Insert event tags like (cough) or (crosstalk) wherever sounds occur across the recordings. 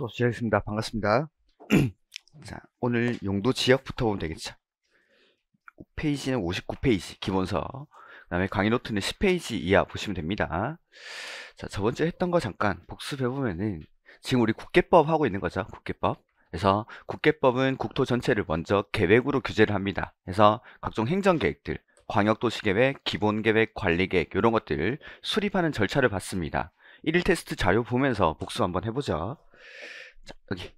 소시하겠습니다. 반갑습니다. (clears throat) 자, 오늘 용도 지역부터 보면 되겠죠. 페이지는 59페이지 기본서 그 다음에 강의 노트는 10페이지 이하 보시면 됩니다. 자, 저번주에 했던 거 잠깐 복습해보면은 지금 우리 국계법 하고 있는 거죠. 국계법. 그래서 국계법은 국토 전체를 먼저 계획으로 규제를 합니다. 그래서 각종 행정계획들, 광역도시계획, 기본계획, 관리계획 이런 것들 수립하는 절차를 봤습니다. 1일 테스트 자료 보면서 복습 한번 해보죠. 자, 여기.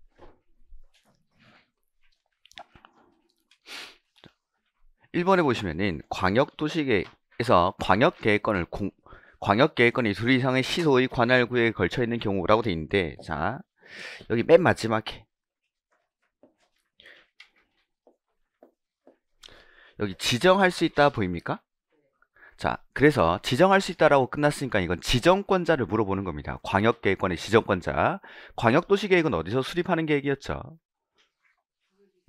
1번에 보시면은 광역도시계에서 광역계획권을 공, 광역계획권이 둘 이상의 시소의 관할구에 걸쳐 있는 경우라고 돼 있는데 자 여기 맨 마지막에 여기 지정할 수 있다 보입니까? 자, 그래서 지정할 수 있다라고 끝났으니까 이건 지정권자를 물어보는 겁니다. 광역계획권의 지정권자. 광역도시계획은 어디서 수립하는 계획이었죠?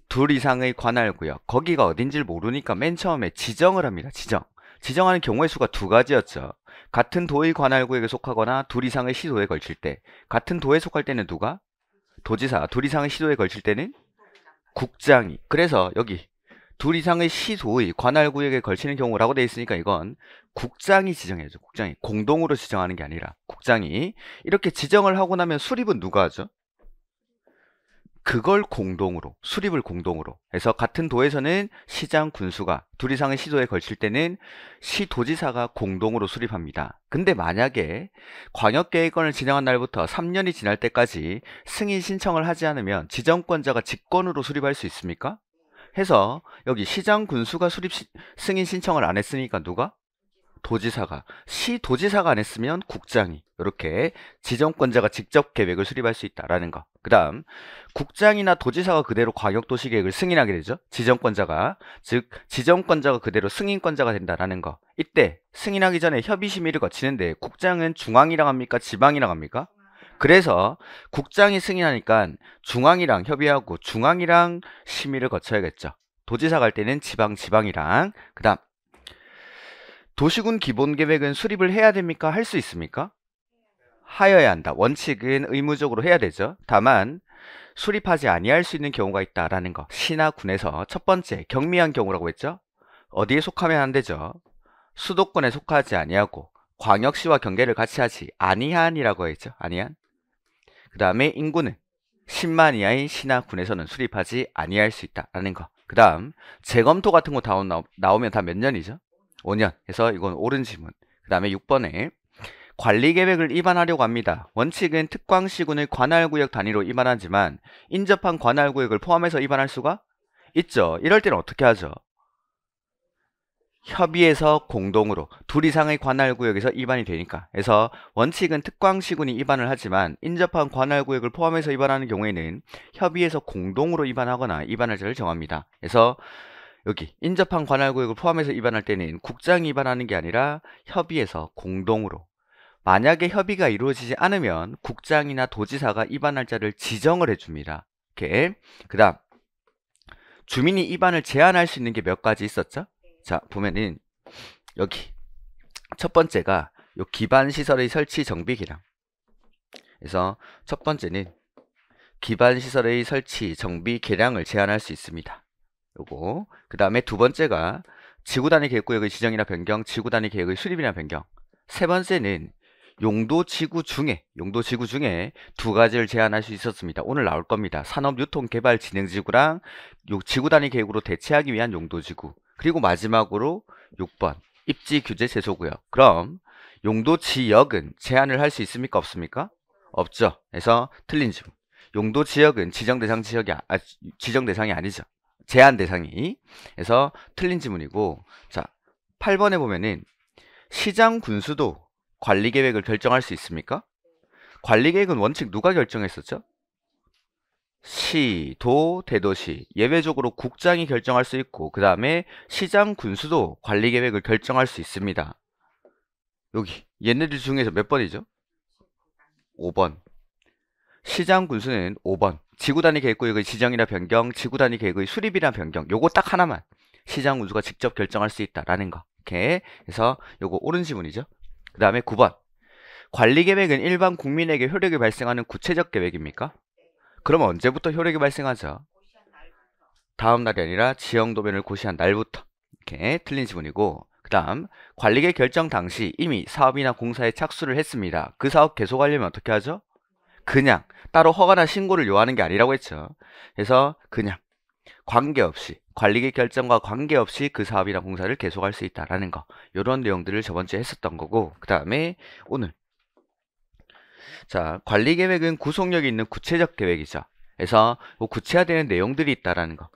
둘 이상의 관할구역. 거기가 어딘지를 모르니까 맨 처음에 지정을 합니다. 지정. 지정하는 경우의 수가 두 가지였죠. 같은 도의 관할구역에 속하거나 둘 이상의 시도에 걸칠 때. 같은 도에 속할 때는 누가? 도지사. 둘 이상의 시도에 걸칠 때는 국장이. 그래서 여기 둘 이상의 시도의 관할구역에 걸치는 경우라고 되어 있으니까 이건 국장이 지정해야죠. 국장이 공동으로 지정하는 게 아니라 국장이 이렇게 지정을 하고 나면 수립은 누가 하죠? 그걸 공동으로 수립을 공동으로 해서 같은 도에서는 시장 군수가 둘 이상의 시도에 걸칠 때는 시도지사가 공동으로 수립합니다. 근데 만약에 광역계획권을 지정한 날부터 3년이 지날 때까지 승인 신청을 하지 않으면 지정권자가 직권으로 수립할 수 있습니까? 해서 여기 시장 군수가 수립 시, 승인 신청을 안 했으니까 누가? 도지사가 시 도지사가 안 했으면 국장이 이렇게 지정권자가 직접 계획을 수립할 수 있다라는 거. 그다음 국장이나 도지사가 그대로 광역도시 계획을 승인하게 되죠. 지정권자가 즉 지정권자가 그대로 승인권자가 된다라는 거. 이때 승인하기 전에 협의 심의를 거치는데 국장은 중앙이랑 합니까? 지방이랑 합니까? 그래서 국장이 승인하니까 중앙이랑 협의하고 중앙이랑 심의를 거쳐야겠죠. 도지사 갈 때는 지방 지방이랑 그다음 도시군 기본계획은 수립을 해야 됩니까? 할 수 있습니까? 하여야 한다. 원칙은 의무적으로 해야 되죠. 다만 수립하지 아니할 수 있는 경우가 있다라는 거. 시나 군에서 첫 번째 경미한 경우라고 했죠. 어디에 속하면 안 되죠. 수도권에 속하지 아니하고 광역시와 경계를 같이 하지 아니한이라고 했죠. 아니한. 그 다음에 인구는 10만 이하의 시나 군에서는 수립하지 아니할 수 있다라는 거. 그 다음 재검토 같은 거다운 나오면 다 몇 년이죠? 5년. 그래서 이건 옳은 질문. 그 다음에 6번에 관리 계획을 입안하려고 합니다. 원칙은 특광시군을 관할구역 단위로 입안하지만 인접한 관할구역을 포함해서 입안할 수가 있죠. 이럴 때는 어떻게 하죠? 협의해서 공동으로 둘 이상의 관할구역에서 입안이 되니까 그래서 원칙은 특광시군이 입안을 하지만 인접한 관할구역을 포함해서 입안하는 경우에는 협의해서 공동으로 입안하거나 입안할자를 정합니다 그래서 여기 인접한 관할구역을 포함해서 입안할 때는 국장이 입안하는 게 아니라 협의해서 공동으로 만약에 협의가 이루어지지 않으면 국장이나 도지사가 입안할자를 지정을 해줍니다 오케이 그 다음 주민이 입안을 제한할 수 있는 게 몇 가지 있었죠? 자 보면은 여기 첫 번째가 요 기반 시설의 설치 정비 기량 그래서 첫 번째는 기반 시설의 설치 정비 계량을 제한할 수 있습니다. 요거 그 다음에 두 번째가 지구 단위 계획 구역의 지정이나 변경, 지구 단위 계획의 수립이나 변경. 세 번째는 용도 지구 중에 용도 지구 중에 두 가지를 제한할 수 있었습니다. 오늘 나올 겁니다. 산업 유통 개발 진행 지구랑 요 지구 단위 계획으로 대체하기 위한 용도 지구. 그리고 마지막으로 6번 입지 규제 제소구역 그럼 용도 지역은 제한을 할 수 있습니까 없습니까? 없죠. 그래서 틀린 질문. 용도 지역은 지정 대상 지역이 아, 아 지정 대상이 아니죠. 제한 대상이. 그래서 틀린 지문이고 자, 8번에 보면은 시장 군수도 관리 계획을 결정할 수 있습니까? 관리 계획은 원칙 누가 결정했었죠? 시, 도, 대도시 예외적으로 국장이 결정할 수 있고 그 다음에 시장, 군수도 관리 계획을 결정할 수 있습니다. 여기 얘네들 중에서 몇 번이죠? 5번 시장, 군수는 5번 지구단위 계획구역의 지정이나 변경, 지구단위 계획의 수립이나 변경 요거 딱 하나만 시장, 군수가 직접 결정할 수 있다라는 거 이렇게 서 요거 옳은 지문이죠. 그 다음에 9번 관리 계획은 일반 국민에게 효력이 발생하는 구체적 계획입니까? 그럼 언제부터 효력이 발생하죠? 다음 날이 아니라 지형 도변을 고시한 날부터 이렇게 틀린 지문이고 그 다음 관리계 결정 당시 이미 사업이나 공사에 착수를 했습니다. 그 사업 계속하려면 어떻게 하죠? 그냥 따로 허가나 신고를 요하는 게 아니라고 했죠. 그래서 그냥 관계없이 관리계 결정과 관계없이 그 사업이나 공사를 계속할 수 있다라는 거요런 내용들을 저번 주에 했었던 거고 그 다음에 오늘 자, 관리 계획은 구속력이 있는 구체적 계획이죠. 그래서 뭐 구체화되는 내용들이 있다라는 거.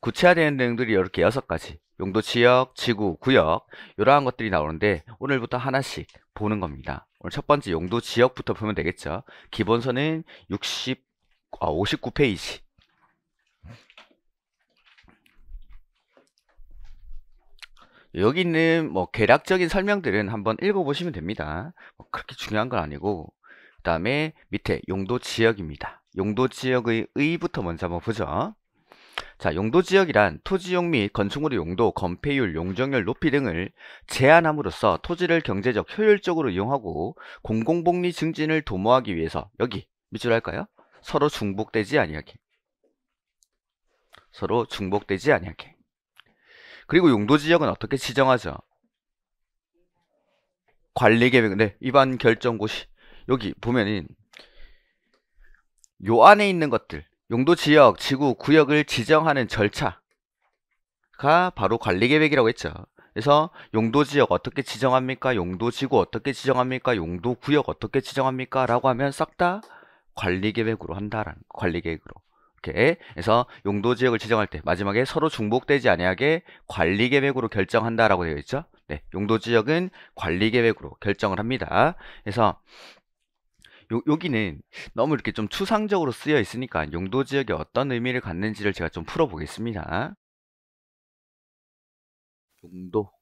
구체화되는 내용들이 이렇게 여섯 가지. 용도 지역, 지구, 구역 이러한 것들이 나오는데 오늘부터 하나씩 보는 겁니다. 오늘 첫 번째 용도 지역부터 보면 되겠죠. 기본서는 60, 아, 59페이지. 여기 있는 뭐 개략적인 설명들은 한번 읽어보시면 됩니다. 뭐 그렇게 중요한 건 아니고 다음에 밑에 용도 지역입니다. 용도 지역의 의부터 먼저 한번 보죠. 자, 용도 지역이란 토지용 및 건축물의 용도, 건폐율, 용적률 높이 등을 제한함으로써 토지를 경제적 효율적으로 이용하고 공공복리 증진을 도모하기 위해서 여기 밑줄 할까요? 서로 중복되지 아니하게 서로 중복되지 아니하게 그리고 용도 지역은 어떻게 지정하죠? 관리계획, 네, 이안 결정고시 여기 보면은 요 안에 있는 것들 용도 지역, 지구, 구역을 지정하는 절차가 바로 관리 계획이라고 했죠. 그래서 용도 지역 어떻게 지정합니까? 용도 지구 어떻게 지정합니까? 용도 구역 어떻게 지정합니까? 라고 하면 싹 다 관리 계획으로 한다라는 관리 계획으로. 그래서 용도 지역을 지정할 때 마지막에 서로 중복되지 아니하게 관리 계획으로 결정한다라고 되어 있죠. 네, 용도 지역은 관리 계획으로 결정을 합니다. 그래서 요, 여기는 너무 이렇게 좀 추상적으로 쓰여 있으니까 용도 지역이 어떤 의미를 갖는지를 제가 좀 풀어보겠습니다. 용도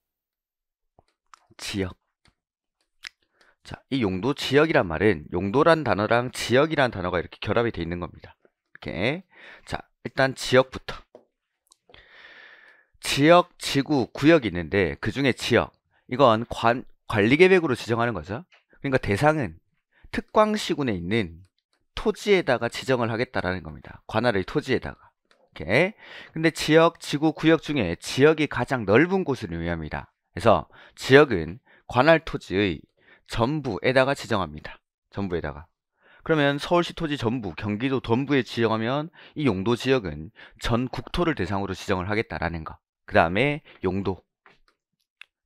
지역 자, 이 용도 지역이란 말은 용도란 단어랑 지역이란 단어가 이렇게 결합이 되어 있는 겁니다. 이렇게 자, 일단 지역부터 지역, 지구, 구역이 있는데 그 중에 지역 이건 관, 관리계획으로 지정하는 거죠. 그러니까 대상은 특광시군에 있는 토지에다가 지정을 하겠다라는 겁니다. 관할의 토지에다가. 오케이. 근데 지역, 지구, 구역 중에 지역이 가장 넓은 곳을 의미합니다. 그래서 지역은 관할 토지의 전부에다가 지정합니다. 전부에다가. 그러면 서울시 토지 전부, 경기도 전부에 지정하면 이 용도 지역은 전 국토를 대상으로 지정을 하겠다라는 거. 그 다음에 용도.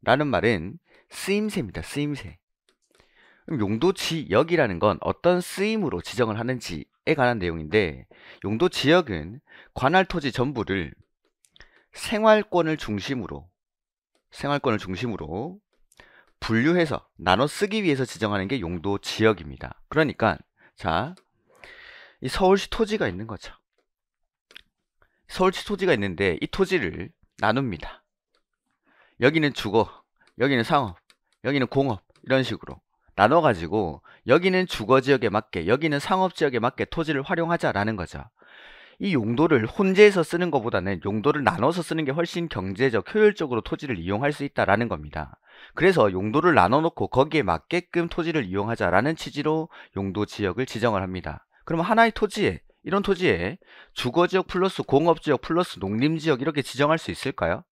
라는 말은 쓰임새입니다. 쓰임새. 용도 지역이라는 건 어떤 쓰임으로 지정을 하는지에 관한 내용인데 용도 지역은 관할 토지 전부를 생활권을 중심으로 생활권을 중심으로 분류해서 나눠 쓰기 위해서 지정하는 게 용도 지역입니다. 그러니까 자, 이 서울시 토지가 있는 거죠. 서울시 토지가 있는데 이 토지를 나눕니다. 여기는 주거, 여기는 상업, 여기는 공업 이런 식으로 나눠가지고 여기는 주거 지역에 맞게, 여기는 상업 지역에 맞게 토지를 활용하자라는 거죠. 이 용도를 혼재해서 쓰는 것보다는 용도를 나눠서 쓰는 게 훨씬 경제적, 효율적으로 토지를 이용할 수 있다라는 겁니다. 그래서 용도를 나눠 놓고 거기에 맞게끔 토지를 이용하자라는 취지로 용도 지역을 지정을 합니다. 그럼 하나의 토지에 이런 토지에 주거지역 플러스 공업지역 플러스 농림지역 이렇게 지정할 수 있을까요?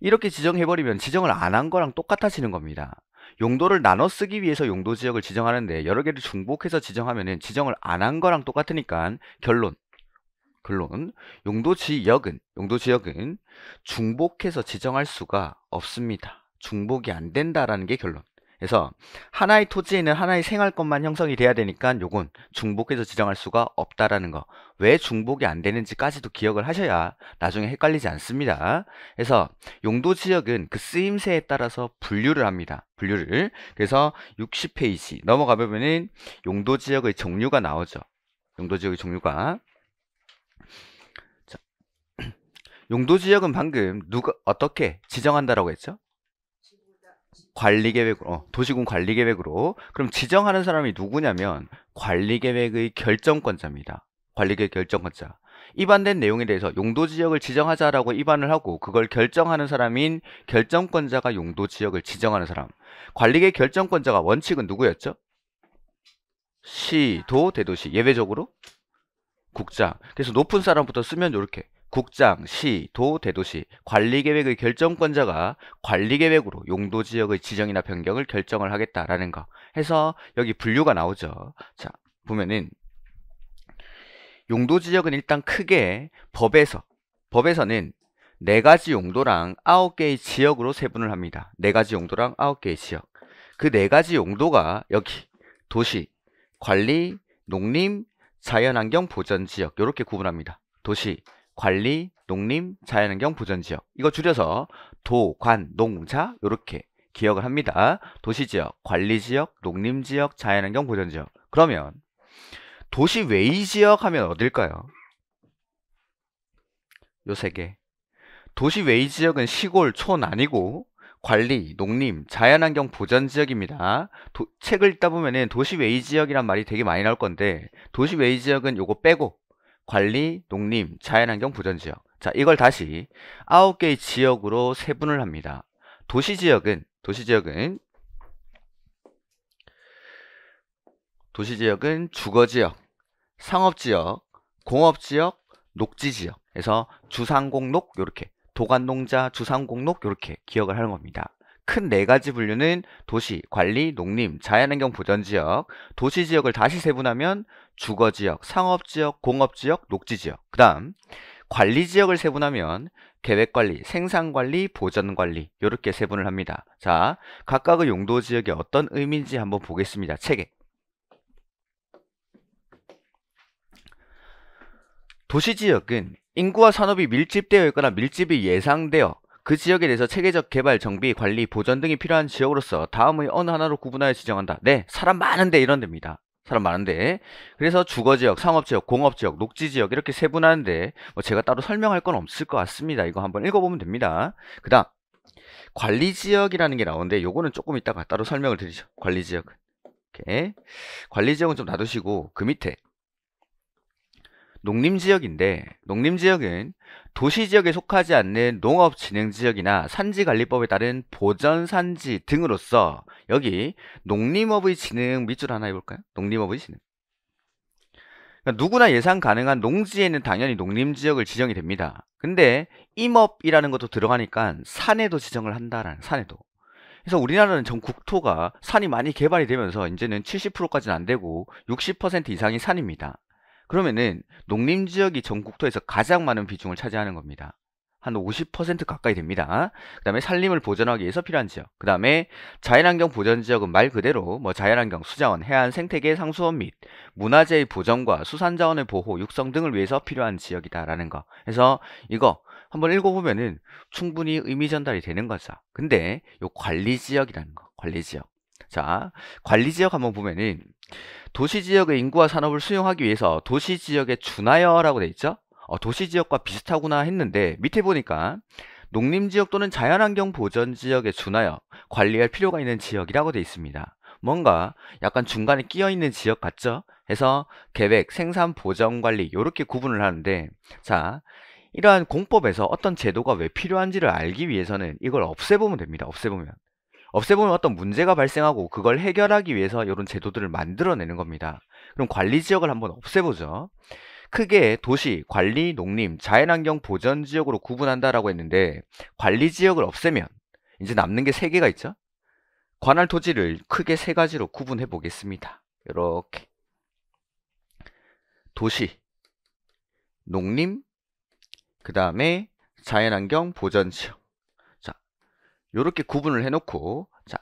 이렇게 지정해버리면 지정을 안 한 거랑 똑같아지는 겁니다. 용도를 나눠 쓰기 위해서 용도 지역을 지정하는데 여러 개를 중복해서 지정하면은 지정을 안 한 거랑 똑같으니까 결론 결론 용도 지역은 용도 지역은 중복해서 지정할 수가 없습니다. 중복이 안 된다라는 게 결론. 그래서 하나의 토지에 는 하나의 생활권만 형성이 돼야 되니까 요건 중복해서 지정할 수가 없다라는 거. 왜 중복이 안 되는지까지도 기억을 하셔야 나중에 헷갈리지 않습니다. 그래서 용도 지역은 그 쓰임새에 따라서 분류를 합니다. 분류를. 그래서 60페이지 넘어가 보면은 용도 지역의 종류가 나오죠. 용도 지역의 종류가 (clears throat) 용도 지역은 방금 누가 어떻게 지정한다라고 했죠? 관리계획으로 어, 도시군 관리계획으로 그럼 지정하는 사람이 누구냐면 관리계획의 결정권자입니다. 관리계획 결정권자. 입안된 내용에 대해서 용도 지역을 지정하자라고 입안을 하고 그걸 결정하는 사람인 결정권자가 용도 지역을 지정하는 사람. 관리계획 결정권자가 원칙은 누구였죠? 시, 도, 대도시 예외적으로 국장. 그래서 높은 사람부터 쓰면 이렇게 국장, 시, 도, 대도시, 관리계획의 결정권자가 관리계획으로 용도지역의 지정이나 변경을 결정을 하겠다라는 거 해서 여기 분류가 나오죠. 자 보면은 용도지역은 일단 크게 법에서 법에서는 네 가지 용도랑 아홉 개의 지역으로 세분을 합니다. 네 가지 용도랑 아홉 개의 지역. 그 네 가지 용도가 여기 도시, 관리, 농림, 자연환경 보전 지역 이렇게 구분합니다. 도시, 관리, 농림, 자연환경 보전지역 이거 줄여서 도, 관, 농, 자 이렇게 기억을 합니다. 도시지역, 관리지역, 농림지역, 자연환경 보전지역 그러면 도시 외이 지역 하면 어딜까요? 요 세 개. 도시 외이 지역은 시골, 촌 아니고 관리, 농림, 자연환경 보전 지역입니다. 도, 책을 읽다 보면은 도시 외이 지역이란 말이 되게 많이 나올 건데 도시 외이 지역은 요거 빼고 관리, 농림, 자연환경 보전지역. 자, 이걸 다시 아홉 개의 지역으로 세분을 합니다. 도시지역은, 도시지역은, 도시지역은 주거지역, 상업지역, 공업지역, 녹지지역. 에서 주상공록, 요렇게. 도관농자, 주상공록, 요렇게 기억을 하는 겁니다. 큰네 가지 분류는 도시, 관리, 농림, 자연환경 보전지역, 도시지역을 다시 세분하면 주거지역, 상업지역, 공업지역, 녹지지역. 그 다음 관리지역을 세분하면 계획관리, 생산관리, 보전관리 이렇게 세분을 합니다. 자, 각각의 그 용도지역이 어떤 의미인지 한번 보겠습니다. 체계. 도시지역은 인구와 산업이 밀집되어 있거나 밀집이 예상되어 그 지역에 대해서 체계적 개발, 정비, 관리, 보전 등이 필요한 지역으로서 다음의 어느 하나로 구분하여 지정한다. 네, 사람 많은데 이런 데입니다. 사람 많은데 그래서 주거지역, 상업지역, 공업지역, 녹지지역 이렇게 세분하는데 뭐 제가 따로 설명할 건 없을 것 같습니다. 이거 한번 읽어보면 됩니다. 그 다음 관리지역이라는 게 나오는데 요거는 조금 이따가 따로 설명을 드리죠. 관리지역은 관리지역은 좀 놔두시고 그 밑에 농림지역인데 농림지역은 도시지역에 속하지 않는 농업진흥지역이나 산지관리법에 따른 보전산지 등으로서 여기 농림업의 진흥 밑줄 하나 해볼까요? 농림업의 진흥 그러니까 누구나 예상 가능한 농지에는 당연히 농림지역을 지정이 됩니다. 근데 임업이라는 것도 들어가니까 산에도 지정을 한다라는 산에도 그래서 우리나라는 전 국토가 산이 많이 개발이 되면서 이제는 70%까지는 안 되고 60% 이상이 산입니다. 그러면은 농림 지역이 전 국토에서 가장 많은 비중을 차지하는 겁니다. 한 50% 가까이 됩니다. 그 다음에 산림을 보존하기 위해서 필요한 지역. 그 다음에 자연환경 보전 지역은 말 그대로 뭐 자연환경, 수자원, 해안 생태계 상수원 및 문화재의 보전과 수산자원의 보호, 육성 등을 위해서 필요한 지역이다라는 거. 그래서 이거 한번 읽어보면은 충분히 의미 전달이 되는 거죠. 근데 요 관리 지역이라는 거, 관리 지역. 자, 관리 지역 한번 보면은 도시 지역의 인구와 산업을 수용하기 위해서 도시 지역에 준하여라고 돼 있죠. 어, 도시 지역과 비슷하구나 했는데 밑에 보니까 농림 지역 또는 자연환경 보전 지역에 준하여 관리할 필요가 있는 지역이라고 돼 있습니다. 뭔가 약간 중간에 끼어 있는 지역 같죠? 해서 계획, 생산, 보전, 관리 이렇게 구분을 하는데 자 이러한 공법에서 어떤 제도가 왜 필요한지를 알기 위해서는 이걸 없애보면 됩니다. 없애보면 없애보면 어떤 문제가 발생하고 그걸 해결하기 위해서 이런 제도들을 만들어내는 겁니다. 그럼 관리 지역을 한번 없애보죠. 크게 도시, 관리, 농림, 자연환경 보전 지역으로 구분한다라고 했는데 관리 지역을 없애면 이제 남는 게 세 개가 있죠. 관할 토지를 크게 세 가지로 구분해 보겠습니다. 이렇게 도시, 농림, 그 다음에 자연환경 보전 지역. 이렇게 구분을 해놓고 자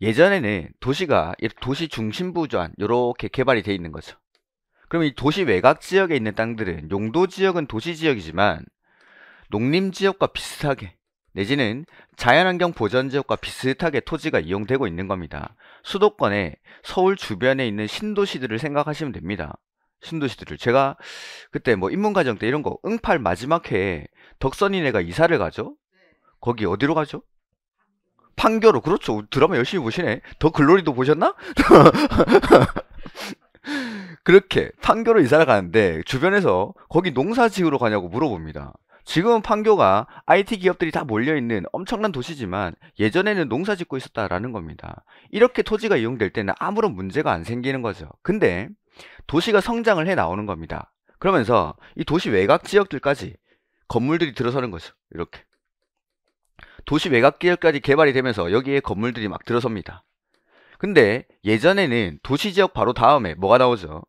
예전에는 도시가 도시 중심부 전 이렇게 개발이 돼 있는 거죠. 그러면이 도시 외곽 지역에 있는 땅들은 용도 지역은 도시 지역이지만 농림 지역과 비슷하게 내지는 자연환경 보전 지역과 비슷하게 토지가 이용되고 있는 겁니다. 수도권에 서울 주변에 있는 신도시들을 생각하시면 됩니다. 신도시들을 제가 그때 뭐 인문과정 때 이런 거 응팔 마지막 해에 덕선이네가 이사를 가죠. 네. 거기 어디로 가죠? 판교로 그렇죠 드라마 열심히 보시네 더 글로리도 보셨나? (laughs) 그렇게 판교로 이사를 가는데 주변에서 거기 농사 지으러 가냐고 물어봅니다 지금은 판교가 IT 기업들이 다 몰려있는 엄청난 도시지만 예전에는 농사 짓고 있었다라는 겁니다. 이렇게 토지가 이용될 때는 아무런 문제가 안 생기는 거죠. 근데 도시가 성장을 해 나오는 겁니다. 그러면서 이 도시 외곽 지역들까지 건물들이 들어서는 거죠. 이렇게. 도시 외곽길까지 개발이 되면서 여기에 건물들이 막 들어섭니다. 근데 예전에는 도시 지역 바로 다음에 뭐가 나오죠?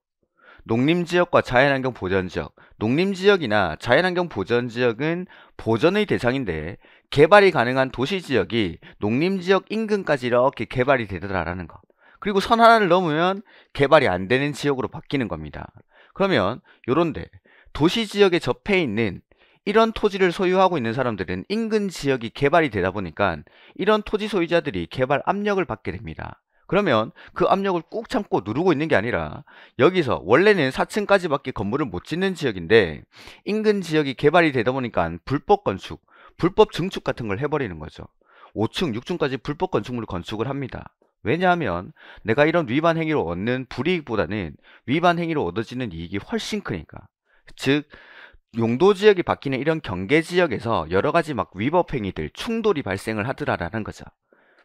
농림지역과 자연환경 보전지역. 농림지역이나 자연환경 보전지역은 보전의 대상인데 개발이 가능한 도시지역이 농림지역 인근까지 이렇게 개발이 되더라라는 것. 그리고 선 하나를 넘으면 개발이 안 되는 지역으로 바뀌는 겁니다. 그러면 요런데 도시지역에 접해 있는 이런 토지를 소유하고 있는 사람들은 인근 지역이 개발이 되다 보니까 이런 토지 소유자들이 개발 압력을 받게 됩니다. 그러면 그 압력을 꾹 참고 누르고 있는 게 아니라 여기서 원래는 4층까지밖에 건물을 못 짓는 지역인데 인근 지역이 개발이 되다 보니까 불법 건축, 불법 증축 같은 걸 해버리는 거죠. 5층, 6층까지 불법 건축물을 건축을 합니다. 왜냐하면 내가 이런 위반 행위로 얻는 불이익보다는 위반 행위로 얻어지는 이익이 훨씬 크니까. 즉 용도 지역이 바뀌는 이런 경계 지역에서 여러 가지 막 위법 행위들, 충돌이 발생을 하더라라는 거죠.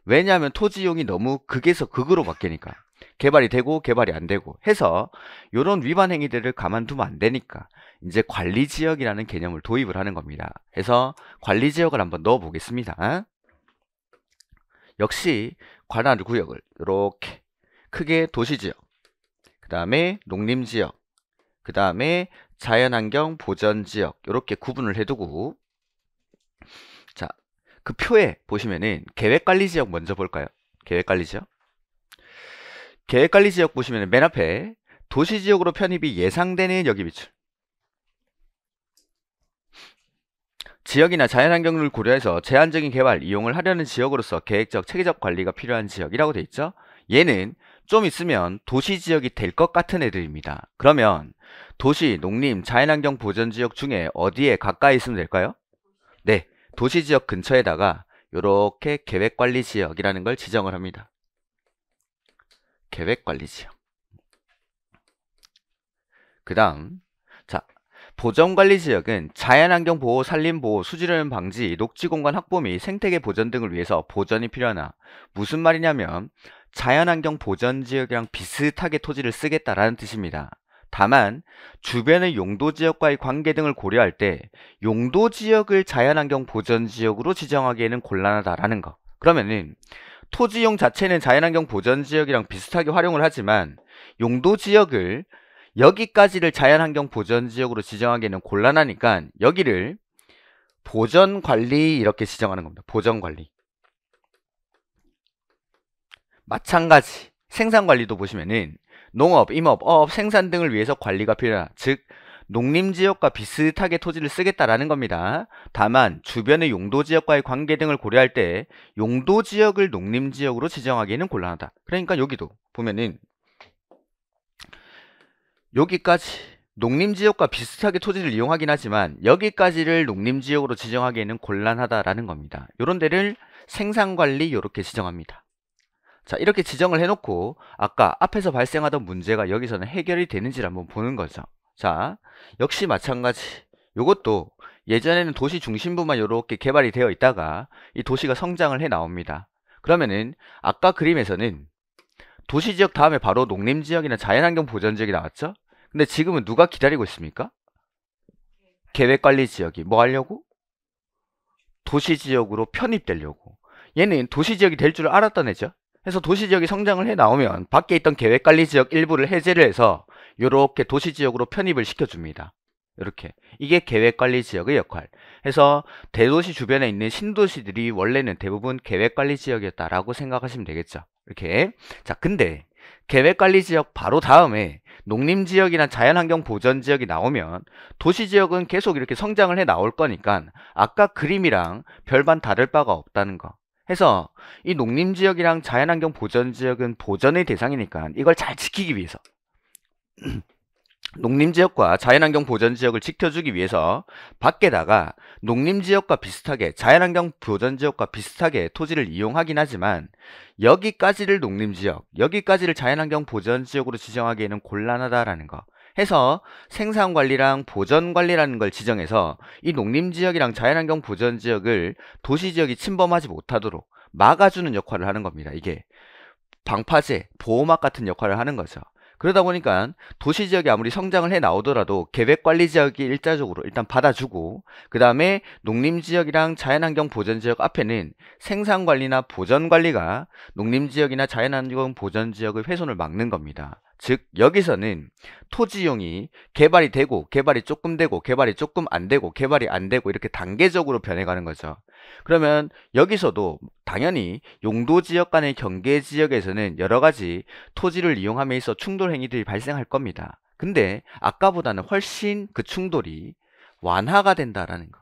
왜냐하면 토지용이 너무 극에서 극으로 바뀌니까. 개발이 되고 개발이 안 되고 해서 이런 위반 행위들을 가만두면 안 되니까 이제 관리 지역이라는 개념을 도입을 하는 겁니다. 해서 관리 지역을 한번 넣어 보겠습니다. 역시 관할 구역을 이렇게 크게 도시 지역, 그 다음에 농림 지역, 그 다음에 자연환경 보전 지역 이렇게 구분을 해두고 자, 그 표에 보시면은 계획관리 지역 먼저 볼까요? 계획관리 지역. 계획관리 지역 보시면 맨 앞에 도시 지역으로 편입이 예상되는 여기 비출. 지역이나 자연환경을 고려해서 제한적인 개발 이용을 하려는 지역으로서 계획적 체계적 관리가 필요한 지역이라고 돼 있죠. 얘는 좀 있으면 도시 지역이 될 것 같은 애들입니다. 그러면 도시, 농림, 자연환경 보전지역 중에 어디에 가까이 있으면 될까요? 네, 도시지역 근처에다가 이렇게 계획관리지역이라는 걸 지정을 합니다. 계획관리지역 그 다음 자 보전관리지역은 자연환경보호, 산림보호, 수질오염 방지, 녹지공간 확보 및 생태계 보전 등을 위해서 보전이 필요하나 무슨 말이냐면 자연환경 보전지역이랑 비슷하게 토지를 쓰겠다라는 뜻입니다. 다만 주변의 용도 지역과의 관계 등을 고려할 때 용도 지역을 자연환경 보전 지역으로 지정하기에는 곤란하다라는 거. 그러면은 토지용 자체는 자연환경 보전 지역이랑 비슷하게 활용을 하지만 용도 지역을 여기까지를 자연환경 보전 지역으로 지정하기에는 곤란하니까 여기를 보전 관리 이렇게 지정하는 겁니다. 보전 관리. 마찬가지 생산 관리도 보시면은 농업, 임업, 어업, 생산 등을 위해서 관리가 필요하다. 즉 농림지역과 비슷하게 토지를 쓰겠다라는 겁니다. 다만 주변의 용도지역과의 관계 등을 고려할 때 용도지역을 농림지역으로 지정하기에는 곤란하다. 그러니까 여기도 보면은 여기까지 농림지역과 비슷하게 토지를 이용하긴 하지만 여기까지를 농림지역으로 지정하기에는 곤란하다라는 겁니다. 이런 데를 생산관리 이렇게 지정합니다. 자 이렇게 지정을 해놓고 아까 앞에서 발생하던 문제가 여기서는 해결이 되는지를 한번 보는 거죠 자 역시 마찬가지 이것도 예전에는 도시 중심부만 이렇게 개발이 되어 있다가 이 도시가 성장을 해 나옵니다 그러면은 아까 그림에서는 도시지역 다음에 바로 농림지역이나 자연환경 보전지역이 나왔죠 근데 지금은 누가 기다리고 있습니까? 계획관리지역이 뭐 하려고? 도시지역으로 편입되려고 얘는 도시지역이 될 줄 알았던 애죠 해서 도시 지역이 성장을 해 나오면 밖에 있던 계획 관리 지역 일부를 해제를 해서 이렇게 도시 지역으로 편입을 시켜줍니다. 이렇게 이게 계획 관리 지역의 역할. 해서 대도시 주변에 있는 신도시들이 원래는 대부분 계획 관리 지역이었다라고 생각하시면 되겠죠. 이렇게 자 근데 계획 관리 지역 바로 다음에 농림 지역이나 자연환경 보전 지역이 나오면 도시 지역은 계속 이렇게 성장을 해 나올 거니까 아까 그림이랑 별반 다를 바가 없다는 거. 해서 이 농림 지역이랑 자연환경 보전 지역은 보전의 대상이니까 이걸 잘 지키기 위해서 (clears throat) 농림 지역과 자연환경 보전 지역을 지켜주기 위해서 밖에다가 농림 지역과 비슷하게 자연환경 보전 지역과 비슷하게 토지를 이용하긴 하지만 여기까지를 농림 지역, 여기까지를 자연환경 보전 지역으로 지정하기에는 곤란하다라는 거. 해서 생산 관리랑 보전 관리라는 걸 지정해서 이 농림 지역이랑 자연환경 보전 지역을 도시 지역이 침범하지 못하도록 막아주는 역할을 하는 겁니다. 이게 방파제, 보호막 같은 역할을 하는 거죠. 그러다 보니까 도시 지역이 아무리 성장을 해 나오더라도 계획 관리 지역이 일자적으로 일단 받아주고 그 다음에 농림 지역이랑 자연환경 보전 지역 앞에는 생산 관리나 보전 관리가 농림 지역이나 자연환경 보전 지역의 훼손을 막는 겁니다. 즉 여기서는 토지용이 개발이 되고 개발이 조금 되고 개발이 조금 안 되고 개발이 안 되고 이렇게 단계적으로 변해가는 거죠. 그러면 여기서도 당연히 용도 지역 간의 경계 지역에서는 여러 가지 토지를 이용함에 있어 충돌 행위들이 발생할 겁니다. 근데 아까보다는 훨씬 그 충돌이 완화가 된다라는 거.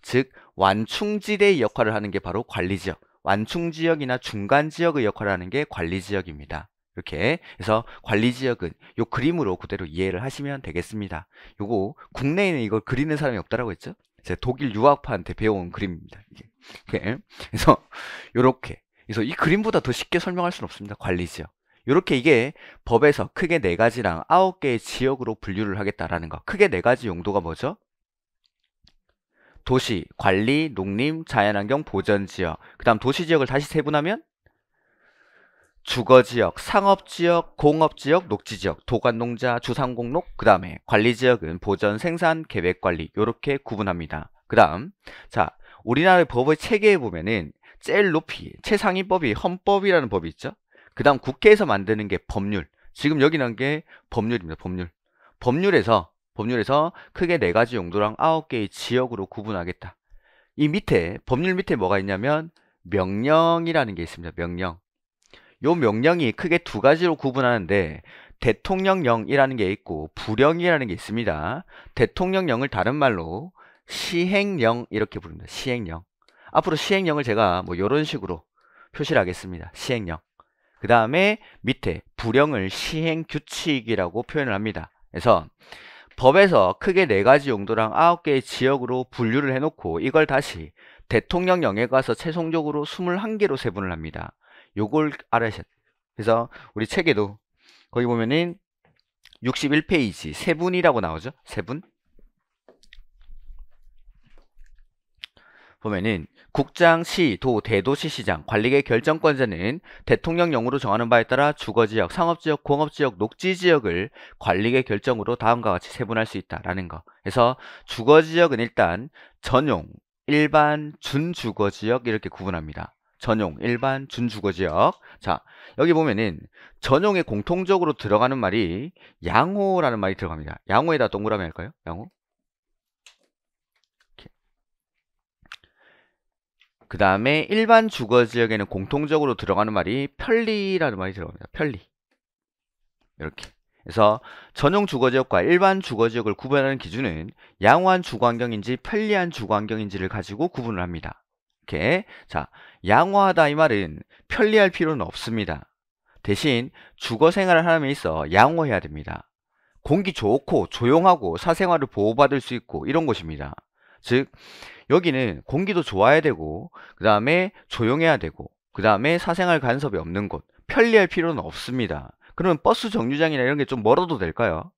즉 완충지대의 역할을 하는 게 바로 관리 지역, 완충 지역이나 중간 지역의 역할을 하는 게 관리 지역입니다. 이렇게 해서 관리 지역은 요 그림으로 그대로 이해를 하시면 되겠습니다. 요거 국내에는 이걸 그리는 사람이 없다라고 했죠. 제 독일 유학파한테 배워온 그림입니다. 이게. 그래서 요렇게 그래서 이 그림보다 더 쉽게 설명할 수는 없습니다. 관리 지역. 요렇게 이게 법에서 크게 네 가지랑 아홉 개의 지역으로 분류를 하겠다라는 거. 크게 네 가지 용도가 뭐죠? 도시, 관리, 농림, 자연환경 보전 지역. 그다음 도시 지역을 다시 세분하면 주거지역, 상업지역, 공업지역, 녹지지역, 도관농자, 주상공록, 그 다음에 관리지역은 보전, 생산, 계획관리 이렇게 구분합니다. 그 다음 자 우리나라의 법의 체계에 보면은 제일 높이 최상위법이 헌법이라는 법이 있죠. 그 다음 국회에서 만드는 게 법률 지금 여기 난 게 법률입니다. 법률 법률에서 법률에서 크게 네 가지 용도랑 아홉 개의 지역으로 구분하겠다. 이 밑에 법률 밑에 뭐가 있냐면 명령이라는 게 있습니다. 명령 요 명령이 크게 두 가지로 구분하는데 대통령령이라는 게 있고 부령이라는 게 있습니다. 대통령령을 다른 말로 시행령 이렇게 부릅니다. 시행령. 앞으로 시행령을 제가 뭐요런 식으로 표시를 하겠습니다. 시행령. 그 다음에 밑에 부령을 시행규칙이라고 표현을 합니다. 그래서 법에서 크게 네 가지 용도랑 아홉 개의 지역으로 분류를 해놓고 이걸 다시 대통령령에 가서 최종적으로 21개로 세분을 합니다. 요걸 알아야 돼요. 그래서 우리 책에도 거기 보면은 61페이지 세분이라고 나오죠. 세분. 보면은 국장, 시, 도, 대도시 시장 관리의 결정권자는 대통령령으로 정하는 바에 따라 주거지역, 상업지역, 공업지역, 녹지지역을 관리의 결정으로 다음과 같이 세분할 수 있다라는 거. 그래서 주거지역은 일단 전용, 일반, 준주거지역 이렇게 구분합니다. 전용, 일반, 준주거 지역. 자, 여기 보면은 전용에 공통적으로 들어가는 말이 양호라는 말이 들어갑니다. 양호에다 동그라미 할까요? 양호? 그 다음에 일반 주거 지역에는 공통적으로 들어가는 말이 편리라는 말이 들어갑니다. 편리. 이렇게. 그래서 전용 주거 지역과 일반 주거 지역을 구분하는 기준은 양호한 주거 환경인지 편리한 주거 환경인지를 가지고 구분을 합니다. 이렇게 자 양호하다 이 말은 편리할 필요는 없습니다. 대신 주거 생활을 하는 데 있어 양호해야 됩니다. 공기 좋고 조용하고 사생활을 보호받을 수 있고 이런 곳입니다. 즉 여기는 공기도 좋아야 되고 그 다음에 조용해야 되고 그 다음에 사생활 간섭이 없는 곳 편리할 필요는 없습니다. 그러면 버스 정류장이나 이런 게 좀 멀어도 될까요?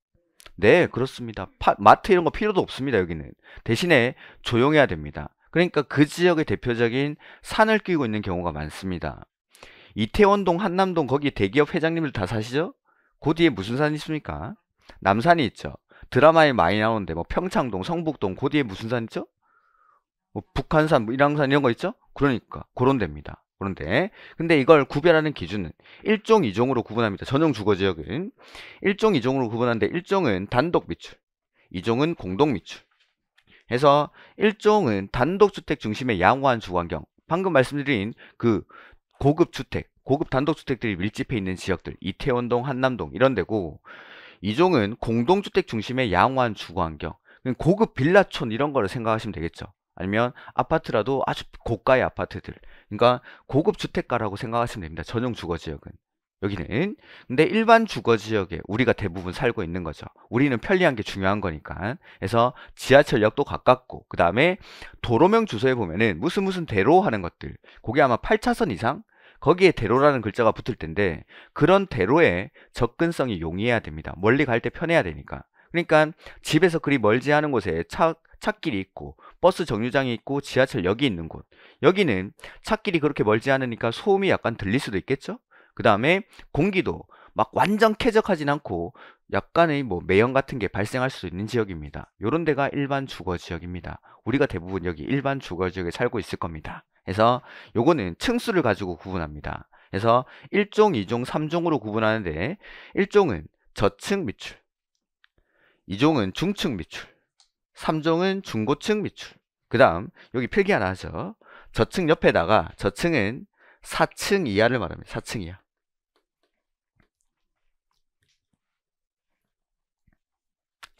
네 그렇습니다. 파, 마트 이런 거 필요도 없습니다 여기는. 대신에 조용해야 됩니다. 그러니까 그 지역의 대표적인 산을 끼고 있는 경우가 많습니다. 이태원동, 한남동 거기 대기업 회장님들 다 사시죠? 그 뒤에 무슨 산이 있습니까? 남산이 있죠. 드라마에 많이 나오는데 뭐 평창동, 성북동 그 뒤에 무슨 산 있죠? 뭐 북한산, 뭐 일왕산 이런 거 있죠? 그러니까 그런 데입니다. 그런데 근데 이걸 구별하는 기준은 일종이종으로 구분합니다. 전용 주거 지역은 일종이종으로 구분하는데 일종은 단독 미출, 이종은 공동 미출. 그래서 1종은 단독주택 중심의 양호한 주거환경 방금 말씀드린 그 고급 주택 고급 단독주택들이 밀집해 있는 지역들 이태원동 한남동 이런 데고 2종은 공동주택 중심의 양호한 주거환경 고급 빌라촌 이런 거를 생각하시면 되겠죠 아니면 아파트라도 아주 고가의 아파트들 그러니까 고급 주택가라고 생각하시면 됩니다 전용 주거지역은 여기는 근데 일반 주거 지역에 우리가 대부분 살고 있는 거죠 우리는 편리한 게 중요한 거니까 그래서 지하철역도 가깝고 그 다음에 도로명 주소에 보면은 무슨 무슨 대로 하는 것들 그게 아마 8차선 이상 거기에 대로라는 글자가 붙을 텐데 그런 대로에 접근성이 용이해야 됩니다 멀리 갈 때 편해야 되니까 그러니까 집에서 그리 멀지 않은 곳에 차, 차길이 있고 버스 정류장이 있고 지하철역이 있는 곳 여기는 차길이 그렇게 멀지 않으니까 소음이 약간 들릴 수도 있겠죠 그 다음에 공기도 막 완전 쾌적하진 않고 약간의 뭐 매연 같은 게 발생할 수 있는 지역입니다. 요런 데가 일반 주거 지역입니다. 우리가 대부분 여기 일반 주거 지역에 살고 있을 겁니다. 그래서 요거는 층수를 가지고 구분합니다. 그래서 1종, 2종, 3종으로 구분하는데 1종은 저층 미출, 2종은 중층 미출, 3종은 중고층 미출. 그 다음 여기 필기 하나 하죠. 저층 옆에다가 저층은 4층 이하를 말합니다. 4층 이하.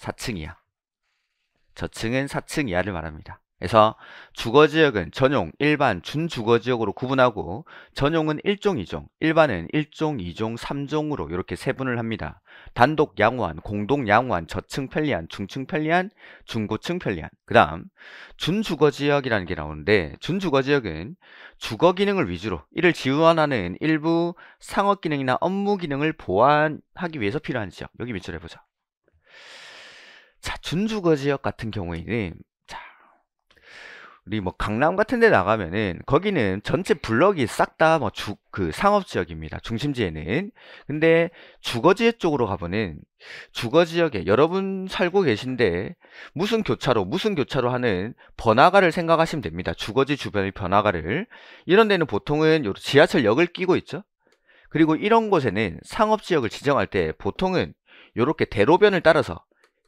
4층 이야. 저층은 4층 이하를 말합니다. 그래서 주거 지역은 전용, 일반, 준주거 지역으로 구분하고 전용은 1종, 2종, 일반은 1종, 2종, 3종으로 이렇게 세분을 합니다. 단독 양호한, 공동 양호한, 저층 편리한, 중층 편리한, 중고층 편리한. 그다음 준주거 지역이라는 게 나오는데 준주거 지역은 주거 기능을 위주로 이를 지원하는 일부 상업 기능이나 업무 기능을 보완하기 위해서 필요한 지역. 여기 밑줄 해보죠 자, 준주거 지역 같은 경우에는 자, 우리 뭐 강남 같은 데 나가면은 거기는 전체 블럭이 싹 다 뭐 주 그 상업 지역입니다. 중심지에는. 근데 주거 지역 쪽으로 가보는 주거 지역에 여러분 살고 계신데 무슨 교차로 무슨 교차로 하는 번화가를 생각하시면 됩니다. 주거지 주변의 번화가를 이런 데는 보통은 요 지하철역을 끼고 있죠. 그리고 이런 곳에는 상업 지역을 지정할 때 보통은 요렇게 대로변을 따라서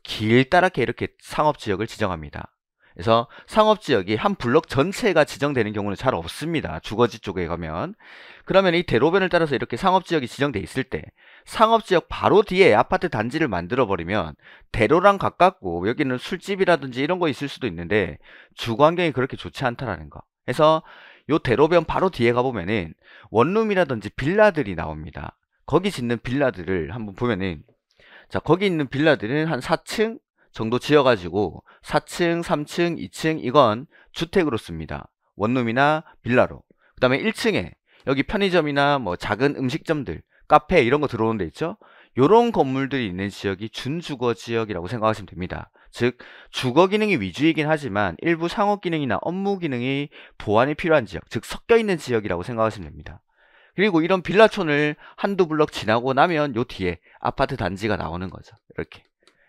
길다랗게 이렇게 상업 지역을 지정합니다. 그래서 상업 지역이 한 블록 전체가 지정되는 경우는 잘 없습니다. 주거지 쪽에 가면 그러면 이 대로변을 따라서 이렇게 상업 지역이 지정돼 있을 때 상업 지역 바로 뒤에 아파트 단지를 만들어 버리면 대로랑 가깝고 여기는 술집이라든지 이런 거 있을 수도 있는데 주거 환경이 그렇게 좋지 않다라는 거. 그래서 요 대로변 바로 뒤에 가보면은 원룸이라든지 빌라들이 나옵니다. 거기 짓는 빌라들을 한번 보면은 자, 거기 있는 빌라들은 한 4층 정도 지어가지고 4층, 3층, 2층 이건 주택으로 씁니다. 원룸이나 빌라로. 그 다음에 1층에 여기 편의점이나 뭐 작은 음식점들, 카페 이런 거 들어오는 데 있죠? 요런 건물들이 있는 지역이 준주거 지역이라고 생각하시면 됩니다. 즉 주거 기능이 위주이긴 하지만 일부 상업 기능이나 업무 기능이 보완이 필요한 지역, 즉 섞여 있는 지역이라고 생각하시면 됩니다. 그리고 이런 빌라촌을 한두 블럭 지나고 나면 요 뒤에 아파트 단지가 나오는 거죠. 이렇게.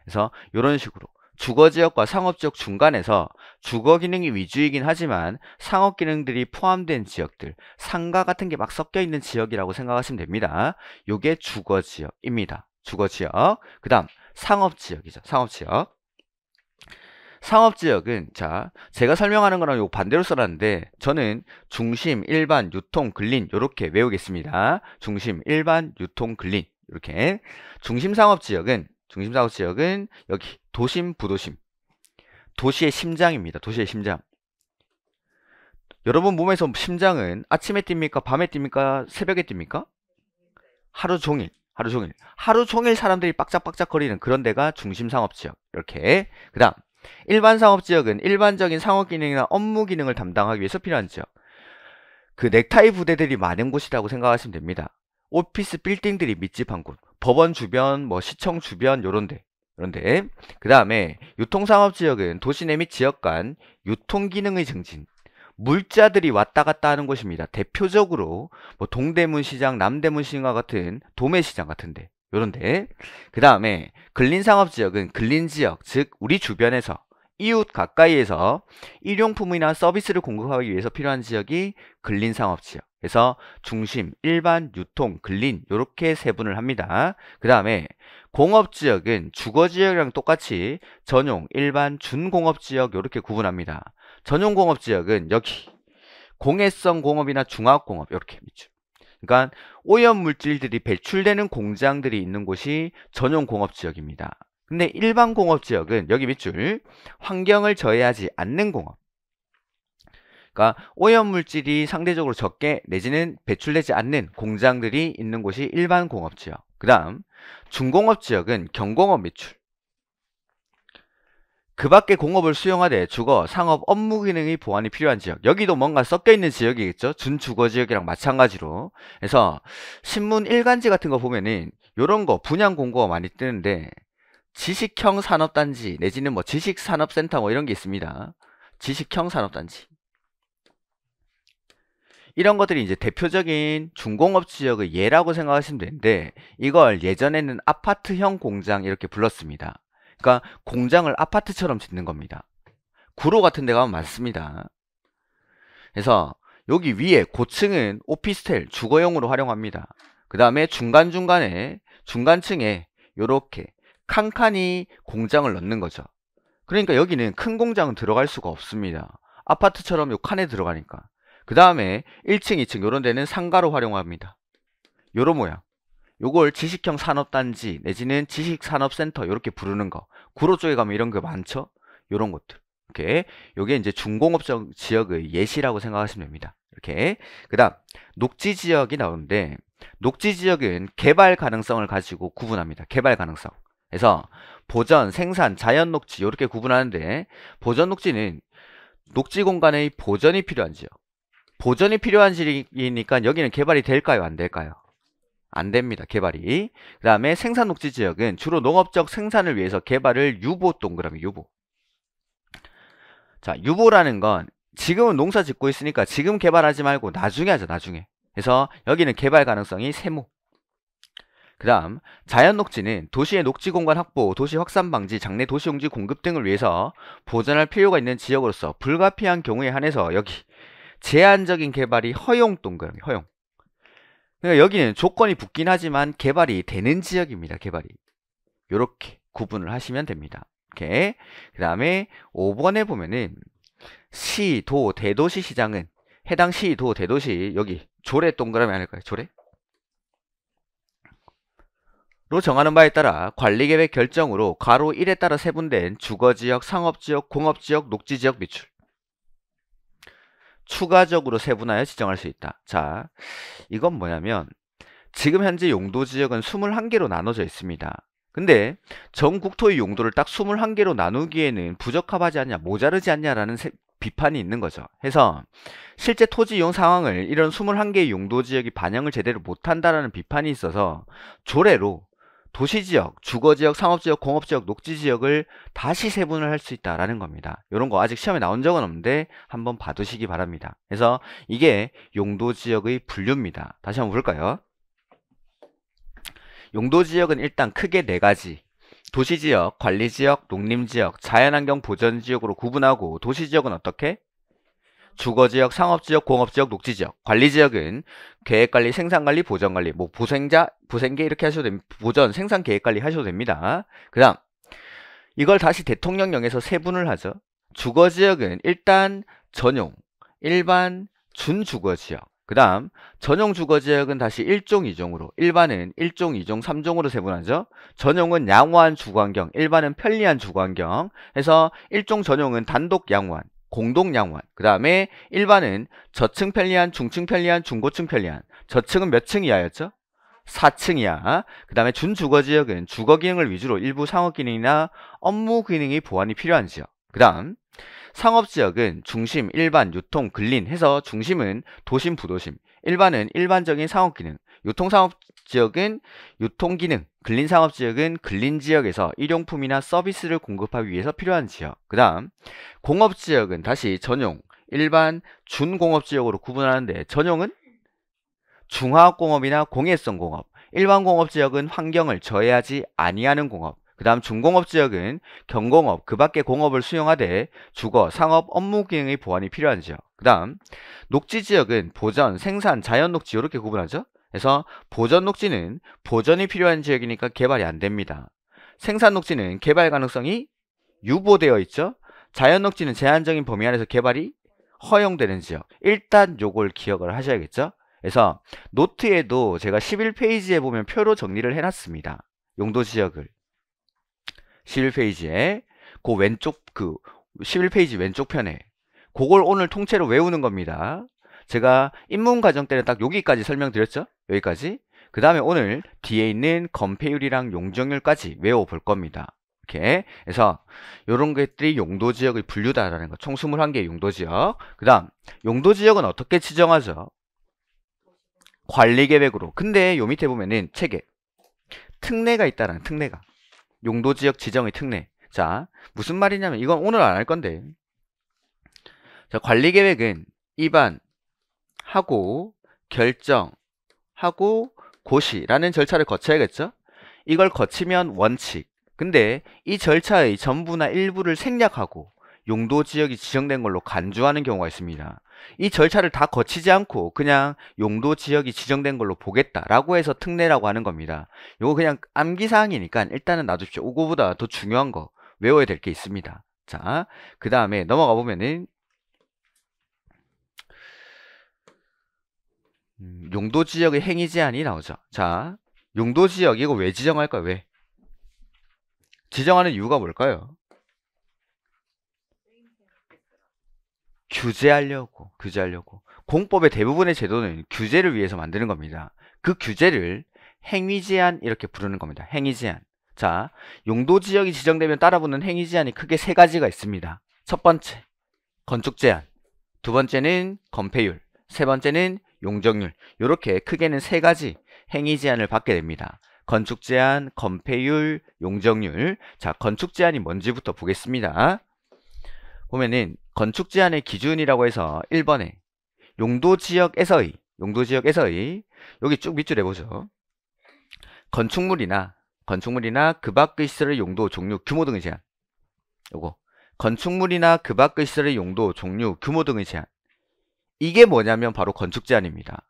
그래서 이런 식으로 주거지역과 상업지역 중간에서 주거기능이 위주이긴 하지만 상업기능들이 포함된 지역들, 상가 같은 게 막 섞여있는 지역이라고 생각하시면 됩니다. 요게 주거지역입니다. 주거지역. 그 다음 상업지역이죠. 상업지역. 상업지역은 자 제가 설명하는 거랑 요 반대로 써놨는데 저는 중심 일반 유통 근린 이렇게 외우겠습니다 중심 일반 유통 근린 이렇게 중심 상업지역은 중심 상업지역은 여기 도심 부도심 도시의 심장입니다 도시의 심장 여러분 몸에서 심장은 아침에 뜁니까 밤에 뜁니까 새벽에 뜁니까 하루 종일 하루 종일 하루 종일 사람들이 빡짝빡짝 거리는 그런 데가 중심 상업지역 이렇게 그 다음 일반 상업지역은 일반적인 상업기능이나 업무기능을 담당하기 위해서 필요한 지역 그 넥타이 부대들이 많은 곳이라고 생각하시면 됩니다 오피스 빌딩들이 밑집한 곳 법원 주변 뭐 시청 주변 요런데 그런데 그 다음에 유통상업지역은 도시내 및 지역 간 유통기능의 증진 물자들이 왔다 갔다 하는 곳입니다. 대표적으로 뭐 동대문 시장, 남대문 시장과 같은 도매시장 같은데 요런데 그 다음에 근린상업지역은 근린지역 즉 우리 주변에서 이웃 가까이에서 일용품이나 서비스를 공급하기 위해서 필요한 지역이 근린상업지역 그래서 중심, 일반, 유통, 근린 이렇게 세분을 합니다. 그 다음에 공업지역은 주거지역이랑 똑같이 전용, 일반, 준공업지역 이렇게 구분합니다. 전용공업지역은 여기 공해성 공업이나 중화공업 이렇게 밑줄 그러니까 오염 물질들이 배출되는 공장들이 있는 곳이 전용 공업 지역입니다. 근데 일반 공업 지역은 여기 밑줄 환경을 저해하지 않는 공업. 그러니까 오염 물질이 상대적으로 적게 내지는 배출되지 않는 공장들이 있는 곳이 일반 공업 지역. 그다음 중공업 지역은 경공업 매출. 그 밖에 공업을 수용하되 주거, 상업, 업무 기능이 보완이 필요한 지역. 여기도 뭔가 섞여 있는 지역이겠죠? 준주거 지역이랑 마찬가지로. 그래서 신문 일간지 같은 거 보면은 이런거 분양 공고가 많이 뜨는데 지식형 산업단지 내지는 뭐 지식산업센터 뭐 이런 게 있습니다. 지식형 산업단지. 이런 것들이 이제 대표적인 중공업 지역의 예라고 생각하시면 되는데 이걸 예전에는 아파트형 공장 이렇게 불렀습니다. 그러니까 공장을 아파트처럼 짓는 겁니다. 구로 같은 데 가면 많습니다. 그래서 여기 위에 고층은 오피스텔 주거용으로 활용합니다. 그 다음에 중간중간에 중간층에 이렇게 칸칸이 공장을 넣는 거죠. 그러니까 여기는 큰 공장은 들어갈 수가 없습니다. 아파트처럼 요 칸에 들어가니까. 그 다음에 1층, 2층 요런 데는 상가로 활용합니다. 요런 모양. 요걸 지식형 산업단지 내지는 지식산업센터 이렇게 부르는 거 구로 쪽에 가면 이런 거 많죠 요런 것들 이렇게 요게 이제 중공업 적 지역의 예시라고 생각하시면 됩니다 이렇게 그 다음 녹지 지역이 나오는데 녹지 지역은 개발 가능성을 가지고 구분합니다 개발 가능성 그래서 보전, 생산, 자연 녹지 이렇게 구분하는데 보전 녹지는 녹지 공간의 보전이 필요한 지역 보전이 필요한 지역이니까 여기는 개발이 될까요 안 될까요 안 됩니다. 개발이. 그 다음에 생산 녹지 지역은 주로 농업적 생산을 위해서 개발을 유보 동그라미 유보. 자, 유보라는 건 지금은 농사 짓고 있으니까 지금 개발하지 말고 나중에 하자, 나중에. 그래서 여기는 개발 가능성이 세모. 그 다음 자연 녹지는 도시의 녹지 공간 확보, 도시 확산 방지, 장내 도시용지 공급 등을 위해서 보전할 필요가 있는 지역으로서 불가피한 경우에 한해서 여기 제한적인 개발이 허용 동그라미 허용 그러니까 여기는 조건이 붙긴 하지만 개발이 되는 지역입니다. 개발이. 이렇게 구분을 하시면 됩니다. 이렇게. 그 다음에 5번에 보면은 시, 도, 대도시 시장은 해당 시, 도, 대도시 여기 조례 동그라미 아닐까요? 조례? 로 정하는 바에 따라 관리계획 결정으로 가로 1에 따라 세분된 주거지역, 상업지역, 공업지역, 녹지지역 미출 추가적으로 세분하여 지정할 수 있다. 자, 이건 뭐냐면 지금 현재 용도 지역은 21개로 나눠져 있습니다. 근데 전 국토의 용도를 딱 21개로 나누기에는 부적합하지 않냐, 모자르지 않냐라는 세, 비판이 있는 거죠. 해서 실제 토지 이용 상황을 이런 21개의 용도 지역이 반영을 제대로 못한다라는 비판이 있어서 조례로 도시지역, 주거지역, 상업지역, 공업지역, 녹지지역을 다시 세분을 할 수 있다라는 겁니다. 이런 거 아직 시험에 나온 적은 없는데 한번 봐두시기 바랍니다. 그래서 이게 용도지역의 분류입니다. 다시 한번 볼까요? 용도지역은 일단 크게 네 가지 도시지역, 관리지역, 농림지역, 자연환경 보전지역으로 구분하고 도시지역은 어떻게? 주거지역, 상업지역, 공업지역, 녹지지역. 관리지역은 계획관리, 생산관리, 보전관리, 뭐 보생자, 보생계 이렇게 하셔도 됩니다. 보전, 생산, 계획관리 하셔도 됩니다. 그 다음 이걸 다시 대통령령에서 세분을 하죠. 주거지역은 일단 전용, 일반, 준주거지역. 그 다음 전용 주거지역은 다시 1종, 2종으로 일반은 1종, 2종, 3종으로 세분하죠. 전용은 양호한 주거환경, 일반은 편리한 주거환경 해서 1종 전용은 단독 양호한 공동 양원그 다음에 1반은 저층 편리한, 중층 편리한, 중고층 편리한. 저층은 몇 층 이하였죠? 4층 이하. 그 다음에 준주거 지역은 주거 기능을 위주로 일부 상업 기능이나 업무 기능이 보완이 필요한 지역. 그 다음 상업 지역은 중심, 일반, 유통, 근린 해서 중심은 도심, 부도심. 일반은 일반적인 상업 기능, 유통상업 지역은 유통기능, 근린상업 지역은 근린지역에서 일용품이나 서비스를 공급하기 위해서 필요한 지역. 그 다음, 공업지역은 다시 전용, 일반, 준공업지역으로 구분하는데 전용은 중화학공업이나 공예성공업, 일반공업지역은 환경을 저해하지 아니하는 공업, 그 다음 중공업지역은 경공업, 그 밖의 공업을 수용하되 주거, 상업, 업무 기능의 보완이 필요한 지역. 그 다음 녹지지역은 보전, 생산, 자연녹지 이렇게 구분하죠. 그래서 보전 녹지는 보전이 필요한 지역이니까 개발이 안 됩니다. 생산 녹지는 개발 가능성이 유보되어 있죠. 자연 녹지는 제한적인 범위 안에서 개발이 허용되는 지역. 일단 요걸 기억을 하셔야겠죠. 그래서 노트에도 제가 11페이지에 보면 표로 정리를 해놨습니다. 용도 지역을. 11페이지에 그 왼쪽 그 11페이지 왼쪽 편에 그걸 오늘 통째로 외우는 겁니다. 제가 입문과정 때는 딱 여기까지 설명드렸죠? 여기까지. 그 다음에 오늘 뒤에 있는 건폐율이랑 용적률까지 외워볼 겁니다. 이렇게 해서 이런 것들이 용도지역의 분류다라는 거. 총 21개의 용도지역. 그 다음 용도지역은 어떻게 지정하죠? 관리계획으로. 근데 요 밑에 보면은 책에 특례가 있다라는 특례가. 용도지역 지정의 특례. 자, 무슨 말이냐면 이건 오늘 안 할 건데. 자, 관리계획은 입안, 하고 결정하고 고시라는 절차를 거쳐야겠죠? 이걸 거치면 원칙. 근데 이 절차의 전부나 일부를 생략하고 용도 지역이 지정된 걸로 간주하는 경우가 있습니다. 이 절차를 다 거치지 않고 그냥 용도 지역이 지정된 걸로 보겠다라고 해서 특례라고 하는 겁니다. 이거 그냥 암기사항이니까 일단은 놔둡시오. 이거보다 더 중요한 거 외워야 될 게 있습니다. 자, 그 다음에 넘어가 보면은 음, 용도 지역의 행위 제한이 나오죠. 자, 용도 지역 이거 왜 지정할까요? 왜? 지정하는 이유가 뭘까요? 규제하려고, 규제하려고. 공법의 대부분의 제도는 규제를 위해서 만드는 겁니다. 그 규제를 행위 제한 이렇게 부르는 겁니다. 행위 제한. 자, 용도 지역이 지정되면 따라붙는 행위 제한이 크게 세 가지가 있습니다. 첫 번째, 건축 제한. 두 번째는 건폐율. 세 번째는 용적률 이렇게 크게는 세 가지 행위 제한을 받게 됩니다. 건축 제한, 건폐율, 용적률 자 건축 제한이 뭔지부터 보겠습니다. 보면은 건축 제한의 기준이라고 해서 1번에 용도 지역에서의 용도 지역에서의 여기 쭉 밑줄 해보죠. 건축물이나 건축물이나 그 밖의 시설의 용도, 종류, 규모 등의 제한 요거 건축물이나 그 밖의 시설의 용도, 종류, 규모 등의 제한 이게 뭐냐면 바로 건축 제한입니다.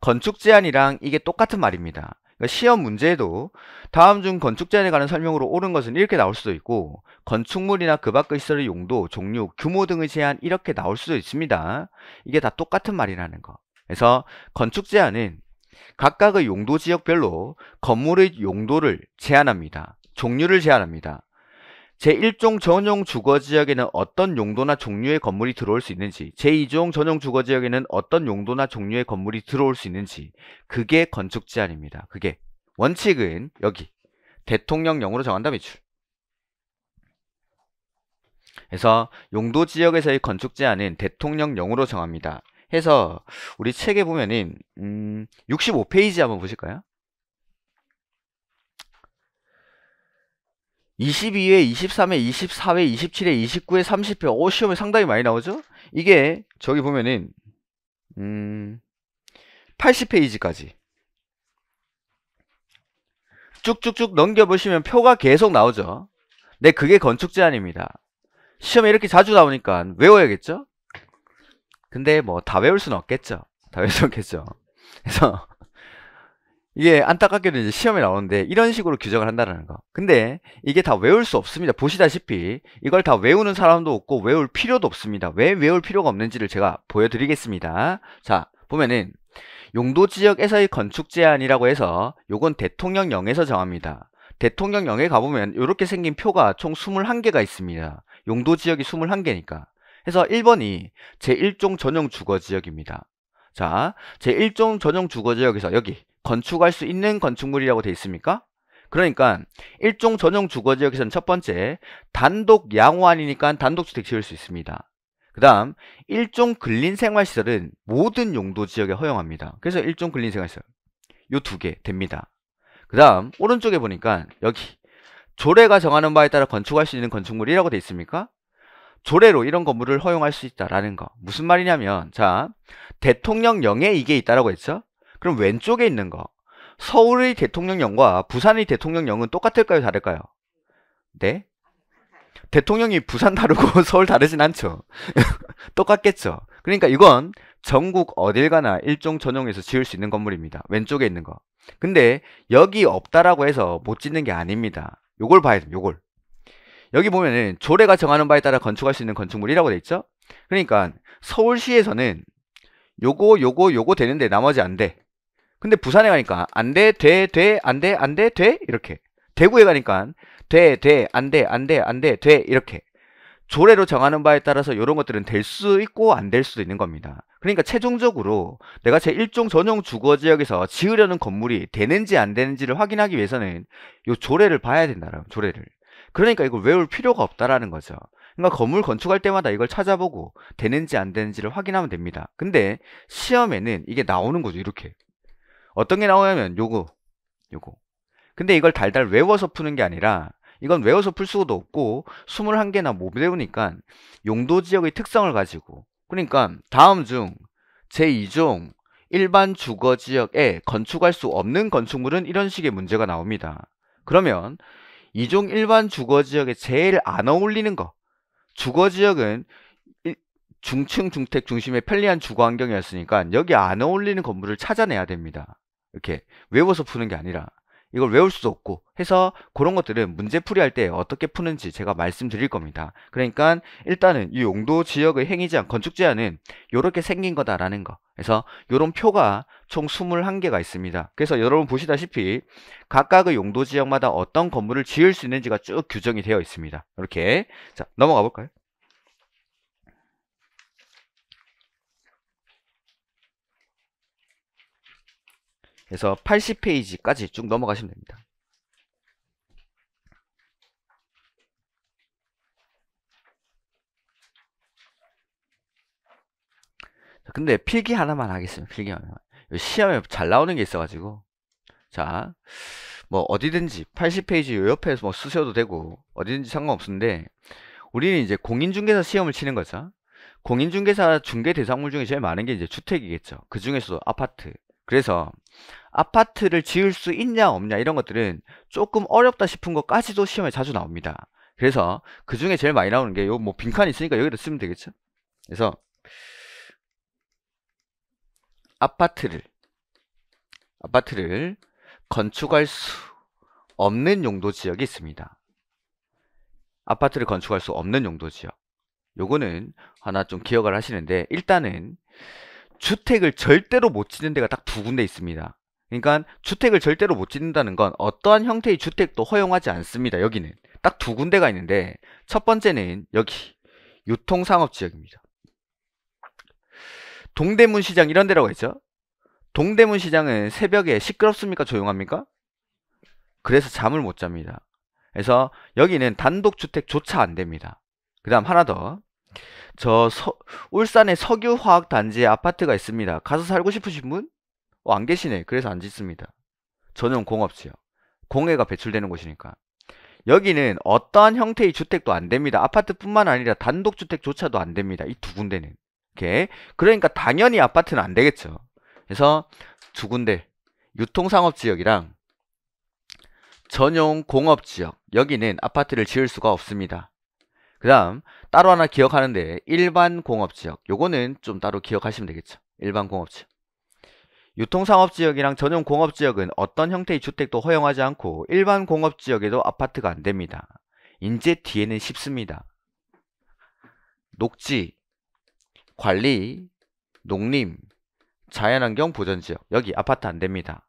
건축 제한이랑 이게 똑같은 말입니다. 그러니까 시험 문제에도 다음 중 건축 제한에 관한 설명으로 옳은 것은 이렇게 나올 수도 있고 건축물이나 그 밖의 시설의 용도, 종류, 규모 등의 제한 이렇게 나올 수도 있습니다. 이게 다 똑같은 말이라는 거. 그래서 건축 제한은 각각의 용도 지역별로 건물의 용도를 제한합니다. 종류를 제한합니다. 제1종 전용 주거지역에는 어떤 용도나 종류의 건물이 들어올 수 있는지 제2종 전용 주거지역에는 어떤 용도나 종류의 건물이 들어올 수 있는지 그게 건축 제한입니다. 그게 원칙은 여기 대통령령으로 정한다 매출 그래서 용도 지역에서의 건축 제한은 대통령령으로 정합니다. 해서 우리 책에 보면은 음 65페이지 한번 보실까요? 22회, 23회, 24회, 27회, 29회, 30회. 오, 시험에 상당히 많이 나오죠? 이게, 저기 보면은, 음, 80페이지까지. 쭉쭉쭉 넘겨보시면 표가 계속 나오죠. 네, 그게 건축 제한입니다. 시험에 이렇게 자주 나오니까 외워야겠죠? 근데 뭐 다 외울 수는 없겠죠. 다 외울 수 없겠죠. 그래서 이게 안타깝게도 이제 시험에 나오는데 이런 식으로 규정을 한다는 거 근데 이게 다 외울 수 없습니다 보시다시피 이걸 다 외우는 사람도 없고 외울 필요도 없습니다 왜 외울 필요가 없는지를 제가 보여드리겠습니다 자 보면은 용도지역에서의 건축제한이라고 해서 요건 대통령령에서 정합니다 대통령령에 가보면 이렇게 생긴 표가 총 21개가 있습니다 용도지역이 21개니까 해서 1번이 제1종 전용 주거지역입니다 자, 제1종 전용 주거지역에서 여기 건축할 수 있는 건축물이라고 돼 있습니까? 그러니까 일종 전용 주거지역에서는 첫 번째 단독 양호 아이니까 단독주택 지을 수 있습니다. 그 다음 일종 근린생활시설은 모든 용도지역에 허용합니다. 그래서 일종 근린생활시설 요 두 개 됩니다. 그 다음 오른쪽에 보니까 여기 조례가 정하는 바에 따라 건축할 수 있는 건축물이라고 돼 있습니까? 조례로 이런 건물을 허용할 수 있다라는 거 무슨 말이냐면 자 대통령령에 이게 있다라고 했죠? 그럼 왼쪽에 있는 거 서울의 대통령령과 부산의 대통령령은 똑같을까요? 다를까요? 네? 대통령이 부산 다르고 (laughs) 서울 다르진 않죠. (laughs) 똑같겠죠. 그러니까 이건 전국 어딜 가나 일종 전용에서 지을 수 있는 건물입니다. 왼쪽에 있는 거. 근데 여기 없다라고 해서 못 짓는 게 아닙니다. 요걸 봐야 돼요. 요걸. 여기 보면은 조례가 정하는 바에 따라 건축할 수 있는 건축물이라고 돼 있죠? 그러니까 서울시에서는 요거 요거 요거 되는데 나머지 안 돼. 근데 부산에 가니까 안 돼, 돼, 돼, 안 돼, 안 돼, 돼 이렇게. 대구에 가니까 돼, 돼, 안 돼, 안 돼, 안 돼, 돼 이렇게. 조례로 정하는 바에 따라서 이런 것들은 될 수 있고 안 될 수도 있는 겁니다. 그러니까 최종적으로 내가 제1종 전용 주거 지역에서 지으려는 건물이 되는지 안 되는지를 확인하기 위해서는 이 조례를 봐야 된다는 조례를. 그러니까 이걸 외울 필요가 없다라는 거죠. 그러니까 건물 건축할 때마다 이걸 찾아보고 되는지 안 되는지를 확인하면 됩니다. 근데 시험에는 이게 나오는 거죠. 이렇게. 어떤 게 나오냐면 요거 요거 근데 이걸 달달 외워서 푸는 게 아니라 이건 외워서 풀 수도 없고 21개나 못 외우니까 용도 지역의 특성을 가지고 그러니까 다음 중 제2종 일반 주거 지역에 건축할 수 없는 건축물은 이런 식의 문제가 나옵니다. 그러면 2종 일반 주거 지역에 제일 안 어울리는 거 주거 지역은 중층 주택 중심의 편리한 주거 환경이었으니까 여기 안 어울리는 건물을 찾아내야 됩니다. 이렇게 외워서 푸는 게 아니라 이걸 외울 수도 없고 해서 그런 것들은 문제풀이 할때 어떻게 푸는지 제가 말씀드릴 겁니다. 그러니까 일단은 이 용도 지역의 행위 제한, 건축 제한은 이렇게 생긴 거다라는 거. 그래서 이런 표가 총 21개가 있습니다. 그래서 여러분 보시다시피 각각의 용도 지역마다 어떤 건물을 지을 수 있는지가 쭉 규정이 되어 있습니다. 이렇게 자 넘어가 볼까요? 그래서 80페이지까지 쭉 넘어가시면 됩니다. 근데 필기 하나만 하겠습니다. 필기 하나만. 시험에 잘 나오는 게 있어가지고. 자, 뭐 어디든지 80페이지 요 옆에서 뭐 쓰셔도 되고 어디든지 상관없는데 우리는 이제 공인중개사 시험을 치는 거죠. 공인중개사 중개 대상물 중에 제일 많은 게 이제 주택이겠죠. 그 중에서도 아파트. 그래서 아파트를 지을 수 있냐 없냐 이런 것들은 조금 어렵다 싶은 것까지도 시험에 자주 나옵니다. 그래서 그 중에 제일 많이 나오는 게 요 뭐 빈칸이 있으니까 여기다 쓰면 되겠죠. 그래서 아파트를 아파트를 건축할 수 없는 용도 지역이 있습니다. 아파트를 건축할 수 없는 용도 지역. 요거는 하나 좀 기억을 하시는데 일단은 주택을 절대로 못 짓는 데가 딱 두 군데 있습니다. 그러니까 주택을 절대로 못 짓는다는 건 어떠한 형태의 주택도 허용하지 않습니다. 여기는 딱 두 군데가 있는데 첫 번째는 여기 유통상업지역입니다. 동대문 시장 이런 데라고 했죠. 동대문 시장은 새벽에 시끄럽습니까? 조용합니까? 그래서 잠을 못 잡니다. 그래서 여기는 단독주택조차 안 됩니다. 그 다음 하나 더. 저 서, 울산의 석유화학단지에 아파트가 있습니다. 가서 살고 싶으신 분? 어, 안 계시네. 그래서 안 짓습니다. 전용 공업지역. 공해가 배출되는 곳이니까. 여기는 어떠한 형태의 주택도 안 됩니다. 아파트뿐만 아니라 단독주택조차도 안 됩니다. 이 두 군데는. 오케이? 그러니까 당연히 아파트는 안 되겠죠. 그래서 두 군데 유통상업지역이랑 전용 공업지역 여기는 아파트를 지을 수가 없습니다. 그 다음 따로 하나 기억하는데 일반 공업지역 요거는 좀 따로 기억하시면 되겠죠. 일반 공업지역 유통상업지역이랑 전용 공업지역은 어떤 형태의 주택도 허용하지 않고 일반 공업지역에도 아파트가 안됩니다. 인제 뒤에는 쉽습니다. 녹지, 관리, 농림, 자연환경 보전지역 여기 아파트 안됩니다.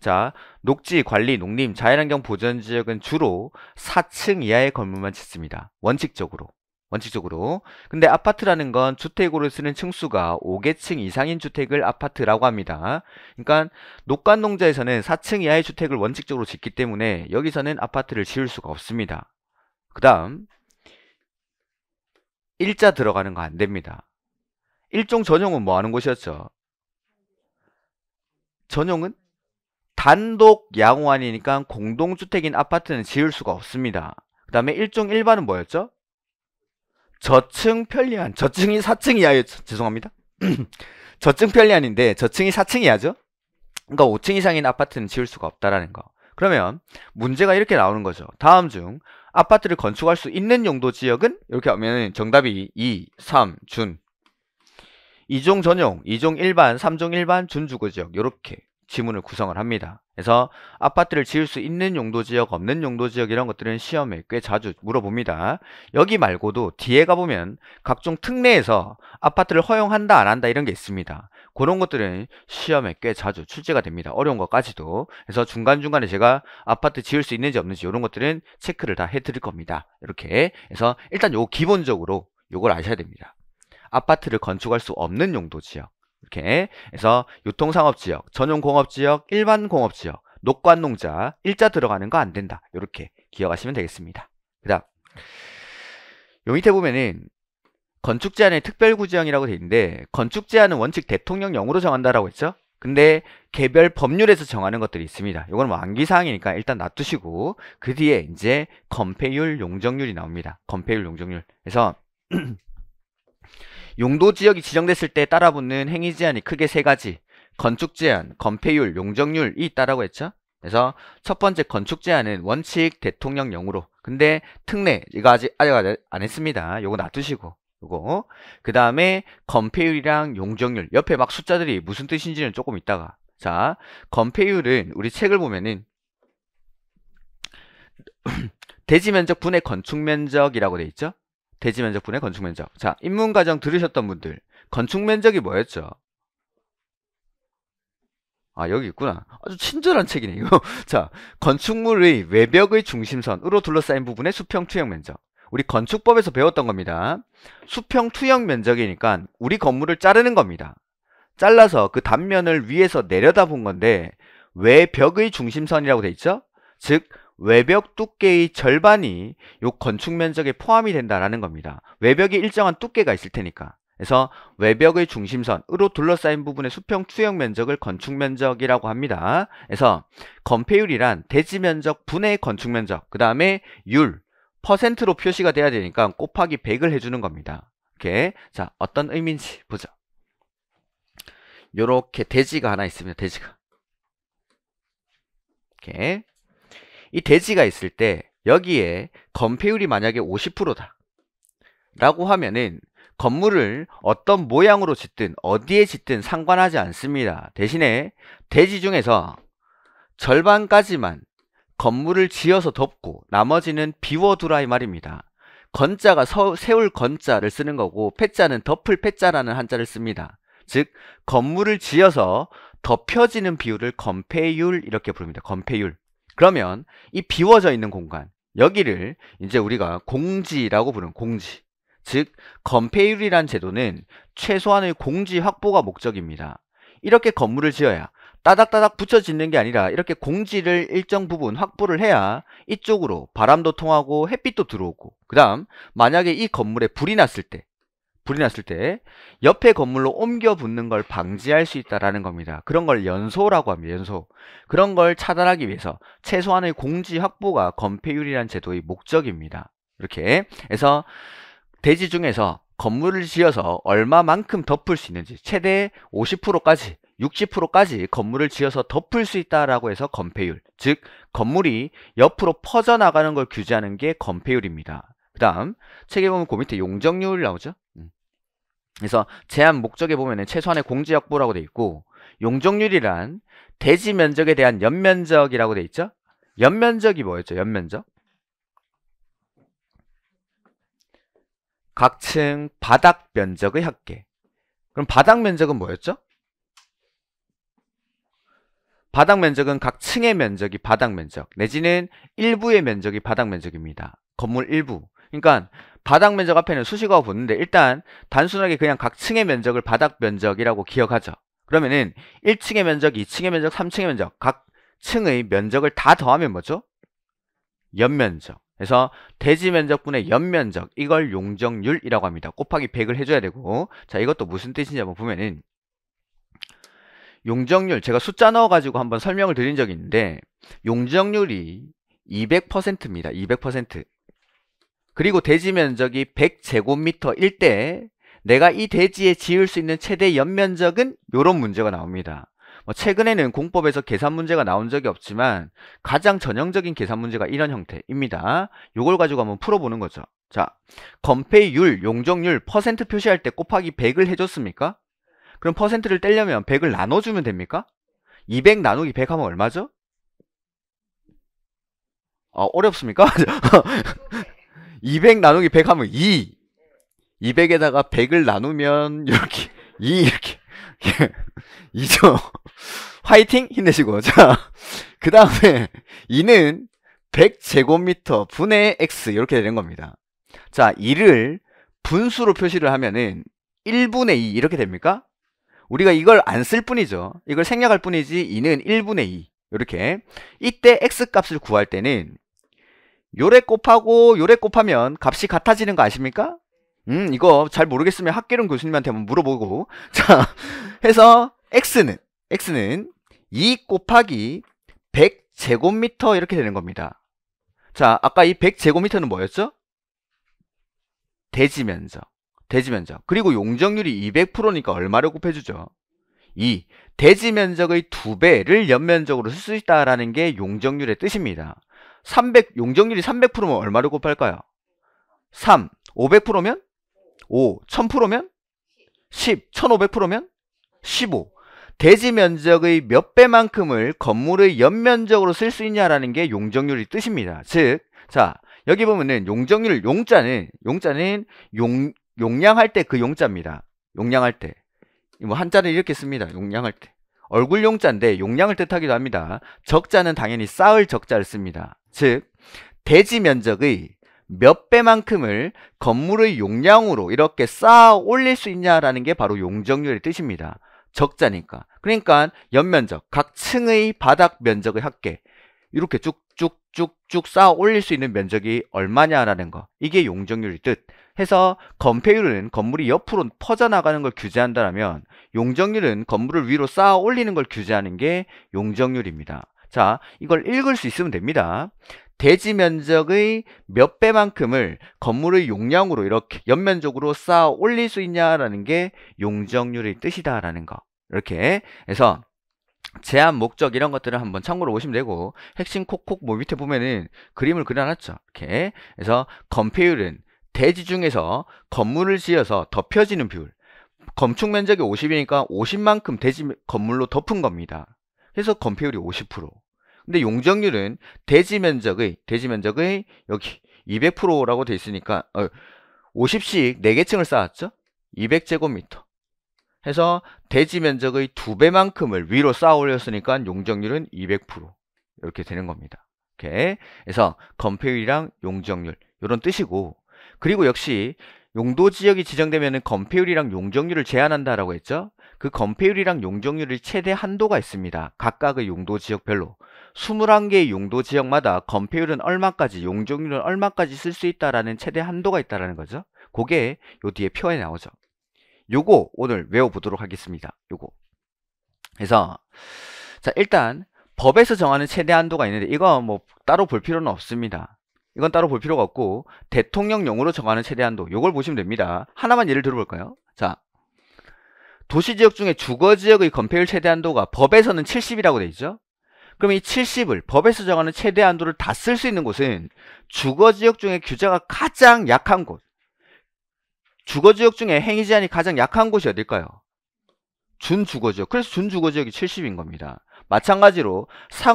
자, 녹지, 관리, 농림, 자연환경 보전지역은 주로 4층 이하의 건물만 짓습니다. 원칙적으로. 원칙적으로. 근데 아파트라는 건 주택으로 쓰는 층수가 5개층 이상인 주택을 아파트라고 합니다. 그러니까 녹간농자에서는 4층 이하의 주택을 원칙적으로 짓기 때문에 여기서는 아파트를 지을 수가 없습니다. 그 다음 일자 들어가는 거 안됩니다. 일종 전용은 뭐하는 곳이었죠? 전용은 단독 양호 아이니까 공동주택인 아파트는 지을 수가 없습니다. 그 다음에 일종 일반은 뭐였죠? 저층 편리한 저층이 4층 이하예 죄송합니다. (clears throat) 저층 편리한인데 저층이 4층 이하죠. 그러니까 5층 이상인 아파트는 지을 수가 없다라는 거. 그러면 문제가 이렇게 나오는 거죠. 다음 중 아파트를 건축할 수 있는 용도 지역은 이렇게 하면 정답이 2, 3, 준. 2종 전용, 2종 일반, 3종 일반, 준주거 지역 요렇게 지문을 구성을 합니다. 그래서 아파트를 지을 수 있는 용도 지역, 없는 용도 지역 이런 것들은 시험에 꽤 자주 물어봅니다. 여기 말고도 뒤에 가보면 각종 특례에서 아파트를 허용한다, 안 한다 이런 게 있습니다. 그런 것들은 시험에 꽤 자주 출제가 됩니다. 어려운 것까지도. 그래서 중간중간에 제가 아파트 지을 수 있는지 없는지 이런 것들은 체크를 다 해드릴 겁니다. 이렇게. 해서 일단 요 기본적으로 요걸 아셔야 됩니다. 아파트를 건축할 수 없는 용도 지역. 이렇게 해서 유통상업지역, 전용공업지역, 일반공업지역, 녹관농자, 일자 들어가는 거 안 된다. 이렇게 기억하시면 되겠습니다. 그 다음 요 밑에 보면은 건축 제한의 특별구제형이라고 되어 있는데 건축 제한은 원칙 대통령령으로 정한다라고 했죠. 근데 개별 법률에서 정하는 것들이 있습니다. 이건 완기사항이니까 일단 놔두시고 그 뒤에 이제 건폐율 용적률이 나옵니다. 건폐율 용적률. 그래서 (clears throat) 용도 지역이 지정됐을 때 따라붙는 행위 제한이 크게 세 가지. 건축 제한, 건폐율, 용적률이 있다라고 했죠. 그래서 첫 번째 건축 제한은 원칙 대통령령으로. 근데 특례 이거 아직 아직 안 했습니다. 요거 놔두시고. 요거. 그다음에 건폐율이랑 용적률. 옆에 막 숫자들이 무슨 뜻인지는 조금 있다가. 자, 건폐율은 우리 책을 보면은 (clears throat) 대지 면적 분의 건축 면적이라고 돼 있죠. 대지 면적 분의 건축 면적. 자, 입문 과정 들으셨던 분들. 건축 면적이 뭐였죠? 아, 여기 있구나. 아주 친절한 책이네, 이거. (laughs) 자, 건축물의 외벽의 중심선으로 둘러싸인 부분의 수평 투영 면적. 우리 건축법에서 배웠던 겁니다. 수평 투영 면적이니까 우리 건물을 자르는 겁니다. 잘라서 그 단면을 위에서 내려다 본 건데 외벽의 중심선이라고 돼 있죠? 즉 외벽 두께의 절반이 이 건축 면적에 포함이 된다라는 겁니다. 외벽이 일정한 두께가 있을 테니까. 그래서 외벽의 중심선으로 둘러싸인 부분의 수평 투영 면적을 건축 면적이라고 합니다. 그래서 건폐율이란 대지 면적 분의 건축 면적, 그 다음에 율, 퍼센트로 표시가 돼야 되니까 곱하기 100을 해주는 겁니다. 이렇게 자 어떤 의미인지 보죠. 요렇게 대지가 하나 있습니다. 대지가. 이렇게 이 대지가 있을 때 여기에 건폐율이 만약에 50%다 라고 하면은 건물을 어떤 모양으로 짓든 어디에 짓든 상관하지 않습니다. 대신에 대지 중에서 절반까지만 건물을 지어서 덮고 나머지는 비워두라 이 말입니다. 건자가 서, 세울 건자를 쓰는 거고 패자는 덮을 패자라는 한자를 씁니다. 즉 건물을 지어서 덮여지는 비율을 건폐율 이렇게 부릅니다. 건폐율. 그러면 이 비워져 있는 공간 여기를 이제 우리가 공지라고 부르는 공지 즉 건폐율이란 제도는 최소한의 공지 확보가 목적입니다. 이렇게 건물을 지어야 따닥따닥 붙여 짓는 게 아니라 이렇게 공지를 일정 부분 확보를 해야 이쪽으로 바람도 통하고 햇빛도 들어오고 그 다음 만약에 이 건물에 불이 났을 때 불이 났을 때 옆에 건물로 옮겨 붙는 걸 방지할 수 있다라는 겁니다. 그런 걸 연소라고 합니다. 연소. 그런 걸 차단하기 위해서 최소한의 공지 확보가 건폐율이란 제도의 목적입니다. 이렇게 해서 대지 중에서 건물을 지어서 얼마만큼 덮을 수 있는지 최대 50%까지 60%까지 건물을 지어서 덮을 수 있다라고 해서 건폐율 즉 건물이 옆으로 퍼져나가는 걸 규제하는 게 건폐율입니다. 그 다음 책에 보면 그 밑에 용적률 나오죠. 그래서 제한 목적에 보면 최소한의 공지 확보라고 돼 있고 용적률이란 대지 면적에 대한 연면적이라고 돼 있죠. 연면적이 뭐였죠? 연면적? 각층 바닥 면적의 합계. 그럼 바닥 면적은 뭐였죠? 바닥 면적은 각 층의 면적이 바닥 면적, 내지는 일부의 면적이 바닥 면적입니다. 건물 일부. 그러니까 바닥 면적 앞에는 수식어가 붙는데 일단 단순하게 그냥 각 층의 면적을 바닥 면적이라고 기억하죠. 그러면은 1층의 면적, 2층의 면적, 3층의 면적 각 층의 면적을 다 더하면 뭐죠? 연면적. 그래서 대지 면적분의 연면적 이걸 용적률이라고 합니다. 곱하기 100을 해줘야 되고 자 이것도 무슨 뜻인지 한번 보면은 용적률 제가 숫자 넣어가지고 한번 설명을 드린 적이 있는데 용적률이 200%입니다. 200% 그리고 대지 면적이 100제곱미터 일때 내가 이 대지에 지을 수 있는 최대 연면적은 이런 문제가 나옵니다. 뭐 최근에는 공법에서 계산 문제가 나온 적이 없지만 가장 전형적인 계산 문제가 이런 형태입니다. 이걸 가지고 한번 풀어보는 거죠. 자, 건폐율, 용적률, 퍼센트 표시할 때 곱하기 100을 해줬습니까? 그럼 퍼센트를 떼려면 100을 나눠주면 됩니까? 200 나누기 100 하면 얼마죠? 아, 어렵습니까? (laughs) 네. 200 나누기 100 하면 2. 200에다가 100을 나누면 이렇게 2 이렇게 2죠. (laughs) 화이팅 힘내시고 자그 다음에 2는 100제곱미터 분의 x 이렇게 되는 겁니다. 자 2를 분수로 표시를 하면은 1분의 2 이렇게 됩니까? 우리가 이걸 안 쓸 뿐이죠. 이걸 생략할 뿐이지 2는 1분의 2 이렇게 이때 x값을 구할 때는 요래 곱하고 요래 곱하면 값이 같아지는 거 아십니까? 음, 이거 잘 모르겠으면 학계론 교수님한테 한번 물어보고. (laughs) 자, 해서 x는 x는 2 곱하기 100제곱미터 이렇게 되는 겁니다. 자, 아까 이 100제곱미터는 뭐였죠? 대지 면적. 대지 면적. 그리고 용적률이 200%니까 얼마를 곱해 주죠? 2. 대지 면적의 2배를 연면적으로 쓸 수 있다라는 게 용적률의 뜻입니다. 300 용적률이 300%면 얼마를 곱할까요? 3. 500%면 5. 1000%면 10. 1500%면 15. 대지 면적의 몇 배만큼을 건물의 연면적으로 쓸 수 있냐라는 게 용적률이 뜻입니다. 즉, 자, 여기 보면은 용적률 용자는 용자는 용 용량할 때 그 용자입니다. 용량할 때. 뭐 한자를 이렇게 씁니다. 용량할 때. 얼굴 용자인데 용량을 뜻하기도 합니다. 적자는 당연히 쌓을 적자를 씁니다. 즉, 대지 면적의 몇 배만큼을 건물의 용량으로 이렇게 쌓아 올릴 수 있냐라는 게 바로 용적률의 뜻입니다. 적자니까. 그러니까 연면적, 각 층의 바닥 면적의 합계 이렇게 쭉쭉쭉쭉 쌓아 올릴 수 있는 면적이 얼마냐라는 거. 이게 용적률의 뜻. 해서 건폐율은 건물이 옆으로 퍼져나가는 걸 규제한다면 용적률은 건물을 위로 쌓아 올리는 걸 규제하는 게 용적률입니다. 자, 이걸 읽을 수 있으면 됩니다. 대지 면적의 몇 배만큼을 건물의 용량으로 이렇게 연면적으로 쌓아 올릴 수 있냐라는 게 용적률의 뜻이다라는 거. 이렇게 해서 제한 목적 이런 것들을 한번 참고로 보시면 되고 핵심 콕콕 뭐 밑에 보면은 그림을 그려놨죠. 이렇게 해서 건폐율은 대지 중에서 건물을 지어서 덮여지는 비율. 건축 면적이 50이니까 50만큼 대지 건물로 덮은 겁니다. 해서 건폐율이 50% 근데 용적률은 대지 면적의 대지 면적의 여기 200%라고 돼 있으니까 어, 50씩 4개층을 쌓았죠 200제곱미터 해서 대지 면적의 두배만큼을 위로 쌓아 올렸으니까 용적률은 200% 이렇게 되는 겁니다 이렇게 그래서 건폐율이랑 용적률 이런 뜻이고 그리고 역시 용도지역이 지정되면 건폐율이랑 용적률을 제한한다라고 했죠 그 건폐율이랑 용적률이 최대 한도가 있습니다. 각각의 용도 지역별로. 21개의 용도 지역마다 건폐율은 얼마까지, 용적률은 얼마까지 쓸 수 있다라는 최대 한도가 있다라는 거죠. 그게 요 뒤에 표에 나오죠. 요거 오늘 외워보도록 하겠습니다. 요거. 그래서 자 일단 법에서 정하는 최대 한도가 있는데 이거 뭐 따로 볼 필요는 없습니다. 이건 따로 볼 필요가 없고 대통령령으로 정하는 최대 한도 요걸 보시면 됩니다. 하나만 예를 들어볼까요? 도시 지역 중에 주거 지역의 건폐율 최대 한도가 법에서는 70이라고 돼 있죠. 그럼 이 70을 법에서 정하는 최대 한도를 다 쓸 수 있는 곳은 주거 지역 중에 규제가 가장 약한 곳. 주거 지역 중에 행위 제한이 가장 약한 곳이 어딜까요? 준주거 지역. 그래서 준주거 지역이 70인 겁니다. 마찬가지로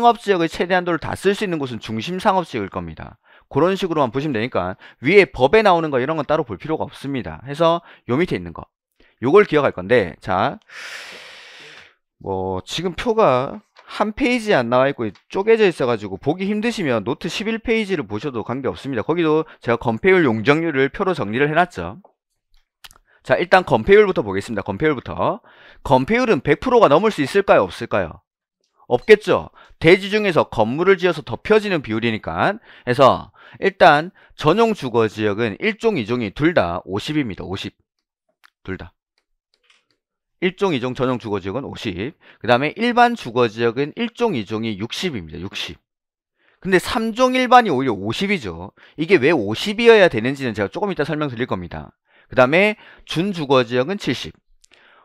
상업 지역의 최대 한도를 다 쓸 수 있는 곳은 중심 상업 지역일 겁니다. 그런 식으로만 보시면 되니까 위에 법에 나오는 거 이런 건 따로 볼 필요가 없습니다. 해서 요 밑에 있는 거 요걸 기억할 건데 자뭐 지금 표가 한 페이지 안 나와 있고 쪼개져 있어 가지고 보기 힘드시면 노트 11페이지를 보셔도 관계없습니다 거기도 제가 건폐율 용적률을 표로 정리를 해놨죠 자 일단 건폐율부터 보겠습니다 건폐율부터 건폐율은 100%가 넘을 수 있을까요 없을까요 없겠죠 대지 중에서 건물을 지어서 덮여지는 비율이니까 해서 일단 전용 주거지역은 1종 2종이 둘 다 50입니다 50둘다 1종, 2종 전용 주거 지역은 50. 그 다음에 일반 주거 지역은 1종, 2종이 60입니다. 60. 근데 3종 일반이 오히려 50이죠. 이게 왜 50이어야 되는지는 제가 조금 이따 설명드릴 겁니다. 그 다음에 준주거 지역은 70.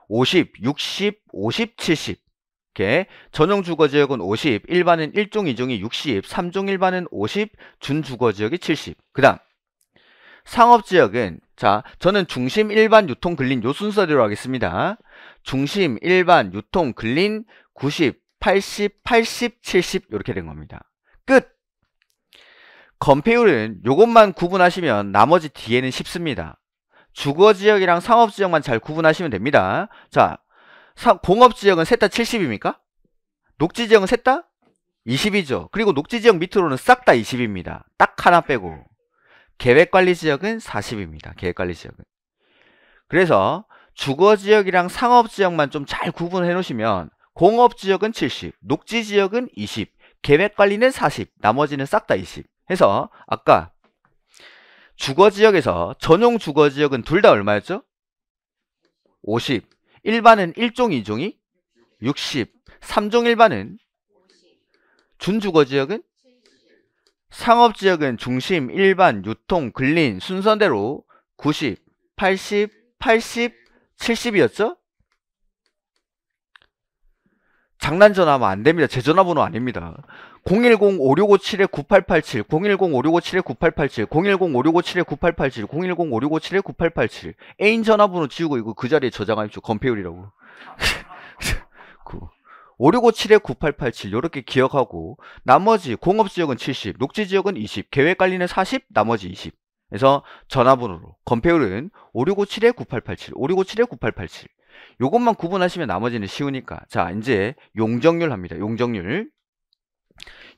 50, 60, 50, 70. 이렇게 전용 주거 지역은 50, 일반은 1종, 2종이 60, 3종 일반은 50, 준주거 지역이 70. 그다음 상업 지역은 자, 저는 중심 일반 유통 근린 요 순서대로 하겠습니다. 중심, 일반, 유통, 글린, 90, 80, 80, 70 이렇게 된 겁니다. 끝! 건폐율은 이것만 구분하시면 나머지 뒤에는 쉽습니다. 주거지역이랑 상업지역만 잘 구분하시면 됩니다. 자, 공업지역은 셋다 70입니까? 녹지지역은 셋다 20이죠. 그리고 녹지지역 밑으로는 싹 다 20입니다. 딱 하나 빼고. 계획관리지역은 40입니다. 계획관리지역은. 그래서 주거 지역이랑 상업 지역만 좀 잘 구분해 놓으시면 공업 지역은 70, 녹지 지역은 20, 계획 관리는 40, 나머지는 싹 다 20. 해서 아까 주거 지역에서 전용 주거 지역은 둘 다 얼마였죠? 50. 일반은 1종, 2종이 60. 3종 일반은 준주거 지역은 상업 지역은 중심, 일반, 유통, 근린 순서대로 90, 80, 80, 70이었죠? 장난 전화하면 안 됩니다. 제 전화번호 아닙니다. 010-5657-9887, 010-5657-9887, 010-5657-9887, 010-5657-9887. 애인 전화번호 지우고 이거 그 자리에 저장하십시오. 건폐율이라고. 5657-9887 (laughs) 이렇게 그 기억하고 나머지 공업지역은 70, 녹지지역은 20, 계획관리는 40, 나머지 20. 그래서 전화번호로 건폐율은 5657-9887, 5657-9887이것만 구분하시면 나머지는 쉬우니까 자 이제 용적률 합니다. 용적률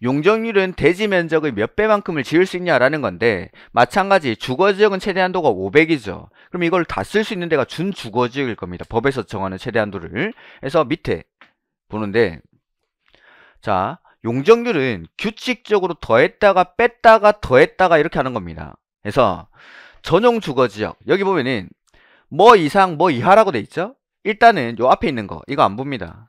용적률은 대지 면적의 몇 배만큼을 지을 수 있냐라는 건데 마찬가지 주거지역은 최대한도가 500이죠. 그럼 이걸 다 쓸 수 있는 데가 준주거지역일 겁니다. 법에서 정하는 최대한도를 해서 밑에 보는데 자 용적률은 규칙적으로 더했다가 뺐다가 더했다가 이렇게 하는 겁니다. 그래서 전용 주거 지역 여기 보면은 뭐 이상 뭐 이하라고 돼 있죠? 일단은 요 앞에 있는 거 이거 안 봅니다.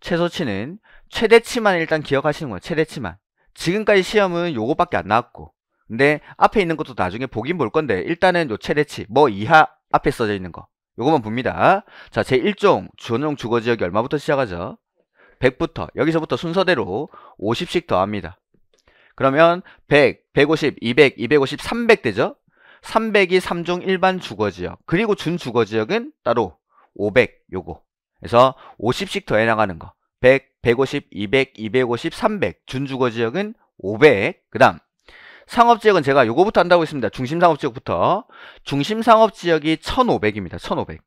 최소치는 최대치만 일단 기억하시는 거예요. 최대치만. 지금까지 시험은 요거밖에 안 나왔고 근데 앞에 있는 것도 나중에 보긴 볼 건데 일단은 요 최대치 뭐 이하 앞에 써져 있는 거 요거만 봅니다. 자, 제1종 전용 주거지역이 얼마부터 시작하죠? 100부터 여기서부터 순서대로 50씩 더합니다. 그러면 100, 150, 200, 250, 300 되죠? 300이 3종 일반 주거지역 그리고 준주거지역은 따로 500 요거 그래서 50씩 더해 나가는 거 100, 150, 200, 250, 300 준주거지역은 500그 다음 상업지역은 제가 요거부터 한다고 했습니다 중심상업지역부터 중심상업지역이 1500입니다 1500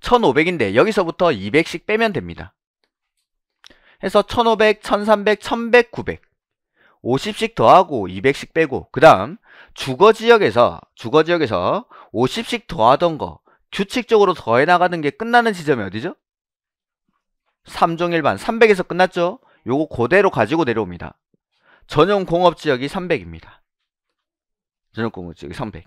1500인데 여기서부터 200씩 빼면 됩니다 해서 1500, 1300, 1100, 900 50씩 더하고 200씩 빼고 그 다음 주거 지역에서 주거 지역에서 50씩 더하던 거 규칙적으로 더해 나가는 게 끝나는 지점이 어디죠? 3종 일반 300에서 끝났죠? 요거 그대로 가지고 내려옵니다. 전용 공업 지역이 300입니다. 전용 공업 지역이 300.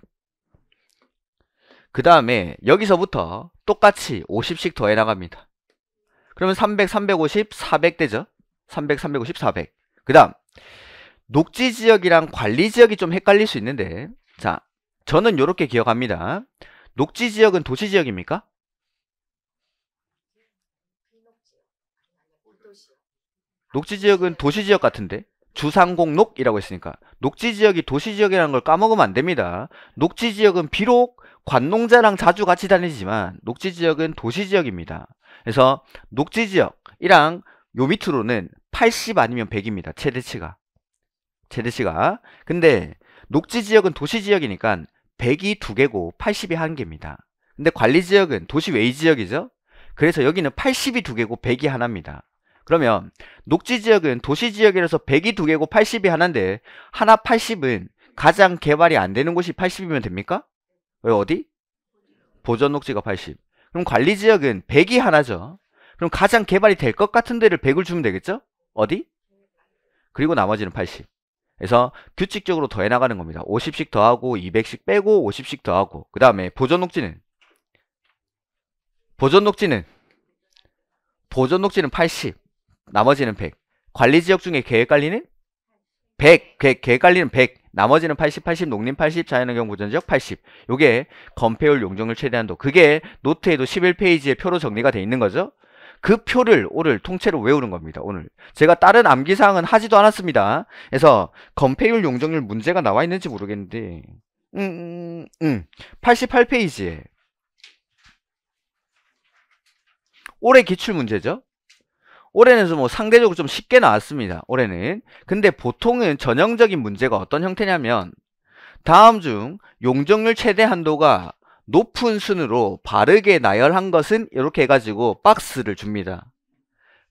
그 다음에 여기서부터 똑같이 50씩 더해 나갑니다. 그러면 300, 350, 400 되죠? 300, 350, 400. 그 다음 녹지 지역이랑 관리 지역이 좀 헷갈릴 수 있는데 자 저는 이렇게 기억합니다. 녹지 지역은 도시 지역입니까? 녹지 지역은 도시 지역 같은데 주상공녹이라고 했으니까 녹지 지역이 도시 지역이라는 걸 까먹으면 안 됩니다. 녹지 지역은 비록 관농자랑 자주 같이 다니지만 녹지 지역은 도시 지역입니다. 그래서 녹지 지역이랑 요 밑으로는 80 아니면 100입니다. 최대치가. 제대씨가 근데 녹지 지역은 도시 지역이니까 100이 두개고 80이 한개입니다 근데 관리 지역은 도시 외이 지역이죠. 그래서 여기는 80이 두개고 100이 하나입니다. 그러면 녹지 지역은 도시 지역이라서 100이 두개고 80이 하나인데 하나 80은 가장 개발이 안 되는 곳이 80이면 됩니까? 어디? 보전 녹지가 80. 그럼 관리 지역은 100이 하나죠. 그럼 가장 개발이 될 것 같은 데를 100을 주면 되겠죠? 어디? 그리고 나머지는 80. 그래서 규칙적으로 더해 나가는 겁니다. 50씩 더하고 200씩 빼고 50씩 더하고 그 다음에 보존 녹지는 보존 녹지는 보존 녹지는 80 나머지는 100 관리 지역 중에 계획 관리는 100 계획, 계획 관리는 100 나머지는 80, 80, 농림 80, 자연환경 보전지역 80. 요게 건폐율 용적률 최대한도. 그게 노트에도 11페이지에 표로 정리가 돼 있는 거죠. 그 표를 오늘 통째로 외우는 겁니다. 오늘 제가 다른 암기사항은 하지도 않았습니다. 그래서 건폐율 용적률 문제가 나와 있는지 모르겠는데 음, 음, 88페이지에 음, 음. 올해 기출문제죠. 올해는 뭐 상대적으로 좀 쉽게 나왔습니다. 올해는. 근데 보통은 전형적인 문제가 어떤 형태냐면 다음 중 용적률 최대 한도가 높은 순으로 바르게 나열한 것은 이렇게 해가지고 박스를 줍니다.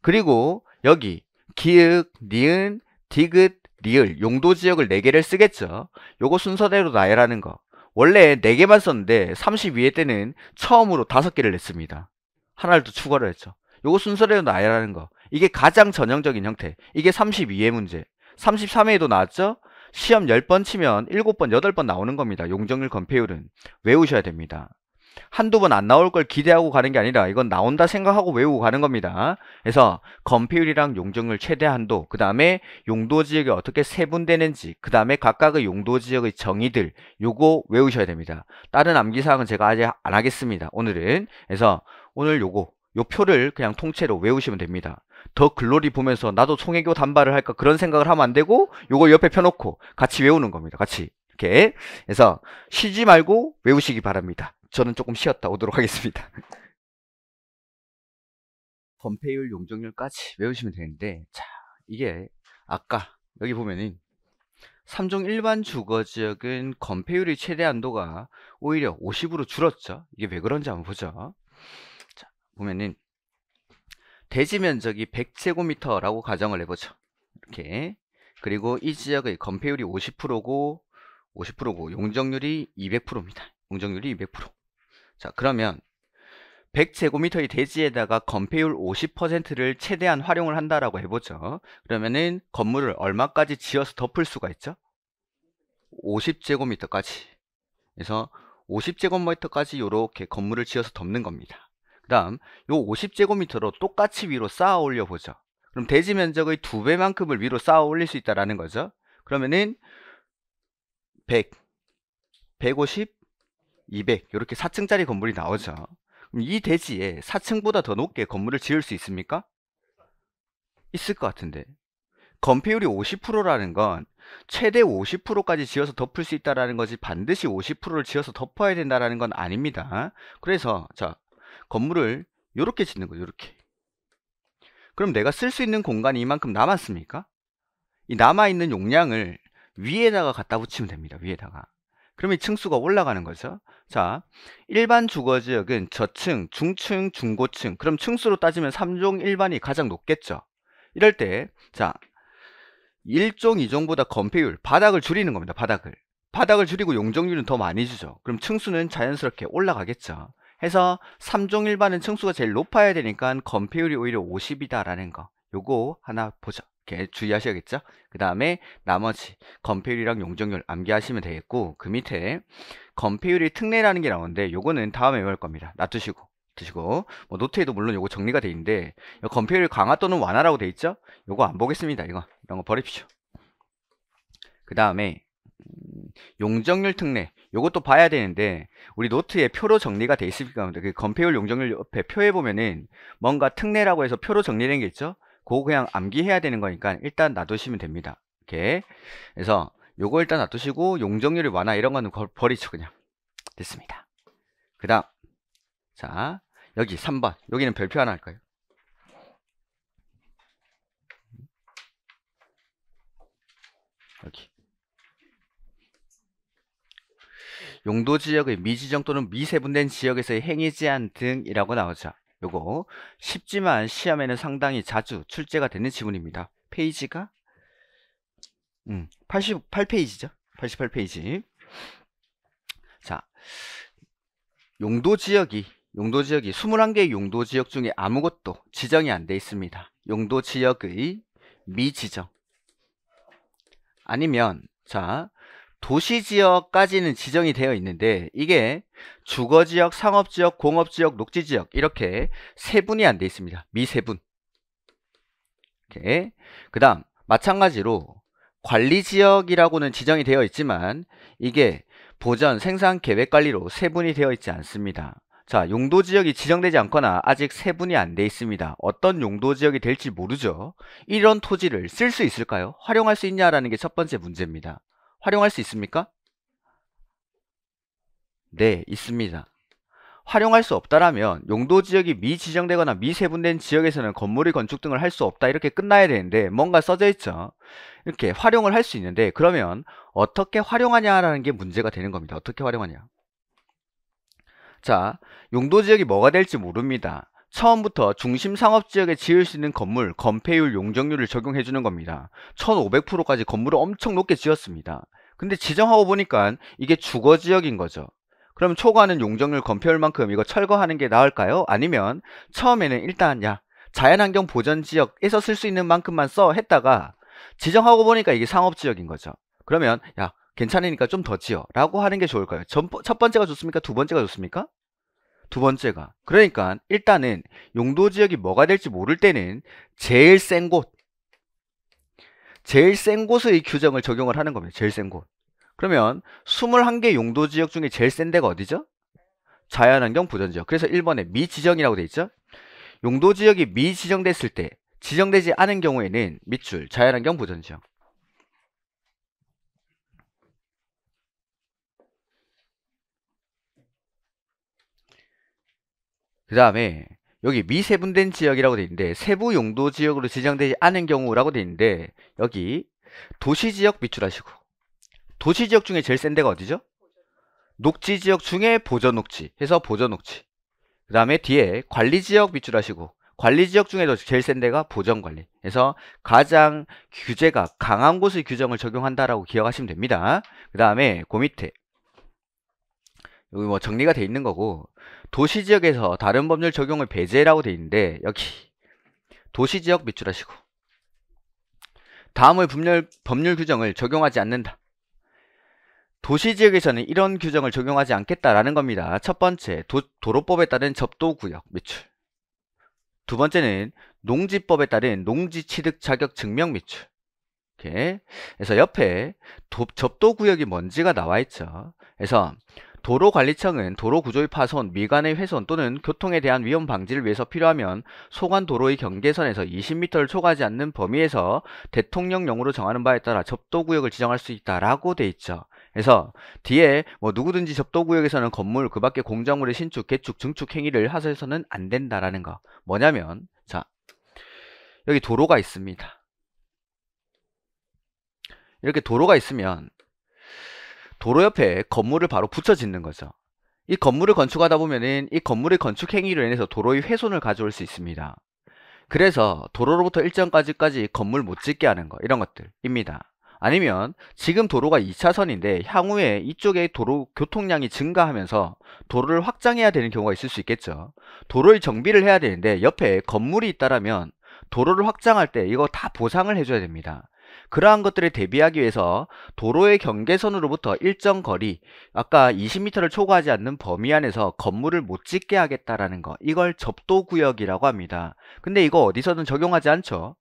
그리고 여기 기읍, 니은, 디귿, 리을 용도 지역을 4개를 쓰겠죠. 요거 순서대로 나열하는 거. 원래 4개만 썼는데 32회 때는 처음으로 5개를 냈습니다. 하나를 더 추가를 했죠. 요거 순서대로 나열하는 거. 이게 가장 전형적인 형태. 이게 32회 문제. 33회에도 나왔죠? 시험 10번 치면 7번, 8번 나오는 겁니다. 용적률 건폐율은. 외우셔야 됩니다. 한두 번 안 나올 걸 기대하고 가는 게 아니라 이건 나온다 생각하고 외우고 가는 겁니다. 그래서 건폐율이랑 용적률 최대 한도, 그 다음에 용도 지역이 어떻게 세분되는지, 그 다음에 각각의 용도 지역의 정의들, 요거 외우셔야 됩니다. 다른 암기사항은 제가 아직 안 하겠습니다. 오늘은. 그래서 오늘 요거, 요 표를 그냥 통째로 외우시면 됩니다. 더 글로리 보면서 나도 송혜교 단발을 할까 그런 생각을 하면 안 되고 요거 옆에 펴놓고 같이 외우는 겁니다. 같이 이렇게 해서 쉬지 말고 외우시기 바랍니다. 저는 조금 쉬었다 오도록 하겠습니다. 건폐율, 용적률까지 외우시면 되는데 자 이게 아까 여기 보면은 3종 일반 주거 지역은 건폐율이 최대 한도가 오히려 50으로 줄었죠. 이게 왜 그런지 한번 보죠. 자, 보면은 대지 면적이 100제곱미터라고 가정을 해보죠. 이렇게. 그리고 이 지역의 건폐율이 50%고 50%고 용적률이 200%입니다. 용적률이 200%. 자, 그러면 100제곱미터의 대지에다가 건폐율 50%를 최대한 활용을 한다라고 해보죠. 그러면은 건물을 얼마까지 지어서 덮을 수가 있죠? 50제곱미터까지. 그래서 50제곱미터까지 이렇게 건물을 지어서 덮는 겁니다. 그다음 요 50제곱미터로 똑같이 위로 쌓아 올려 보죠. 그럼 대지 면적의 두 배만큼을 위로 쌓아 올릴 수 있다라는 거죠. 그러면은 100, 150, 200 이렇게 4층짜리 건물이 나오죠. 그럼 이 대지에 4층보다 더 높게 건물을 지을 수 있습니까? 있을 것 같은데. 건폐율이 50%라는 건 최대 50%까지 지어서 덮을 수 있다라는 거지 반드시 50%를 지어서 덮어야 된다라는 건 아닙니다. 그래서 자 건물을 이렇게 짓는 거예요. 이렇게. 그럼 내가 쓸 수 있는 공간이 이만큼 남았습니까? 이 남아있는 용량을 위에다가 갖다 붙이면 됩니다. 위에다가. 그러면 이 층수가 올라가는 거죠. 자, 일반 주거 지역은 저층, 중층, 중고층. 그럼 층수로 따지면 3종 일반이 가장 높겠죠. 이럴 때, 자, 1종, 2종보다 건폐율, 바닥을 줄이는 겁니다. 바닥을. 바닥을 줄이고 용적률은 더 많이 주죠. 그럼 층수는 자연스럽게 올라가겠죠. 해서 3종 일반은 층수가 제일 높아야 되니까 건폐율이 오히려 50이다라는 거 요거 하나 보자 이렇게 주의하셔야겠죠 그 다음에 나머지 건폐율이랑 용적률 암기하시면 되겠고 그 밑에 건폐율이 특례라는 게 나오는데 요거는 다음에 외울 겁니다 놔두시고 드시고 뭐 노트에도 물론 요거 정리가 돼 있는데 건폐율 강화 또는 완화라고 돼 있죠 요거 안 보겠습니다 이거 이런 거 버립시오 그 다음에 음, 용적률 특례 이것도 봐야 되는데 우리 노트에 표로 정리가 돼 있으니까 그 건폐율 용적률 옆에 표에 보면은 뭔가 특례라고 해서 표로 정리된 게 있죠 그거 그냥 암기해야 되는 거니까 일단 놔두시면 됩니다 이렇게 그래서 요거 일단 놔두시고 용적률이 완화 이런 거는 버리죠 그냥 됐습니다 그 다음 자 여기 3번 여기는 별표 하나 할까요 용도 지역의 미지정 또는 미세분된 지역에서의 행위 제한 등이라고 나오죠. 요거 쉽지만 시험에는 상당히 자주 출제가 되는 지문입니다. 페이지가 음, 88페이지죠. 88페이지. 자, 용도 지역이 용도 지역이 21개의 용도 지역 중에 아무것도 지정이 안 돼 있습니다. 용도 지역의 미지정 아니면 자 도시지역까지는 지정이 되어 있는데 이게 주거지역, 상업지역, 공업지역, 녹지지역 이렇게 세분이 안 돼 있습니다. 미세분. 이렇게. 그 다음 마찬가지로 관리지역이라고는 지정이 되어 있지만 이게 보전 생산계획관리로 세분이 되어 있지 않습니다. 자 용도지역이 지정되지 않거나 아직 세분이 안 돼 있습니다. 어떤 용도지역이 될지 모르죠. 이런 토지를 쓸 수 있을까요? 활용할 수 있냐라는 게 첫 번째 문제입니다. 활용할 수 있습니까? 네, 있습니다. 활용할 수 없다라면 용도 지역이 미지정되거나 미세분된 지역에서는 건물이 건축 등을 할 수 없다 이렇게 끝나야 되는데 뭔가 써져 있죠. 이렇게 활용을 할 수 있는데 그러면 어떻게 활용하냐라는 게 문제가 되는 겁니다. 어떻게 활용하냐. 자, 용도 지역이 뭐가 될지 모릅니다. 처음부터 중심 상업지역에 지을 수 있는 건물 건폐율 용적률을 적용해주는 겁니다. 1500%까지 건물을 엄청 높게 지었습니다. 근데 지정하고 보니까 이게 주거지역인 거죠. 그럼 초과하는 용적률 건폐율만큼 이거 철거하는 게 나을까요? 아니면 처음에는 일단 야 자연환경 보전지역에서 쓸 수 있는 만큼만 써 했다가 지정하고 보니까 이게 상업지역인 거죠. 그러면 야 괜찮으니까 좀 더 지어 라고 하는 게 좋을까요? 첫 번째가 좋습니까? 두 번째가 좋습니까? 두 번째가 그러니까 일단은 용도 지역이 뭐가 될지 모를 때는 제일 센 곳, 제일 센 곳의 규정을 적용을 하는 겁니다. 제일 센 곳. 그러면 21개 용도 지역 중에 제일 센 데가 어디죠? 자연환경 보전지역. 그래서 1번에 미지정이라고 돼 있죠. 용도 지역이 미지정됐을 때 지정되지 않은 경우에는 밑줄 자연환경 보전지역. 그 다음에 여기 미세분된 지역이라고 되어 있는데 세부 용도 지역으로 지정되지 않은 경우라고 되어 있는데 여기 도시 지역 비출하시고 도시 지역 중에 제일 센 데가 어디죠? 녹지 지역 중에 보전 녹지 해서 보전 녹지 그 다음에 뒤에 관리 지역 비출하시고 관리 지역 중에도 제일 센 데가 보전 관리 해서 가장 규제가 강한 곳의 규정을 적용한다라고 기억하시면 됩니다 그 다음에 그 밑에 여기 뭐 정리가 돼 있는 거고 도시 지역에서 다른 법률 적용을 배제라고 되어 있는데 여기 도시 지역 밑줄하시고 다음을 법률, 법률 규정을 적용하지 않는다. 도시 지역에서는 이런 규정을 적용하지 않겠다라는 겁니다. 첫 번째, 도, 로법에 따른 접도구역 매출. 두 번째는 농지법에 따른 농지취득자격증명 매출. 이렇게. 그래서 옆에 도, 접도구역이 뭔지가 나와 있죠. 그래서 도로관리청은 도로구조의 파손, 미관의 훼손 또는 교통에 대한 위험 방지를 위해서 필요하면 소관도로의 경계선에서 20m를 초과하지 않는 범위에서 대통령령으로 정하는 바에 따라 접도구역을 지정할 수 있다라고 돼 있죠. 그래서 뒤에 뭐 누구든지 접도구역에서는 건물 그 밖에 공작물의 신축, 개축, 증축 행위를 하서서는안 된다라는 거. 뭐냐면 자 여기 도로가 있습니다. 이렇게 도로가 있으면 도로 옆에 건물을 바로 붙여 짓는 거죠. 이 건물을 건축하다 보면은 이 건물의 건축 행위로 인해서 도로의 훼손을 가져올 수 있습니다. 그래서 도로로부터 일정까지까지 건물 못 짓게 하는 거 이런 것들입니다. 아니면 지금 도로가 2차선인데 향후에 이쪽에 도로 교통량이 증가하면서 도로를 확장해야 되는 경우가 있을 수 있겠죠. 도로의 정비를 해야 되는데 옆에 건물이 있다라면 도로를 확장할 때 이거 다 보상을 해줘야 됩니다. 그러한 것들에 대비하기 위해서 도로의 경계선으로부터 일정 거리, 아까 20m를 초과하지 않는 범위 안에서 건물을 못 짓게 하겠다라는 거, 이걸 접도구역이라고 합니다. 근데 이거 어디서는 적용하지 않죠?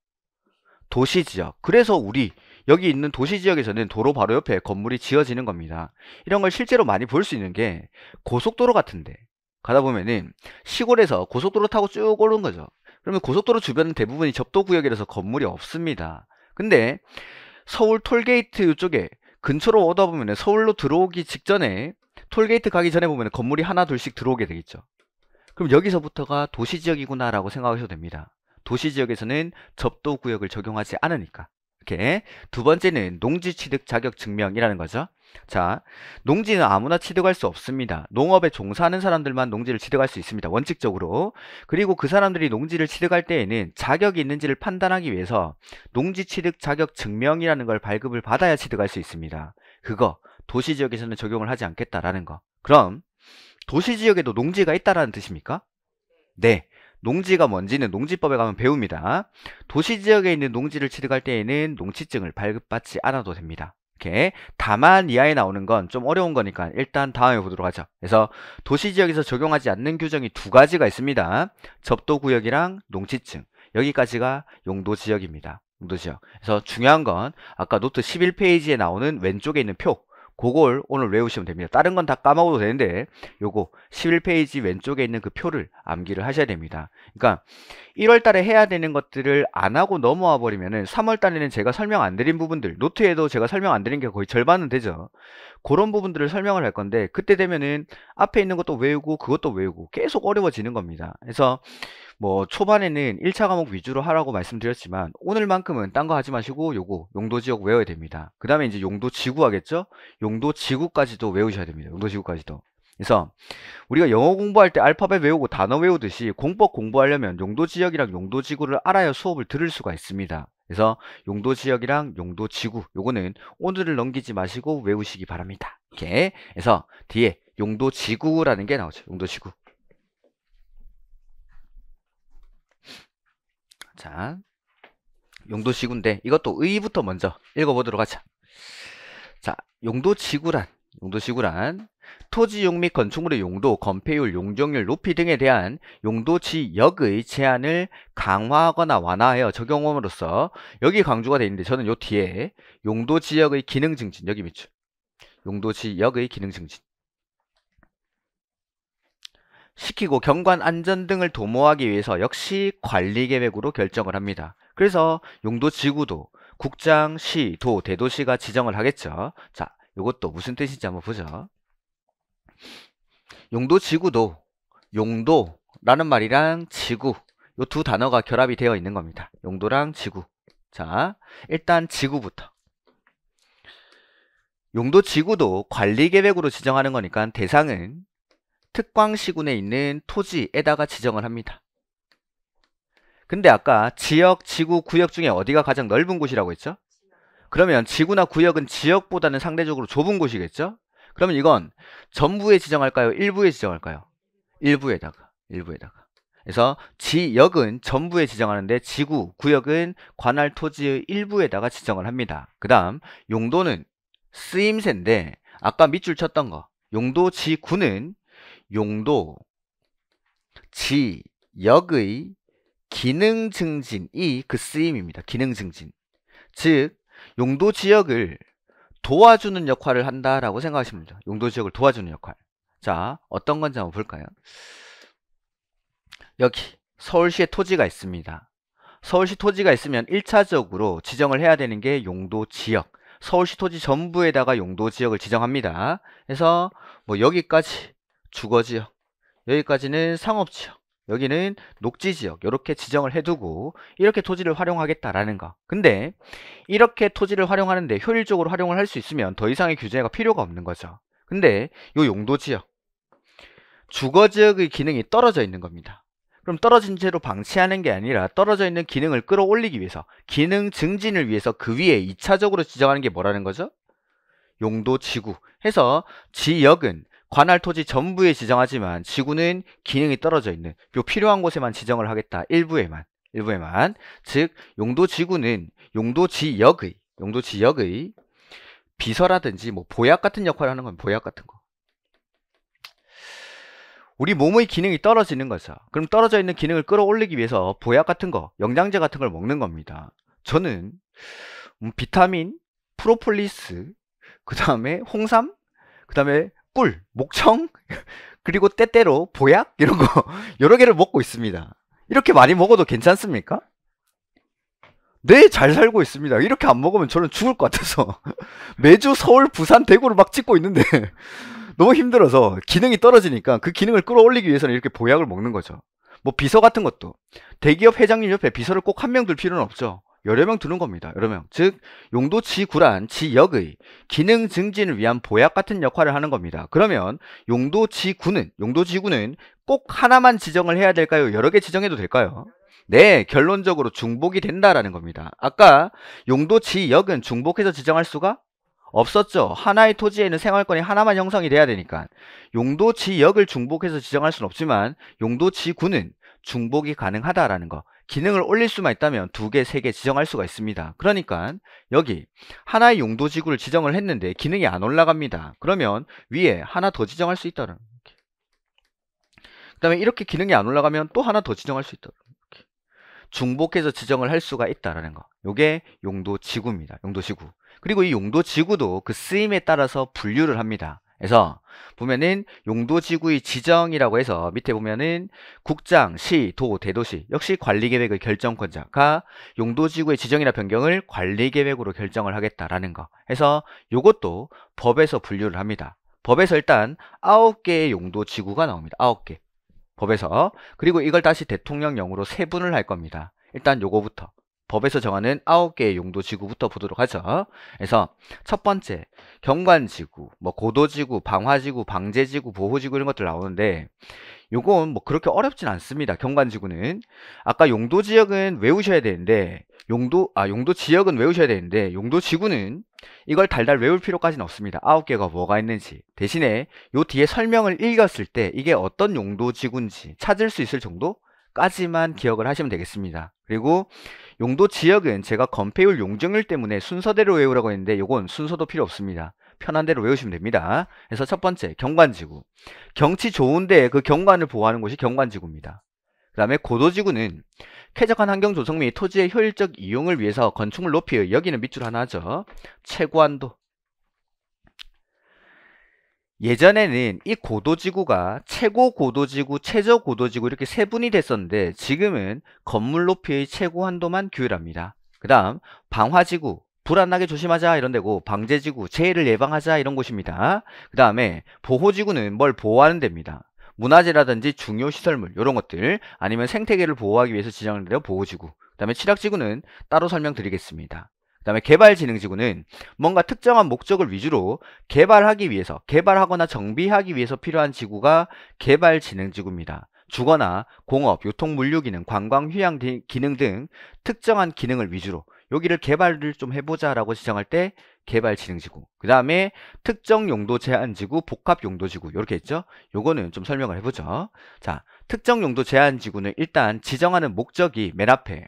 도시지역. 그래서 우리 여기 있는 도시지역에서는 도로 바로 옆에 건물이 지어지는 겁니다. 이런 걸 실제로 많이 볼 수 있는 게 고속도로 같은데 가다 보면은 시골에서 고속도로 타고 쭉 오른 거죠. 그러면 고속도로 주변은 대부분이 접도구역이라서 건물이 없습니다. 근데 서울 톨게이트 쪽에 근처로 오다 보면 서울로 들어오기 직전에 톨게이트 가기 전에 보면 건물이 하나 둘씩 들어오게 되겠죠. 그럼 여기서부터가 도시지역이구나라고 생각하셔도 됩니다. 도시지역에서는 접도구역을 적용하지 않으니까. 이렇게 두 번째는 농지 취득 자격 증명이라는 거죠. 자, 농지는 아무나 취득할 수 없습니다. 농업에 종사하는 사람들만 농지를 취득할 수 있습니다. 원칙적으로. 그리고 그 사람들이 농지를 취득할 때에는 자격이 있는지를 판단하기 위해서 농지 취득 자격 증명이라는 걸 발급을 받아야 취득할 수 있습니다. 그거 도시 지역에서는 적용을 하지 않겠다라는 거. 그럼 도시 지역에도 농지가 있다라는 뜻입니까? 네. 농지가 뭔지는 농지법에 가면 배웁니다. 도시 지역에 있는 농지를 취득할 때에는 농지증을 발급받지 않아도 됩니다. 이렇게 다만 이하에 나오는 건 좀 어려운 거니까 일단 다음에 보도록 하죠. 그래서 도시 지역에서 적용하지 않는 규정이 두 가지가 있습니다. 접도 구역이랑 농지증. 여기까지가 용도 지역입니다. 용도 지역. 그래서 중요한 건 아까 노트 11페이지에 나오는 왼쪽에 있는 표. 그걸 오늘 외우시면 됩니다. 다른 건 다 까먹어도 되는데 요거 11페이지 왼쪽에 있는 그 표를 암기를 하셔야 됩니다. 그러니까 1월 달에 해야 되는 것들을 안 하고 넘어와 버리면은 3월 달에는 제가 설명 안 드린 부분들 노트에도 제가 설명 안 드린 게 거의 절반은 되죠. 그런 부분들을 설명을 할 건데 그때 되면은 앞에 있는 것도 외우고 그것도 외우고 계속 어려워지는 겁니다. 그래서 뭐 초반에는 1차 과목 위주로 하라고 말씀드렸지만 오늘만큼은 딴 거 하지 마시고 요거 용도 지역 외워야 됩니다. 그 다음에 이제 용도 지구 하겠죠? 용도 지구까지도 외우셔야 됩니다. 용도 지구까지도. 그래서 우리가 영어 공부할 때 알파벳 외우고 단어 외우듯이 공법 공부하려면 용도 지역이랑 용도 지구를 알아야 수업을 들을 수가 있습니다. 그래서 용도 지역이랑 용도 지구 요거는 오늘을 넘기지 마시고 외우시기 바랍니다. 이렇게 해서 뒤에 용도 지구라는 게 나오죠. 용도 지구. 자, 용도지구인데 이것도 의부터 먼저 읽어보도록 하죠. 자, 용도지구란 용도지구란 토지용 및 건축물의 용도, 건폐율, 용적률, 높이 등에 대한 용도지역의 제한을 강화하거나 완화하여 적용함으로써 여기 강조가 되어 있는데 저는 요 뒤에 용도지역의 기능 증진 여기 밑줄 용도지역의 기능 증진 시키고 경관 안전 등을 도모하기 위해서 역시 관리 계획으로 결정을 합니다. 그래서 용도 지구도 국장, 시, 도, 대도시가 지정을 하겠죠. 자, 이것도 무슨 뜻인지 한번 보죠. 용도 지구도 용도라는 말이랑 지구 이 두 단어가 결합이 되어 있는 겁니다. 용도랑 지구. 자, 일단 지구부터. 용도 지구도 관리 계획으로 지정하는 거니까 대상은 특광시군에 있는 토지에다가 지정을 합니다. 근데 아까 지역, 지구, 구역 중에 어디가 가장 넓은 곳이라고 했죠? 그러면 지구나 구역은 지역보다는 상대적으로 좁은 곳이겠죠? 그러면 이건 전부에 지정할까요? 일부에 지정할까요? 일부에다가, 일부에다가. 그래서 지역은 전부에 지정하는데 지구, 구역은 관할 토지의 일부에다가 지정을 합니다. 그 다음 용도는 쓰임새인데 아까 밑줄 쳤던 거 용도 지구는 용도, 지역의 기능 증진이 그 쓰임입니다. 기능 증진. 즉, 용도 지역을 도와주는 역할을 한다라고 생각하시면 돼요. 용도 지역을 도와주는 역할. 자, 어떤 건지 한번 볼까요? 여기 서울시의 토지가 있습니다. 서울시 토지가 있으면 1차적으로 지정을 해야 되는 게 용도 지역. 서울시 토지 전부에다가 용도 지역을 지정합니다. 그래서 뭐 여기까지 주거지역, 여기까지는 상업지역, 여기는 녹지지역 이렇게 지정을 해두고 이렇게 토지를 활용하겠다라는 거 근데 이렇게 토지를 활용하는데 효율적으로 활용을 할 수 있으면 더 이상의 규제가 필요가 없는 거죠 근데 이 용도지역 주거지역의 기능이 떨어져 있는 겁니다 그럼 떨어진 채로 방치하는 게 아니라 떨어져 있는 기능을 끌어올리기 위해서 기능 증진을 위해서 그 위에 2차적으로 지정하는 게 뭐라는 거죠? 용도 지구 해서 지역은 관할 토지 전부에 지정하지만 지구는 기능이 떨어져 있는 필요한 곳에만 지정을 하겠다. 일부에만. 일부에만. 즉 용도 지구는 용도 지역의 용도 지역의 비서라든지 뭐 보약 같은 역할을 하는 건 보약 같은 거. 우리 몸의 기능이 떨어지는 거죠. 그럼 떨어져 있는 기능을 끌어올리기 위해서 보약 같은 거, 영양제 같은 걸 먹는 겁니다. 저는 음, 비타민, 프로폴리스, 그 다음에 홍삼, 그 다음에 꿀, 목청, (laughs) 그리고 때때로 보약 이런 거 (laughs) 여러 개를 먹고 있습니다. 이렇게 많이 먹어도 괜찮습니까? 네, 잘 살고 있습니다. 이렇게 안 먹으면 저는 죽을 것 같아서 (laughs) 매주 서울, 부산, 대구를 막 찍고 있는데 너무 힘들어서 기능이 떨어지니까 그 기능을 끌어올리기 위해서는 이렇게 보약을 먹는 거죠. 뭐 비서 같은 것도 대기업 회장님 옆에 비서를 꼭 한 명 둘 필요는 없죠. 여러 명 두는 겁니다. 여러 명. 즉 용도 지구란 지역의 기능 증진을 위한 보약 같은 역할을 하는 겁니다. 그러면 용도 지구는 용도 지구는 꼭 하나만 지정을 해야 될까요? 여러 개 지정해도 될까요? 네, 결론적으로 중복이 된다라는 겁니다. 아까 용도 지역은 중복해서 지정할 수가 없었죠. 하나의 토지에는 생활권이 하나만 형성이 돼야 되니까 용도 지역을 중복해서 지정할 수는 없지만 용도 지구는 중복이 가능하다라는 거. 기능을 올릴 수만 있다면 두 개, 세 개 지정할 수가 있습니다. 그러니까 여기 하나의 용도 지구를 지정을 했는데 기능이 안 올라갑니다. 그러면 위에 하나 더 지정할 수 있다는 그 다음에 이렇게 기능이 안 올라가면 또 하나 더 지정할 수 있다는 중복해서 지정을 할 수가 있다라는 거. 요게 용도 지구입니다. 용도 지구. 그리고 이 용도 지구도 그 쓰임에 따라서 분류를 합니다. 그래서 보면은 용도지구의 지정이라고 해서 밑에 보면은 국장, 시, 도, 대도시 역시 관리계획의 결정권자가 용도지구의 지정이나 변경을 관리계획으로 결정을 하겠다라는 거 해서 이것도 법에서 분류를 합니다. 법에서 일단 9개의 용도지구가 나옵니다. 9개 법에서 그리고 이걸 다시 대통령령으로 세분을 할 겁니다. 일단 요거부터 법에서 정하는 9개의 용도 지구부터 보도록 하죠. 그래서 첫 번째, 경관 지구, 뭐 고도 지구, 방화 지구, 방제 지구, 보호 지구 이런 것들 나오는데 요건 뭐 그렇게 어렵진 않습니다. 경관 지구는 아까 용도 지역은 외우셔야 되는데 용도 아 용도 지역은 외우셔야 되는데 용도 지구는 이걸 달달 외울 필요까지는 없습니다. 아홉 개가 뭐가 있는지 대신에 요 뒤에 설명을 읽었을 때 이게 어떤 용도 지구인지 찾을 수 있을 정도까지만 기억을 하시면 되겠습니다. 그리고 용도 지역은 제가 건폐율 용적률 때문에 순서대로 외우라고 했는데 요건 순서도 필요 없습니다. 편한 대로 외우시면 됩니다. 그래서 첫 번째 경관지구. 경치 좋은데 그 경관을 보호하는 곳이 경관지구입니다. 그 다음에 고도지구는 쾌적한 환경 조성 및 토지의 효율적 이용을 위해서 건축물 높이 의 여기는 밑줄 하나 죠 최고한도 예전에는 이 고도지구가 최고 고도지구, 최저 고도지구 이렇게 세분이 됐었는데 지금은 건물 높이의 최고 한도만 규율합니다. 그 다음 방화지구, 불안하게 조심하자 이런 데고 방제지구, 재해를 예방하자 이런 곳입니다. 그 다음에 보호지구는 뭘 보호하는 데입니다. 문화재라든지 중요 시설물 이런 것들 아니면 생태계를 보호하기 위해서 지정되어 보호지구 그 다음에 칠학지구는 따로 설명드리겠습니다. 그 다음에 개발진흥지구는 뭔가 특정한 목적을 위주로 개발하기 위해서 개발하거나 정비하기 위해서 필요한 지구가 개발진흥지구입니다. 주거나 공업, 유통, 물류 기능, 관광, 휴양 기능 등 특정한 기능을 위주로 여기를 개발을 좀 해보자 라고 지정할 때 개발진흥지구 그 다음에 특정 용도 제한지구 복합 용도지구 이렇게 있죠 요거는 좀 설명을 해보죠 자 특정 용도 제한지구는 일단 지정하는 목적이 맨 앞에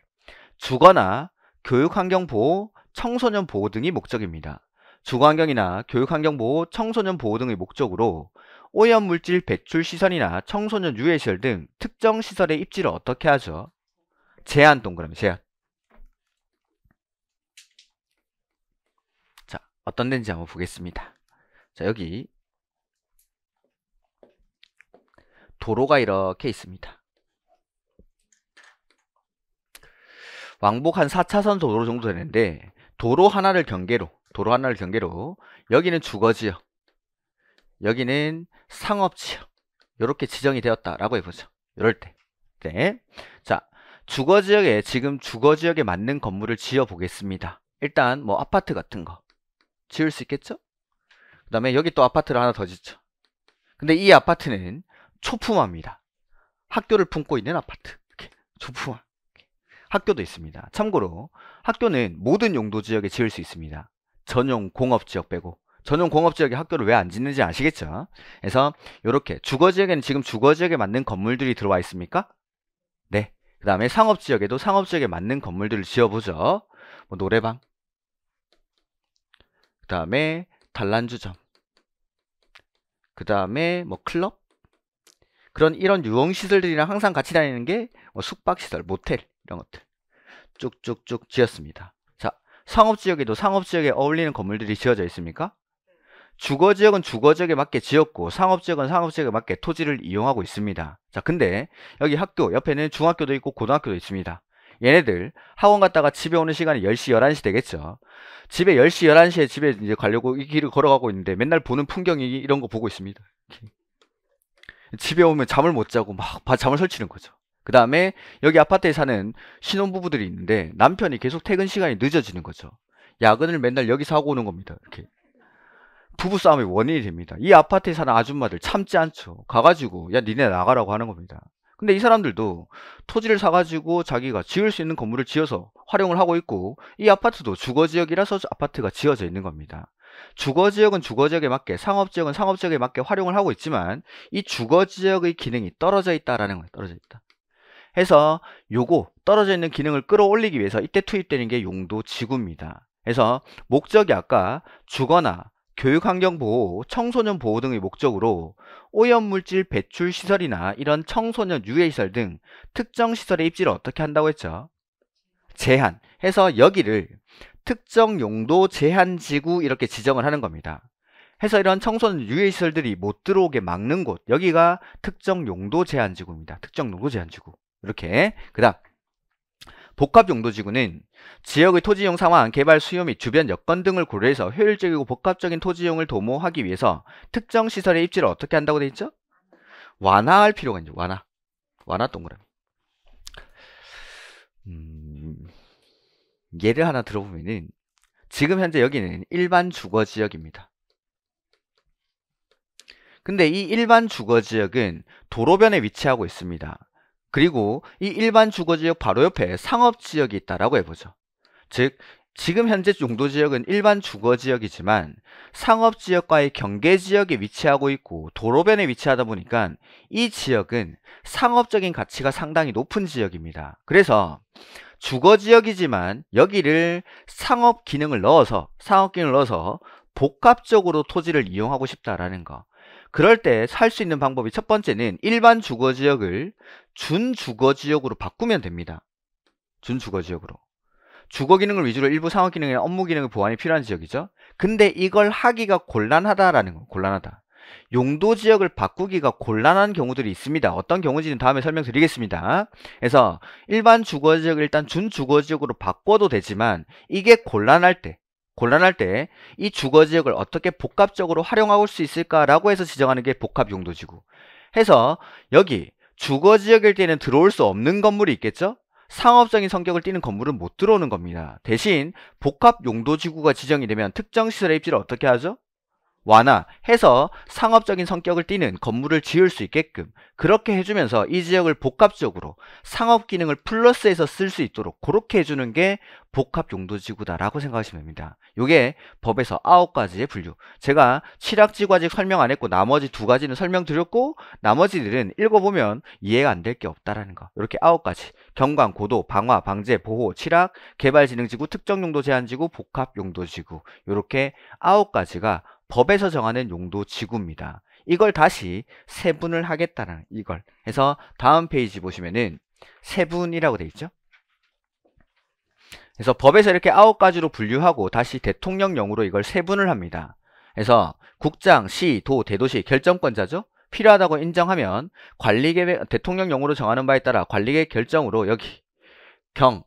주거나 교육환경보호 청소년 보호 등이 목적입니다. 주거환경이나 교육환경 보호, 청소년 보호 등의 목적으로 오염물질 배출 시설이나 청소년 유해시설 등 특정 시설의 입지를 어떻게 하죠? 제한 동그라미 제한. 자, 어떤 데인지 한번 보겠습니다. 자, 여기 도로가 이렇게 있습니다. 왕복 한 4차선 도로 정도 되는데 도로 하나를 경계로 도로 하나를 경계로 여기는 주거지역 여기는 상업지역 이렇게 지정이 되었다라고 해보죠. 이럴 때. 네. 자, 주거지역에 지금 주거지역에 맞는 건물을 지어보겠습니다. 일단 뭐 아파트 같은 거 지을 수 있겠죠? 그 다음에 여기 또 아파트를 하나 더 짓죠. 근데 이 아파트는 초품화입니다. 학교를 품고 있는 아파트. 이렇게 초품화. 학교도 있습니다. 참고로 학교는 모든 용도 지역에 지을 수 있습니다. 전용 공업 지역 빼고 전용 공업 지역에 학교를 왜 안 짓는지 아시겠죠? 그래서 이렇게 주거 지역에는 지금 주거 지역에 맞는 건물들이 들어와 있습니까? 네. 그 다음에 상업 지역에도 상업 지역에 맞는 건물들을 지어보죠. 뭐 노래방, 그 다음에 단란주점, 그 다음에 뭐 클럽 그런 이런 유흥시설들이랑 항상 같이 다니는 게뭐 숙박시설, 모텔 이런 것들 쭉쭉쭉 지었습니다. 자, 상업지역에도 상업지역에 어울리는 건물들이 지어져 있습니까? 주거지역은 주거지역에 맞게 지었고 상업지역은 상업지역에 맞게 토지를 이용하고 있습니다. 자, 근데 여기 학교 옆에는 중학교도 있고 고등학교도 있습니다. 얘네들 학원 갔다가 집에 오는 시간이 10시, 11시 되겠죠. 집에 10시, 11시에 집에 이제 가려고 이 길을 걸어가고 있는데 맨날 보는 풍경이 이런 거 보고 있습니다. 집에 오면 잠을 못 자고 막 잠을 설치는 거죠. 그 다음에 여기 아파트에 사는 신혼부부들이 있는데 남편이 계속 퇴근 시간이 늦어지는 거죠. 야근을 맨날 여기서 하고 오는 겁니다. 이렇게. 부부싸움의 원인이 됩니다. 이 아파트에 사는 아줌마들 참지 않죠. 가가지고 야 니네 나가라고 하는 겁니다. 근데 이 사람들도 토지를 사가지고 자기가 지을 수 있는 건물을 지어서 활용을 하고 있고 이 아파트도 주거지역이라서 아파트가 지어져 있는 겁니다. 주거지역은 주거지역에 맞게 상업지역은 상업지역에 맞게 활용을 하고 있지만 이 주거지역의 기능이 떨어져 있다라는 거예요. 떨어져 있다. 해서 요거 떨어져 있는 기능을 끌어올리기 위해서 이때 투입되는 게 용도 지구입니다. 그래서 목적이 아까 주거나 교육환경보호, 청소년보호 등의 목적으로 오염물질 배출 시설이나 이런 청소년 유해시설 등 특정 시설의 입지를 어떻게 한다고 했죠? 제한 해서 여기를 특정 용도 제한 지구 이렇게 지정을 하는 겁니다. 해서 이런 청소년 유해시설들이 못 들어오게 막는 곳 여기가 특정 용도 제한 지구입니다. 특정 용도 제한 지구 이렇게 그다음 복합 용도 지구는 지역의 토지용 상황, 개발 수요 및 주변 여건 등을 고려해서 효율적이고 복합적인 토지용을 도모하기 위해서 특정 시설의 입지를 어떻게 한다고 돼 있죠? 완화할 필요가 있죠. 완화. 완화 동그라미. 음, 예를 하나 들어보면은 지금 현재 여기는 일반 주거 지역입니다. 근데 이 일반 주거 지역은 도로변에 위치하고 있습니다. 그리고 이 일반 주거지역 바로 옆에 상업지역이 있다라고 해보죠. 즉, 지금 현재 용도지역은 일반 주거지역이지만 상업지역과의 경계지역에 위치하고 있고 도로변에 위치하다 보니까 이 지역은 상업적인 가치가 상당히 높은 지역입니다. 그래서 주거지역이지만 여기를 상업 기능을 넣어서 상업 기능을 넣어서 복합적으로 토지를 이용하고 싶다라는 것 그럴 때 살 수 있는 방법이 첫 번째는 일반 주거 지역을 준주거 지역으로 바꾸면 됩니다. 준주거 지역으로. 주거 기능을 위주로 일부 상업 기능이나 업무 기능을 보완이 필요한 지역이죠. 근데 이걸 하기가 곤란하다라는 거. 곤란하다. 용도 지역을 바꾸기가 곤란한 경우들이 있습니다. 어떤 경우인지는 다음에 설명드리겠습니다. 그래서 일반 주거 지역을 일단 준주거 지역으로 바꿔도 되지만 이게 곤란할 때 곤란할 때 이 주거 지역을 어떻게 복합적으로 활용할 하수 있을까라고 해서 지정하는 게 복합 용도 지구. 해서 여기 주거 지역일 때는 들어올 수 없는 건물이 있겠죠? 상업적인 성격을 띠는 건물은 못 들어오는 겁니다. 대신 복합 용도 지구가 지정이 되면 특정 시설의 입지를 어떻게 하죠? 완화해서 상업적인 성격을 띠는 건물을 지을 수 있게끔 그렇게 해주면서 이 지역을 복합적으로 상업 기능을 플러스해서 쓸 수 있도록 그렇게 해주는 게 복합 용도지구다라고 생각하시면 됩니다. 요게 법에서 아홉 가지의 분류. 제가 칠학지과 아직 설명 안 했고 나머지 두 가지는 설명드렸고 나머지들은 읽어보면 이해가 안 될 게 없다라는 거. 이렇게 아홉 가지 경관, 고도, 방화, 방제, 보호, 칠학, 개발지능지구, 특정용도 제한지구, 복합용도지구. 이렇게 아홉 가지가 법에서 정하는 용도 지구입니다. 이걸 다시 세분을 하겠다는 이걸 해서 다음 페이지 보시면은 세분이라고 돼 있죠. 그래서 법에서 이렇게 아홉 가지로 분류하고 다시 대통령령으로 이걸 세분을 합니다. 그래서 국장, 시, 도, 대도시 결정권자죠. 필요하다고 인정하면 관리계획 대통령령으로 정하는 바에 따라 관리계획 결정으로 여기 경,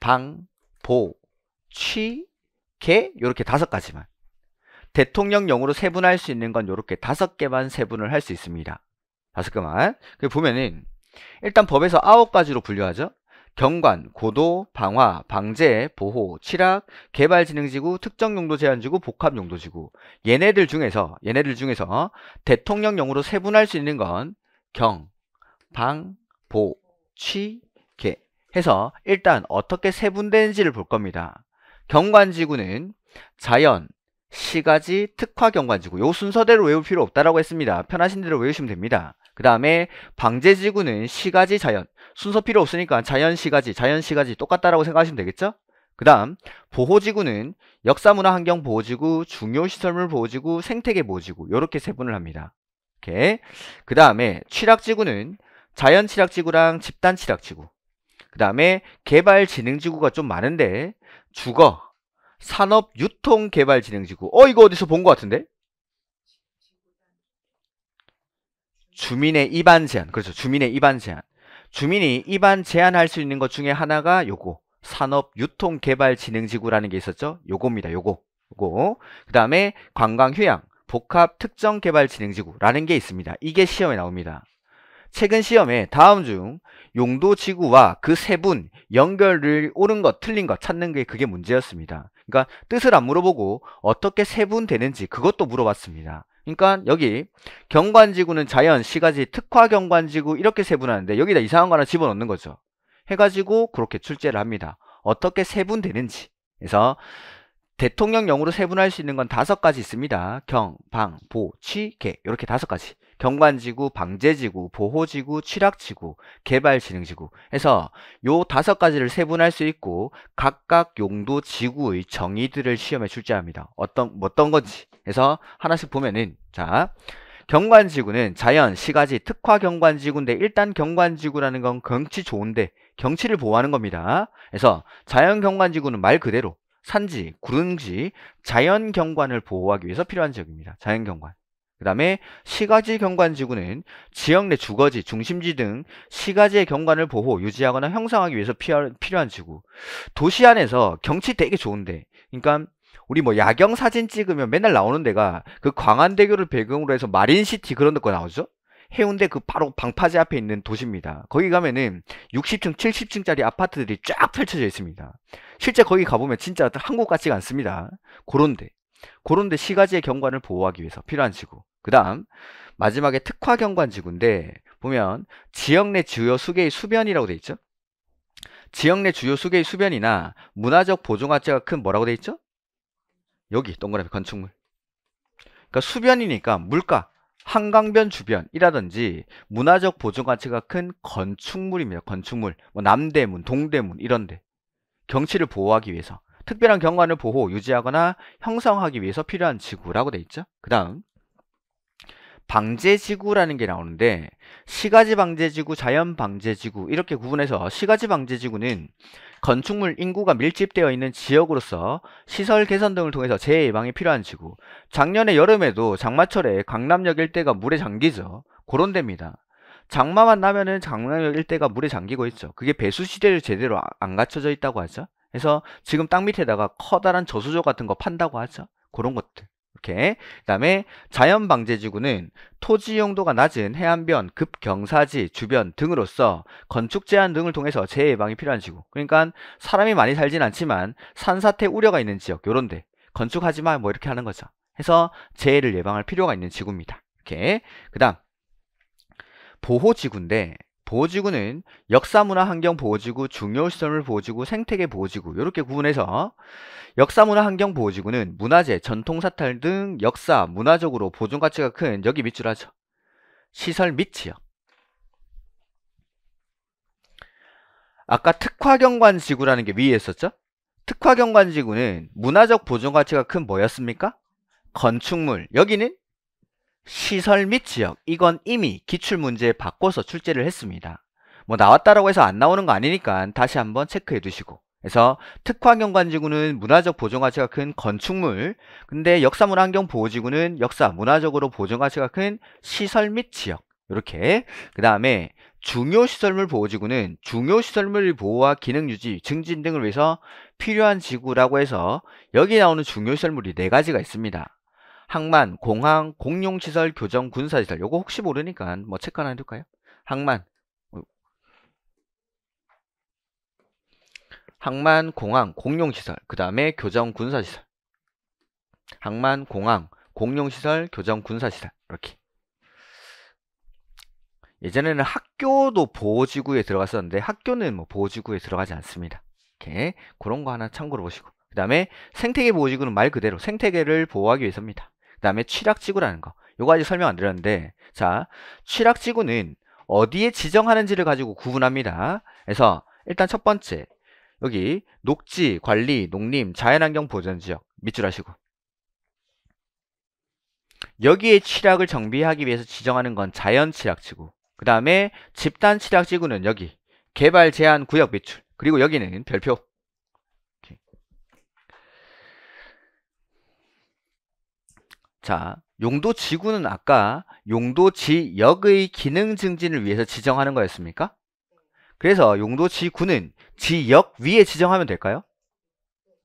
방, 보, 취, 개 이렇게 다섯 가지만 대통령령으로 세분할 수 있는 건 이렇게 다섯 개만 세분을 할 수 있습니다. 다섯 개만. 보면은 일단 법에서 아홉 가지로 분류하죠. 경관, 고도, 방화, 방제, 보호, 치락, 개발진흥지구, 특정용도 제한지구, 복합용도지구 얘네들 중에서 얘네들 중에서 대통령령으로 세분할 수 있는 건 경, 방, 보, 취, 개 해서 일단 어떻게 세분되는지를 볼 겁니다. 경관지구는 자연, 시가지, 특화 경관지구 요 순서대로 외울 필요 없다라고 했습니다. 편하신 대로 외우시면 됩니다. 그 다음에 방제지구는 시가지, 자연 순서 필요 없으니까 자연, 시가지, 자연, 시가지 똑같다라고 생각하시면 되겠죠? 그 다음 보호지구는 역사문화환경보호지구, 중요시설물보호지구, 생태계보호지구 이렇게 세분을 합니다. 이렇게 그 다음에 취락지구는 자연취락지구랑 집단취락지구 그 다음에 개발진흥지구가 좀 많은데 주거, 산업유통개발진흥지구. 어, 이거 어디서 본 것 같은데? 주민의 입안 제한. 그렇죠. 주민의 입안 제한. 주민이 입안 제한할 수 있는 것 중에 하나가 요거. 산업유통개발진흥지구라는 게 있었죠. 요겁니다. 요거. 요거. 그 다음에 관광휴양. 복합특정개발진흥지구라는 게 있습니다. 이게 시험에 나옵니다. 최근 시험에 다음 중 용도 지구와 그 세분 연결을 옳은 것 틀린 것 찾는 게 그게 문제였습니다. 그러니까 뜻을 안 물어보고 어떻게 세분되는지 그것도 물어봤습니다. 그러니까 여기 경관지구는 자연, 시가지, 특화 경관지구 이렇게 세분하는데 여기다 이상한 거 하나 집어넣는 거죠. 해가지고 그렇게 출제를 합니다. 어떻게 세분되는지. 그래서 대통령령으로 세분할 수 있는 건 다섯 가지 있습니다. 경, 방, 보, 취, 개 이렇게 다섯 가지. 경관지구, 방제지구, 보호지구, 취락지구, 개발진흥지구 해서 요 다섯 가지를 세분할 수 있고 각각 용도 지구의 정의들을 시험에 출제합니다. 어떤 어떤 건지. 해서 하나씩 보면은 자 경관지구는 자연, 시가지, 특화 경관지구인데 일단 경관지구라는 건 경치 좋은데 경치를 보호하는 겁니다. 그래서 자연 경관지구는 말 그대로 산지, 구릉지, 자연 경관을 보호하기 위해서 필요한 지역입니다. 자연 경관. 그 다음에 시가지 경관지구는 지역 내 주거지, 중심지 등 시가지의 경관을 보호, 유지하거나 형성하기 위해서 필요한 지구. 도시 안에서 경치 되게 좋은데, 그러니까 우리 뭐 야경 사진 찍으면 맨날 나오는 데가 그 광안대교를 배경으로 해서 마린시티 그런 데가 나오죠? 해운대 그 바로 방파제 앞에 있는 도시입니다. 거기 가면은 60층, 70층짜리 아파트들이 쫙 펼쳐져 있습니다. 실제 거기 가보면 진짜 한국 같지가 않습니다. 그런데, 그런데 시가지의 경관을 보호하기 위해서 필요한 지구. 그 다음 마지막에 특화경관지구인데 보면 지역 내 주요 수계의 수변이라고 돼 있죠. 지역 내 주요 수계의 수변이나 문화적 보존 가치가 큰 뭐라고 돼 있죠? 여기 동그라미 건축물. 그러니까 수변이니까 물가, 한강변 주변이라든지 문화적 보존 가치가 큰 건축물입니다. 건축물. 뭐 남대문, 동대문 이런 데. 경치를 보호하기 위해서 특별한 경관을 보호, 유지하거나 형성하기 위해서 필요한 지구라고 돼 있죠. 그다음 방제지구라는 게 나오는데 시가지 방제지구, 자연 방제지구 이렇게 구분해서 시가지 방제지구는 건축물 인구가 밀집되어 있는 지역으로서 시설 개선 등을 통해서 재해 예방이 필요한 지구 작년에 여름에도 장마철에 강남역 일대가 물에 잠기죠 그런 데입니다 장마만 나면은 장남역 일대가 물에 잠기고 있죠 그게 배수 시대를 제대로 아, 안 갖춰져 있다고 하죠 그래서 지금 땅 밑에다가 커다란 저수조 같은 거 판다고 하죠 그런 것들 이렇게. 그다음에 자연 방제 지구는 토지 용도가 낮은 해안변, 급경사지 주변 등으로서 건축 제한 등을 통해서 재해 예방이 필요한 지구. 그러니까 사람이 많이 살진 않지만 산사태 우려가 있는 지역 요런데 건축하지 마뭐 이렇게 하는 거죠. 해서 재해를 예방할 필요가 있는 지구입니다. 이렇게. 그다음 보호 지구인데 보호지구는 역사문화 환경 보호지구, 중요시설 보호지구, 생태계 보호지구 이렇게 구분해서 역사문화 환경 보호지구는 문화재, 전통사탈등 역사, 문화적으로 보존가치가 큰 여기 밑줄 하죠. 시설 밑이요. 아까 특화경관지구라는 게 위에 있었죠? 특화경관지구는 문화적 보존가치가 큰 뭐였습니까? 건축물 여기는 시설 및 지역 이건 이미 기출문제 바꿔서 출제를 했습니다. 뭐 나왔다라고 해서 안 나오는 거 아니니까 다시 한번 체크해 두시고 그래서 특화경관지구는 문화적 보존 가치가 큰 건축물 근데 역사문화환경보호지구는 역사 문화적으로 보존 가치가 큰 시설 및 지역 이렇게 그 다음에 중요시설물 보호지구는 중요시설물 보호와 기능유지, 증진 등을 위해서 필요한 지구라고 해서 여기 나오는 중요시설물이 네가지가 있습니다. 항만, 공항, 공용시설, 교정, 군사시설. 요거 혹시 모르니까 뭐 체크 하나 해둘까요? 항만. 어. 항만, 공항, 공용시설. 그 다음에 교정, 군사시설. 항만, 공항, 공용시설, 교정, 군사시설. 이렇게. 예전에는 학교도 보호지구에 들어갔었는데 학교는 뭐 보호지구에 들어가지 않습니다. 이렇게 그런 거 하나 참고로 보시고 그 다음에 생태계 보호지구는 말 그대로 생태계를 보호하기 위해서입니다. 다음에 취락지구라는 거. 요거 아직 설명 안 드렸는데 자 취락지구는 어디에 지정하는지를 가지고 구분합니다. 그래서 일단 첫 번째 여기 녹지, 관리, 농림, 자연환경 보전지역 밑줄 하시고 여기에 취락을 정비하기 위해서 지정하는 건 자연취락지구 그 다음에 집단취락지구는 여기 개발제한구역 밑줄 그리고 여기는 별표 자, 용도 지구는 아까 용도 지역의 기능 증진을 위해서 지정하는 거였습니까? 그래서 용도 지구는 지역 위에 지정하면 될까요?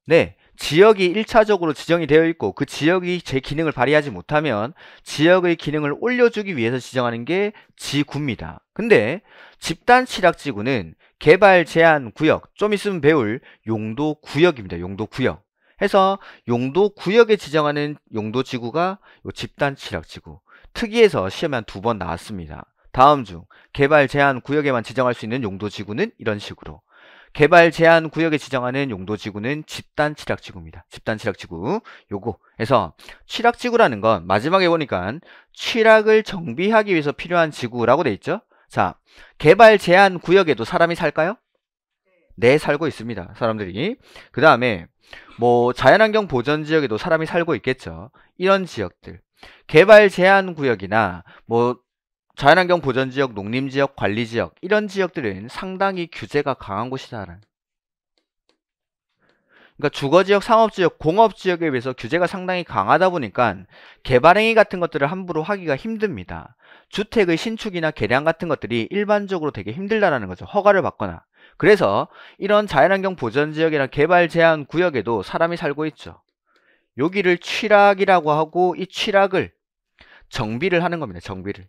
네, 지역이 1차적으로 지정이 되어 있고 그 지역이 제 기능을 발휘하지 못하면 지역의 기능을 올려주기 위해서 지정하는 게 지구입니다. 근데 집단 치락 지구는 개발 제한 구역, 좀 있으면 배울 용도 구역입니다. 용도 구역. 해서 용도 구역에 지정하는 용도 지구가 집단 칠락 지구 특이에서 시험에 한 두 번 나왔습니다. 다음 중 개발 제한 구역에만 지정할 수 있는 용도 지구는 이런 식으로 개발 제한 구역에 지정하는 용도 지구는 집단 칠락 지구입니다. 집단 칠락 지구. 요거. 해서 칠락 지구라는 건 마지막에 보니까 칠락을 정비하기 위해서 필요한 지구라고 돼 있죠. 자, 개발 제한 구역에도 사람이 살까요? 내 네, 살고 있습니다. 사람들이. 그 다음에 뭐 자연환경 보전 지역에도 사람이 살고 있겠죠. 이런 지역들. 개발 제한 구역이나 뭐 자연환경 보전 지역, 농림 지역, 관리 지역 이런 지역들은 상당히 규제가 강한 곳이다라는. 그러니까 주거 지역, 상업 지역, 공업 지역에 비해서 규제가 상당히 강하다 보니까 개발 행위 같은 것들을 함부로 하기가 힘듭니다. 주택의 신축이나 개량 같은 것들이 일반적으로 되게 힘들다라는 거죠. 허가를 받거나 그래서 이런 자연환경 보전지역이나 개발 제한 구역에도 사람이 살고 있죠. 여기를 취락이라고 하고 이 취락을 정비를 하는 겁니다. 정비를.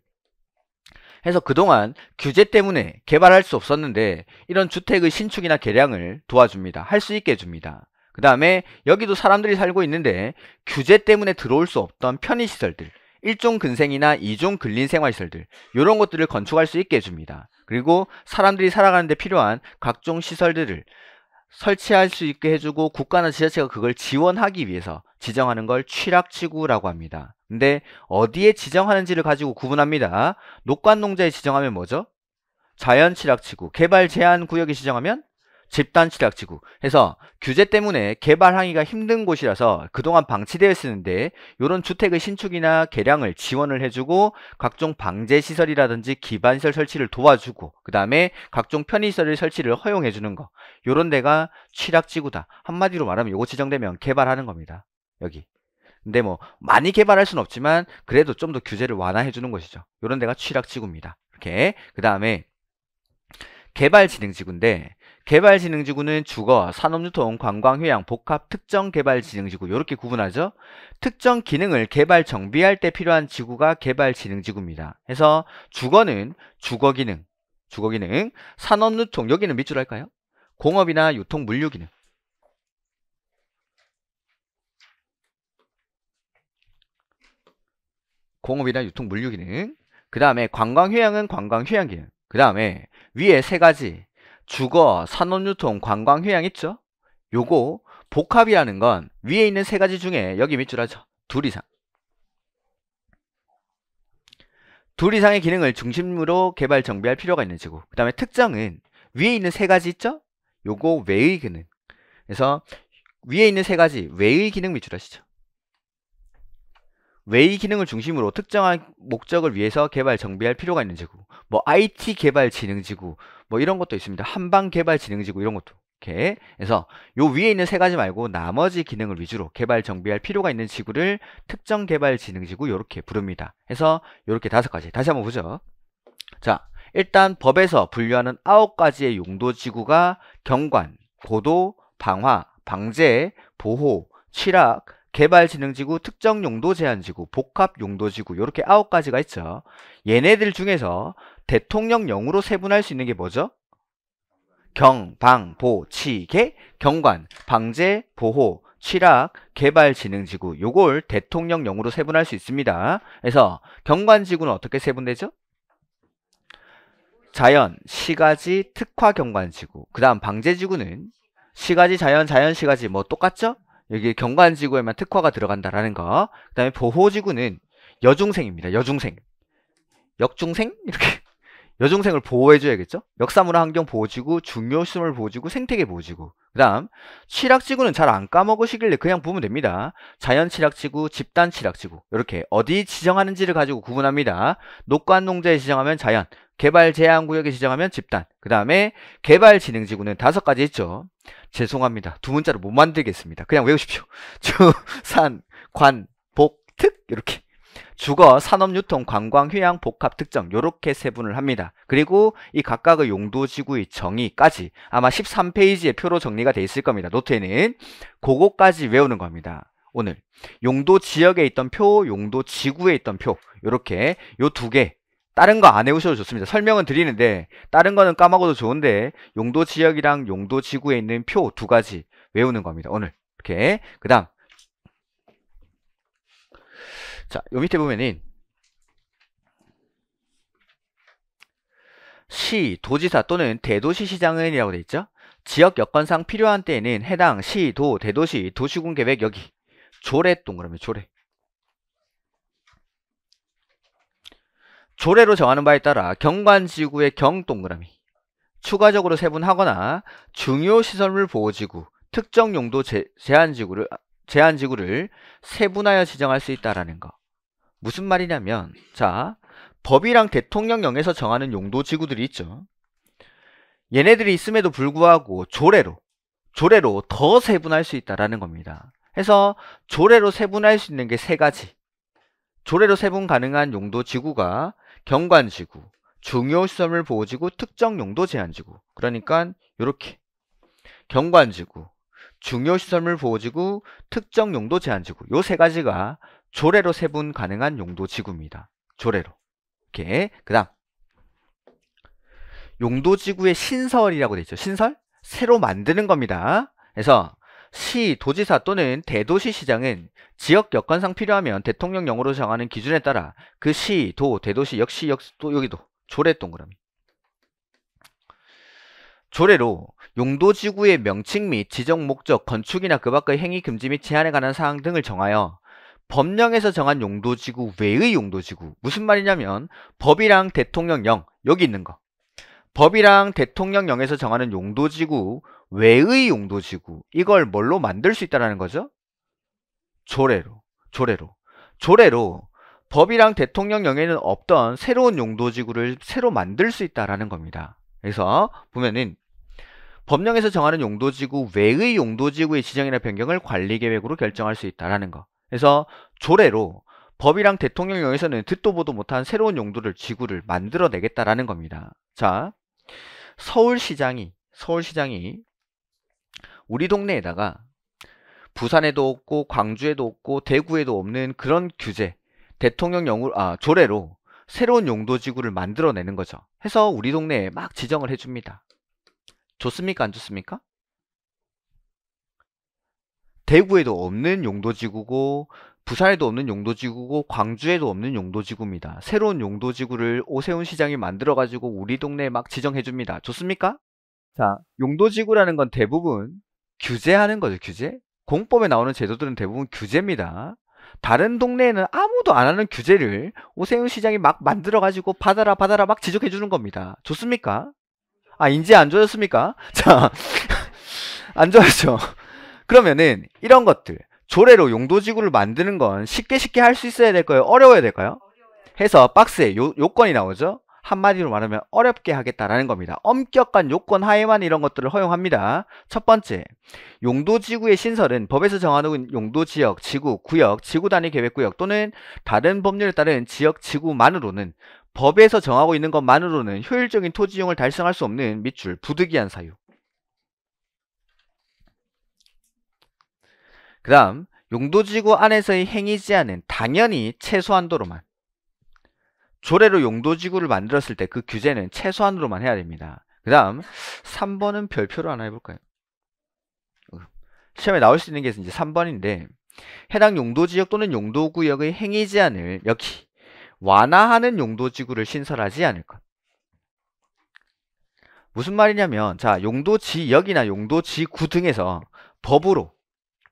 해서 그동안 규제 때문에 개발할 수 없었는데 이런 주택의 신축이나 개량을 도와줍니다. 할 수 있게 해줍니다. 그 다음에 여기도 사람들이 살고 있는데 규제 때문에 들어올 수 없던 편의시설들 1종 근생이나 2종 근린생활시설들 이런 것들을 건축할 수 있게 해줍니다. 그리고 사람들이 살아가는데 필요한 각종 시설들을 설치할 수 있게 해주고 국가나 지자체가 그걸 지원하기 위해서 지정하는 걸 취락지구라고 합니다. 근데 어디에 지정하는지를 가지고 구분합니다. 녹관농자에 지정하면 뭐죠? 자연취락지구, 개발제한구역에 지정하면 집단 취약지구 해서 규제 때문에 개발하기가 힘든 곳이라서 그동안 방치되어 있었는데 이런 주택의 신축이나 개량을 지원을 해주고 각종 방제시설이라든지 기반시설 설치를 도와주고 그 다음에 각종 편의시설 설치를 허용해주는 거 이런 데가 취약지구다 한마디로 말하면 요거 지정되면 개발하는 겁니다 여기 근데 뭐 많이 개발할 수는 없지만 그래도 좀 더 규제를 완화해 주는 것이죠 이런 데가 취락지구입니다 이렇게 그 다음에 개발진흥지구인데 개발진흥지구는 주거, 산업유통, 관광휴양, 복합, 특정 개발진흥지구 이렇게 구분하죠. 특정 기능을 개발 정비할 때 필요한 지구가 개발진흥지구입니다. 그래서 주거는 주거기능, 주거기능, 산업유통 여기는 밑줄 할까요? 공업이나 유통 물류기능. 공업이나 유통 물류기능. 그 다음에 관광휴양은 관광휴양기능. 그 다음에 위에 세 가지 주거, 산업유통, 관광, 휴양 있죠? 요거 복합이라는 건 위에 있는 세 가지 중에 여기 밑줄 하죠. 둘 이상. 둘 이상의 기능을 중심으로 개발 정비할 필요가 있는 지구. 그 다음에 특정은 위에 있는 세 가지 있죠? 요거 외의 기능. 그래서 위에 있는 세 가지 외의 기능 밑줄 하시죠. 웨이 기능을 중심으로 특정한 목적을 위해서 개발 정비할 필요가 있는 지구, 뭐 IT 개발 지능 지구, 뭐 이런 것도 있습니다. 한방 개발 지능 지구 이런 것도. 이렇게 해서 요 위에 있는 세 가지 말고 나머지 기능을 위주로 개발 정비할 필요가 있는 지구를 특정 개발 지능 지구 요렇게 부릅니다. 해서 요렇게 다섯 가지 다시 한번 보죠. 자, 일단 법에서 분류하는 아홉 가지의 용도 지구가 경관, 보도, 방화, 방제, 보호, 취락, 개발진흥지구, 특정용도제한지구, 복합용도지구 이렇게 아홉 가지가 있죠. 얘네들 중에서 대통령령으로 세분할 수 있는 게 뭐죠? 경, 방, 보, 치, 개, 경관, 방제, 보호, 치학 개발진흥지구 요걸 대통령령으로 세분할 수 있습니다. 그래서 경관지구는 어떻게 세분되죠? 자연, 시가지, 특화경관지구 그 다음 방제지구는 시가지, 자연, 자연, 시가지 뭐 똑같죠? 여기 경관지구에만 특화가 들어간다라는 거. 그 다음에 보호지구는 여중생입니다. 여중생. 역중생? 이렇게. (laughs) 여중생을 보호해줘야겠죠? 역사문화 환경 보호지구, 중요시설 보호지구, 생태계 보호지구. 그 다음, 치락지구는잘 안 까먹으시길래 그냥 보면 됩니다. 자연 치락지구 집단 치락지구 이렇게 어디 지정하는지를 가지고 구분합니다. 녹관농에 지정하면 자연, 개발 제한 구역에 지정하면 집단. 그 다음에 개발 진행 지구는 다섯 가지 있죠. 죄송합니다. 두 문자로 못 만들겠습니다. 그냥 외우십시오. (laughs) 주, 산, 관, 복, 특 이렇게. 주거, 산업, 유통, 관광, 휴양, 복합, 특정 이렇게 세분을 합니다. 그리고 이 각각의 용도 지구의 정의까지 아마 1 3페이지에 표로 정리가 되어 있을 겁니다. 노트에는 그거까지 외우는 겁니다. 오늘 용도 지역에 있던 표, 용도 지구에 있던 표 이렇게 요두개 다른 거안 해오셔도 좋습니다. 설명은 드리는데 다른 거는 까먹어도 좋은데 용도 지역이랑 용도 지구에 있는 표 두 가지 외우는 겁니다. 오늘 이렇게 그 다음 자요 밑에 보면은 시, 도지사 또는 대도시 시장은이라고 돼 있죠. 지역 여건상 필요한 때에는 해당 시, 도, 대도시, 도시군 계획 여기 조례 동그라미 조례 조례로 정하는 바에 따라 경관지구의 경동그라미 추가적으로 세분하거나 중요시설물 보호지구 특정 용도 제, 한지구를 제한지구를 세분하여 지정할 수 있다라는 거 무슨 말이냐면 자 법이랑 대통령령에서 정하는 용도 지구들이 있죠 얘네들이 있음에도 불구하고 조례로 조례로 더 세분할 수 있다라는 겁니다 해서 조례로 세분할 수 있는 게 세 가지 조례로 세분 가능한 용도 지구가 경관지구, 중요시설물 보호지구, 특정 용도 제한지구. 그러니까 이렇게 경관지구, 중요시설물 보호지구, 특정 용도 제한지구. 요 세 가지가 조례로 세분 가능한 용도 지구입니다. 조례로. 이렇게. 그다음 용도 지구의 신설이라고 돼 있죠. 신설? 새로 만드는 겁니다. 그래서 시, 도지사 또는 대도시 시장은 지역 여건상 필요하면 대통령령으로 정하는 기준에 따라 그 시, 도, 대도시, 역시, 역, 시또 여기도 조례 동그라미. 조례로 용도지구의 명칭 및 지정 목적, 건축이나 그 밖의 행위 금지 및 제한에 관한 사항 등을 정하여 법령에서 정한 용도지구 외의 용도지구 무슨 말이냐면 법이랑 대통령령 여기 있는 거 법이랑 대통령령에서 정하는 용도지구 외의 용도지구 이걸 뭘로 만들 수 있다는 라 거죠? 조례로 조례로 조례로 법이랑 대통령 영에는 없던 새로운 용도지구를 새로 만들 수 있다라는 겁니다. 그래서 보면은 법령에서 정하는 용도지구 외의 용도지구의 지정이나 변경을 관리계획으로 결정할 수 있다라는 거. 그래서 조례로 법이랑 대통령령에서는 듣도 보도 못한 새로운 용도를 지구를 만들어내겠다라는 겁니다. 자, 서울시장이 서울시장이 우리 동네에다가 부산에도 없고 광주에도 없고 대구에도 없는 그런 규제, 대통령령으로 아 조례로 새로운 용도 지구를 만들어내는 거죠. 해서 우리 동네에 막 지정을 해줍니다. 좋습니까? 안 좋습니까? 대구에도 없는 용도지구고 부산에도 없는 용도지구고 광주에도 없는 용도지구입니다. 새로운 용도지구를 오세훈 시장이 만들어가지고 우리 동네에 막 지정해줍니다. 좋습니까? 자, 용도지구라는 건 대부분 규제하는 거죠. 규제. 공법에 나오는 제도들은 대부분 규제입니다. 다른 동네에는 아무도 안 하는 규제를 오세훈 시장이 막 만들어가지고 받아라 받아라 막 지적해주는 겁니다. 좋습니까? 아인제안 좋았습니까? (laughs) 자, (laughs) 안 좋았죠. 그러면은 이런 것들 조례로 용도지구를 만드는 건 쉽게 쉽게 할 수 있어야 될까요? 어려워야 될까요? 해서 박스에 요, 요건이 나오죠. 한마디로 말하면 어렵게 하겠다라는 겁니다. 엄격한 요건 하에만 이런 것들을 허용합니다. 첫 번째, 용도지구의 신설은 법에서 정하는 용도지역, 지구, 구역, 지구단위 계획구역 또는 다른 법률에 따른 지역, 지구만으로는 법에서 정하고 있는 것만으로는 효율적인 토지용을 달성할 수 없는 밑줄 부득이한 사유. 그 다음 용도지구 안에서의 행위제한은 당연히 최소한도로만 조례로 용도지구를 만들었을 때 그 규제는 최소한으로만 해야 됩니다. 그 다음 3번은 별표로 하나 해볼까요? 어, 시험에 나올 수 있는 게 이제 3번인데 해당 용도지역 또는 용도구역의 행위제한을 역시 완화하는 용도지구를 신설하지 않을 것. 무슨 말이냐면 자 용도지역이나 용도지구 등에서 법으로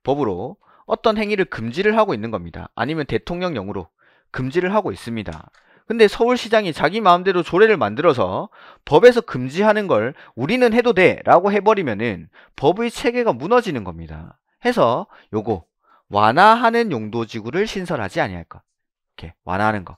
법으로 어떤 행위를 금지를 하고 있는 겁니다. 아니면 대통령령으로 금지를 하고 있습니다. 근데 서울시장이 자기 마음대로 조례를 만들어서 법에서 금지하는 걸 우리는 해도 돼 라고 해버리면은 법의 체계가 무너지는 겁니다. 해서 요거 완화하는 용도지구를 신설하지 아니할까. 이렇게 완화하는 거.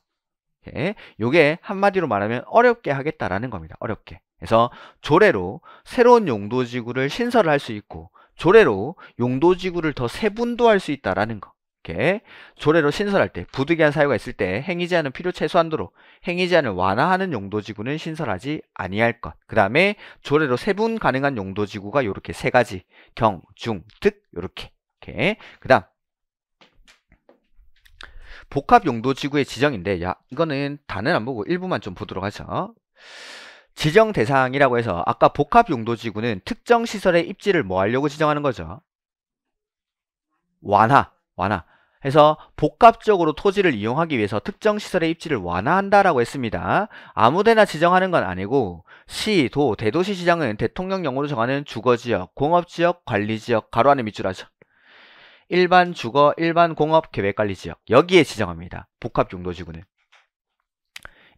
이렇게. 요게 한마디로 말하면 어렵게 하겠다라는 겁니다. 어렵게. 그래서 조례로 새로운 용도지구를 신설할 수 있고 조례로 용도지구를 더 세분도 할 수 있다라는 거. 이렇게 조례로 신설할 때 부득이한 사유가 있을 때 행위 제한은 필요 최소한도로 행위 제한을 완화하는 용도지구는 신설하지 아니할 것. 그 다음에 조례로 세분 가능한 용도지구가 이렇게 세 가지 경, 중, 득 이렇게 이렇게 그 다음 복합용도지구의 지정인데 야 이거는 단은 안 보고 일부만 좀 보도록 하죠. 지정 대상이라고 해서 아까 복합용도지구는 특정 시설의 입지를 뭐 하려고 지정하는 거죠? 완화, 완화. 해서 복합적으로 토지를 이용하기 위해서 특정 시설의 입지를 완화한다라고 했습니다. 아무데나 지정하는 건 아니고 시, 도, 대도시 시장은 대통령령으로 정하는 주거지역, 공업지역, 관리지역, 가로 안에 밑줄 하죠. 일반 주거, 일반 공업, 계획관리지역 여기에 지정합니다. 복합용도지구는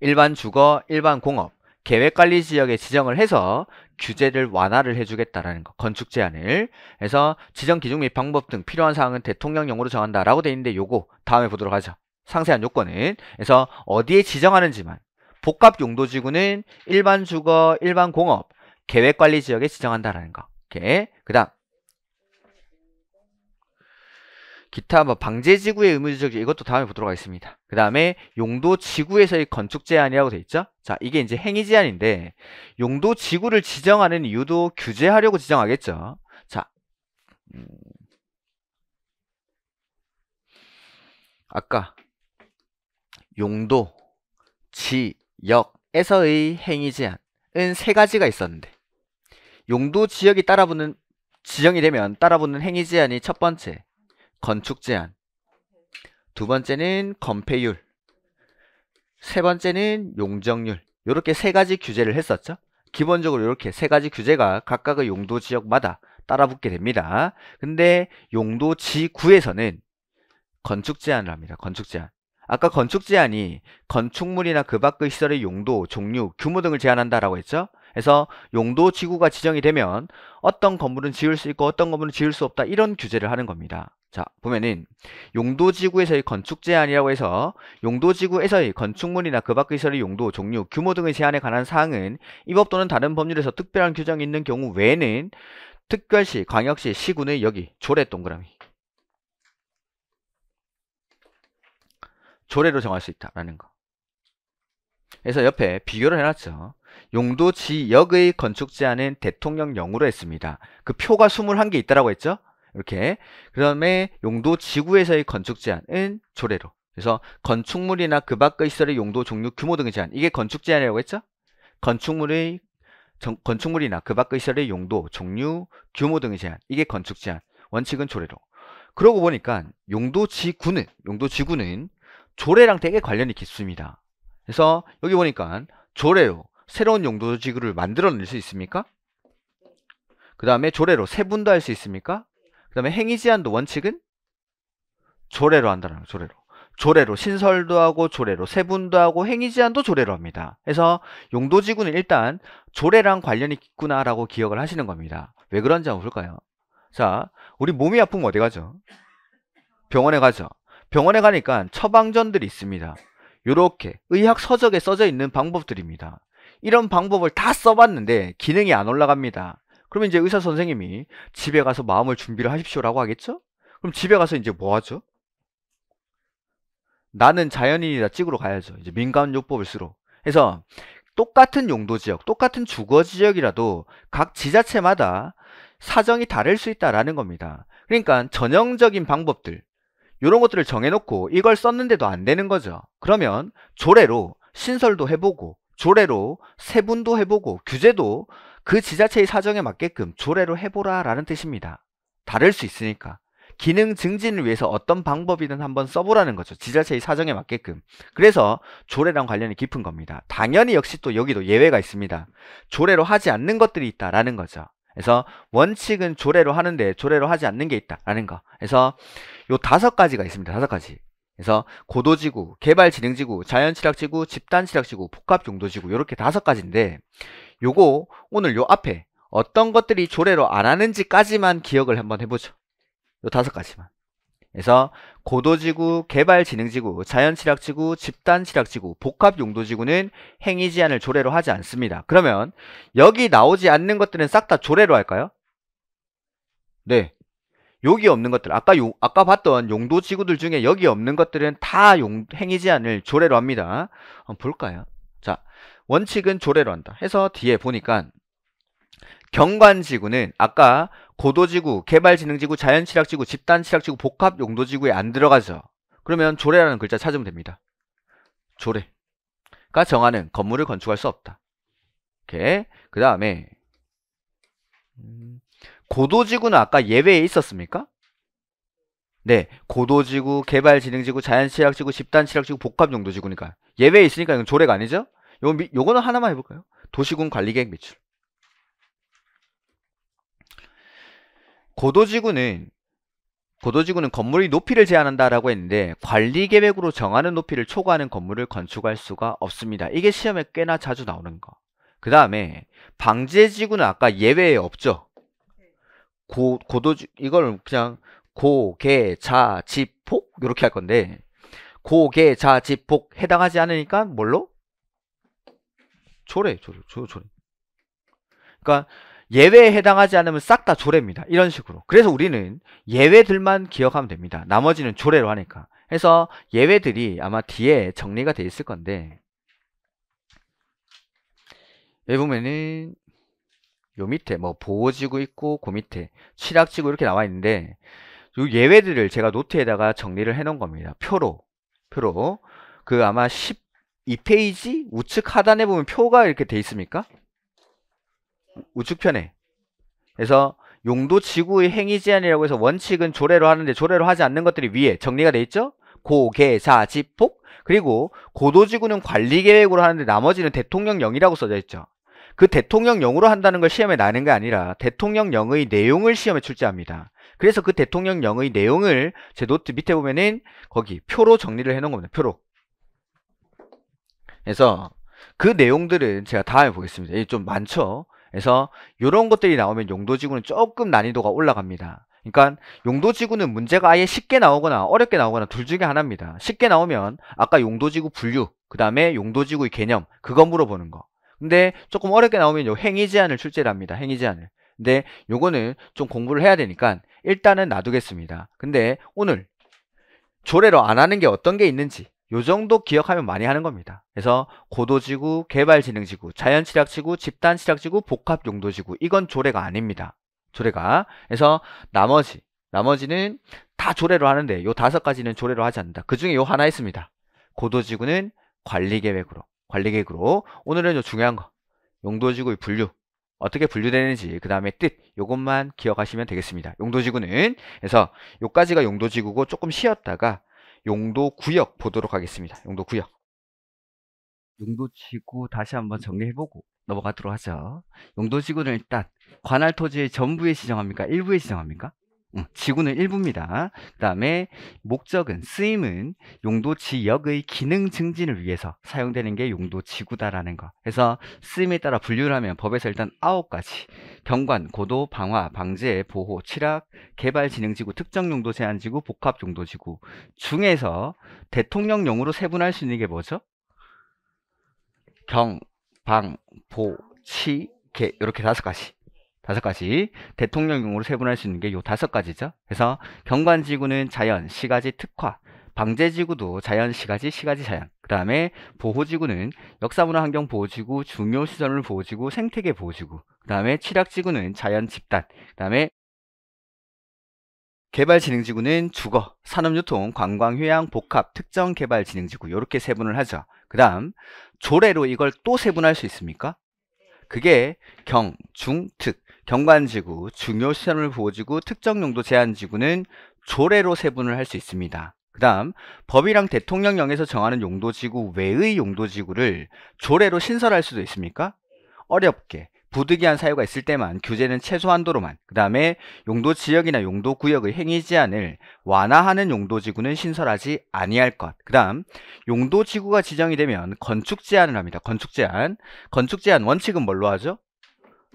일반 주거, 일반 공업, 계획관리지역에 지정을 해서 규제를 완화를 해주겠다라는 거 건축 제한을 해서 지정 기준 및 방법 등 필요한 사항은 대통령령으로 정한다라고 돼 있는데 요거 다음에 보도록 하죠 상세한 요건은 그래서 어디에 지정하는지만 복합 용도 지구는 일반 주거 일반 공업 계획 관리 지역에 지정한다라는 거 오케이 그다음 기타 뭐 방제 지구의 의무지적 이것도 다음에 보도록 하겠습니다. 그 다음에 용도 지구에서의 건축 제한이라고 되어 있죠. 자 이게 이제 행위 제한인데 용도 지구를 지정하는 이유도 규제하려고 지정하겠죠. 자 음, 아까 용도 지역에서의 행위 제한은 세 가지가 있었는데 용도 지역이 따라붙는 지정이 되면 따라붙는 행위 제한이 첫 번째 건축 제한. 두 번째는 건폐율. 세 번째는 용적률. 이렇게 세 가지 규제를 했었죠. 기본적으로 이렇게 세 가지 규제가 각각의 용도 지역마다 따라붙게 됩니다. 근데 용도 지구에서는 건축 제한을 합니다. 건축 제한. 아까 건축 제한이 건축물이나 그 밖의 시설의 용도, 종류, 규모 등을 제한한다라고 했죠. 그래서 용도 지구가 지정이 되면 어떤 건물은 지을 수 있고 어떤 건물은 지을 수 없다 이런 규제를 하는 겁니다. 자 보면은 용도지구에서의 건축 제한이라고 해서 용도지구에서의 건축물이나 그 밖의 시설의 용도, 종류, 규모 등의 제한에 관한 사항은 이 법 또는 다른 법률에서 특별한 규정이 있는 경우 외에는 특별시, 광역시, 시군의 여기 조례 동그라미 조례로 정할 수 있다라는 거 그래서 옆에 비교를 해놨죠 용도 지역의 건축 제한은 대통령령으로 했습니다 그 표가 21개 있다라고 했죠 이렇게 그 다음에 용도 지구에서의 건축 제한은 조례로 그래서 건축물이나 그 밖의 시설의 용도 종류 규모 등의 제한 이게 건축 제한이라고 했죠 건축물의 정, 건축물이나 그 밖의 시설의 용도 종류 규모 등의 제한 이게 건축 제한 원칙은 조례로 그러고 보니까 용도 지구는 용도 지구는 조례랑 되게 관련이 깊습니다 그래서 여기 보니까 조례로 새로운 용도 지구를 만들어낼 수 있습니까? 그 다음에 조례로 세분도 할 수 있습니까? 그 다음에 행위 제한도 원칙은 조례로 한다는 거예요. 조례로. 조례로 신설도 하고 조례로 세분도 하고 행위 제한도 조례로 합니다. 그래서 용도 지구는 일단 조례랑 관련이 있구나라고 기억을 하시는 겁니다. 왜 그런지 한번 볼까요? 자, 우리 몸이 아프면 어디 가죠? 병원에 가죠. 병원에 가니까 처방전들이 있습니다. 요렇게 의학 서적에 써져 있는 방법들입니다. 이런 방법을 다 써봤는데 기능이 안 올라갑니다. 그러면 이제 의사 선생님이 집에 가서 마음을 준비를 하십시오라고 하겠죠? 그럼 집에 가서 이제 뭐 하죠? 나는 자연인이다 찍으러 가야죠. 이제 민간 요법을 쓰러. 해서 똑같은 용도 지역, 똑같은 주거 지역이라도 각 지자체마다 사정이 다를 수 있다라는 겁니다. 그러니까 전형적인 방법들 이런 것들을 정해놓고 이걸 썼는데도 안 되는 거죠. 그러면 조례로 신설도 해보고 조례로 세분도 해보고 규제도 그 지자체의 사정에 맞게끔 조례로 해보라 라는 뜻입니다. 다를 수 있으니까. 기능 증진을 위해서 어떤 방법이든 한번 써보라는 거죠. 지자체의 사정에 맞게끔. 그래서 조례랑 관련이 깊은 겁니다. 당연히 역시 또 여기도 예외가 있습니다. 조례로 하지 않는 것들이 있다라는 거죠. 그래서 원칙은 조례로 하는데 조례로 하지 않는 게 있다라는 거. 그래서 요 다섯 가지가 있습니다. 다섯 가지. 그래서 고도지구, 개발진흥지구, 자연치락지구, 집단치락지구, 복합용도지구 요렇게 다섯 가지인데 요거 오늘 요 앞에 어떤 것들이 조례로 안 하는지까지만 기억을 한번 해보죠. 요 다섯 가지만. 그래서 고도지구, 개발진흥지구, 자연치락지구, 집단치락지구, 복합용도지구는 행위 제한을 조례로 하지 않습니다. 그러면 여기 나오지 않는 것들은 싹 다 조례로 할까요? 네. 여기 없는 것들 아까 요, 아까 봤던 용도지구들 중에 여기 없는 것들은 다 용, 행위 제한을 조례로 합니다. 한번 볼까요? 자, 원칙은 조례로 한다. 해서 뒤에 보니까 경관지구는 아까 고도지구, 개발지능지구, 자연치락지구, 집단치락지구, 복합용도지구에 안 들어가죠. 그러면 조례라는 글자 찾으면 됩니다. 조례가 정하는 건물을 건축할 수 없다. 이렇게 그 다음에 음, 고도지구는 아까 예외에 있었습니까? 네, 고도지구, 개발지능지구, 자연치락지구, 집단치락지구, 복합용도지구니까 예외에 있으니까 이건 조례가 아니죠? 요, 요거는 하나만 해볼까요? 도시군 관리계획 매출. 고도지구는 고도지구는 건물의 높이를 제한한다라고 했는데 관리 계획으로 정하는 높이를 초과하는 건물을 건축할 수가 없습니다. 이게 시험에 꽤나 자주 나오는 거. 그 다음에 방제지구는 아까 예외에 없죠. 고 고도지 이걸 그냥 고개자집폭 이렇게 할 건데 고개자집폭 해당하지 않으니까 뭘로 조례, 조례, 조례, 조례. 그러니까 예외에 해당하지 않으면 싹 다 조례입니다. 이런 식으로. 그래서 우리는 예외들만 기억하면 됩니다. 나머지는 조례로 하니까. 해서 예외들이 아마 뒤에 정리가 돼 있을 건데 여기 보면은 요 밑에 뭐 보호지구 있고 그 밑에 취약지구 이렇게 나와 있는데 요 예외들을 제가 노트에다가 정리를 해 놓은 겁니다. 표로 표로 그 아마 10이 페이지 우측 하단에 보면 표가 이렇게 돼 있습니까? 우측편에. 그래서 용도 지구의 행위 제한이라고 해서 원칙은 조례로 하는데 조례로 하지 않는 것들이 위에 정리가 돼 있죠? 고, 개, 사, 집, 폭. 그리고 고도지구는 관리계획으로 하는데 나머지는 대통령령이라고 써져 있죠. 그 대통령령으로 한다는 걸 시험에 나는 게 아니라 대통령령의 내용을 시험에 출제합니다. 그래서 그 대통령령의 내용을 제 노트 밑에 보면은 거기 표로 정리를 해놓은 겁니다. 표로. 그래서 그 내용들은 제가 다음에 보겠습니다. 이게 좀 많죠. 그래서 이런 것들이 나오면 용도지구는 조금 난이도가 올라갑니다. 그러니까 용도지구는 문제가 아예 쉽게 나오거나 어렵게 나오거나 둘 중에 하나입니다. 쉽게 나오면 아까 용도지구 분류, 그 다음에 용도지구의 개념, 그거 물어보는 거. 근데 조금 어렵게 나오면 요 행위 제한을 출제를 합니다. 행위 제한을. 근데 요거는 좀 공부를 해야 되니까 일단은 놔두겠습니다. 근데 오늘 조례로 안 하는 게 어떤 게 있는지 요 정도 기억하면 많이 하는 겁니다. 그래서 고도지구, 개발진흥지구, 자연치락지구, 집단치락지구, 복합용도지구 이건 조례가 아닙니다. 조례가 그래서 나머지 나머지는 다 조례로 하는데 요 다섯 가지는 조례로 하지 않는다. 그 중에 요 하나 있습니다. 고도지구는 관리계획으로 관리계획으로 오늘은 요 중요한 거 용도지구의 분류 어떻게 분류되는지 그 다음에 뜻 요것만 기억하시면 되겠습니다. 용도지구는 그래서 요까지가 용도지구고 조금 쉬었다가 용도 구역 보도록 하겠습니다. 용도 구역. 용도지구 다시 한번 정리해보고 넘어가도록 하죠. 용도지구는 일단 관할 토지의 전부에 지정합니까? 일부에 지정합니까? 음, 지구는 일부입니다. 그 다음에 목적은, 쓰임은 용도 지역의 기능 증진을 위해서 사용되는 게 용도 지구다라는 거. 그래서 쓰임에 따라 분류를 하면 법에서 일단 9가지. 경관, 고도, 방화, 방제, 보호, 칠학, 개발 진행 지구, 특정 용도 제한 지구, 복합 용도 지구 중에서 대통령용으로 세분할 수 있는 게 뭐죠? 경, 방, 보, 치, 개 이렇게 다섯 가지. 다섯 가지 대통령용으로 세분할 수 있는 게 요 다섯 가지죠. 그래서 경관지구는 자연, 시가지, 특화, 방제지구도 자연, 시가지, 시가지, 자연. 그 다음에 보호지구는 역사문화 환경 보호지구, 중요시설물 보호지구, 생태계 보호지구. 그 다음에 취약지구는 자연 집단. 그 다음에 개발진흥지구는 주거, 산업유통, 관광, 휴양, 복합, 특정 개발진흥지구 이렇게 세분을 하죠. 그 다음 조례로 이걸 또 세분할 수 있습니까? 그게 경, 중, 특 경관지구, 중요시설 보호지구, 특정용도 제한지구는 조례로 세분을 할 수 있습니다. 그 다음 법이랑 대통령령에서 정하는 용도지구 외의 용도지구를 조례로 신설할 수도 있습니까? 어렵게 부득이한 사유가 있을 때만 규제는 최소한도로만 그 다음에 용도지역이나 용도구역의 행위제한을 완화하는 용도지구는 신설하지 아니할 것 그 다음 용도지구가 지정이 되면 건축제한을 합니다 건축제한 건축제한 원칙은 뭘로 하죠?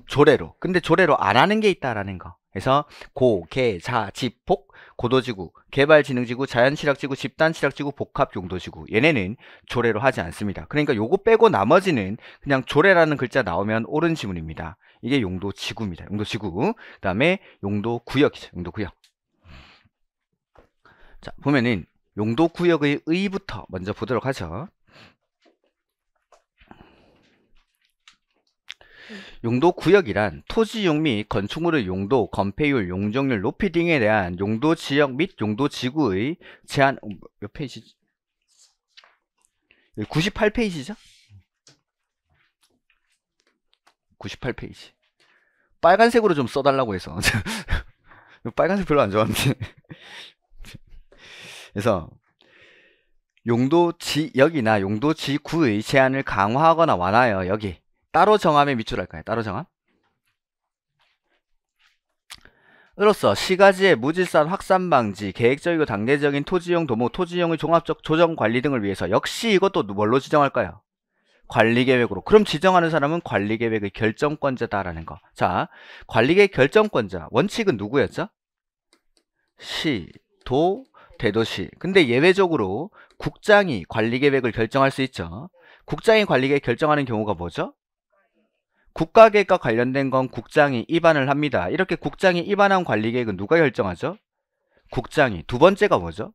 조례로. 근데 조례로 안 하는 게 있다라는 거. 그래서 고, 개, 자, 집, 폭, 고도지구, 개발진흥지구, 자연실락지구집단실락지구 복합용도지구 얘네는 조례로 하지 않습니다. 그러니까 요거 빼고 나머지는 그냥 조례라는 글자 나오면 옳은 지문입니다. 이게 용도지구입니다. 용도지구 그 다음에 용도구역이죠. 용도구역 자 보면은 용도구역의 의부터 먼저 보도록 하죠. 용도구역이란 토지용 및 건축물의 용도, 건폐율, 용적률, 높이 등에 대한 용도지역 및 용도지구의 제한 어, 뭐, 몇페이지 98페이지죠? 98페이지 빨간색으로 좀 써달라고 해서 (laughs) 빨간색 별로 안 좋아하는데 (laughs) 그래서 용도지역이나 용도지구의 제한을 강화하거나 완화하여 여기 따로 정함에 밑줄할까요? 따로 정함? 으로서 시가지의 무질산 확산 방지, 계획적이고 당대적인 토지용 도모, 토지용의 종합적 조정 관리 등을 위해서 역시 이것도 뭘로 지정할까요? 관리계획으로. 그럼 지정하는 사람은 관리계획의 결정권자다라는 거. 자, 관리계획 결정권자. 원칙은 누구였죠? 시, 도, 대도시. 근데 예외적으로 국장이 관리계획을 결정할 수 있죠. 국장이 관리계획 결정하는 경우가 뭐죠? 국가계획과 관련된 건 국장이 입안을 합니다. 이렇게 국장이 입안한 관리계획은 누가 결정하죠? 국장이. 두 번째가 뭐죠?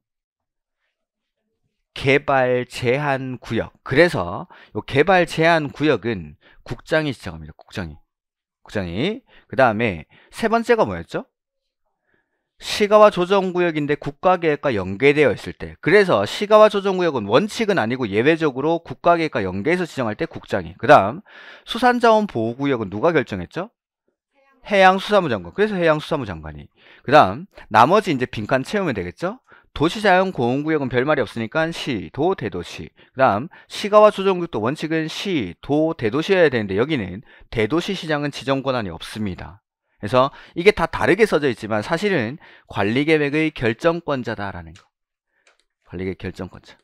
개발 제한 구역. 그래서 요 개발 제한 구역은 국장이 지정합니다 국장이. 국장이. 그 다음에 세 번째가 뭐였죠? 시가와 조정구역인데 국가계획과 연계되어 있을 때 그래서 시가와 조정구역은 원칙은 아니고 예외적으로 국가계획과 연계해서 지정할 때 국장이 그 다음 수산자원 보호구역은 누가 결정했죠? 해양수사무 장관 그래서 해양수사무 장관이 그 다음 나머지 이제 빈칸 채우면 되겠죠? 도시자연공원구역은 별말이 없으니까 시, 도, 대도시 그 다음 시가와 조정구역도 원칙은 시, 도, 대도시여야 되는데 여기는 대도시 시장은 지정권한이 없습니다 그래서 이게 다 다르게 써져 있지만 사실은 관리계획의 결정권자다라는 거. 관리계획 결정권자.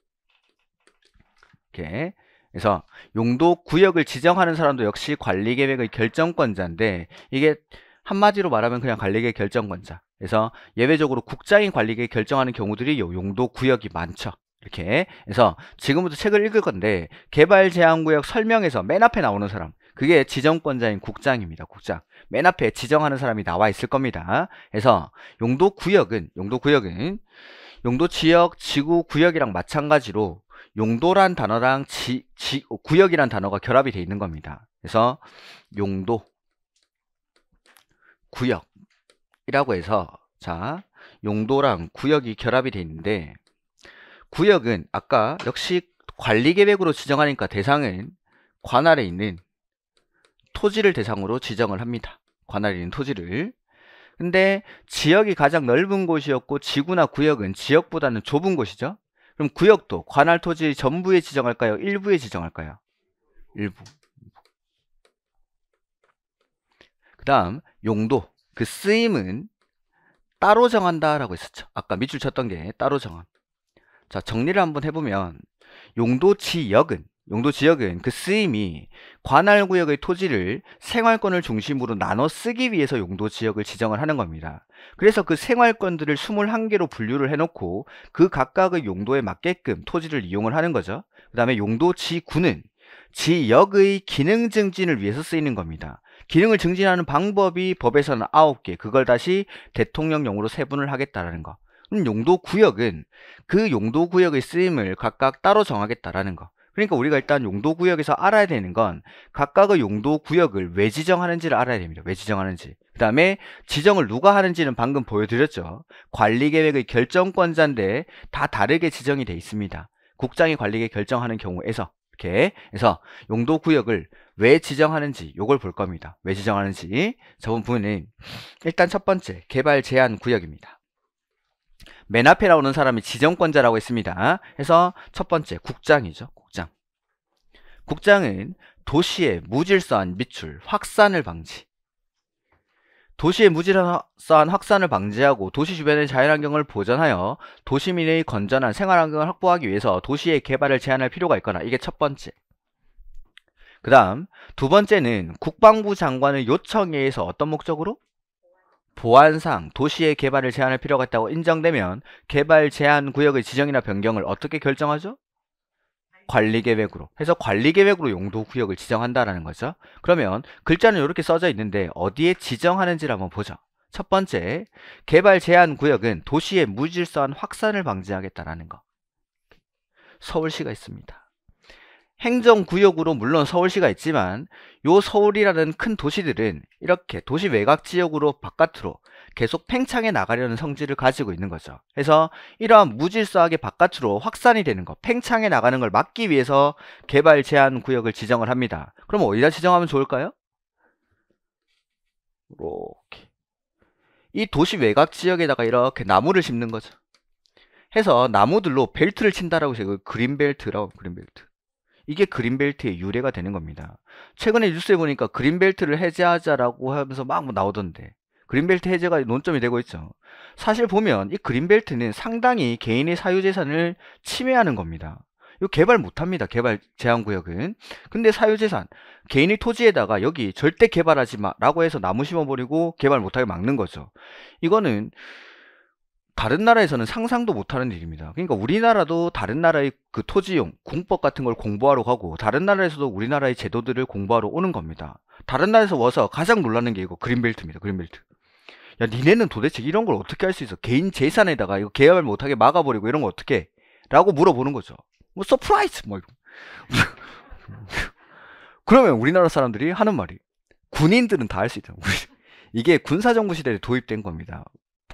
이렇게. 그래서 용도 구역을 지정하는 사람도 역시 관리계획의 결정권자인데 이게 한마디로 말하면 그냥 관리계획 결정권자. 그래서 예외적으로 국장이 관리계획 결정하는 경우들이 용도 구역이 많죠. 이렇게 해서 지금부터 책을 읽을 건데 개발 제한 구역 설명에서 맨 앞에 나오는 사람 그게 지정권자인 국장입니다. 국장. 맨 앞에 지정하는 사람이 나와 있을 겁니다. 그래서 용도 구역은 용도 구역은 용도 지역, 지구, 구역이랑 마찬가지로 용도란 단어랑 지, 지 구역이란 단어가 결합이 돼 있는 겁니다. 그래서 용도 구역이라고 해서 자, 용도랑 구역이 결합이 돼 있는데 구역은 아까 역시 관리계획으로 지정하니까 대상은 관할에 있는 토지를 대상으로 지정을 합니다. 관할인 토지를. 근데 지역이 가장 넓은 곳이었고 지구나 구역은 지역보다는 좁은 곳이죠. 그럼 구역도 관할 토지 전부에 지정할까요? 일부에 지정할까요? 일부. 그 다음 용도. 그 쓰임은 따로 정한다라고 했었죠. 아까 밑줄 쳤던 게 따로 정한자 정리를 한번 해보면 용도 지역은 용도 지역은 그 쓰임이 관할 구역의 토지를 생활권을 중심으로 나눠 쓰기 위해서 용도 지역을 지정을 하는 겁니다. 그래서 그 생활권들을 21개로 분류를 해놓고 그 각각의 용도에 맞게끔 토지를 이용을 하는 거죠. 그 다음에 용도 지구는 지역의 기능 증진을 위해서 쓰이는 겁니다. 기능을 증진하는 방법이 법에서는 9개, 그걸 다시 대통령령으로 세분을 하겠다라는 거. 용도 구역은 그 용도 구역의 쓰임을 각각 따로 정하겠다라는 거. 그러니까 우리가 일단 용도 구역에서 알아야 되는 건 각각의 용도 구역을 왜 지정하는지를 알아야 됩니다. 왜 지정하는지. 그 다음에 지정을 누가 하는지는 방금 보여드렸죠. 관리계획의 결정권자인데 다 다르게 지정이 돼 있습니다. 국장이 관리계 결정하는 경우에서 이렇게 해서 용도 구역을 왜 지정하는지 요걸 볼 겁니다. 왜 지정하는지 저번 부분은 일단 첫 번째 개발 제한 구역입니다. 맨 앞에 나오는 사람이 지정권자라고 했습니다. 해서첫 번째 국장이죠. 국장. 국장은 도시의 무질서한 미출, 확산을 방지. 도시의 무질서한 확산을 방지하고 도시 주변의 자연환경을 보전하여 도시민의 건전한 생활환경을 확보하기 위해서 도시의 개발을 제한할 필요가 있거나 이게 첫 번째. 그 다음 두 번째는 국방부 장관의 요청에 의해서 어떤 목적으로? 보안상 도시의 개발을 제한할 필요가 있다고 인정되면 개발 제한 구역의 지정이나 변경을 어떻게 결정하죠? 관리계획으로 해서 관리계획으로 용도 구역을 지정한다라는 거죠. 그러면 글자는 이렇게 써져 있는데 어디에 지정하는지를 한번 보죠. 첫 번째, 개발 제한 구역은 도시의 무질서한 확산을 방지하겠다라는 거. 서울시가 있습니다. 행정구역으로 물론 서울시가 있지만 요 서울이라는 큰 도시들은 이렇게 도시 외곽 지역으로 바깥으로 계속 팽창해 나가려는 성질을 가지고 있는 거죠. 그래서 이러한 무질서하게 바깥으로 확산이 되는 것, 팽창해 나가는 걸 막기 위해서 개발 제한 구역을 지정을 합니다. 그럼 어디다 지정하면 좋을까요? 이렇게 이 도시 외곽 지역에다가 이렇게 나무를 심는 거죠. 해서 나무들로 벨트를 친다라고 해서 그 그린벨트라고 그린벨트 이게 그린벨트의 유래가 되는 겁니다. 최근에 뉴스에 보니까 그린벨트를 해제하자라고 하면서 막 나오던데 그린벨트 해제가 논점이 되고 있죠. 사실 보면 이 그린벨트는 상당히 개인의 사유재산을 침해하는 겁니다. 이거 개발 못합니다. 개발 제한구역은. 근데 사유재산, 개인의 토지에다가 여기 절대 개발하지 마라고 해서 나무 심어버리고 개발 못하게 막는 거죠. 이거는 다른 나라에서는 상상도 못하는 일입니다. 그러니까 우리나라도 다른 나라의 그 토지용 공법 같은 걸 공부하러 가고 다른 나라에서도 우리나라의 제도들을 공부하러 오는 겁니다. 다른 나라에서 와서 가장 놀라는 게 이거 그린벨트입니다. 그린벨트. 야 니네는 도대체 이런 걸 어떻게 할 수 있어? 개인 재산에다가 이거 개발 못하게 막아버리고 이런 거 어떻게? 라고 물어보는 거죠. 뭐 서프라이즈 뭐. 이거. (laughs) 그러면 우리나라 사람들이 하는 말이 군인들은 다 할 수 있다. 이게 군사정부 시대에 도입된 겁니다.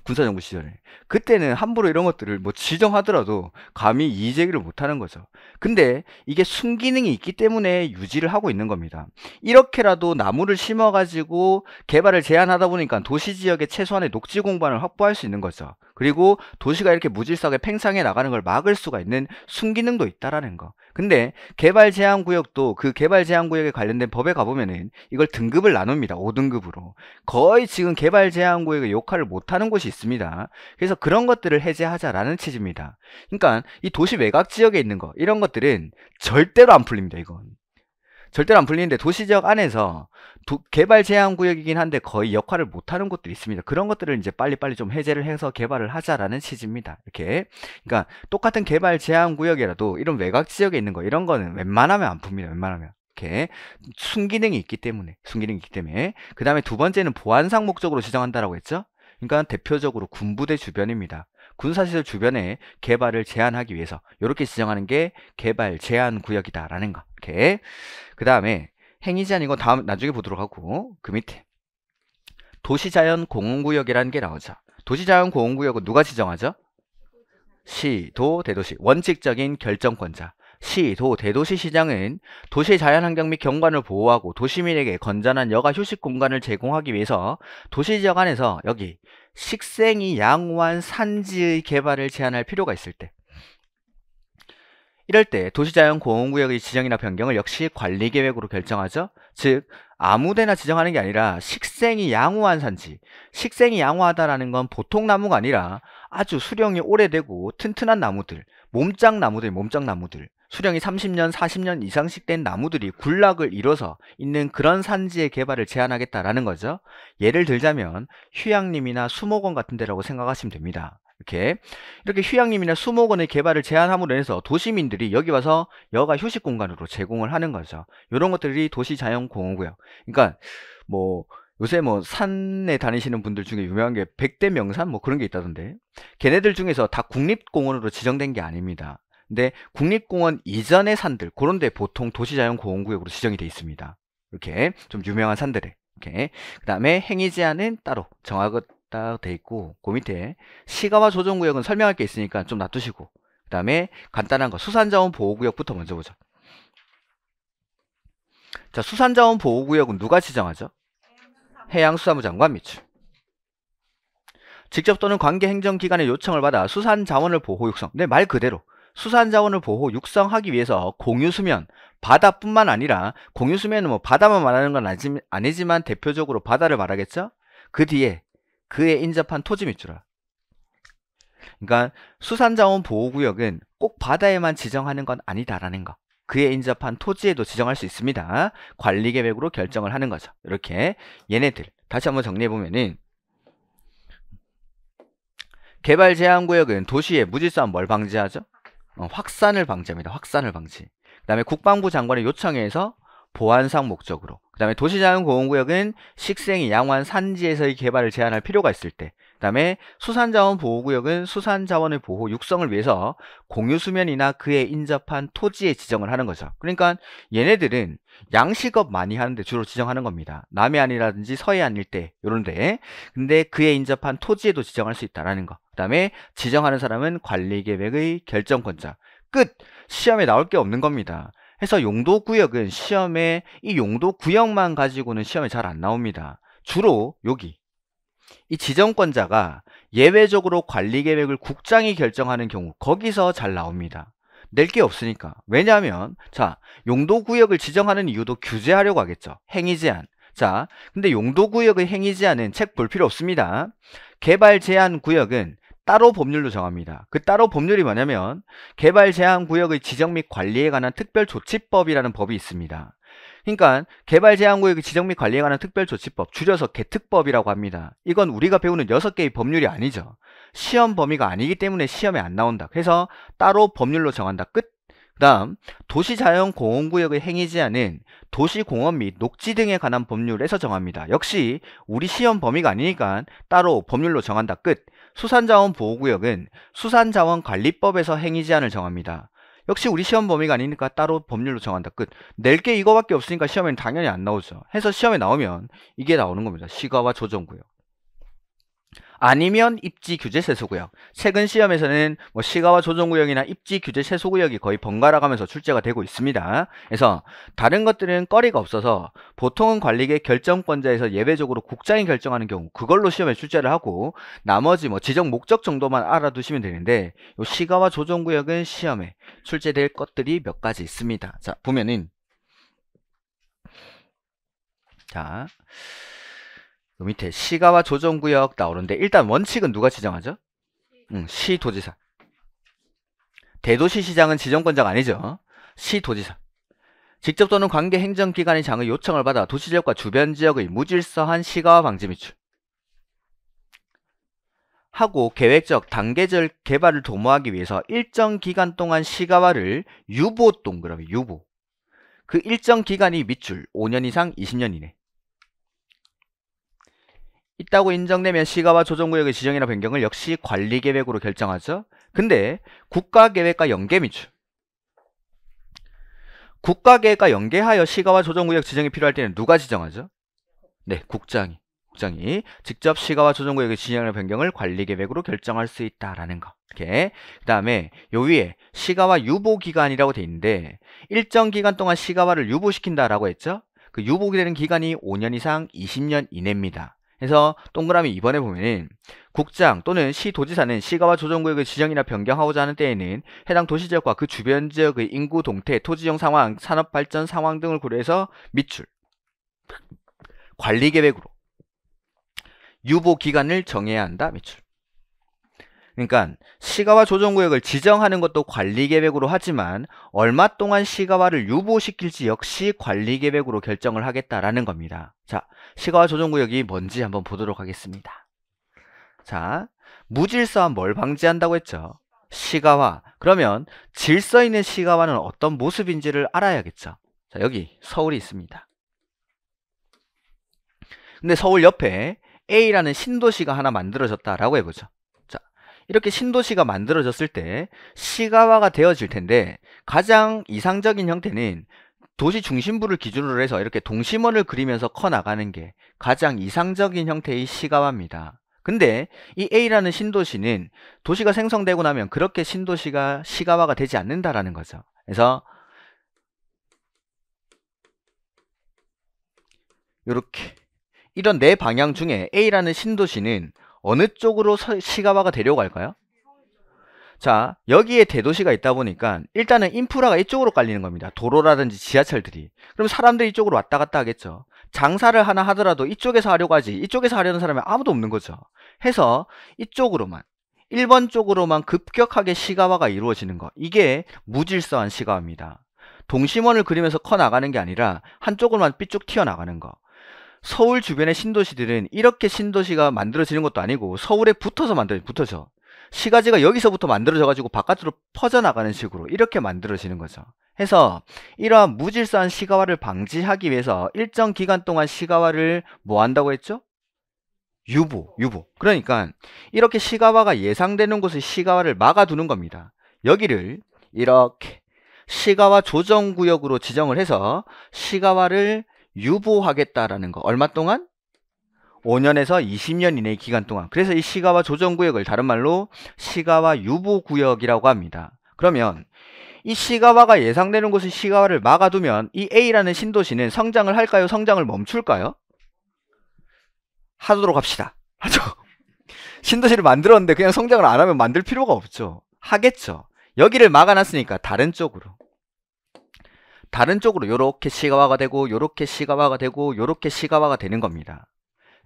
군사정부 시절에 그때는 함부로 이런 것들을 뭐 지정하더라도 감히 이의제기를 못하는 거죠. 근데 이게 순기능이 있기 때문에 유지를 하고 있는 겁니다. 이렇게라도 나무를 심어가지고 개발을 제한하다 보니까 도시 지역의 최소한의 녹지 공간을 확보할 수 있는 거죠. 그리고 도시가 이렇게 무질서하게 팽창해 나가는 걸 막을 수가 있는 순기능도 있다라는 거. 근데 개발 제한 구역도 그 개발 제한 구역에 관련된 법에 가보면은 이걸 등급을 나눕니다. 5등급으로. 거의 지금 개발 제한 구역의 역할을 못하는 곳이 있습니다. 그래서 그런 것들을 해제하자라는 취지입니다. 그러니까 이 도시 외곽 지역에 있는 거 이런 것들은 절대로 안 풀립니다. 이건. 절대로 안 풀리는데 도시 지역 안에서 도, 개발 제한 구역이긴 한데 거의 역할을 못 하는 곳들이 있습니다. 그런 것들을 이제 빨리빨리 좀 해제를 해서 개발을 하자라는 취지입니다. 이렇게. 그러니까 똑같은 개발 제한 구역이라도 이런 외곽 지역에 있는 거 이런 거는 웬만하면 안 풉니다. 웬만하면. 이렇게 순기능이 있기 때문에 순기능이 있기 때문에 그 다음에 두 번째는 보안상 목적으로 지정한다라고 했죠 그러니까 대표적으로 군부대 주변입니다 군사시설 주변에 개발을 제한하기 위해서 이렇게 지정하는 게 개발 제한 구역이다라는 거. 이렇게. 그 다음에 행위 제한 이건 다음 나중에 보도록 하고 그 밑에 도시자연 공원구역이라는 게 나오죠. 도시자연 공원구역은 누가 지정하죠? 시, 도, 대도시 원칙적인 결정권자 시, 도, 대도시 시장은 도시 자연환경 및 경관을 보호하고 도시민에게 건전한 여가 휴식 공간을 제공하기 위해서 도시 지역 안에서 여기 식생이 양호한 산지의 개발을 제한할 필요가 있을 때 이럴 때도시자연공원구역의 지정이나 변경을 역시 관리계획으로 결정하죠. 즉 아무데나 지정하는 게 아니라 식생이 양호한 산지 식생이 양호하다라는 건 보통 나무가 아니라 아주 수령이 오래되고 튼튼한 나무들 몸짱 나무들 몸짱 나무들 수령이 30년, 40년 이상씩 된 나무들이 군락을 이뤄서 있는 그런 산지의 개발을 제한하겠다라는 거죠. 예를 들자면 휴양림이나 수목원 같은 데라고 생각하시면 됩니다. 이렇게 이렇게 휴양림이나 수목원의 개발을 제한함으로 인해서 도시민들이 여기 와서 여가 휴식 공간으로 제공을 하는 거죠. 이런 것들이 도시 자연 공호구역. 그러니까 뭐 요새 뭐 산에 다니시는 분들 중에 유명한 게 백대 명산 뭐 그런 게 있다던데 걔네들 중에서 다 국립공원으로 지정된 게 아닙니다. 근데 국립공원 이전의 산들 그런 데 보통 도시자연공호구역으로 지정이 돼 있습니다. 이렇게 좀 유명한 산들에 이렇게 그 다음에 행위 제한은 따로 정하고 딱 돼 있고 그 밑에 시가와 조정구역은 설명할 게 있으니까 좀 놔두시고 그 다음에 간단한 거 수산자원 보호구역부터 먼저 보죠. 자 수산자원 보호구역은 누가 지정하죠? 해양수산부 장관 미출 직접 또는 관계 행정기관의 요청을 받아 수산자원을 보호 육성. 네, 말 그대로 수산자원을 보호 육성하기 위해서 공유수면 바다뿐만 아니라 공유수면은 뭐 바다만 말하는 건 아니지만 대표적으로 바다를 말하겠죠 그 뒤에 그에 인접한 토지 밑줄라 그러니까 수산자원 보호구역은 꼭 바다에만 지정하는 건 아니다라는 거 그에 인접한 토지에도 지정할 수 있습니다 관리계획으로 결정을 하는 거죠 이렇게 얘네들 다시 한번 정리해보면은 개발 제한 구역은 도시의 무질서한 뭘 방지하죠? 어, 확산을 방지합니다. 확산을 방지. 그 다음에 국방부 장관의 요청에서 보안상 목적으로 그 다음에 도시자연공원구역은 식생이 양환 산지에서의 개발을 제한할 필요가 있을 때 그다음에 수산자원 보호구역은 수산자원의 보호 육성을 위해서 공유수면이나 그에 인접한 토지에 지정을 하는 거죠. 그러니까 얘네들은 양식업 많이 하는데 주로 지정하는 겁니다. 남해안이라든지 서해안 일대 요런데 근데 그에 인접한 토지에도 지정할 수 있다라는 거. 그다음에 지정하는 사람은 관리계획의 결정권자. 끝. 시험에 나올 게 없는 겁니다. 해서 용도구역은 시험에 이 용도구역만 가지고는 시험에 잘 안 나옵니다. 주로 여기 이 지정권자가 예외적으로 관리 계획을 국장이 결정하는 경우 거기서 잘 나옵니다. 낼 게 없으니까. 왜냐하면 자 용도 구역을 지정하는 이유도 규제하려고 하겠죠. 행위 제한. 자, 근데 용도 구역의 행위 제한은 책 볼 필요 없습니다. 개발 제한 구역은 따로 법률로 정합니다. 그 따로 법률이 뭐냐면 개발 제한 구역의 지정 및 관리에 관한 특별조치법이라는 법이 있습니다. 그러니까 개발 제한구역 의 지정 및 관리에 관한 특별조치법, 줄여서 개특법이라고 합니다. 이건 우리가 배우는 6개의 법률이 아니죠. 시험 범위가 아니기 때문에 시험에 안 나온다. 그래서 따로 법률로 정한다. 끝. 그 다음 도시자연공원구역의 행위 제한은 도시공원 및 녹지 등에 관한 법률에서 정합니다. 역시 우리 시험 범위가 아니니까 따로 법률로 정한다 끝. 수산자원 보호구역은 수산자원관리법에서 행위 제한을 정합니다. 역시 우리 시험 범위가 아니니까 따로 법률로 정한다. 끝. 낼 게 이거밖에 없으니까 시험에는 당연히 안 나오죠. 해서 시험에 나오면 이게 나오는 겁니다. 시가와 조정구역. 아니면 입지 규제 세소구역. 최근 시험에서는 뭐 시가와 조정구역이나 입지 규제 세소구역이 거의 번갈아 가면서 출제가 되고 있습니다. 그래서 다른 것들은 꺼리가 없어서 보통은 관리계 결정권자에서 예외적으로 국장이 결정하는 경우 그걸로 시험에 출제를 하고 나머지 뭐 지정 목적 정도만 알아두시면 되는데 요 시가와 조정구역은 시험에 출제될 것들이 몇 가지 있습니다. 자, 보면은 자그 밑에 시가와 조정구역 나오는데 일단 원칙은 누가 지정하죠? 응, 시도지사. 대도시시장은 지정권자가 아니죠. 시도지사. 직접 또는 관계 행정기관의 장의 요청을 받아 도시지역과 주변 지역의 무질서한 시가와 방지 미출. 하고 계획적 단계적 개발을 도모하기 위해서 일정 기간 동안 시가화를 유보 동그라미 유보 그 일정 기간이 밑줄 5년 이상 20년 이내 있다고 인정되면 시가와 조정구역의 지정이나 변경을 역시 관리계획으로 결정하죠. 근데 국가계획과 연계미주 국가계획과 연계하여 시가와 조정구역 지정이 필요할 때는 누가 지정하죠? 네, 국장이. 국장이 직접 시가와 조정구역의 지정이나 변경을 관리계획으로 결정할 수 있다라는 거. 이렇게. 그 다음에 요 위에 시가와 유보기간이라고 돼 있는데 일정 기간 동안 시가와를 유보시킨다라고 했죠? 그 유보되는 기 기간이 5년 이상 20년 이내입니다. 그래서 동그라미 2번에 보면은 국장 또는 시도지사는 시가와 조정구역의 지정이나 변경하고자 하는 때에는 해당 도시지역과 그 주변 지역의 인구 동태, 토지형 상황, 산업발전 상황 등을 고려해서 미출, 관리계획으로 유보기간을 정해야 한다. 미출. 그러니까 시가와 조정구역을 지정하는 것도 관리계획으로 하지만 얼마 동안 시가와를 유보시킬지 역시 관리계획으로 결정을 하겠다라는 겁니다. 자, 시가와 조정구역이 뭔지 한번 보도록 하겠습니다. 자, 무질서한 뭘 방지한다고 했죠? 시가와. 그러면 질서 있는 시가와는 어떤 모습인지를 알아야겠죠. 자, 여기 서울이 있습니다. 근데 서울 옆에 A라는 신도시가 하나 만들어졌다라고 해보죠. 이렇게 신도시가 만들어졌을 때 시가화가 되어질 텐데 가장 이상적인 형태는 도시 중심부를 기준으로 해서 이렇게 동심원을 그리면서 커 나가는 게 가장 이상적인 형태의 시가화입니다. 근데 이 A라는 신도시는 도시가 생성되고 나면 그렇게 신도시가 시가화가 되지 않는다라는 거죠. 그래서 이렇게 이런 네 방향 중에 A라는 신도시는 어느 쪽으로 시가화가 데려갈까요? 자, 여기에 대도시가 있다 보니까 일단은 인프라가 이쪽으로 깔리는 겁니다. 도로라든지 지하철들이. 그럼 사람들이 이쪽으로 왔다 갔다 하겠죠. 장사를 하나 하더라도 이쪽에서 하려고 하지 이쪽에서 하려는 사람이 아무도 없는 거죠. 해서 이쪽으로만 1번 쪽으로만 급격하게 시가화가 이루어지는 거 이게 무질서한 시가화입니다. 동심원을 그리면서 커 나가는 게 아니라 한쪽으로만 삐쭉 튀어나가는 거 서울 주변의 신도시들은 이렇게 신도시가 만들어지는 것도 아니고 서울에 붙어서 만들어 붙어져 시가지가 여기서부터 만들어져 가지고 바깥으로 퍼져나가는 식으로 이렇게 만들어지는 거죠. 해서 이러한 무질서한 시가화를 방지하기 위해서 일정 기간 동안 시가화를 뭐 한다고 했죠? 유보, 유보. 그러니까 이렇게 시가화가 예상되는 곳의 시가화를 막아두는 겁니다. 여기를 이렇게 시가화 조정구역으로 지정을 해서 시가화를 유보하겠다라는 거. 얼마 동안? 5년에서 20년 이내의 기간 동안. 그래서 이 시가와 조정구역을 다른 말로 시가와 유보구역이라고 합니다. 그러면 이 시가와가 예상되는 곳은 시가와를 막아두면 이 A라는 신도시는 성장을 할까요? 성장을 멈출까요? 하도록 합시다. 하죠. (laughs) 신도시를 만들었는데 그냥 성장을 안 하면 만들 필요가 없죠. 하겠죠. 여기를 막아놨으니까 다른 쪽으로. 다른 쪽으로 이렇게 시가화가 되고 이렇게 시가화가 되고 이렇게 시가화가 되는 겁니다.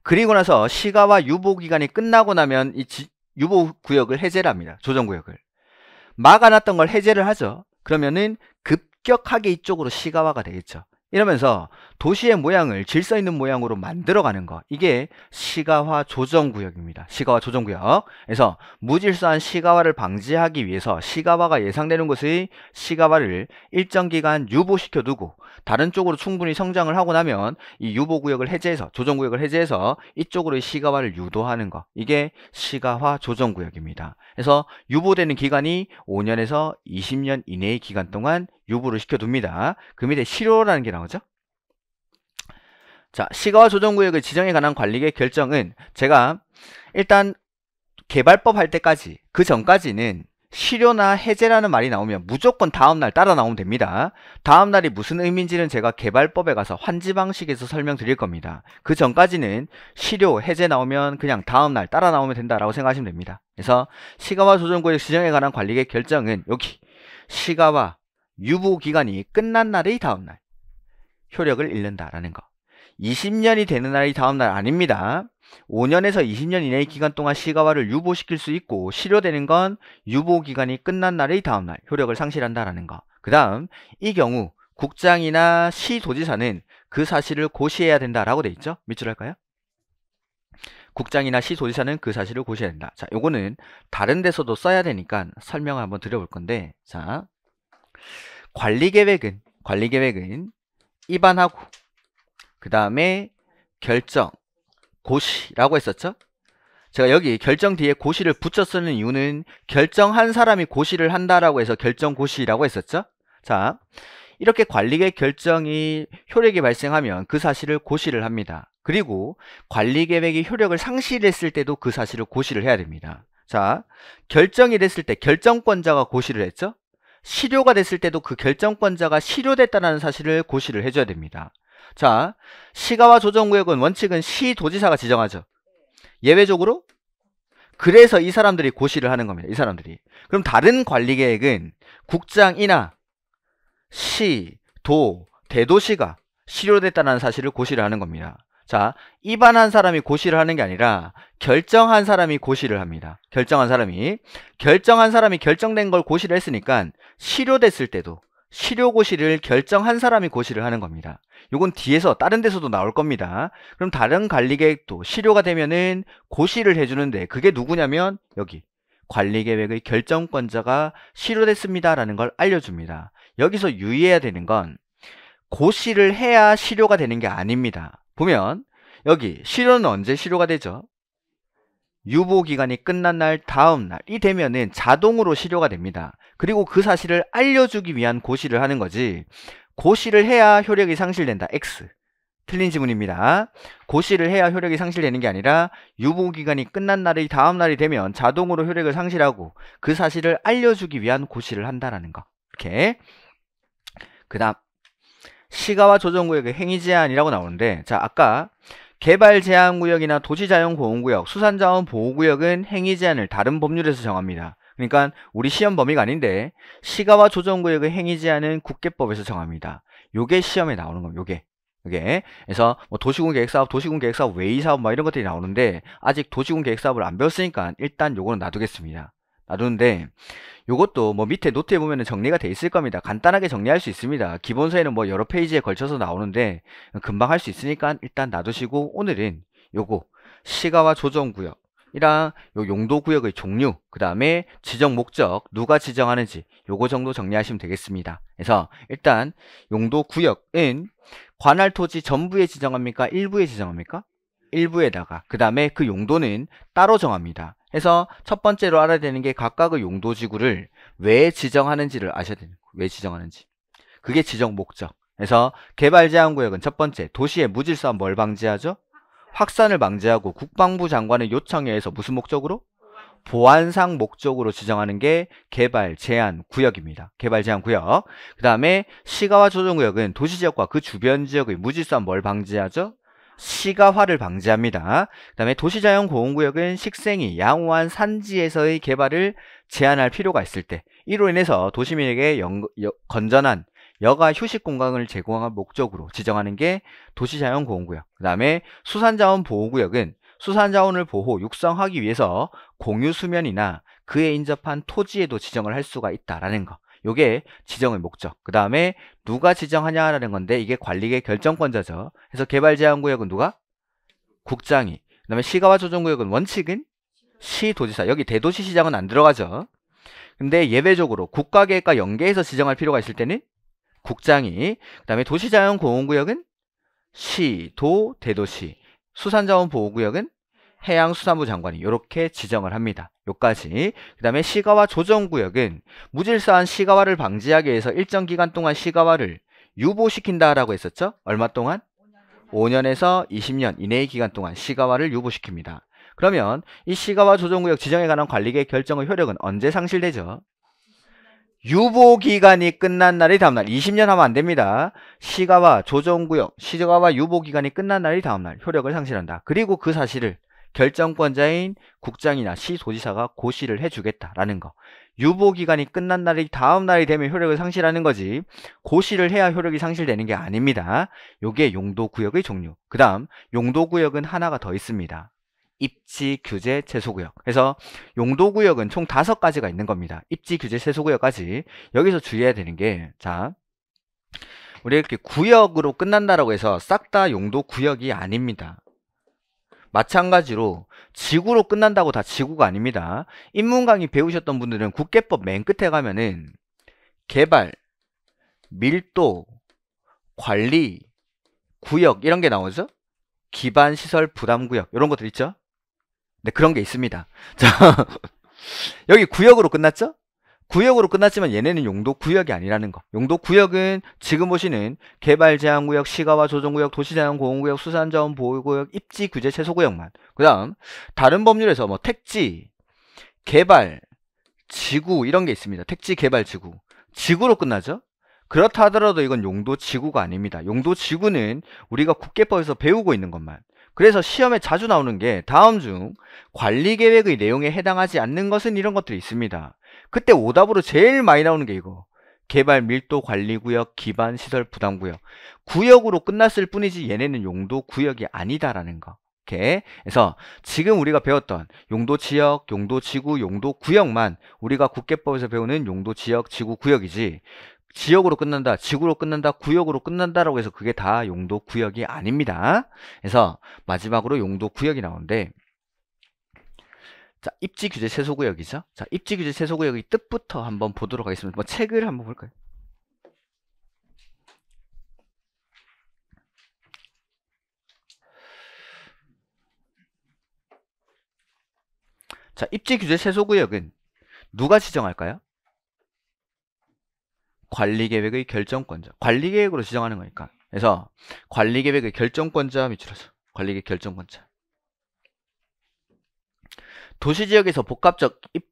그리고 나서 시가화 유보 기간이 끝나고 나면 이 지, 유보 구역을 해제를 합니다. 조정 구역을. 막아놨던 걸 해제를 하죠. 그러면은 급격하게 이쪽으로 시가화가 되겠죠. 이러면서 도시의 모양을 질서 있는 모양으로 만들어가는 것. 이게 시가화 조정구역입니다. 시가화 조정구역. 그래서 무질서한 시가화를 방지하기 위해서 시가화가 예상되는 곳의 시가화를 일정 기간 유보시켜 두고 다른 쪽으로 충분히 성장을 하고 나면 이 유보구역을 해제해서 조정구역을 해제해서 이쪽으로의 시가화를 유도하는 것. 이게 시가화 조정구역입니다. 그래서 유보되는 기간이 5년에서 20년 이내의 기간 동안 유보를 시켜둡니다. 그 밑에 실효라는 게 나오죠. 자, 시가와 조정구역의 그 지정에 관한 관리의 결정은 제가 일단 개발법 할 때까지 그 전까지는 실효나 해제라는 말이 나오면 무조건 다음날 따라 나오면 됩니다. 다음날이 무슨 의미인지는 제가 개발법에 가서 환지 방식에서 설명드릴 겁니다. 그 전까지는 실효, 해제 나오면 그냥 다음날 따라 나오면 된다라고 생각하시면 됩니다. 그래서 시가와 조정구역 지정에 관한 관리의 결정은 여기 시가와 유보 기간이 끝난 날의 다음 날 효력을 잃는다라는 거. 20년이 되는 날이 다음 날 아닙니다. 5년에서 20년 이내의 기간 동안 시가화를 유보시킬 수 있고 실효되는 건 유보 기간이 끝난 날의 다음 날 효력을 상실한다라는 거. 그다음 이 경우 국장이나 시도지사는 그 사실을 고시해야 된다라고 돼 있죠. 밑줄 할까요? 국장이나 시도지사는 그 사실을 고시해야 된다. 자, 요거는 다른 데서도 써야 되니까 설명을 한번 드려볼 건데, 자, 관리 계획은 관리 계획은 입안하고 그 다음에 결정 고시라고 했었죠. 제가 여기 결정 뒤에 고시를 붙여 쓰는 이유는 결정한 사람이 고시를 한다라고 해서 결정 고시라고 했었죠. 자, 이렇게 관리계 결정이 효력이 발생하면 그 사실을 고시를 합니다. 그리고 관리계획이 효력을 상실했을 때도 그 사실을 고시를 해야 됩니다. 자, 결정이 됐을 때 결정권자가 고시를 했죠? 실효가 됐을 때도 그 결정권자가 실효됐다는 사실을 고시를 해줘야 됩니다. 자, 시가와 조정구역은 원칙은 시도지사가 지정하죠. 예외적으로 그래서 이 사람들이 고시를 하는 겁니다. 이 사람들이. 그럼 다른 관리계획은 국장이나 시, 도, 대도시가 실효됐다는 사실을 고시를 하는 겁니다. 자, 입안한 사람이 고시를 하는 게 아니라 결정한 사람이 고시를 합니다. 결정한 사람이. 결정한 사람이 결정된 걸 고시를 했으니까 실효됐을 때도 실효고시를 결정한 사람이 고시를 하는 겁니다. 이건 뒤에서 다른 데서도 나올 겁니다. 그럼 다른 관리계획도 실효가 되면은 고시를 해주는데 그게 누구냐면 여기 관리계획의 결정권자가 실효됐습니다라는 걸 알려줍니다. 여기서 유의해야 되는 건 고시를 해야 실효가 되는 게 아닙니다. 보면 여기 실효는 언제 실효가 되죠? 유보기간이 끝난 날 다음 날이 되면은 자동으로 실효가 됩니다. 그리고 그 사실을 알려주기 위한 고시를 하는 거지 고시를 해야 효력이 상실된다. X 틀린 지문입니다. 고시를 해야 효력이 상실되는 게 아니라 유보기간이 끝난 날이 다음 날이 되면 자동으로 효력을 상실하고 그 사실을 알려주기 위한 고시를 한다라는 거. 이렇게 그 다음 시가와 조정구역의 행위 제한이라고 나오는데 자 아까 개발 제한 구역이나 도시 자연 공호 구역, 수산 자원 보호 구역은 행위 제한을 다른 법률에서 정합니다. 그러니까 우리 시험 범위가 아닌데 시가와 조정 구역의 행위 제한은 국계법에서 정합니다. 요게 시험에 나오는 겁니다. 요게. 요게. 그래서 뭐 도시군 계획 사업, 도시군 계획 사업 외이 사업 막 이런 것들이 나오는데 아직 도시군 계획 사업을 안 배웠으니까 일단 요거는 놔두겠습니다. 놔두는데 요것도 뭐 밑에 노트에 보면 정리가 돼 있을 겁니다. 간단하게 정리할 수 있습니다. 기본서에는 뭐 여러 페이지에 걸쳐서 나오는데 금방 할 수 있으니까 일단 놔두시고 오늘은 요거 시가와 조정구역 이랑 요 용도구역의 종류 그 다음에 지정 목적 누가 지정하는지 요거 정도 정리하시면 되겠습니다. 그래서 일단 용도구역은 관할 토지 전부에 지정합니까? 일부에 지정합니까? 일부에다가 그 다음에 그 용도는 따로 정합니다. 해서 첫 번째로 알아야 되는 게 각각의 용도 지구를 왜 지정하는지를 아셔야 되는 거예요. 왜 지정하는지. 그게 지정 목적. 그래서 개발 제한 구역은 첫 번째 도시의 무질서한 뭘 방지하죠? 확산을 방지하고 국방부 장관의 요청에 의해서 무슨 목적으로? 보안상 목적으로 지정하는 게 개발 제한 구역입니다. 개발 제한 구역. 그 다음에 시가와 조정 구역은 도시 지역과 그 주변 지역의 무질서한 뭘 방지하죠? 시가화를 방지합니다. 그 다음에 도시자연 공호구역은 식생이 양호한 산지에서의 개발을 제한할 필요가 있을 때 이로 인해서 도시민에게 영, 여, 건전한 여가 휴식 공간을 제공한 목적으로 지정하는 게 도시자연 공호구역그 다음에 수산자원 보호구역은 수산자원을 보호, 육성하기 위해서 공유수면이나 그에 인접한 토지에도 지정을 할 수가 있다라는 거 요게 지정의 목적. 그 다음에 누가 지정하냐라는 건데 이게 관리의 결정권자죠. 그래서 개발 제한 구역은 누가? 국장이. 그다음에 시가와 조정 구역은 원칙은 시도지사. 여기 대도시 시장은 안 들어가죠. 근데 예외적으로 국가 계획과 연계해서 지정할 필요가 있을 때는 국장이 그다음에 도시자연 공원 구역은 시, 도, 대도시, 수산자원 보호구역은 해양수산부 장관이 이렇게 지정을 합니다. 요까지. 그 다음에 시가와 조정구역은 무질서한 시가와를 방지하기 위해서 일정 기간 동안 시가와를 유보시킨다라고 했었죠. 얼마 동안? 5년에서 20년 이내의 기간 동안 시가와를 유보시킵니다. 그러면 이 시가와 조정구역 지정에 관한 관리계획 결정의 효력은 언제 상실되죠? 유보 기간이 끝난 날이 다음날 20년 하면 안 됩니다. 시가와 조정구역, 시가와 유보 기간이 끝난 날이 다음날 효력을 상실한다. 그리고 그 사실을 결정권자인 국장이나 시도지사가 고시를 해주겠다라는 거. 유보 기간이 끝난 날이 다음 날이 되면 효력을 상실하는 거지 고시를 해야 효력이 상실되는 게 아닙니다. 요게 용도 구역의 종류. 그다음 용도 구역은 하나가 더 있습니다. 입지, 규제, 채소구역. 그래서 용도구역은 총 다섯 가지가 있는 겁니다. 입지, 규제, 채소구역까지. 여기서 주의해야 되는 게, 자, 우리 이렇게 구역으로 끝난다라고 해서 싹 다 용도구역이 아닙니다. 마찬가지로 지구로 끝난다고 다 지구가 아닙니다. 인문 강의 배우셨던 분들은 국계법 맨 끝에 가면은 개발, 밀도, 관리, 구역 이런 게 나오죠? 기반 시설 부담 구역 이런 것들 있죠? 네, 그런 게 있습니다. (laughs) 자, 여기 구역으로 끝났죠? 구역으로 끝났지만 얘네는 용도 구역이 아니라는 거. 용도 구역은 지금 보시는 개발 제한 구역, 시가와 조정 구역, 도시 제한 공원 구역, 수산 자원 보호 구역, 입지 규제 최소 구역만. 그다음 다른 법률에서 뭐 택지, 개발, 지구 이런 게 있습니다. 택지, 개발, 지구. 지구로 끝나죠? 그렇다 하더라도 이건 용도 지구가 아닙니다. 용도 지구는 우리가 국계법에서 배우고 있는 것만. 그래서 시험에 자주 나오는 게 다음 중 관리 계획의 내용에 해당하지 않는 것은 이런 것들이 있습니다. 그때 오답으로 제일 많이 나오는 게 이거. 개발 밀도 관리 구역 기반 시설 부담 구역 구역으로 끝났을 뿐이지 얘네는 용도 구역이 아니다라는 거. 이렇게 그래서 지금 우리가 배웠던 용도 지역, 용도 지구, 용도 구역만 우리가 국계법에서 배우는 용도 지역, 지구 구역이지 지역으로 끝난다, 지구로 끝난다, 구역으로 끝난다라고 해서 그게 다 용도 구역이 아닙니다. 그래서 마지막으로 용도 구역이 나오는데 자, 입지 규제 세소 구역이죠. 자, 입지 규제 세소 구역의 뜻부터 한번 보도록 하겠습니다. 뭐 책을 한번 볼까요? 자, 입지 규제 세소 구역은 누가 지정할까요? 관리계획의 결정권자 관리계획으로 지정하는 거니까 그래서 관리계획의 결정권자 밑으로 관리계획 결정권자 도시 지역에서 복합적 입,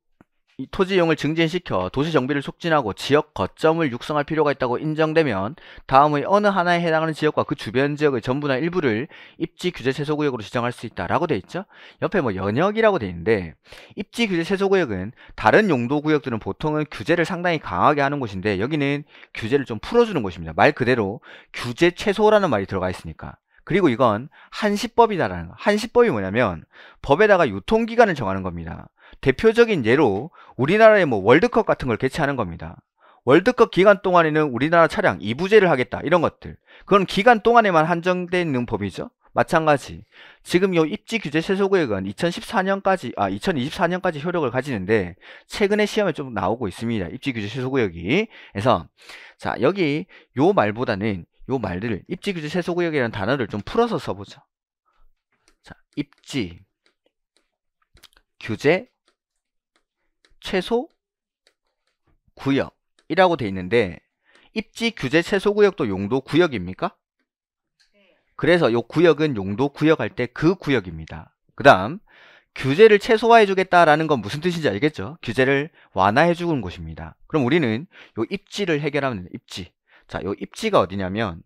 토지 이용을 증진시켜 도시 정비를 촉진하고 지역 거점을 육성할 필요가 있다고 인정되면 다음의 어느 하나에 해당하는 지역과 그 주변 지역의 전부나 일부를 입지 규제 최소 구역으로 지정할 수 있다라고 돼 있죠. 옆에 뭐 연역이라고 돼 있는데 입지 규제 최소 구역은 다른 용도 구역들은 보통은 규제를 상당히 강하게 하는 곳인데 여기는 규제를 좀 풀어주는 곳입니다. 말 그대로 규제 최소라는 말이 들어가 있으니까 그리고 이건 한시법이다라는 거. 한시법이 뭐냐면 법에다가 유통기간을 정하는 겁니다. 대표적인 예로 우리나라의 뭐 월드컵 같은 걸 개최하는 겁니다. 월드컵 기간 동안에는 우리나라 차량 이부제를 하겠다 이런 것들 그건 기간 동안에만 한정돼 있는 법이죠 마찬가지 지금 요 입지 규제 최소 구역은 2014년까지 아 2024년까지 효력을 가지는데 최근에 시험에 좀 나오고 있습니다 입지 규제 최소 구역이 그래서 자 여기 요 말보다는 요 말을 들 입지 규제 세소 구역이라는 단어를 좀 풀어서 써보죠. 자, 입지 규제 최소 구역이라고 돼 있는데 입지 규제 최소 구역도 용도 구역입니까? 네. 그래서 요 구역은 용도 구역 할때 그 구역입니다. 그 다음 규제를 최소화해 주겠다라는 건 무슨 뜻인지 알겠죠? 규제를 완화해 주는 곳입니다. 그럼 우리는 요 입지를 해결하면 입지. 자, 요 입지가 어디냐면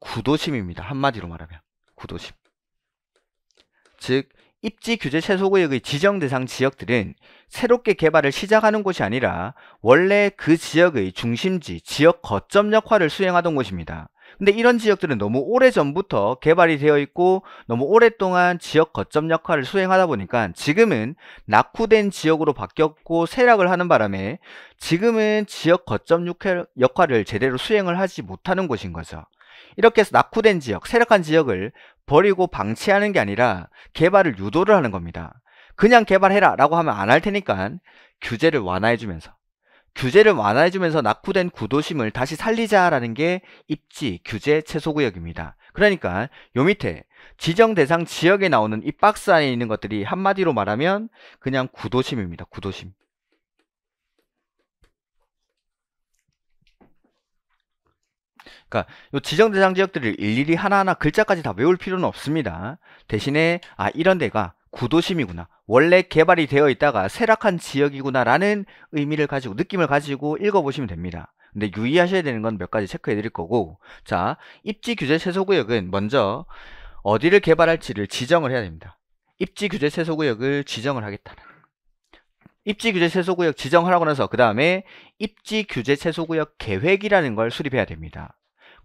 구도심입니다. 한마디로 말하면 구도심. 즉 입지 규제 최소구역의 지정 대상 지역들은 새롭게 개발을 시작하는 곳이 아니라 원래 그 지역의 중심지, 지역 거점 역할을 수행하던 곳입니다. 근데 이런 지역들은 너무 오래전부터 개발이 되어 있고 너무 오랫동안 지역 거점 역할을 수행하다 보니까 지금은 낙후된 지역으로 바뀌었고 세락을 하는 바람에 지금은 지역 거점 역할을 제대로 수행을 하지 못하는 곳인 거죠. 이렇게 해서 낙후된 지역, 세력한 지역을 버리고 방치하는 게 아니라 개발을 유도를 하는 겁니다. 그냥 개발해라 라고 하면 안 할 테니까 규제를 완화해주면서 규제를 완화해주면서 낙후된 구도심을 다시 살리자라는 게 입지 규제 최소구역입니다. 그러니까 요 밑에 지정 대상 지역에 나오는 이 박스 안에 있는 것들이 한마디로 말하면 그냥 구도심입니다. 구도심. 그러니까 요 지정 대상 지역들을 일일이 하나하나 글자까지 다 외울 필요는 없습니다. 대신에 아 이런 데가 구도심이구나. 원래 개발이 되어 있다가 쇠락한 지역이구나라는 의미를 가지고 느낌을 가지고 읽어보시면 됩니다. 근데 유의하셔야 되는 건 몇 가지 체크해 드릴 거고 자 입지 규제 최소구역은 먼저 어디를 개발할지를 지정을 해야 됩니다. 입지 규제 최소구역을 지정을 하겠다는 입지 규제 최소구역 지정하라고 나서 그 다음에 입지 규제 최소구역 계획이라는 걸 수립해야 됩니다.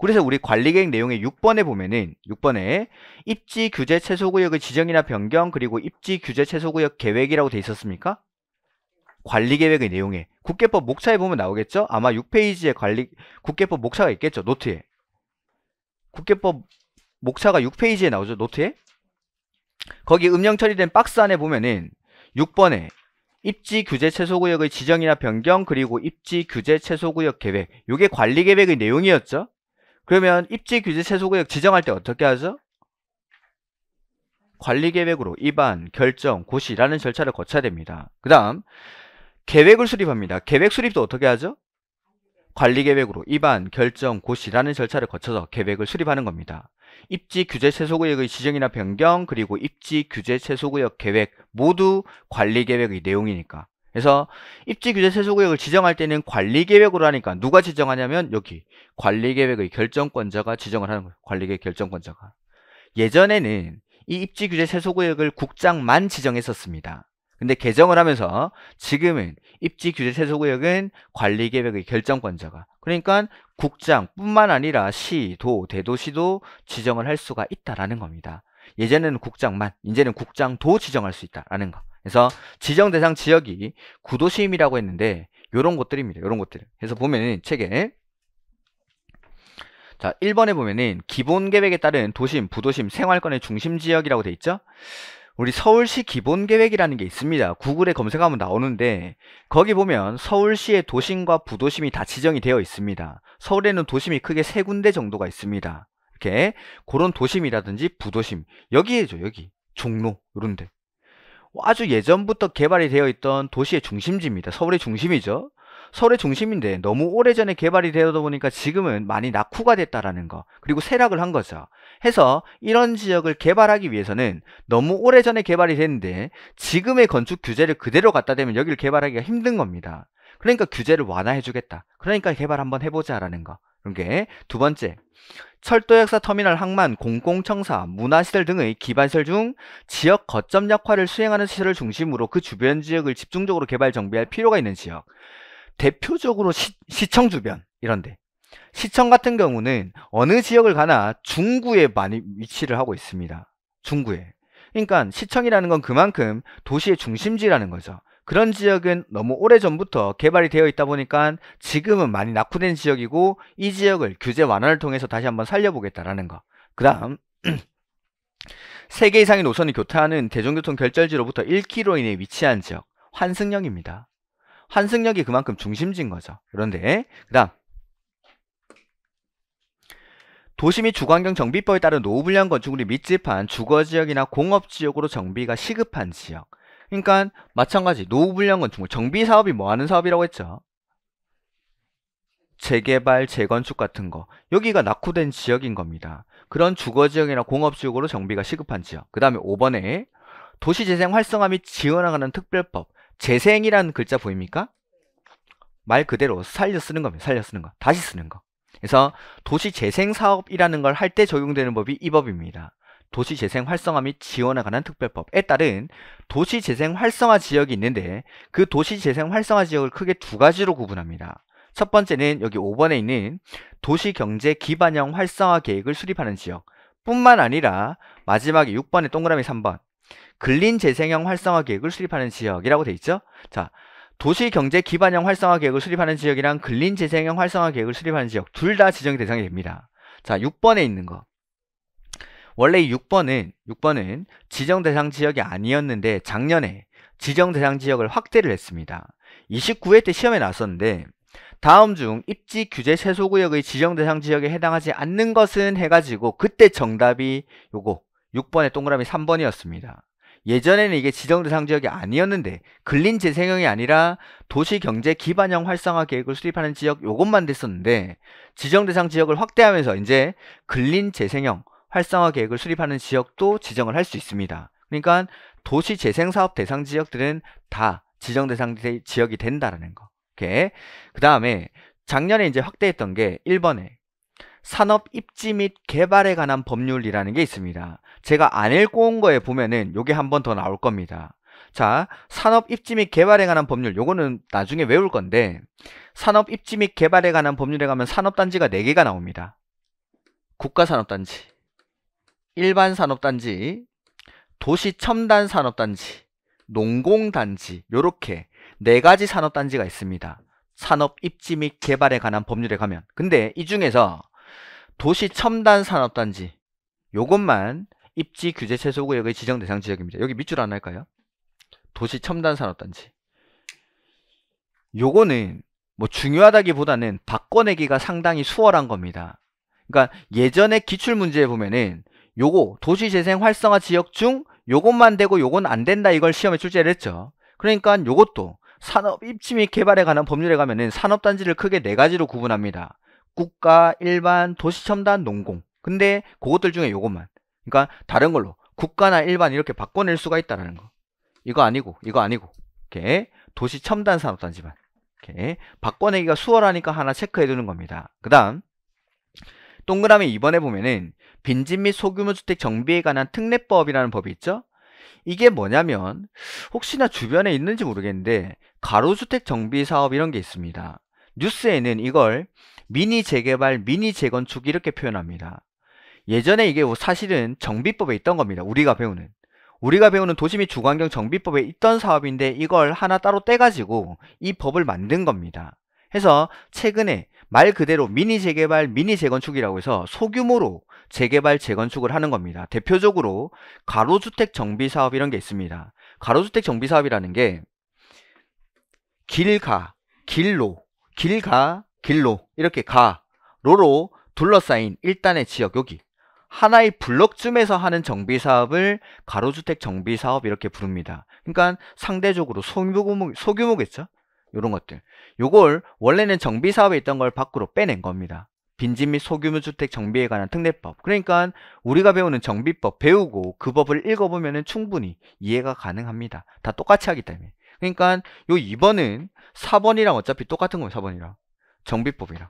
그래서 우리 관리계획 내용의 6번에 보면은 6번에 입지 규제 최소 구역의 지정이나 변경 그리고 입지 규제 최소 구역 계획이라고 돼 있었습니까? 관리 계획의 내용에 국회법 목차에 보면 나오겠죠? 아마 6페이지에 관리 국회법 목차가 있겠죠. 노트에. 국회법 목차가 6페이지에 나오죠. 노트에. 거기 음영 처리된 박스 안에 보면은 6번에 입지 규제 최소 구역의 지정이나 변경 그리고 입지 규제 최소 구역 계획. 요게 관리 계획의 내용이었죠? 그러면 입지 규제 최소 구역 지정할 때 어떻게 하죠? 관리계획으로 입안, 결정, 고시라는 절차를 거쳐야 됩니다. 그 다음 계획을 수립합니다. 계획 수립도 어떻게 하죠? 관리계획으로 입안, 결정, 고시라는 절차를 거쳐서 계획을 수립하는 겁니다. 입지 규제 최소구역의 지정이나 변경 그리고 입지 규제 최소구역 계획 모두 관리계획의 내용이니까 그래서 입지규제 세수구역을 지정할 때는 관리계획으로 하니까 누가 지정하냐면 여기 관리계획의 결정권자가 지정을 하는 거예요. 관리계획 결정권자가. 예전에는 이 입지규제 세수구역을 국장만 지정했었습니다. 근데 개정을 하면서 지금은 입지규제 세수구역은 관리계획의 결정권자가 그러니까 국장뿐만 아니라 시, 도, 대도시도 지정을 할 수가 있다라는 겁니다. 예전에는 국장만, 이제는 국장도 지정할 수 있다라는 거. 그래서 지정 대상 지역이 구도심이라고 했는데 이런 것들입니다. 이런 것들. 그래서 보면은 책에 자 1번에 보면은 기본 계획에 따른 도심, 부도심, 생활권의 중심 지역이라고 돼 있죠. 우리 서울시 기본 계획이라는 게 있습니다. 구글에 검색하면 나오는데 거기 보면 서울시의 도심과 부도심이 다 지정이 되어 있습니다. 서울에는 도심이 크게 세 군데 정도가 있습니다. 이렇게 그런 도심이라든지 부도심 여기에죠 여기 종로 이런데 뭐 아주 예전부터 개발이 되어 있던 도시의 중심지입니다. 서울의 중심이죠. 서울의 중심인데 너무 오래전에 개발이 되다 어 보니까 지금은 많이 낙후가 됐다라는 거 그리고 쇠락을 한 거죠 해서 이런 지역을 개발하기 위해서는 너무 오래전에 개발이 됐는데 지금의 건축 규제를 그대로 갖다 대면 여기를 개발하기가 힘든 겁니다 그러니까 규제를 완화해 주겠다 그러니까 개발 한번 해보자 라는 거 이게 두 번째, 철도역사 터미널 항만, 공공청사, 문화시설 등의 기반시설 중 지역 거점 역할을 수행하는 시설을 중심으로 그 주변 지역을 집중적으로 개발 정비할 필요가 있는 지역. 대표적으로 시, 시청 주변 이런데 시청 같은 경우는 어느 지역을 가나 중구에 많이 위치를 하고 있습니다. 중구에. 그러니까 시청이라는 건 그만큼 도시의 중심지라는 거죠. 그런 지역은 너무 오래전부터 개발이 되어 있다 보니까 지금은 많이 낙후된 지역이고 이 지역을 규제 완화를 통해서 다시 한번 살려보겠다라는 거. 그 다음 3개 이상의 노선이 교차하는 대중교통 결절지로부터 1km 이내에 위치한 지역 환승역입니다. 환승역이 그만큼 중심지인 거죠. 그런데 그 다음 도시 및주거경 정비법에 따른 노후불량 건축물이 밀집한 주거지역이나 공업지역으로 정비가 시급한 지역 그러니까 마찬가지 노후불량 건축물 정비 사업이 뭐 하는 사업이라고 했죠? 재개발, 재건축 같은 거 여기가 낙후된 지역인 겁니다. 그런 주거지역이나 공업지역으로 정비가 시급한 지역 그 다음에 5번에 도시재생 활성화 및 지원하는 특별법 재생이라는 글자 보입니까? 말 그대로 살려 쓰는 겁니다. 살려 쓰는 거 다시 쓰는 거 그래서 도시재생사업이라는 걸 할 때 적용되는 법이 이 법입니다. 도시재생 활성화 및 지원에 관한 특별법에 따른 도시재생 활성화 지역이 있는데 그 도시재생 활성화 지역을 크게 두 가지로 구분합니다. 첫 번째는 여기 5번에 있는 도시경제 기반형 활성화 계획을 수립하는 지역 뿐만 아니라 마지막에 6번에 동그라미 3번 근린 재생형 활성화 계획을 수립하는 지역이라고 돼 있죠. 자, 도시 경제 기반형 활성화 계획을 수립하는 지역이랑 근린 재생형 활성화 계획을 수립하는 지역 둘 다 지정 이 대상이 됩니다. 자, 6번에 있는 거. 원래 6번은 6번은 지정 대상 지역이 아니었는데 작년에 지정 대상 지역을 확대를 했습니다. 29회 때 시험에 나왔었는데 다음 중 입지 규제 최소 구역의 지정 대상 지역에 해당하지 않는 것은 해가지고 그때 정답이 요거 6번의 동그라미 3번이었습니다. 예전에는 이게 지정 대상 지역이 아니었는데 근린 재생형이 아니라 도시 경제 기반형 활성화 계획을 수립하는 지역 요것만 됐었는데 지정 대상 지역을 확대하면서 이제 근린 재생형 활성화 계획을 수립하는 지역도 지정을 할 수 있습니다. 그러니까 도시 재생 사업 대상 지역들은 다 지정 대상 지역이 된다라는 거. 이렇게. 그다음에 작년에 이제 확대했던 게 1번에 산업 입지 및 개발에 관한 법률이라는 게 있습니다. 제가 안 읽고 온 거에 보면은 요게 한 번 더 나올 겁니다. 자, 산업 입지 및 개발에 관한 법률, 요거는 나중에 외울 건데, 산업 입지 및 개발에 관한 법률에 가면 산업단지가 4개가 나옵니다. 국가산업단지, 일반 산업단지, 도시 첨단 산업단지, 농공단지 요렇게 네 가지 산업단지가 있습니다. 산업 입지 및 개발에 관한 법률에 가면 근데 이 중에서 도시 첨단 산업단지 요것만 입지 규제 최소 구역의 지정 대상 지역입니다. 여기 밑줄 안 할까요? 도시 첨단 산업단지 요거는 뭐 중요하다기보다는 바꿔내기가 상당히 수월한 겁니다. 그러니까 예전에 기출 문제에 보면은 요거 도시재생 활성화 지역 중 요것만 되고 요건 안 된다 이걸 시험에 출제를 했죠. 그러니까 요것도 산업 입지 및 개발에 관한 법률에 가면은 산업단지를 크게 네 가지로 구분합니다. 국가, 일반, 도시첨단, 농공. 근데 그것들 중에 요것만. 그러니까 다른 걸로 국가나 일반 이렇게 바꿔낼 수가 있다라는 거. 이거 아니고 이거 아니고. 이렇게 도시첨단 산업단지만. 이렇게 바꿔내기가 수월하니까 하나 체크해 두는 겁니다. 그다음 동그라미 2번에 보면은 빈집 및 소규모 주택 정비에 관한 특례법이라는 법이 있죠. 이게 뭐냐면 혹시나 주변에 있는지 모르겠는데 가로주택 정비 사업 이런 게 있습니다. 뉴스에는 이걸 미니 재개발, 미니 재건축 이렇게 표현합니다. 예전에 이게 뭐 사실은 정비법에 있던 겁니다. 우리가 배우는. 우리가 배우는 도시 및주거경 정비법에 있던 사업인데 이걸 하나 따로 떼가지고 이 법을 만든 겁니다. 해서 최근에 말 그대로 미니 재개발, 미니 재건축이라고 해서 소규모로 재개발, 재건축을 하는 겁니다. 대표적으로 가로주택 정비 사업 이런 게 있습니다. 가로주택 정비 사업이라는 게 길가, 길로, 길가, 길로 이렇게 가, 로로 둘러싸인 일단의 지역 여기 하나의 블럭쯤에서 하는 정비 사업을 가로주택 정비 사업 이렇게 부릅니다. 그러니까 상대적으로 소규모, 소규모겠죠? 요런 것들. 요걸 원래는 정비 사업에 있던 걸 밖으로 빼낸 겁니다. 빈집 및 소규모 주택 정비에 관한 특례법 그러니까 우리가 배우는 정비법 배우고 그 법을 읽어보면 충분히 이해가 가능합니다 다 똑같이 하기 때문에 그러니까 요 2번은 4번이랑 어차피 똑같은 거예요 4번이랑 정비법이랑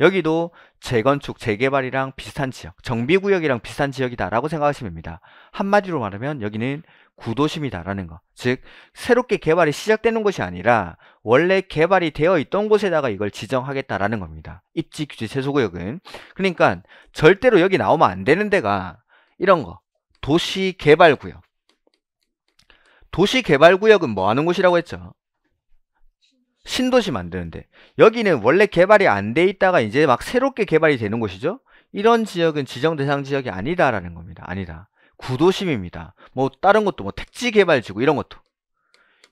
여기도 재건축, 재개발이랑 비슷한 지역, 정비구역이랑 비슷한 지역이다 라고 생각하시면 됩니다. 한마디로 말하면 여기는 구도심이다라는 거. 즉 새롭게 개발이 시작되는 것이 아니라 원래 개발이 되어 있던 곳에다가 이걸 지정하겠다라는 겁니다. 입지 규제 세소 구역은 그러니까 절대로 여기 나오면 안 되는 데가 이런 거. 도시 개발 구역. 도시 개발 구역은 뭐 하는 곳이라고 했죠? 신도시 만드는데 여기는 원래 개발이 안 돼 있다가 이제 막 새롭게 개발이 되는 곳이죠 이런 지역은 지정 대상 지역이 아니다라는 겁니다 아니다 구도심입니다. 뭐 다른 것도 뭐 택지 개발지구 이런 것도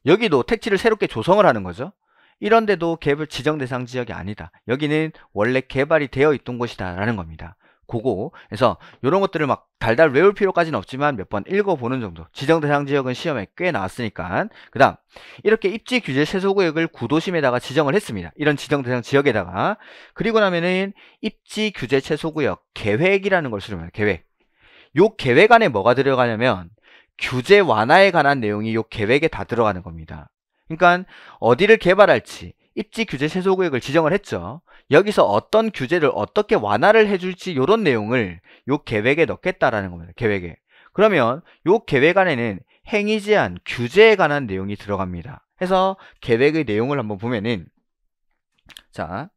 여기도 택지를 새롭게 조성을 하는 거죠. 이런데도 개발 지정 대상 지역이 아니다. 여기는 원래 개발이 되어 있던 곳이다라는 겁니다. 고고. 그래서 이런 것들을 막 달달 외울 필요까지는 없지만 몇 번 읽어보는 정도. 지정 대상 지역은 시험에 꽤 나왔으니까. 그 다음, 이렇게 입지 규제 세소구역을 구도심에다가 지정을 했습니다. 이런 지정 대상 지역에다가. 그리고 나면은 입지 규제 최소구역 계획이라는 걸쓰립합니다 계획. 요 계획 안에 뭐가 들어가냐면 규제 완화에 관한 내용이 요 계획에 다 들어가는 겁니다. 그러니까 어디를 개발할지 입지 규제 최소 구역을 지정을 했죠. 여기서 어떤 규제를 어떻게 완화를 해줄지 요런 내용을 요 계획에 넣겠다라는 겁니다. 계획에. 그러면 요 계획 안에는 행위 제한, 규제에 관한 내용이 들어갑니다. 해서 계획의 내용을 한번 보면은 자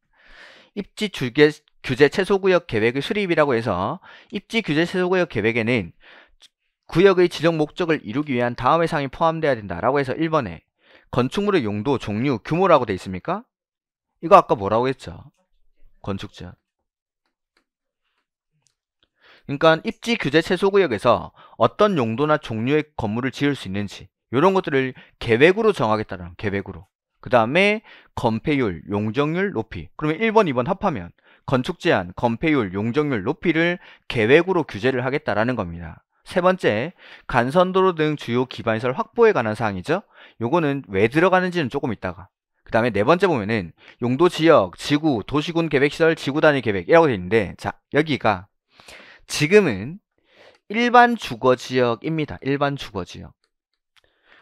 입지 규제, 규제 최소구역 계획의 수립이라고 해서 입지 규제 최소구역 계획에는 구역의 지정 목적을 이루기 위한 다음의 상이포함되어야 된다라고 해서 1번에 건축물의 용도, 종류, 규모라고 돼 있습니까? 이거 아까 뭐라고 했죠? 건축자 그러니까 입지 규제 최소구역에서 어떤 용도나 종류의 건물을 지을 수 있는지 이런 것들을 계획으로 정하겠다는 계획으로. 그 다음에 건폐율, 용적률, 높이. 그러면 1번, 2번 합하면 건축 제한, 건폐율, 용적률 높이를 계획으로 규제를 하겠다라는 겁니다. 세 번째, 간선도로 등 주요 기반시설 확보에 관한 사항이죠. 요거는 왜 들어가는지는 조금 있다가. 그 다음에 네 번째 보면은 용도 지역, 지구, 도시군 계획시설, 지구 단위 계획이라고 되어 있는데 자, 여기가 지금은 일반 주거 지역입니다. 일반 주거 지역.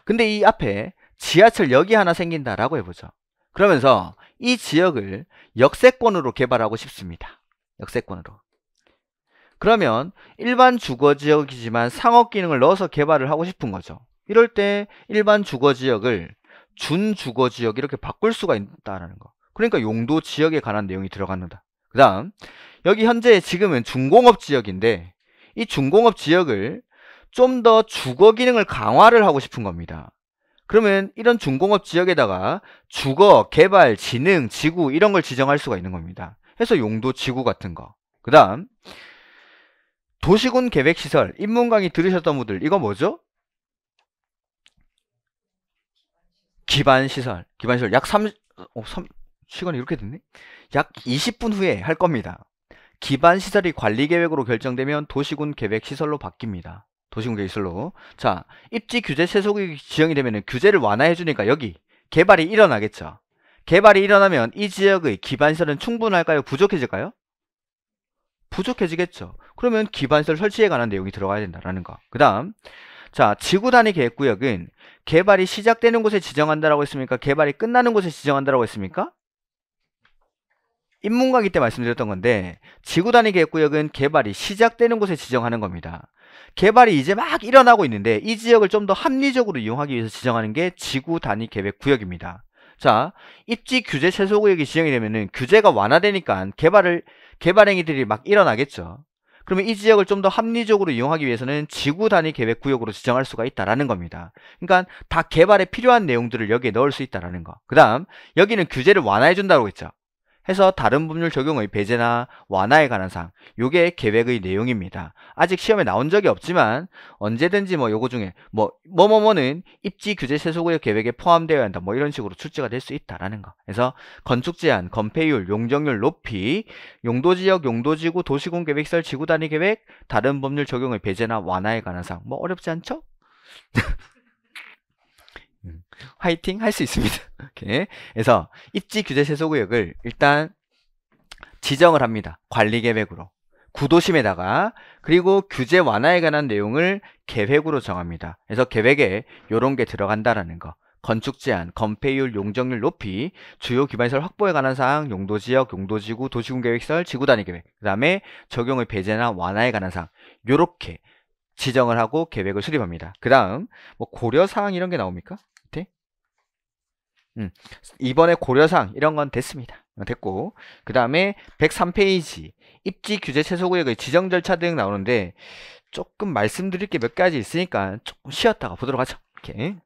근데 이 앞에 지하철역이 하나 생긴다라고 해보죠. 그러면서 이 지역을 역세권으로 개발하고 싶습니다. 역세권으로. 그러면 일반 주거지역이지만 상업기능을 넣어서 개발을 하고 싶은 거죠. 이럴 때 일반 주거지역을 준주거지역 이렇게 바꿀 수가 있다는 거. 그러니까 용도 지역에 관한 내용이 들어갑니다그 다음 여기 현재 지금은 중공업 지역인데 이 중공업 지역을 좀 더 주거 기능을 강화를 하고 싶은 겁니다. 그러면 이런 중공업 지역에다가 주거, 개발, 지능, 지구 이런 걸 지정할 수가 있는 겁니다. 해서 용도 지구 같은 거. 그 다음 도시군 계획시설 인문 강의 들으셨던 분들 이거 뭐죠? 기반시설 기반시설 약 3, 어, 3 시간이 이렇게 됐네? 약 20분 후에 할 겁니다. 기반시설이 관리계획으로 결정되면 도시군 계획시설로 바뀝니다. 도시공격 기술로. 자, 입지 규제 세속구 지형이 되면 규제를 완화해 주니까 여기 개발이 일어나겠죠. 개발이 일어나면 이 지역의 기반설은 충분할까요? 부족해질까요? 부족해지겠죠. 그러면 기반설 설치에 관한 내용이 들어가야 된다라는 거. 그 다음, 자, 지구 단위 계획구역은 개발이 시작되는 곳에 지정한다라고 했습니까? 개발이 끝나는 곳에 지정한다라고 했습니까? 인문과기 때 말씀드렸던 건데, 지구 단위 계획구역은 개발이 시작되는 곳에 지정하는 겁니다. 개발이 이제 막 일어나고 있는데 이 지역을 좀 더 합리적으로 이용하기 위해서 지정하는 게 지구 단위 계획 구역입니다. 자, 입지 규제 최소 구역이 지정이 되면은 규제가 완화되니까 개발을 개발 행위들이 막 일어나겠죠. 그러면 이 지역을 좀 더 합리적으로 이용하기 위해서는 지구 단위 계획 구역으로 지정할 수가 있다라는 겁니다. 그러니까 다 개발에 필요한 내용들을 여기에 넣을 수 있다라는 거. 그다음 여기는 규제를 완화해 준다고 했죠. 해서 다른 법률 적용의 배제나 완화에 관한 사항 요게 계획의 내용입니다. 아직 시험에 나온 적이 없지만 언제든지 뭐 요거 중에 뭐 뭐뭐뭐는 입지 규제 세소구역 계획에 포함되어야 한다 뭐 이런 식으로 출제가 될 수 있다라는 거. 그래서 건축 제한, 건폐율, 용적률 높이, 용도 지역, 용도 지구, 도시공 계획설, 지구 단위 계획, 다른 법률 적용의 배제나 완화에 관한 사항 뭐 어렵지 않죠? (laughs) 화이팅 할 수 있습니다. (laughs) 이렇게. 그래서 입지 규제 세소 구역을 일단 지정을 합니다. 관리 계획으로. 구도심에다가 그리고 규제 완화에 관한 내용을 계획으로 정합니다. 그래서 계획에 이런게 들어간다라는 거. 건축 제한, 건폐율, 용적률 높이, 주요 기반시설 확보에 관한 사항, 용도 지역, 용도 지구, 도시군 계획설, 지구 단위 계획. 그다음에 적용의 배제나 완화에 관한 사항. 요렇게 지정을 하고 계획을 수립합니다. 그다음 뭐 고려 사항 이런 게 나옵니까? 음, 이번에 고려상 이런 건 됐습니다. 어, 됐고 그 다음에 103페이지 입지 규제 최소 구역의 지정 절차 등 나오는데 조금 말씀드릴 게 몇 가지 있으니까 조금 쉬었다가 보도록 하죠. 이렇게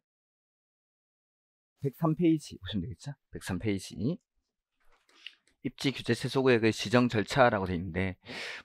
103페이지 보시면 되겠죠? 103페이지 입지 규제 최소 구역의 지정 절차라고 되어 있는데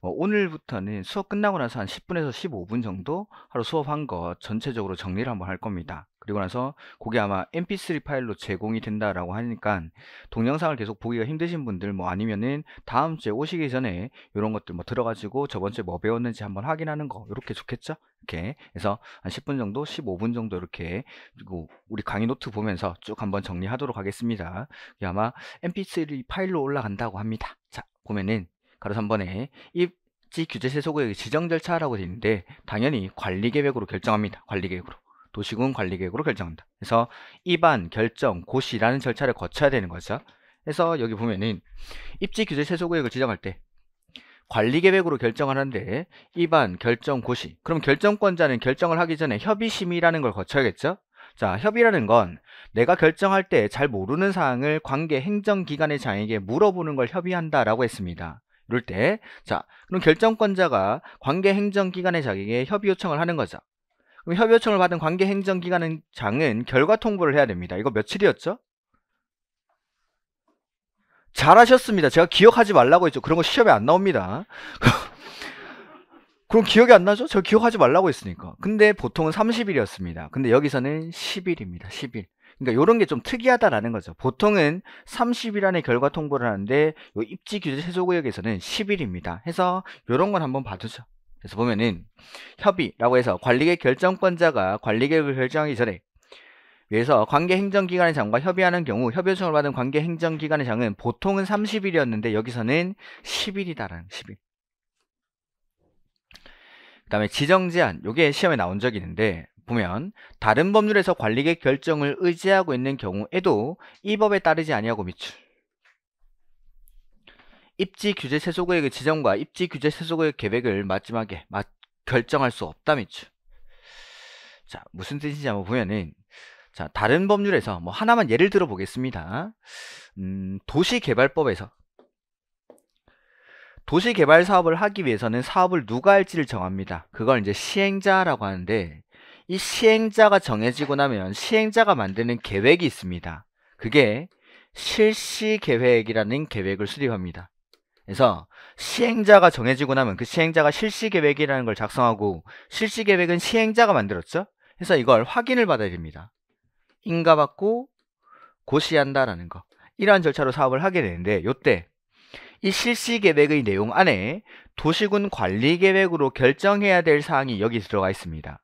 뭐 오늘부터는 수업 끝나고 나서 한 10분에서 15분 정도 하루 수업한 거 전체적으로 정리를 한번 할 겁니다. 그리고 나서 그게 아마 mp3 파일로 제공이 된다라고 하니까 동영상을 계속 보기가 힘드신 분들 뭐 아니면은 다음 주에 오시기 전에 이런 것들 뭐 들어가지고 저번 주에 뭐 배웠는지 한번 확인하는 거 이렇게 좋겠죠? 이렇게 해서 한 10분 정도 15분 정도 이렇게 그리고 우리 강의 노트 보면서 쭉 한번 정리하도록 하겠습니다. 아마 mp3 파일로 올라간다고 합니다. 자 보면은 가로 3번에 입지 규제세 소구액 지정 절차라고 되어 있는데 당연히 관리 계획으로 결정합니다. 관리 계획으로. 도시군 관리계획으로 결정한다. 그래서 입안, 결정, 고시라는 절차를 거쳐야 되는 거죠. 그래서 여기 보면은 입지 규제 최소 구역을 지정할 때 관리계획으로 결정하는데 입안, 결정, 고시 그럼 결정권자는 결정을 하기 전에 협의심의라는 걸 거쳐야겠죠? 자, 협의라는 건 내가 결정할 때 잘 모르는 사항을 관계 행정기관의 장에게 물어보는 걸 협의한다라고 했습니다. 이럴 때, 자, 그럼 결정권자가 관계 행정기관의 자에게 협의 요청을 하는 거죠. 그럼 협의 요청을 받은 관계 행정기관은 장은 결과 통보를 해야 됩니다. 이거 며칠이었죠? 잘하셨습니다. 제가 기억하지 말라고 했죠. 그런 거 시험에 안 나옵니다. (laughs) 그럼 기억이 안 나죠? 저 기억하지 말라고 했으니까. 근데 보통은 30일이었습니다. 근데 여기서는 10일입니다. 10일. 그러니까 이런 게 좀 특이하다라는 거죠. 보통은 30일 안에 결과 통보를 하는데 입지 규제 해소 구역에서는 10일입니다. 해서 이런 건 한번 봐두죠. 그래서 보면은 협의라고 해서 관리계획 결정권자가 관리계획을 결정하기 전에 위에서 관계행정기관의 장과 협의하는 경우 협의 요청을 받은 관계행정기관의 장은 보통은 30일이었는데 여기서는 10일이다라는 10일 그 다음에 지정제한 요게 시험에 나온 적이 있는데 보면 다른 법률에서 관리계 결정을 의지하고 있는 경우에도 이 법에 따르지 아니하고 미출 입지 규제 세소구역의 그 지정과 입지 규제 세소구역 계획을 마지막에 마, 결정할 수없다미 자, 무슨 뜻인지 한번 뭐 보면은 자, 다른 법률에서 뭐 하나만 예를 들어 보겠습니다. 음, 도시개발법에서 도시개발 사업을 하기 위해서는 사업을 누가 할지를 정합니다. 그걸 이제 시행자라고 하는데 이 시행자가 정해지고 나면 시행자가 만드는 계획이 있습니다. 그게 실시계획이라는 계획을 수립합니다. 그래서 시행자가 정해지고 나면 그 시행자가 실시 계획이라는 걸 작성하고 실시 계획은 시행자가 만들었죠. 그래서 이걸 확인을 받아야 됩니다. 인가받고 고시한다라는 거. 이러한 절차로 사업을 하게 되는데 요때 이 실시 계획의 내용 안에 도시군 관리 계획으로 결정해야 될 사항이 여기 들어가 있습니다.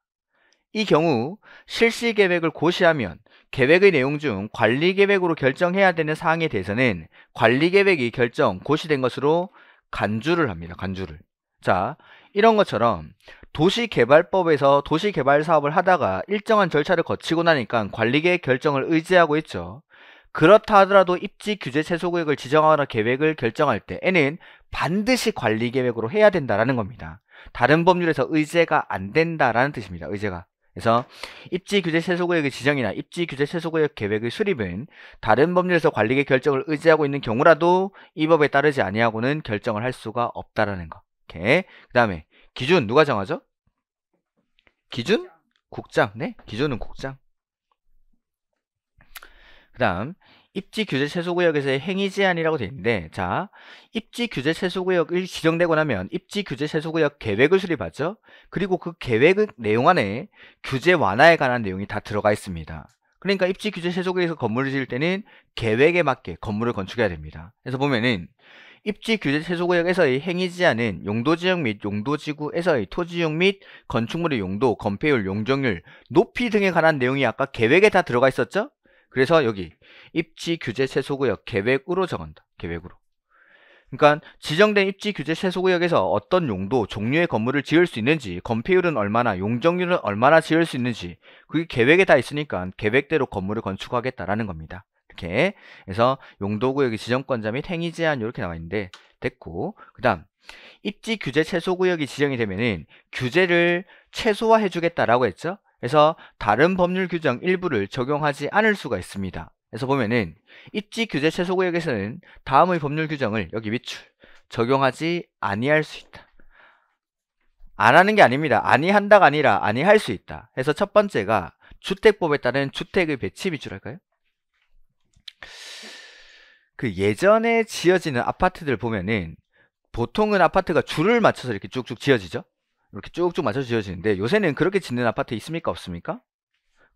이 경우 실시 계획을 고시하면 계획의 내용 중 관리 계획으로 결정해야 되는 사항에 대해서는 관리 계획이 결정 고시된 것으로 간주를 합니다. 간주를. 자, 이런 것처럼 도시개발법에서 도시개발 사업을 하다가 일정한 절차를 거치고 나니까 관리계획 결정을 의지하고 있죠. 그렇다 하더라도 입지 규제 최소 구역을 지정하거나 계획을 결정할 때에는 반드시 관리 계획으로 해야 된다라는 겁니다. 다른 법률에서 의제가 안 된다라는 뜻입니다. 의제가. 그래서 입지 규제 세소구역의 지정이나 입지 규제 세소구역 계획의 수립은 다른 법률에서 관리의 결정을 의지하고 있는 경우라도 이 법에 따르지 아니하고는 결정을 할 수가 없다라는 거. 오케이. 그다음에 기준 누가 정하죠? 기준? 국장. 네. 기준은 국장. 그다음 입지 규제 최소 구역에서의 행위 제한이라고 되어 있는데 자 입지 규제 최소 구역이 지정되고 나면 입지 규제 최소 구역 계획을 수립하죠 그리고 그 계획 내용 안에 규제 완화에 관한 내용이 다 들어가 있습니다 그러니까 입지 규제 최소 구역에서 건물을 지을 때는 계획에 맞게 건물을 건축해야 됩니다 그래서 보면은 입지 규제 최소 구역에서의 행위 제한은 용도 지역 및 용도 지구에서의 토지용 및 건축물의 용도, 건폐율, 용적률, 높이 등에 관한 내용이 아까 계획에 다 들어가 있었죠? 그래서 여기 입지 규제 최소 구역 계획으로 정한다. 계획으로. 그러니까 지정된 입지 규제 최소 구역에서 어떤 용도, 종류의 건물을 지을 수 있는지, 건폐율은 얼마나, 용적률은 얼마나 지을 수 있는지 그게 계획에 다 있으니까 계획대로 건물을 건축하겠다라는 겁니다. 이렇게 해서 용도 구역의 지정권자 및 행위 제한 이렇게 나와 있는데 됐고 그다음 입지 규제 최소 구역이 지정이 되면은 규제를 최소화해 주겠다라고 했죠. 그래서 다른 법률 규정 일부를 적용하지 않을 수가 있습니다. 그래서 보면은 입지 규제 최소 구역에서는 다음의 법률 규정을 여기 밑줄 적용하지 아니할 수 있다. 안 하는 게 아닙니다. 아니한다가 아니라 아니할 수 있다. 해서 첫 번째가 주택법에 따른 주택의 배치 비주랄까요? 그 예전에 지어지는 아파트들 보면은 보통은 아파트가 줄을 맞춰서 이렇게 쭉쭉 지어지죠. 이렇게 쭉쭉 맞춰 지어지는데 요새는 그렇게 짓는 아파트 있습니까 없습니까?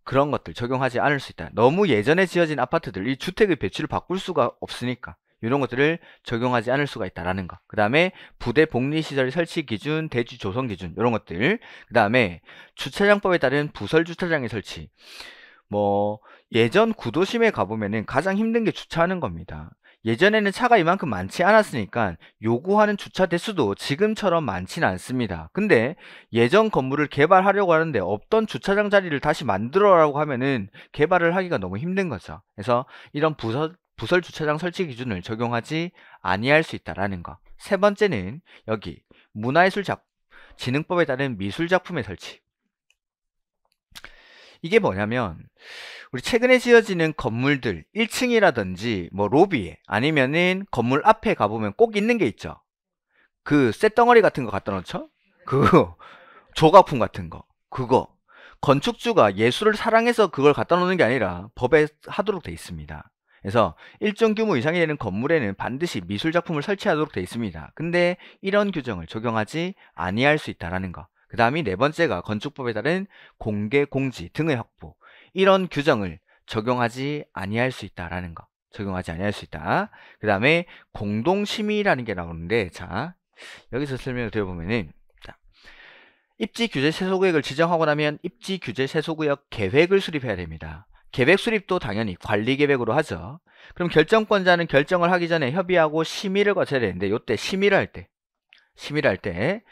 그런 것들 적용하지 않을 수 있다. 너무 예전에 지어진 아파트들 이 주택의 배치를 바꿀 수가 없으니까 이런 것들을 적용하지 않을 수가 있다라는 거. 그 다음에 부대 복리 시설 설치 기준, 대지 조성 기준 이런 것들. 그 다음에 주차장법에 따른 부설 주차장의 설치. 뭐 예전 구도심에 가보면은 가장 힘든 게 주차하는 겁니다. 예전에는 차가 이만큼 많지 않았으니까 요구하는 주차 대수도 지금처럼 많지는 않습니다. 근데 예전 건물을 개발하려고 하는데 없던 주차장 자리를 다시 만들어라고 하면은 개발을 하기가 너무 힘든 거죠. 그래서 이런 부설, 부설 주차장 설치 기준을 적용하지 아니할 수 있다라는 거. 세 번째는 여기 문화예술 작 진흥법에 따른 미술 작품의 설치. 이게 뭐냐면 우리 최근에 지어지는 건물들 1층이라든지 뭐 로비 아니면은 건물 앞에 가보면 꼭 있는 게 있죠. 그 쇳덩어리 같은 거 갖다 놓죠? 그 (laughs) 조각품 같은 거 그거 건축주가 예술을 사랑해서 그걸 갖다 놓는 게 아니라 법에 하도록 돼 있습니다. 그래서 일정 규모 이상이 되는 건물에는 반드시 미술 작품을 설치하도록 돼 있습니다. 근데 이런 규정을 적용하지 아니할 수 있다라는 거. 그 다음이 네 번째가 건축법에 따른 공개 공지 등의 확보. 이런 규정을 적용하지 아니할 수 있다라는 거. 적용하지 아니할 수 있다. 그 다음에 공동심의라는 게 나오는데 자 여기서 설명을 드려보면은 자, 입지 규제 세소구역을 지정하고 나면 입지 규제 세소구역 계획을 수립해야 됩니다. 계획 수립도 당연히 관리 계획으로 하죠. 그럼 결정권자는 결정을 하기 전에 협의하고 심의를 거쳐야 되는데 요때 심의를 할 때 심의를 할 때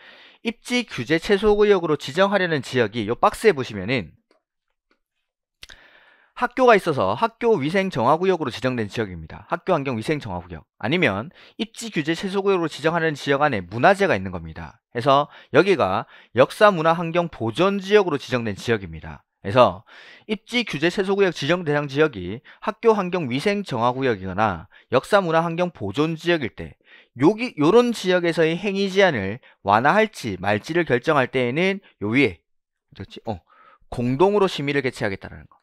입지 규제 최소구역으로 지정하려는 지역이 요 박스에 보시면은 학교가 있어서 학교 위생 정화구역으로 지정된 지역입니다. 학교 환경 위생 정화구역 아니면 입지 규제 최소구역으로 지정하는 지역 안에 문화재가 있는 겁니다. 그래서 여기가 역사 문화 환경 보존 지역으로 지정된 지역입니다. 그래서 입지 규제 최소구역 지정 대상 지역이 학교 환경 위생 정화구역이거나 역사 문화 환경 보존 지역일 때 요기 요런 지역에서의 행위 제한을 완화할지 말지를 결정할 때에는 요 위에 어 공동으로 심의를 개최하겠다라는 거.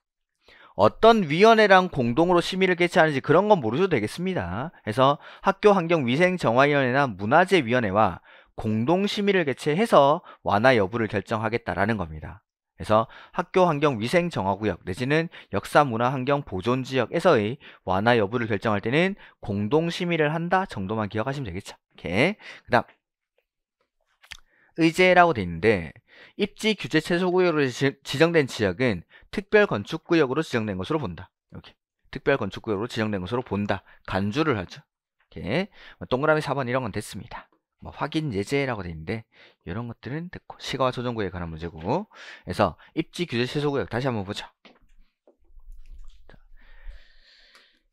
어떤 위원회랑 공동으로 심의를 개최하는지 그런 건 모르셔도 되겠습니다. 그래서 학교환경위생정화위원회나 문화재위원회와 공동심의를 개최해서 완화 여부를 결정하겠다라는 겁니다. 그래서 학교환경위생정화구역 내지는 역사문화환경보존지역에서의 완화 여부를 결정할 때는 공동심의를 한다 정도만 기억하시면 되겠죠. 오케이. 그 다음 의제라고 돼 있는데 입지 규제 최소 구역으로 지정된 지역은 특별 건축 구역으로 지정된 것으로 본다. 이렇게 특별 건축 구역으로 지정된 것으로 본다. 간주를 하죠. 이렇게 뭐 동그라미 4번 이런 건 됐습니다. 뭐 확인 예제라고 돼 있는데 이런 것들은 됐고 시가와 조정구에 관한 문제고 그래서 입지 규제 최소 구역 다시 한번 보죠.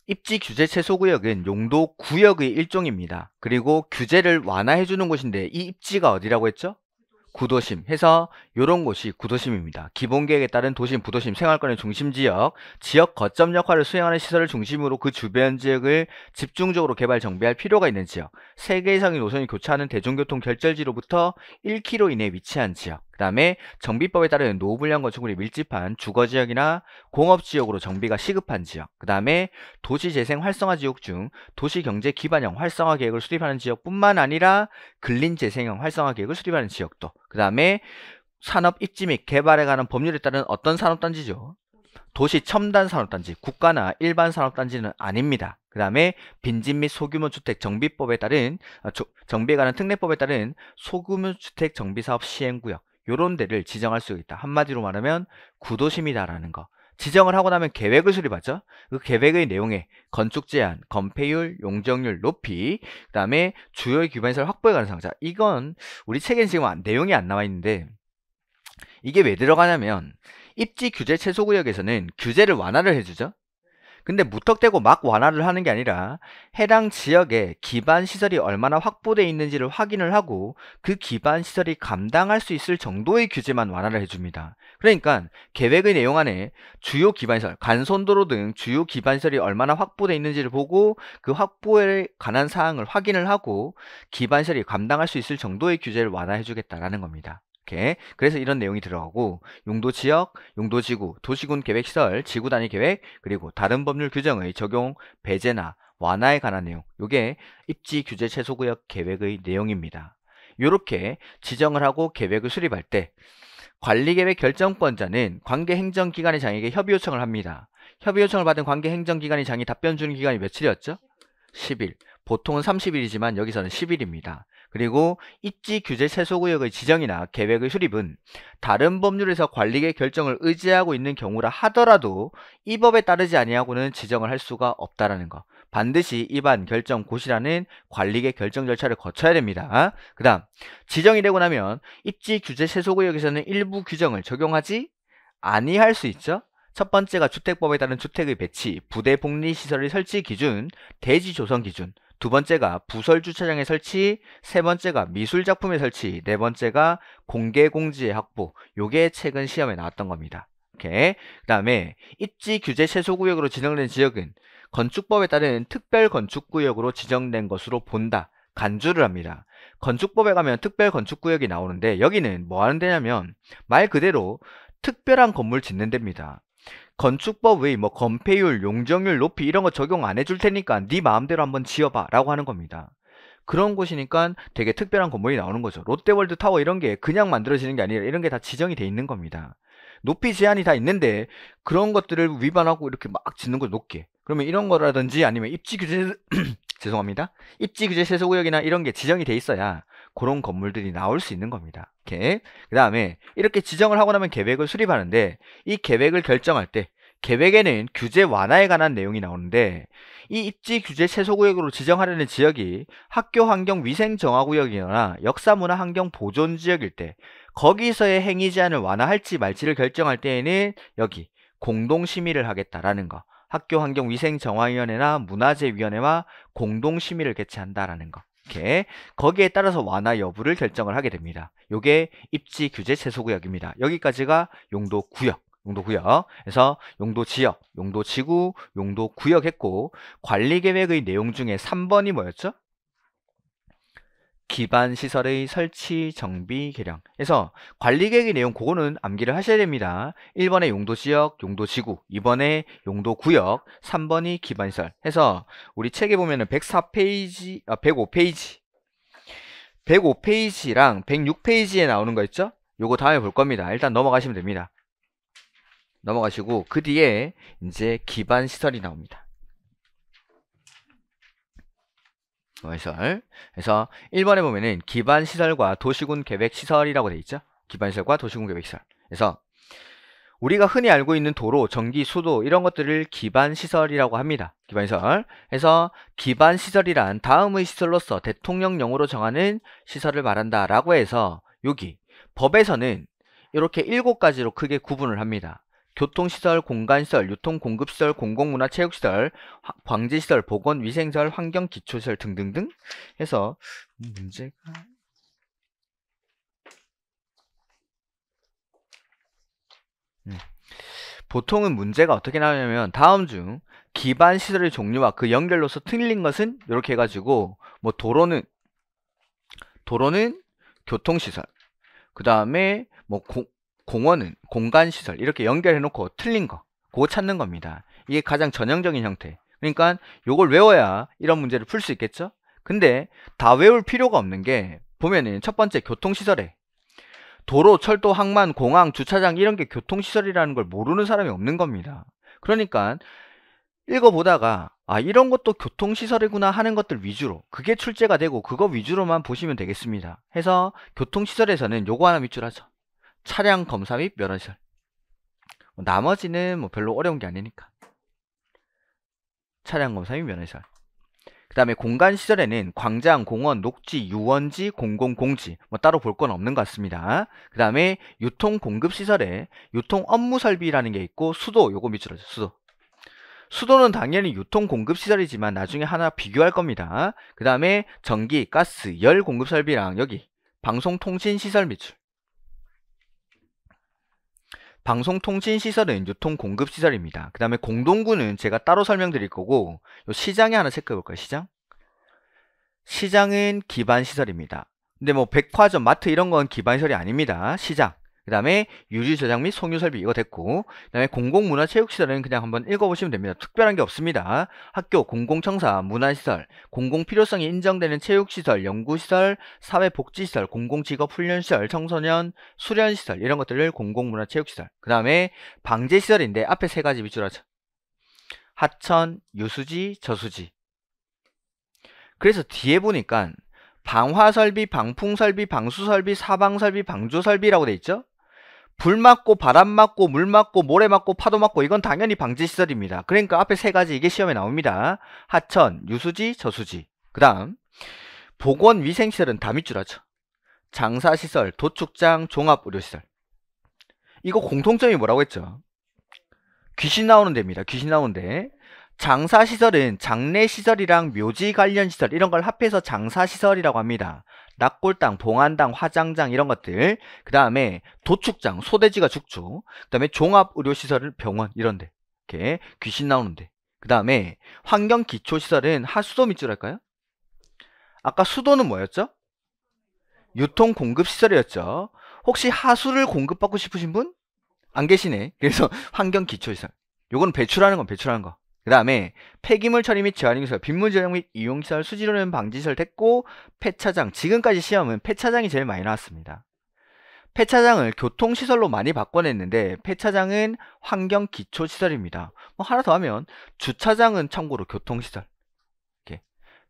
입지 규제 최소 구역은 용도 구역의 일종입니다. 그리고 규제를 완화해주는 곳인데 이 입지가 어디라고 했죠? 구도심 해서 이런 곳이 구도심입니다. 기본계획에 따른 도심, 부도심, 생활권의 중심지역, 지역 거점 역할을 수행하는 시설을 중심으로 그 주변 지역을 집중적으로 개발 정비할 필요가 있는 지역, 3개 이상의 노선이 교차하는 대중교통 결절지로부터 1km 이내에 위치한 지역, 그 다음에 정비법에 따른 노후불량 건축물이 밀집한 주거지역이나 공업지역으로 정비가 시급한 지역 그 다음에 도시재생 활성화 지역 중 도시경제 기반형 활성화 계획을 수립하는 지역뿐만 아니라 근린재생형 활성화 계획을 수립하는 지역도 그 다음에 산업 입지 및 개발에 관한 법률에 따른 어떤 산업단지죠 도시 첨단 산업단지, 국가나 일반 산업단지는 아닙니다. 그 다음에 빈집 및 소규모 주택 정비법에 따른 어, 정비에 관한 특례법에 따른 소규모 주택 정비사업 시행구역, 요런 데를 지정할 수 있다. 한마디로 말하면 구도심이다라는 거. 지정을 하고 나면 계획을 수립하죠. 그 계획의 내용에 건축 제한, 건폐율, 용적률 높이, 그 다음에 주요 기반시설 확보에 관한 상자. 이건 우리 책엔 지금 내용이 안 나와 있는데 이게 왜 들어가냐면 입지 규제 최소 구역에서는 규제를 완화를 해주죠. 근데 무턱대고 막 완화를 하는 게 아니라 해당 지역에 기반 시설이 얼마나 확보되어 있는지를 확인을 하고 그 기반 시설이 감당할 수 있을 정도의 규제만 완화를 해줍니다. 그러니까 계획의 내용 안에 주요 기반 시설, 간선도로 등 주요 기반 시설이 얼마나 확보되어 있는지를 보고 그 확보에 관한 사항을 확인을 하고 기반 시설이 감당할 수 있을 정도의 규제를 완화해 주겠다라는 겁니다. 이렇게 그래서 이런 내용이 들어가고 용도 지역, 용도 지구, 도시군 계획 시설, 지구 단위 계획 그리고 다른 법률 규정의 적용 배제나 완화에 관한 내용. 요게 입지 규제 최소 구역 계획의 내용입니다. 요렇게 지정을 하고 계획을 수립할 때 관리계획 결정권자는 관계행정기관의 장에게 협의 요청을 합니다. 협의 요청을 받은 관계행정기관의 장이 답변 주는 기간이 며칠이었죠? 10일. 보통은 30일이지만 여기서는 10일입니다. 그리고 입지 규제 최소 구역의 지정이나 계획의 수립은 다른 법률에서 관리계 결정을 의지하고 있는 경우라 하더라도 이 법에 따르지 아니하고는 지정을 할 수가 없다라는 것. 반드시 입안 결정 고시라는 관리계 결정 절차를 거쳐야 됩니다. 그 다음 지정이 되고 나면 입지 규제 최소 구역에서는 일부 규정을 적용하지 아니할 수 있죠. 첫 번째가 주택법에 따른 주택의 배치, 부대 복리시설의 설치 기준, 대지 조성 기준, 두 번째가 부설 주차장의 설치, 세 번째가 미술 작품의 설치, 네 번째가 공개 공지의 확보. 요게 최근 시험에 나왔던 겁니다. 이렇게. 그다음에 입지 규제 최소 구역으로 지정된 지역은 건축법에 따른 특별 건축구역으로 지정된 것으로 본다. 간주를 합니다. 건축법에 가면 특별 건축구역이 나오는데 여기는 뭐 하는 데냐면 말 그대로 특별한 건물 짓는 데입니다. 건축법 외에 뭐 건폐율, 용적률, 높이 이런 거 적용 안 해줄 테니까 네 마음대로 한번 지어봐 라고 하는 겁니다. 그런 곳이니까 되게 특별한 건물이 나오는 거죠. 롯데월드 타워 이런 게 그냥 만들어지는 게 아니라 이런 게 다 지정이 돼 있는 겁니다. 높이 제한이 다 있는데 그런 것들을 위반하고 이렇게 막 짓는 걸 높게. 그러면 이런 거라든지 아니면 입지 규제 (clears throat) 죄송합니다. 입지 규제 세소 구역이나 이런 게 지정이 돼 있어야 그런 건물들이 나올 수 있는 겁니다. 그 다음에 이렇게 지정을 하고 나면 계획을 수립하는데 이 계획을 결정할 때 계획에는 규제 완화에 관한 내용이 나오는데 이 입지 규제 최소 구역으로 지정하려는 지역이 학교 환경 위생 정화 구역이거나 역사 문화 환경 보존 지역일 때 거기서의 행위 제한을 완화할지 말지를 결정할 때에는 여기 공동 심의를 하겠다라는 거. 학교 환경 위생 정화위원회나 문화재위원회와 공동 심의를 개최한다라는 거. 이렇게 거기에 따라서 완화 여부를 결정을 하게 됩니다. 요게 입지 규제 최소 구역입니다. 여기까지가 용도 구역. 용도 구역. 그래서 용도 지역, 용도 지구, 용도 구역 했고 관리 계획의 내용 중에 3번이 뭐였죠? 기반 시설의 설치, 정비, 계량에서 관리 계획의 내용 그거는 암기를 하셔야 됩니다. 1번에 용도 지역, 용도 지구, 2번에 용도 구역, 3번이 기반 시설 해서 우리 책에 보면은 104페이지, 아 105페이지 105페이지랑 106페이지에 나오는 거 있죠? 요거 다음에 볼 겁니다. 일단 넘어가시면 됩니다. 넘어가시고 그 뒤에 이제 기반 시설이 나옵니다. 시설. 그래서 1번에 보면은 기반 시설과 도시군 계획 시설이라고 돼 있죠. 기반 시설과 도시군 계획 시설. 그래서 우리가 흔히 알고 있는 도로, 전기, 수도 이런 것들을 기반 시설이라고 합니다. 기반 시설. 그래서 기반 시설이란 다음의 시설로서 대통령령으로 정하는 시설을 말한다라고 해서 여기 법에서는 이렇게 7가지로 크게 구분을 합니다. 교통시설, 공간시설, 유통공급시설, 공공문화 체육시설, 광지시설 보건위생시설, 환경기초시설 등등등 해서 문제가 음. 보통은 문제가 어떻게 나오냐면 다음 중 기반 시설의 종류와 그 연결로서 틀린 것은 이렇게 해가지고 뭐 도로는 도로는 교통시설 그 다음에 뭐 공, 공원은 공간 시설 이렇게 연결해 놓고 틀린 거 그거 찾는 겁니다. 이게 가장 전형적인 형태. 그러니까 요걸 외워야 이런 문제를 풀 수 있겠죠? 근데 다 외울 필요가 없는 게 보면은 첫 번째 교통시설에 도로, 철도, 항만, 공항, 주차장 이런 게 교통시설이라는 걸 모르는 사람이 없는 겁니다. 그러니까 읽어보다가 아 이런 것도 교통시설이구나 하는 것들 위주로 그게 출제가 되고 그거 위주로만 보시면 되겠습니다. 해서 교통시설에서는 요거 하나 밑줄 하죠. 차량 검사 및 면허시설 뭐 나머지는 뭐 별로 어려운 게 아니니까 차량 검사 및 면허시설 그 다음에 공간 시설에는 광장, 공원, 녹지, 유원지, 공공공지 뭐 따로 볼 건 없는 것 같습니다. 그 다음에 유통 공급 시설에 유통 업무 설비라는 게 있고 수도 요거 밑으로 수도 수도는 당연히 유통 공급 시설이지만 나중에 하나 비교할 겁니다. 그 다음에 전기, 가스, 열 공급 설비랑 여기 방송 통신 시설 밑줄 방송통신시설은 유통 공급시설입니다. 그 다음에 공동구는 제가 따로 설명드릴 거고 시장에 하나 체크해 볼까요? 시장? 시장은 기반시설입니다. 근데 뭐 백화점, 마트 이런 건 기반시설이 아닙니다. 시장. 그 다음에 유지 저장 및 송유 설비 이거 됐고 그 다음에 공공문화체육시설은 그냥 한번 읽어보시면 됩니다. 특별한 게 없습니다. 학교, 공공청사, 문화시설, 공공필요성이 인정되는 체육시설, 연구시설, 사회복지시설, 공공직업훈련시설, 청소년, 수련시설 이런 것들을 공공문화체육시설 그 다음에 방제시설인데 앞에 세 가지 위주로 하죠. 하천, 유수지, 저수지 그래서 뒤에 보니까 방화설비, 방풍설비, 방수설비, 사방설비, 방조설비라고 돼 있죠? 불 맞고 바람 맞고 물 맞고 모래 맞고 파도 맞고 이건 당연히 방지 시설입니다. 그러니까 앞에 세 가지 이게 시험에 나옵니다. 하천, 유수지, 저수지. 그다음 보건 위생 시설은 다 밑줄 하죠. 장사 시설, 도축장, 종합 의료 시설. 이거 공통점이 뭐라고 했죠? 귀신 나오는 데입니다. 귀신 나오는데 장사 시설은 장례 시설이랑 묘지 관련 시설 이런 걸 합해서 장사 시설이라고 합니다. 낙골당, 봉안당, 화장장 이런 것들 그 다음에 도축장, 소대지가 죽죠 그 다음에 종합의료시설 병원 이런데 이렇게 귀신 나오는데 그 다음에 환경기초시설은 하수도 밑줄 할까요? 아까 수도는 뭐였죠? 유통공급시설이었죠 혹시 하수를 공급받고 싶으신 분? 안 계시네 그래서 (laughs) 환경기초시설 요건 배출하는 건 배출하는 거그 다음에 폐기물 처리 및 재활용시설, 빗물 재활용 및 이용시설 수질오염 방지시설 됐고 폐차장, 지금까지 시험은 폐차장이 제일 많이 나왔습니다. 폐차장을 교통시설로 많이 바꿔냈는데 폐차장은 환경기초시설입니다. 뭐 하나 더 하면 주차장은 참고로 교통시설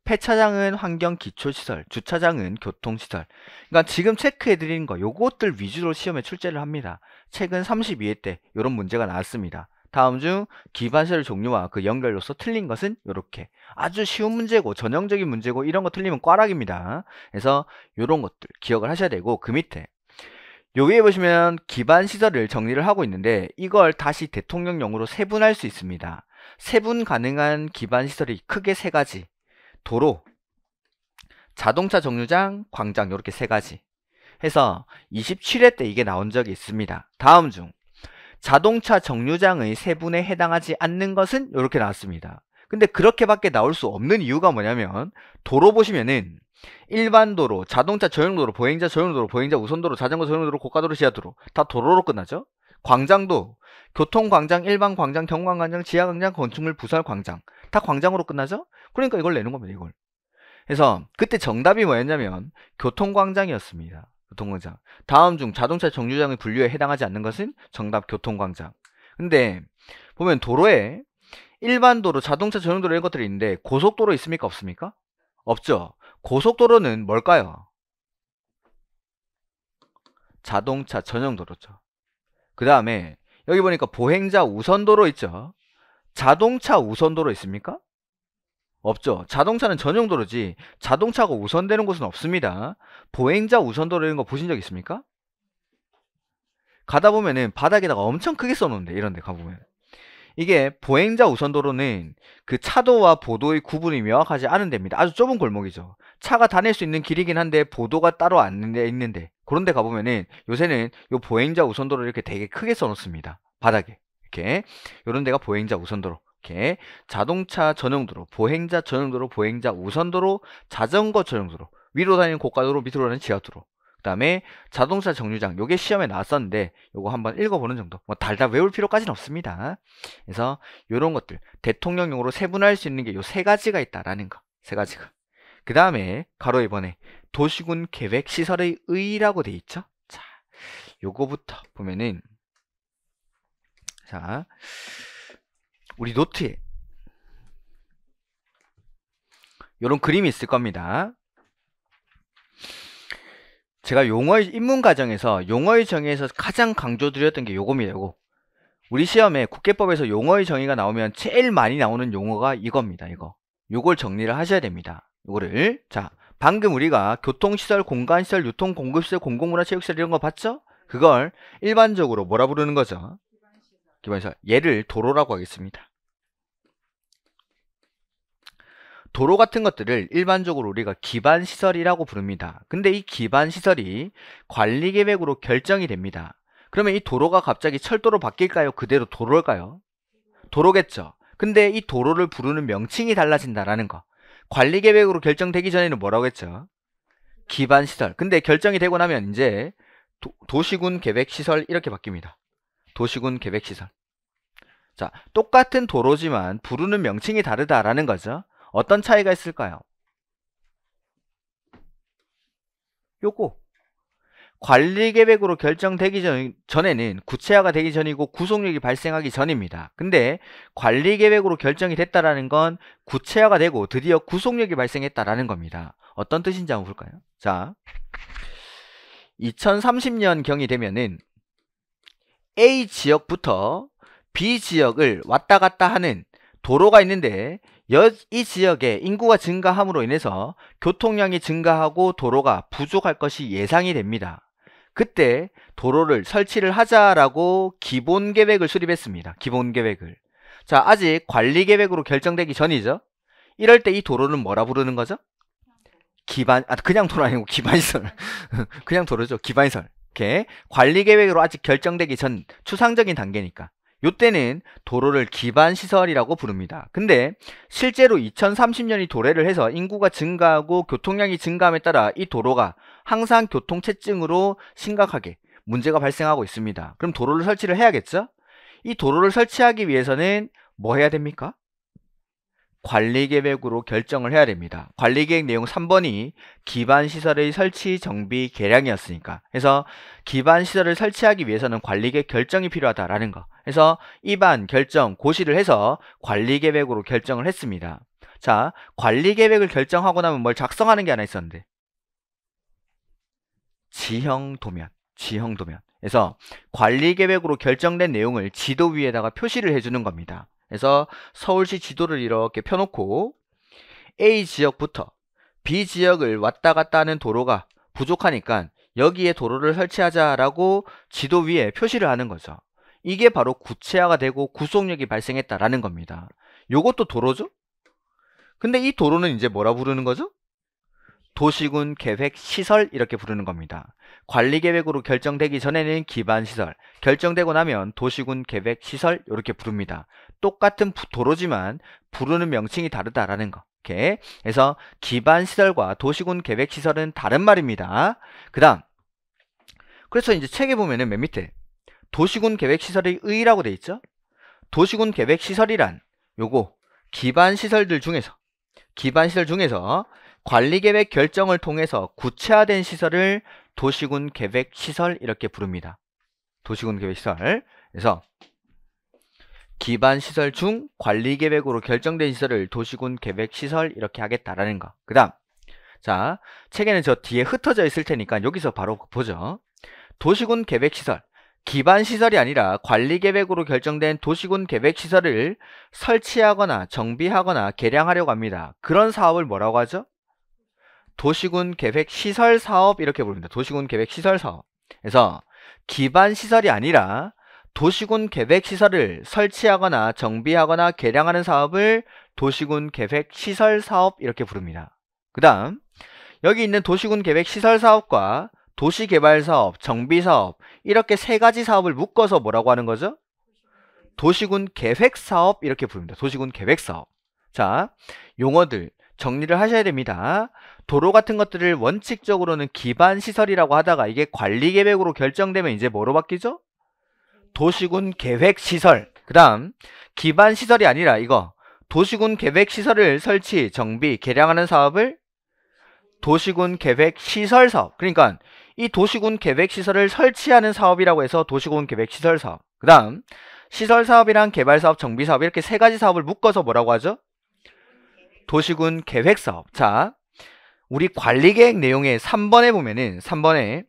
폐차장은 환경기초시설, 주차장은 교통시설 그러니까 지금 체크해드리는 거 요것들 위주로 시험에 출제를 합니다. 최근 32회 때 이런 문제가 나왔습니다. 다음 중기반시설 종류와 그 연결로서 틀린 것은 이렇게 아주 쉬운 문제고 전형적인 문제고 이런 거 틀리면 꽈락입니다. 그래서 이런 것들 기억을 하셔야 되고 그 밑에 여기에 보시면 기반 시설을 정리를 하고 있는데 이걸 다시 대통령령으로 세분할 수 있습니다. 세분 가능한 기반 시설이 크게 세 가지. 도로, 자동차 정류장, 광장 이렇게 세 가지. 해서 27회 때 이게 나온 적이 있습니다. 다음 중 자동차 정류장의 세분에 해당하지 않는 것은 이렇게 나왔습니다. 근데 그렇게밖에 나올 수 없는 이유가 뭐냐면 도로 보시면은 일반 도로, 자동차 전용도로, 보행자 전용도로, 보행자 우선도로, 자전거 전용도로, 고가도로, 지하도로 다 도로로 끝나죠. 광장도 교통광장, 일반광장, 경관광장, 지하광장, 건축물, 부설광장 다 광장으로 끝나죠. 그러니까 이걸 내는 겁니다. 이걸. 그래서 그때 정답이 뭐였냐면 교통광장이었습니다. 교통광장. 다음 중 자동차 정류장의 분류에 해당하지 않는 것은 정답 교통광장. 근데 보면 도로에 일반 도로, 자동차 전용도로 이런 것들이 있는데 고속도로 있습니까? 없습니까? 없죠. 고속도로는 뭘까요? 자동차 전용도로죠. 그 다음에 여기 보니까 보행자 우선도로 있죠. 자동차 우선도로 있습니까? 없죠. 자동차는 전용 도로지 자동차가 우선되는 곳은 없습니다. 보행자 우선도로 이런 거 보신 적 있습니까? 가다 보면은 바닥에다가 엄청 크게 써놓는데 이런데 가보면 이게 보행자 우선도로는 그 차도와 보도의 구분이 명확하지 않은 데입니다. 아주 좁은 골목이죠. 차가 다닐 수 있는 길이긴 한데 보도가 따로 안는데 있는데 그런데 가보면은 요새는 요 보행자 우선도로 이렇게 되게 크게 써놓습니다. 바닥에 이렇게 요런 데가 보행자 우선도로 이렇게 자동차 전용도로, 보행자 전용도로, 보행자 우선도로, 자전거 전용도로, 위로 다니는 고가도로, 밑으로 다니는 지하도로. 그다음에 자동차 정류장. 요게 시험에 나왔었는데 요거 한번 읽어 보는 정도. 뭐 달다 외울 필요까지는 없습니다. 그래서 요런 것들 대통령용으로세분할수 있는 게 요 세 가지가 있다라는 거. 세 가지가. 그다음에 가로 이번에 도시군 계획 시설의 의라고 돼 있죠. 자. 요거부터 보면은 자 우리 노트에 이런 그림이 있을 겁니다. 제가 용어의 입문 과정에서 용어의 정의에서 가장 강조드렸던 게 요겁니다. 요거. 우리 시험에 국회법에서 용어의 정의가 나오면 제일 많이 나오는 용어가 이겁니다. 이거. 요걸 정리를 하셔야 됩니다. 요거를 자, 방금 우리가 교통시설, 공간시설, 유통, 공급시설, 공공문화, 체육시설 이런 거 봤죠? 그걸 일반적으로 뭐라 부르는 거죠? 기반시설. 얘를 도로라고 하겠습니다. 도로 같은 것들을 일반적으로 우리가 기반 시설이라고 부릅니다. 근데 이 기반 시설이 관리 계획으로 결정이 됩니다. 그러면 이 도로가 갑자기 철도로 바뀔까요? 그대로 도로일까요? 도로겠죠. 근데 이 도로를 부르는 명칭이 달라진다라는 거. 관리 계획으로 결정되기 전에는 뭐라고 했죠? 기반 시설. 근데 결정이 되고 나면 이제 도, 시군 계획 시설 이렇게 바뀝니다. 도시군 계획 시설. 자, 똑같은 도로지만 부르는 명칭이 다르다라는 거죠. 어떤 차이가 있을까요? 요거 관리계획으로 결정되기 전, 에는 구체화가 되기 전이고 구속력이 발생하기 전입니다. 근데 관리계획으로 결정이 됐다라는 건 구체화가 되고 드디어 구속력이 발생했다라는 겁니다. 어떤 뜻인지 한번 볼까요? 자, 2030년경이 되면은 A 지역부터 B 지역을 왔다 갔다 하는 도로가 있는데 이 지역의 인구가 증가함으로 인해서 교통량이 증가하고 도로가 부족할 것이 예상이 됩니다. 그때 도로를 설치를 하자라고 기본 계획을 수립했습니다. 기본 계획을. 자, 아직 관리 계획으로 결정되기 전이죠. 이럴 때 이 도로는 뭐라 부르는 거죠? 기반 아 그냥 도로 아니고 기반시설. (laughs) 그냥 도로죠. 기반시설. 이렇게 관리 계획으로 아직 결정되기 전 추상적인 단계니까. 요때는 도로를 기반 시설이라고 부릅니다. 근데 실제로 2030년이 도래를 해서 인구가 증가하고 교통량이 증가함에 따라 이 도로가 항상 교통체증으로 심각하게 문제가 발생하고 있습니다. 그럼 도로를 설치를 해야겠죠? 이 도로를 설치하기 위해서는 뭐 해야 됩니까? 관리계획으로 결정을 해야 됩니다. 관리계획 내용 3번이 기반시설의 설치, 정비, 계량이었으니까. 그래서 기반시설을 설치하기 위해서는 관리계획 결정이 필요하다라는 거. 그래서 입안, 결정, 고시를 해서 관리계획으로 결정을 했습니다. 자, 관리계획을 결정하고 나면 뭘 작성하는 게 하나 있었는데. 지형 도면, 지형 도면. 그래서 관리계획으로 결정된 내용을 지도 위에다가 표시를 해주는 겁니다. 그래서 서울시 지도를 이렇게 펴놓고 A 지역부터 B 지역을 왔다 갔다 하는 도로가 부족하니까 여기에 도로를 설치하자라고 지도 위에 표시를 하는 거죠. 이게 바로 구체화가 되고 구속력이 발생했다라는 겁니다. 요것도 도로죠? 근데 이 도로는 이제 뭐라 부르는 거죠? 도시군 계획 시설 이렇게 부르는 겁니다. 관리 계획으로 결정되기 전에는 기반 시설, 결정되고 나면 도시군 계획 시설 이렇게 부릅니다. 똑같은 도로지만 부르는 명칭이 다르다라는 거. 이렇게. 그래서 기반 시설과 도시군 계획 시설은 다른 말입니다. 그다음 그래서 이제 책에 보면은 맨 밑에 도시군 계획 시설의 의라고 돼 있죠. 도시군 계획 시설이란 요거 기반 시설들 중에서 기반 시설 중에서 관리 계획 결정을 통해서 구체화된 시설을 도시군 계획 시설 이렇게 부릅니다. 도시군 계획 시설. 그래서 기반 시설 중 관리 계획으로 결정된 시설을 도시군 계획 시설 이렇게 하겠다라는 거. 그다음 자 책에는 저 뒤에 흩어져 있을 테니까 여기서 바로 보죠. 도시군 계획 시설 기반 시설이 아니라 관리 계획으로 결정된 도시군 계획 시설을 설치하거나 정비하거나 개량하려고 합니다. 그런 사업을 뭐라고 하죠? 도시군 계획 시설 사업 이렇게 부릅니다. 도시군 계획 시설 사업. 그래서 기반 시설이 아니라 도시군 계획 시설을 설치하거나 정비하거나 개량하는 사업을 도시군 계획 시설 사업 이렇게 부릅니다. 그 다음 여기 있는 도시군 계획 시설 사업과 도시 개발 사업, 정비 사업 이렇게 세 가지 사업을 묶어서 뭐라고 하는 거죠? 도시군 계획 사업 이렇게 부릅니다. 도시군 계획 사업. 자, 용어들 정리를 하셔야 됩니다. 도로 같은 것들을 원칙적으로는 기반 시설이라고 하다가 이게 관리 계획으로 결정되면 이제 뭐로 바뀌죠? 도시군 계획 시설 그 다음 기반 시설이 아니라 이거 도시군 계획 시설을 설치 정비 개량하는 사업을 도시군 계획 시설 사업 그러니까 이 도시군 계획 시설을 설치하는 사업이라고 해서 도시군 계획 시설 사업 그 다음 시설 사업이랑 개발 사업 정비 사업 이렇게 세 가지 사업을 묶어서 뭐라고 하죠 도시군 계획 사업 자 우리 관리 계획 내용의 3번에 보면은 3번에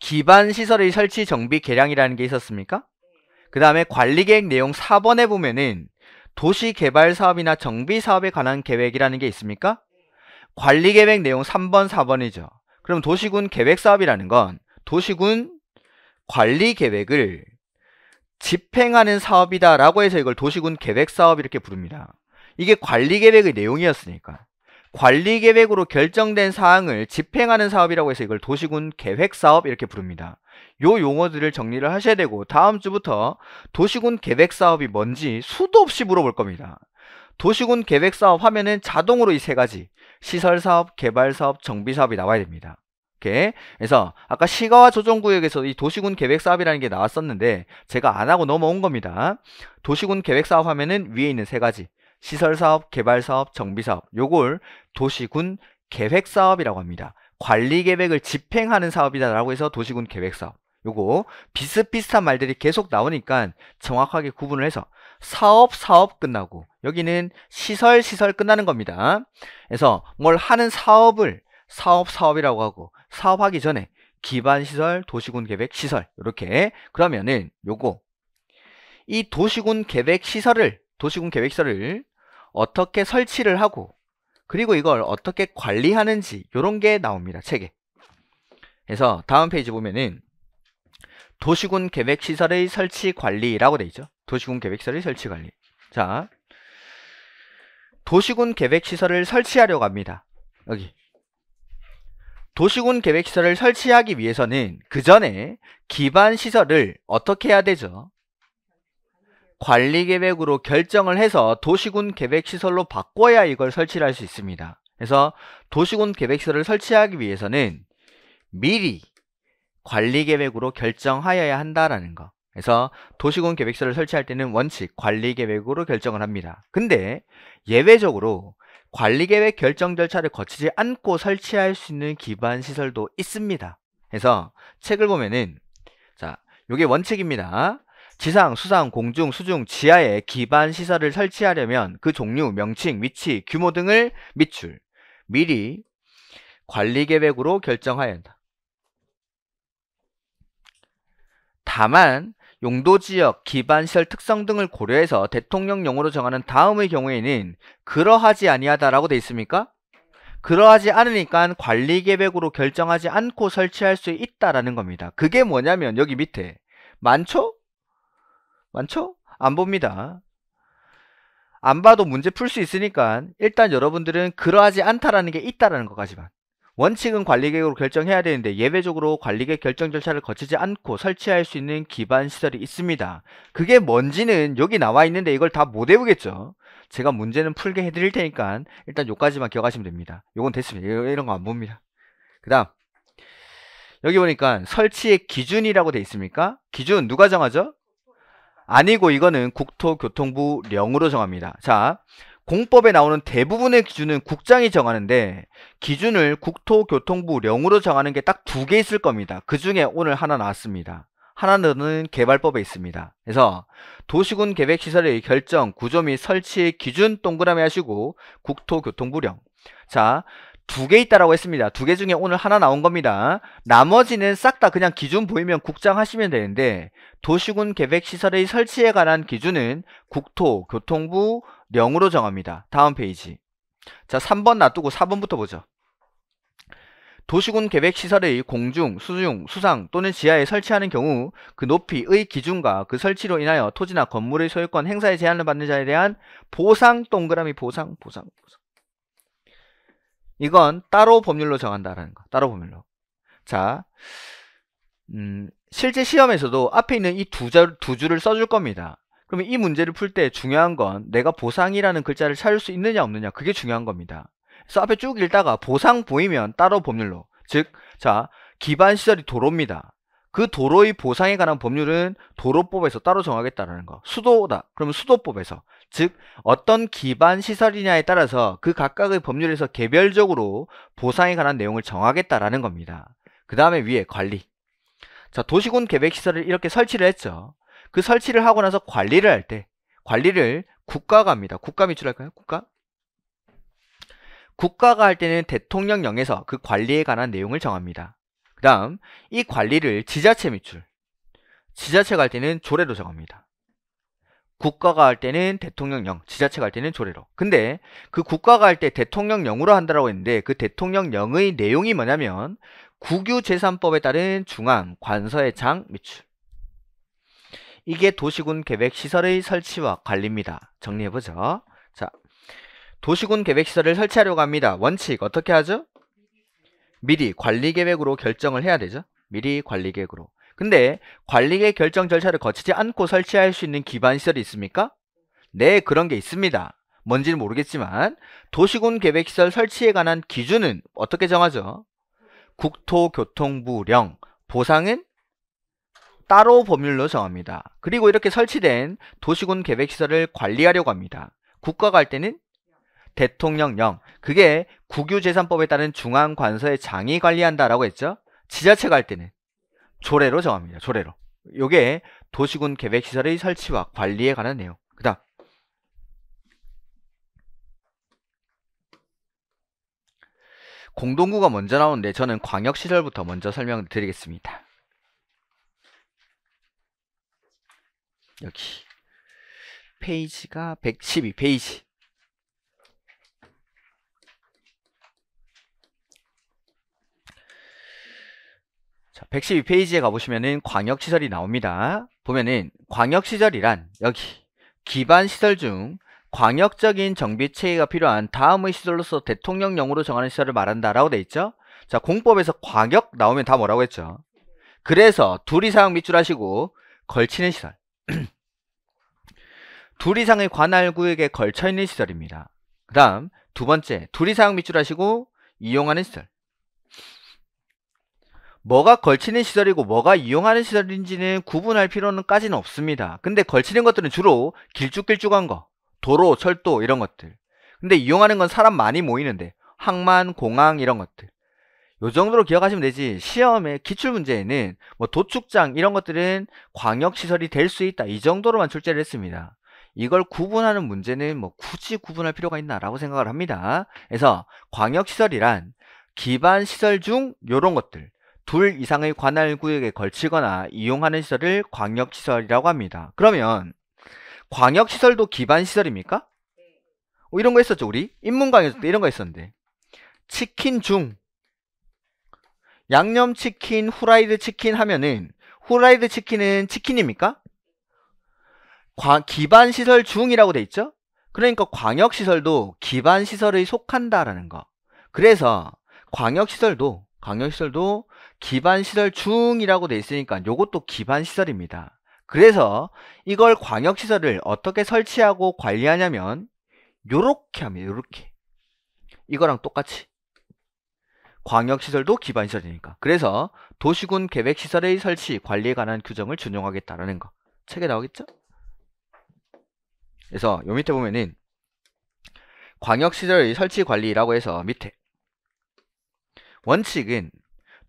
기반 시설의 설치 정비 계량이라는 게 있었습니까? 그 다음에 관리계획 내용 4번에 보면은 도시개발사업이나 정비사업에 관한 계획이라는 게 있습니까? 관리계획 내용 3번, 4번이죠. 그럼 도시군 계획사업이라는 건 도시군 관리계획을 집행하는 사업이다 라고 해서 이걸 도시군 계획사업 이렇게 부릅니다. 이게 관리계획의 내용이었으니까. 관리 계획으로 결정된 사항을 집행하는 사업이라고 해서 이걸 도시군 계획 사업 이렇게 부릅니다. 요 용어들을 정리를 하셔야 되고 다음 주부터 도시군 계획 사업이 뭔지 수도 없이 물어볼 겁니다. 도시군 계획 사업 하면은 자동으로 이 세 가지 시설 사업, 개발 사업, 정비 사업이 나와야 됩니다. 이렇게 그래서 아까 시가와 조정구역에서 이 도시군 계획 사업이라는 게 나왔었는데 제가 안 하고 넘어온 겁니다. 도시군 계획 사업 하면은 위에 있는 세 가지 시설사업, 개발사업, 정비사업 요걸 도시군 계획사업이라고 합니다. 관리계획을 집행하는 사업이다라고 해서 도시군 계획사업 요거 비슷비슷한 말들이 계속 나오니까 정확하게 구분을 해서 사업 사업 끝나고 여기는 시설 시설 끝나는 겁니다. 그래서 뭘 하는 사업을 사업 사업이라고 하고 사업하기 전에 기반시설 도시군 계획 시설 이렇게 그러면은 요거 이 도시군 계획 시설을 도시군 계획 시설을 어떻게 설치를 하고 그리고 이걸 어떻게 관리하는지 이런 게 나옵니다. 책에. 그래서 다음 페이지 보면은 도시군 계획시설의 설치 관리라고 되어 있죠. 도시군 계획시설의 설치 관리. 자, 도시군 계획시설을 설치하려고 합니다. 여기. 도시군 계획시설을 설치하기 위해서는 그 전에 기반시설을 어떻게 해야 되죠? 관리 계획으로 결정을 해서 도시군 계획 시설로 바꿔야 이걸 설치를 할수 있습니다. 그래서 도시군 계획 시설을 설치하기 위해서는 미리 관리 계획으로 결정하여야 한다라는 거. 그래서 도시군 계획 시설을 설치할 때는 원칙 관리 계획으로 결정을 합니다. 근데 예외적으로 관리 계획 결정 절차를 거치지 않고 설치할 수 있는 기반 시설도 있습니다. 그래서 책을 보면은 자, 요게 원칙입니다. 지상, 수상, 공중, 수중, 지하에 기반 시설을 설치하려면 그 종류, 명칭, 위치, 규모 등을 미출, 미리 관리 계획으로 결정하여야 한다. 다만 용도 지역, 기반 시설 특성 등을 고려해서 대통령령으로 정하는 다음의 경우에는 그러하지 아니하다라고 돼 있습니까? 그러하지 않으니까 관리 계획으로 결정하지 않고 설치할 수 있다라는 겁니다. 그게 뭐냐면 여기 밑에 많죠? 많죠? 안 봅니다. 안 봐도 문제 풀 수 있으니까 일단 여러분들은 그러하지 않다라는 게 있다라는 것까지만 원칙은 관리계획으로 결정해야 되는데 예외적으로 관리계획 결정 절차를 거치지 않고 설치할 수 있는 기반 시설이 있습니다. 그게 뭔지는 여기 나와 있는데 이걸 다 못 외우겠죠. 제가 문제는 풀게 해드릴 테니까 일단 요까지만 기억하시면 됩니다. 요건 됐습니다. 이런 거 안 봅니다. 그 다음 여기 보니까 설치의 기준이라고 돼 있습니까? 기준 누가 정하죠? 아니고 이거는 국토교통부령으로 정합니다. 자, 공법에 나오는 대부분의 기준은 국장이 정하는데 기준을 국토교통부령으로 정하는 게 딱 두 개 있을 겁니다. 그 중에 오늘 하나 나왔습니다. 하나는 개발법에 있습니다. 그래서 도시군 계획시설의 결정, 구조 및 설치 의 기준 동그라미 하시고 국토교통부령 자 두개 있다라고 했습니다. 두 개 중에 오늘 하나 나온 겁니다. 나머지는 싹 다 그냥 기준 보이면 국장 하시면 되는데 도시군 계획시설의 설치에 관한 기준은 국토, 교통부, 령으로 정합니다. 다음 페이지. 자, 3번 놔두고 4번부터 보죠. 도시군 계획시설의 공중, 수중, 수상 또는 지하에 설치하는 경우 그 높이의 기준과 그 설치로 인하여 토지나 건물의 소유권 행사에 제한을 받는 자에 대한 보상 동그라미 보상 보상 보상 이건 따로 법률로 정한다라는 거. 따로 법률로. 자, 음, 실제 시험에서도 앞에 있는 이두두 줄을 써줄 겁니다. 그러면 이 문제를 풀 때 중요한 건 내가 보상이라는 글자를 찾을 수 있느냐 없느냐 그게 중요한 겁니다. 그래서 앞에 쭉 읽다가 보상 보이면 따로 법률로 즉자 기반 시설이 도로입니다. 그 도로의 보상에 관한 법률은 도로법에서 따로 정하겠다라는 거. 수도다. 그러면 수도법에서. 즉 어떤 기반 시설이냐에 따라서 그 각각의 법률에서 개별적으로 보상에 관한 내용을 정하겠다라는 겁니다. 그 다음에 위에 관리. 자 도시군 계획시설을 이렇게 설치를 했죠. 그 설치를 하고 나서 관리를 할 때 관리를 국가가 합니다. 국가 미출할까요? 국가? 국가가 할 때는 대통령령에서 그 관리에 관한 내용을 정합니다. 그 다음 이 관리를 지자체 밑줄 지자체가 할 때는 조례로 정합니다. 국가가 할 때는 대통령령, 지자체가 할 때는 조례로. 근데 그 국가가 할 때 대통령령으로 한다라고 했는데 그 대통령령의 내용이 뭐냐면 국유재산법에 따른 중앙 관서의 장 미출. 이게 도시군 계획 시설의 설치와 관리입니다. 정리해 보죠. 자. 도시군 계획 시설을 설치하려고 합니다. 원칙 어떻게 하죠? 미리 관리 계획으로 결정을 해야 되죠. 미리 관리 계획으로. 근데 관리계 결정 절차를 거치지 않고 설치할 수 있는 기반 시설이 있습니까? 네, 그런 게 있습니다. 뭔지는 모르겠지만 도시군 계획시설 설치에 관한 기준은 어떻게 정하죠? 국토교통부령 보상은 따로 법률로 정합니다. 그리고 이렇게 설치된 도시군 계획시설을 관리하려고 합니다. 국가 갈 때는 대통령령 그게 국유재산법에 따른 중앙관서의 장이 관리한다라고 했죠. 지자체 갈 때는 조례로 정합니다. 조례로. 요게 도시군 계획시설의 설치와 관리에 관한 내용. 그 다음 공동구가 먼저 나오는데 저는 광역시설부터 먼저 설명드리겠습니다. 여기 페이지가 112페이지 112페이지에 가보시면은 광역시설이 나옵니다. 보면은 광역시설이란 여기 기반시설 중 광역적인 정비 체계가 필요한 다음의 시설로서 대통령령으로 정하는 시설을 말한다 라고 돼 있죠. 자 공법에서 광역 나오면 다 뭐라고 했죠. 그래서 둘 이상 밑줄하시고 걸치는 시설 (clears throat) 둘 이상의 관할구역에 걸쳐있는 시설입니다. 그 다음 두 번째 둘 이상 밑줄하시고 이용하는 시설 뭐가 걸치는 시설이고 뭐가 이용하는 시설인지는 구분할 필요는까지는 없습니다. 근데 걸치는 것들은 주로 길쭉길쭉한 거, 도로, 철도 이런 것들. 근데 이용하는 건 사람 많이 모이는데 항만, 공항 이런 것들. 요 정도로 기억하시면 되지 시험의 기출 문제에는 뭐 도축장 이런 것들은 광역 시설이 될 수 있다 이 정도로만 출제를 했습니다. 이걸 구분하는 문제는 뭐 굳이 구분할 필요가 있나라고 생각을 합니다. 그래서 광역시설이란 기반 시설 중 요런 것들 둘 이상의 관할 구역에 걸치거나 이용하는 시설을 광역시설이라고 합니다. 그러면 광역시설도 기반시설입니까? 뭐 어, 이런 거 했었죠 우리? 인문강의도 이런 거 했었는데 치킨 중 양념치킨, 후라이드 치킨 하면은 후라이드 치킨은 치킨입니까? 기반시설 중이라고 돼 있죠? 그러니까 광역시설도 기반시설에 속한다라는 거. 그래서 광역시설도 광역시설도 기반시설 중이라고 돼 있으니까 이것도 기반시설입니다. 그래서 이걸 광역시설을 어떻게 설치하고 관리하냐면 요렇게 하면 요렇게 이거랑 똑같이 광역시설도 기반시설이니까 그래서 도시군 계획시설의 설치 관리에 관한 규정을 준용하겠다라는 거 책에 나오겠죠? 그래서 요 밑에 보면은 광역시설의 설치 관리라고 해서 밑에 원칙은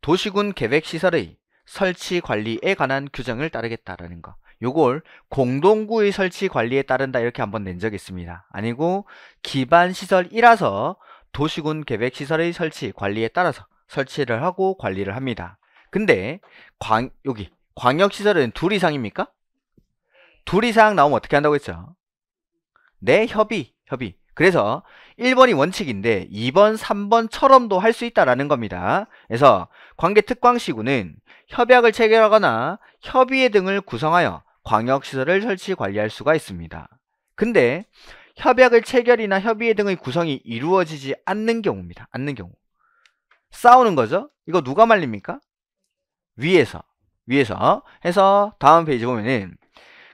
도시군 계획 시설의 설치 관리에 관한 규정을 따르겠다라는 거. 요걸 공동구의 설치 관리에 따른다 이렇게 한번 낸 적이 있습니다. 아니고 기반 시설이라서 도시군 계획 시설의 설치 관리에 따라서 설치를 하고 관리를 합니다. 근데 광 여기 광역 시설은 둘 이상입니까? 둘 이상 나오면 어떻게 한다고 했죠? 내 네, 협의, 협의. 그래서 1번이 원칙인데 2번, 3번처럼도 할 수 있다라는 겁니다. 그래서 관계특광시군은 협약을 체결하거나 협의회 등을 구성하여 광역시설을 설치 관리할 수가 있습니다. 근데 협약을 체결이나 협의회 등의 구성이 이루어지지 않는 경우입니다. 않는 경우. 싸우는 거죠? 이거 누가 말립니까? 위에서. 위에서. 해서 다음 페이지 보면은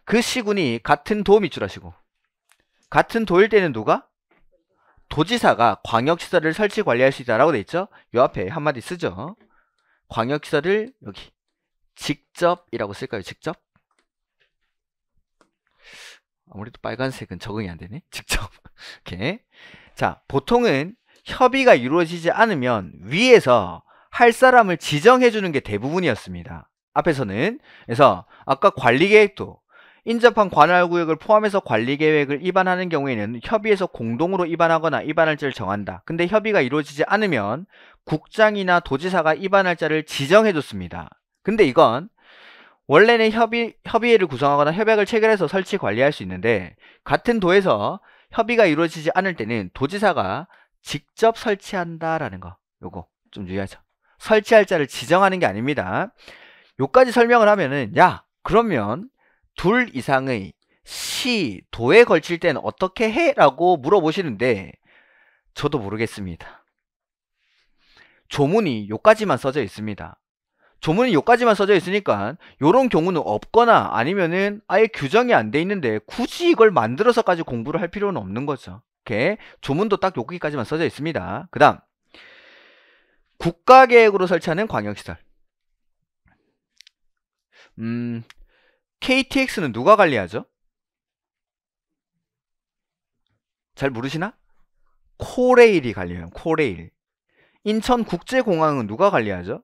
그 시군이 같은 도 밑줄하시고 같은 도일 때는 누가? 도지사가 광역시설을 설치 관리할 수 있다라고 돼 있죠? 요 앞에 한마디 쓰죠. 광역시설을 여기 직접이라고 쓸까요? 직접? 아무래도 빨간색은 적응이 안 되네. 직접. (laughs) 이렇게. 자, 보통은 협의가 이루어지지 않으면 위에서 할 사람을 지정해 주는 게 대부분이었습니다. 앞에서는 그래서 아까 관리 계획도 인접한 관할구역을 포함해서 관리계획을 입안하는 경우에는 협의에서 공동으로 입안하거나 입안할지를 정한다. 근데 협의가 이루어지지 않으면 국장이나 도지사가 입안할자를 지정해줬습니다. 근데 이건 원래는 협의, 협의회를 구성하거나 협약을 체결해서 설치 관리할 수 있는데 같은 도에서 협의가 이루어지지 않을 때는 도지사가 직접 설치한다라는 거 요거 좀 유의하죠. 설치할 자를 지정하는 게 아닙니다. 요까지 설명을 하면은 야 그러면 둘 이상의 시, 도에 걸칠 땐 어떻게 해? 라고 물어보시는데 저도 모르겠습니다. 조문이 요까지만 써져 있습니다. 조문이 요까지만 써져 있으니까 요런 경우는 없거나 아니면은 아예 규정이 안 돼 있는데 굳이 이걸 만들어서까지 공부를 할 필요는 없는 거죠. 이렇게 조문도 딱 여기까지만 써져 있습니다. 그 다음 국가계획으로 설치하는 광역시설 음, KTX는 누가 관리하죠? 잘 모르시나? 코레일이 관리해요. 코레일. 인천국제공항은 누가 관리하죠?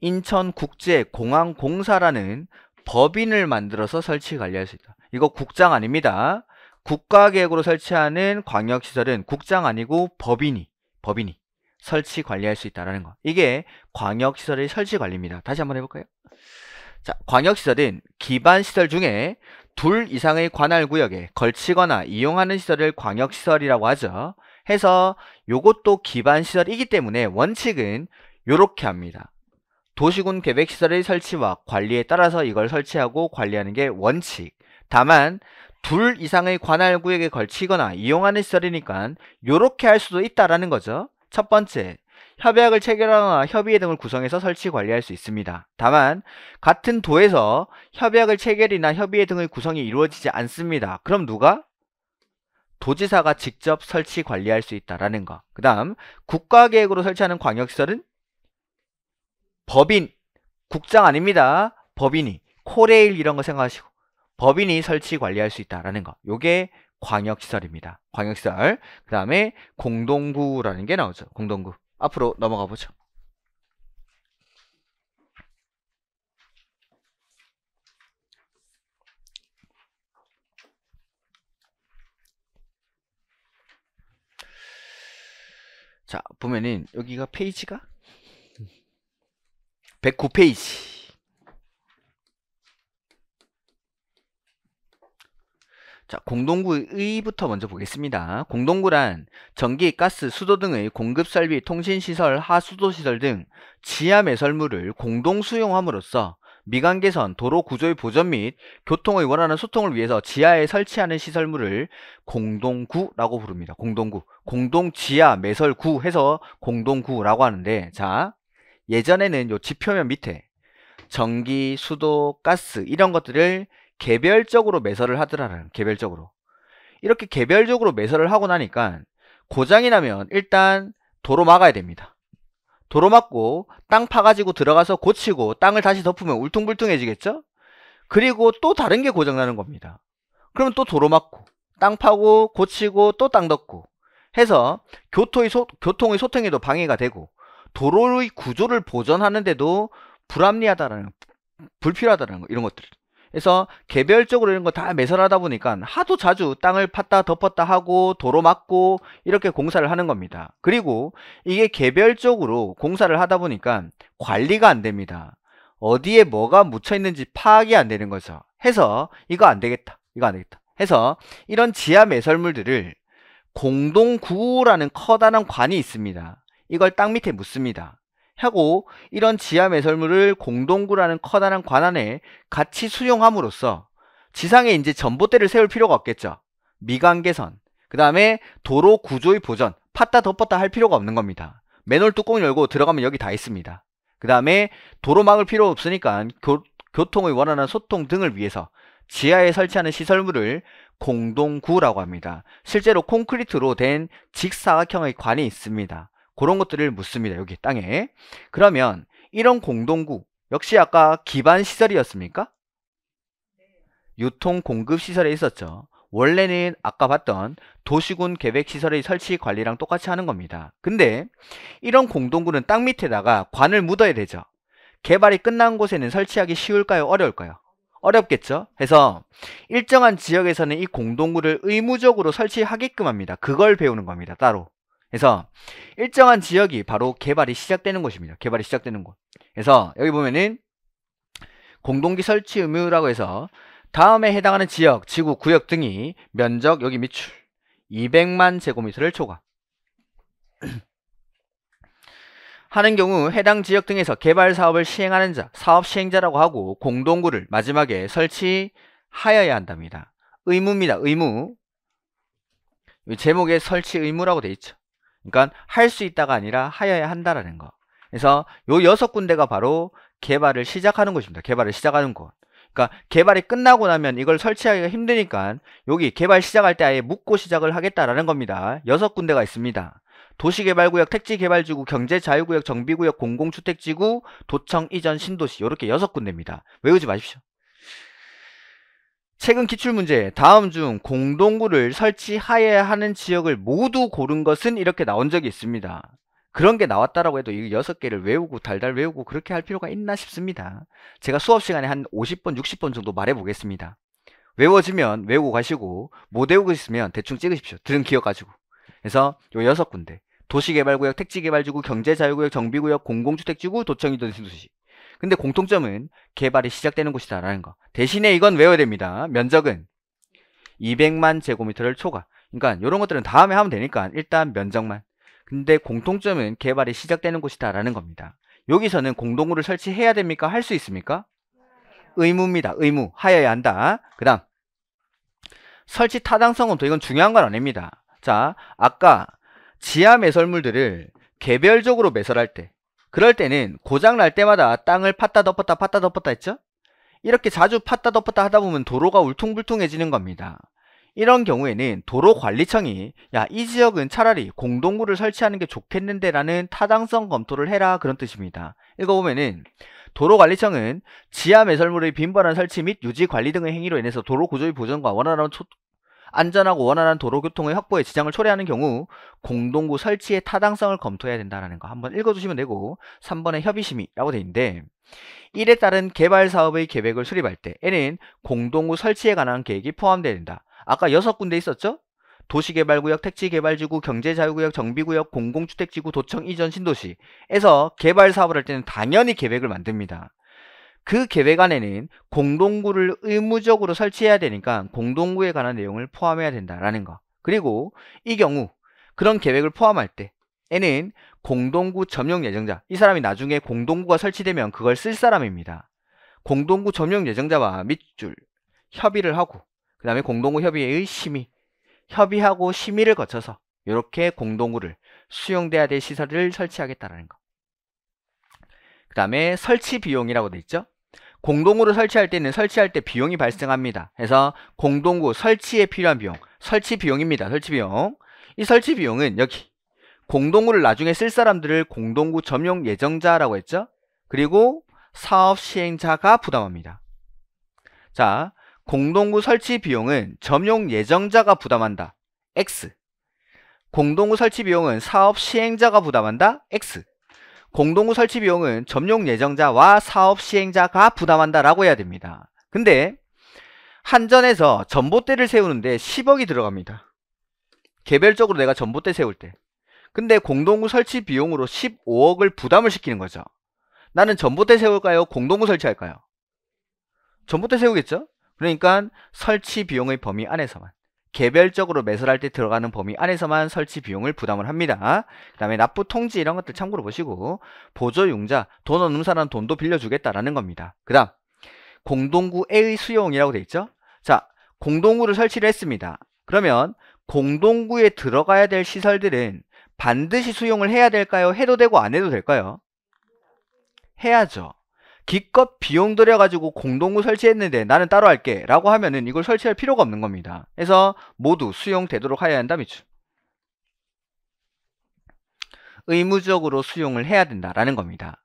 인천국제공항공사라는 법인을 만들어서 설치 관리할 수 있다. 이거 국장 아닙니다. 국가계획으로 설치하는 광역시설은 국장 아니고 법인이 법인이 설치 관리할 수 있다라는 거. 이게 광역시설의 설치 관리입니다. 다시 한번 해볼까요? 자, 광역시설은 기반시설 중에 둘 이상의 관할 구역에 걸치거나 이용하는 시설을 광역시설이라고 하죠. 해서 이것도 기반시설이기 때문에 원칙은 이렇게 합니다. 도시군 계획시설의 설치와 관리에 따라서 이걸 설치하고 관리하는 게 원칙. 다만 둘 이상의 관할 구역에 걸치거나 이용하는 시설이니까 이렇게할 수도 있다라는 거죠. 첫 번째, 협약을 체결하거나 협의 회 등을 구성해서 설치 관리할 수 있습니다. 다만 같은 도에서 협약을 체결이나 협의회 등의 구성이 이루어지지 않습니다. 그럼 누가? 도지사가 직접 설치 관리할 수 있다라는 거. 그 다음 국가계획으로 설치하는 광역시설은 법인, 국장 아닙니다. 법인이, 코레일 이런 거 생각하시고 법인이 설치 관리할 수 있다라는 거. 요게 광역시설입니다. 광역시설. 그 다음에 공동구라는 게 나오죠. 공동구. 앞으로 넘어가 보죠. 자, 보면은 여기가 페이지가 109페이지. 음. 자, 공동구의부터 먼저 보겠습니다. 공동구란 전기, 가스, 수도 등의 공급 설비, 통신 시설, 하수도 시설 등 지하 매설물을 공동 수용함으로써 미관 개선, 도로 구조의 보전 및 교통의 원활한 소통을 위해서 지하에 설치하는 시설물을 공동구라고 부릅니다. 공동구. 공동 지하 매설구 해서 공동구라고 하는데 자, 예전에는 요 지표면 밑에 전기, 수도, 가스 이런 것들을 개별적으로 매설을 하더라는 개별적으로 이렇게 개별적으로 매설을 하고 나니까 고장이 나면 일단 도로 막아야 됩니다. 도로 막고 땅 파가지고 들어가서 고치고 땅을 다시 덮으면 울퉁불퉁해지겠죠? 그리고 또 다른 게 고장나는 겁니다. 그러면 또 도로 막고 땅 파고 고치고 또 땅 덮고 해서 교통의, 소, 교통의 소통에도 방해가 되고 도로의 구조를 보전하는데도 불합리하다라는 불필요하다라는 거 이런 것들 그래서 개별적으로 이런 거 다 매설하다 보니까 하도 자주 땅을 팠다 덮었다 하고 도로 막고 이렇게 공사를 하는 겁니다. 그리고 이게 개별적으로 공사를 하다 보니까 관리가 안 됩니다. 어디에 뭐가 묻혀 있는지 파악이 안 되는 거죠. 해서 이거 안 되겠다. 이거 안 되겠다. 해서 이런 지하 매설물들을 공동구라는 커다란 관이 있습니다. 이걸 땅 밑에 묻습니다. 하고 이런 지하 매설물을 공동구라는 커다란 관안에 같이 수용함으로써 지상에 이제 전봇대를 세울 필요가 없겠죠. 미관 개선, 그 다음에 도로 구조의 보전, 팠다 덮었다 할 필요가 없는 겁니다. 맨홀 뚜껑 열고 들어가면 여기 다 있습니다. 그 다음에 도로 막을 필요 없으니까 교, 교통의 원활한 소통 등을 위해서 지하에 설치하는 시설물을 공동구라고 합니다. 실제로 콘크리트로 된 직사각형의 관이 있습니다. 그런 것들을 묻습니다. 여기 땅에. 그러면 이런 공동구 역시 아까 기반 시설이었습니까? 네. 유통 공급 시설에 있었죠. 원래는 아까 봤던 도시군 계획시설의 설치 관리랑 똑같이 하는 겁니다. 근데 이런 공동구는 땅 밑에다가 관을 묻어야 되죠. 개발이 끝난 곳에는 설치하기 쉬울까요? 어려울까요? 어렵겠죠? 해서 일정한 지역에서는 이 공동구를 의무적으로 설치하게끔 합니다. 그걸 배우는 겁니다. 따로. 그래서 일정한 지역이 바로 개발이 시작되는 곳입니다. 개발이 시작되는 곳. 그래서 여기 보면은 공동기 설치 의무라고 해서 다음에 해당하는 지역, 지구, 구역 등이 면적 여기 미출 200만 제곱미터를 초과. (clears throat) 하는 경우 해당 지역 등에서 개발 사업을 시행하는 자, 사업 시행자라고 하고 공동구를 마지막에 설치하여야 한답니다. 의무입니다. 의무. 제목에 설치 의무라고 돼 있죠. 그러니까 할 수 있다가 아니라 하여야 한다라는 거. 그래서 요 여섯 군데가 바로 개발을 시작하는 곳입니다. 개발을 시작하는 곳. 그러니까 개발이 끝나고 나면 이걸 설치하기가 힘드니까 여기 개발 시작할 때 아예 묻고 시작을 하겠다라는 겁니다. 여섯 군데가 있습니다. 도시개발구역, 택지개발지구, 경제자유구역, 정비구역, 공공주택지구, 도청 이전 신도시 이렇게 여섯 군데입니다. 외우지 마십시오. 최근 기출문제 다음 중 공동구를 설치하여야 하는 지역을 모두 고른 것은 이렇게 나온 적이 있습니다. 그런 게 나왔다라고 해도 이여 개를 외우고 달달 외우고 그렇게 할 필요가 있나 싶습니다. 제가 수업 시간에 한 50번, 60번 정도 말해 보겠습니다. 외워지면 외우고 가시고 못 외우고 있으면 대충 찍으십시오. 들은 기억 가지고. 그래서 요 여섯 군데. 도시개발구역, 택지개발지구, 경제자유구역, 정비구역, 공공주택지구, 도청이던 신도시. 근데 공통점은 개발이 시작되는 곳이다라는 거. 대신에 이건 외워야 됩니다. 면적은 200만 제곱미터를 초과. 그러니까 이런 것들은 다음에 하면 되니까 일단 면적만. 근데 공통점은 개발이 시작되는 곳이다라는 겁니다. 여기서는 공동구를 설치해야 됩니까? 할 수 있습니까? 의무입니다. 의무. 하여야 한다. 그 다음 설치 타당성은 또 이건 중요한 건 아닙니다. 자, 아까 지하 매설물들을 개별적으로 매설할 때 그럴 때는 고장 날 때마다 땅을 팠다 덮었다 팠다 덮었다 했죠? 이렇게 자주 팠다 덮었다 하다 보면 도로가 울퉁불퉁해지는 겁니다. 이런 경우에는 도로관리청이 야 이 지역은 차라리 공동구를 설치하는 게 좋겠는데 라는 타당성 검토를 해라 그런 뜻입니다. 읽어보면은 도로관리청은 지하 매설물의 빈번한 설치 및 유지 관리 등의 행위로 인해서 도로 구조의 보존과 원활한 안전하고 원활한 도로교통의 확보에 지장을 초래하는 경우 공동구 설치의 타당성을 검토해야 된다는 거 한번 읽어주시면 되고 3번에 협의심의라고 되어 있는데 이에 따른 개발사업의 계획을 수립할 때 에는 공동구 설치에 관한 계획이 포함되어야 된다. 아까 6군데 있었죠? 도시개발구역, 택지개발지구, 경제자유구역, 정비구역, 공공주택지구, 도청 이전 신도시에서 개발사업을 할 때는 당연히 계획을 만듭니다. 그 계획 안에는 공동구를 의무적으로 설치해야 되니까 공동구에 관한 내용을 포함해야 된다라는 거. 그리고 이 경우 그런 계획을 포함할 때 n 는 공동구 점용 예정자 이 사람이 나중에 공동구가 설치되면 그걸 쓸 사람입니다. 공동구 점용 예정자와 밑줄 협의를 하고 그 다음에 공동구 협의의 심의 협의하고 심의를 거쳐서 이렇게 공동구를 수용돼야 될 시설을 설치하겠다라는 거. 그 다음에 설치 비용이라고 돼 있죠. 공동구를 설치할 때는 설치할 때 비용이 발생합니다. 그래서 공동구 설치에 필요한 비용, 설치 비용입니다. 설치 비용. 이 설치 비용은 여기 공동구를 나중에 쓸 사람들을 공동구 점용 예정자라고 했죠. 그리고 사업 시행자가 부담합니다. 자, 공동구 설치 비용은 점용 예정자가 부담한다. X. 공동구 설치 비용은 사업 시행자가 부담한다. X. 공동구 설치 비용은 점용 예정자와 사업 시행자가 부담한다라고 해야 됩니다. 근데 한전에서 전봇대를 세우는데 10억이 들어갑니다. 개별적으로 내가 전봇대 세울 때. 근데 공동구 설치 비용으로 15억을 부담을 시키는 거죠. 나는 전봇대 세울까요? 공동구 설치할까요? 전봇대 세우겠죠? 그러니까 설치 비용의 범위 안에서만. 개별적으로 매설할 때 들어가는 범위 안에서만 설치 비용을 부담을 합니다. 그 다음에 납부 통지 이런 것들 참고로 보시고 보조융자 돈 없는 사람 돈도 빌려주겠다라는 겁니다. 그 다음 공동구의 수용이라고 돼 있죠. 자 공동구를 설치를 했습니다. 그러면 공동구에 들어가야 될 시설들은 반드시 수용을 해야 될까요? 해도 되고 안 해도 될까요? 해야죠. 기껏 비용 들여가지고 공동구 설치했는데 나는 따로 할게 라고 하면은 이걸 설치할 필요가 없는 겁니다. 그래서 모두 수용되도록 해야 한다 미추. 의무적으로 수용을 해야 된다라는 겁니다.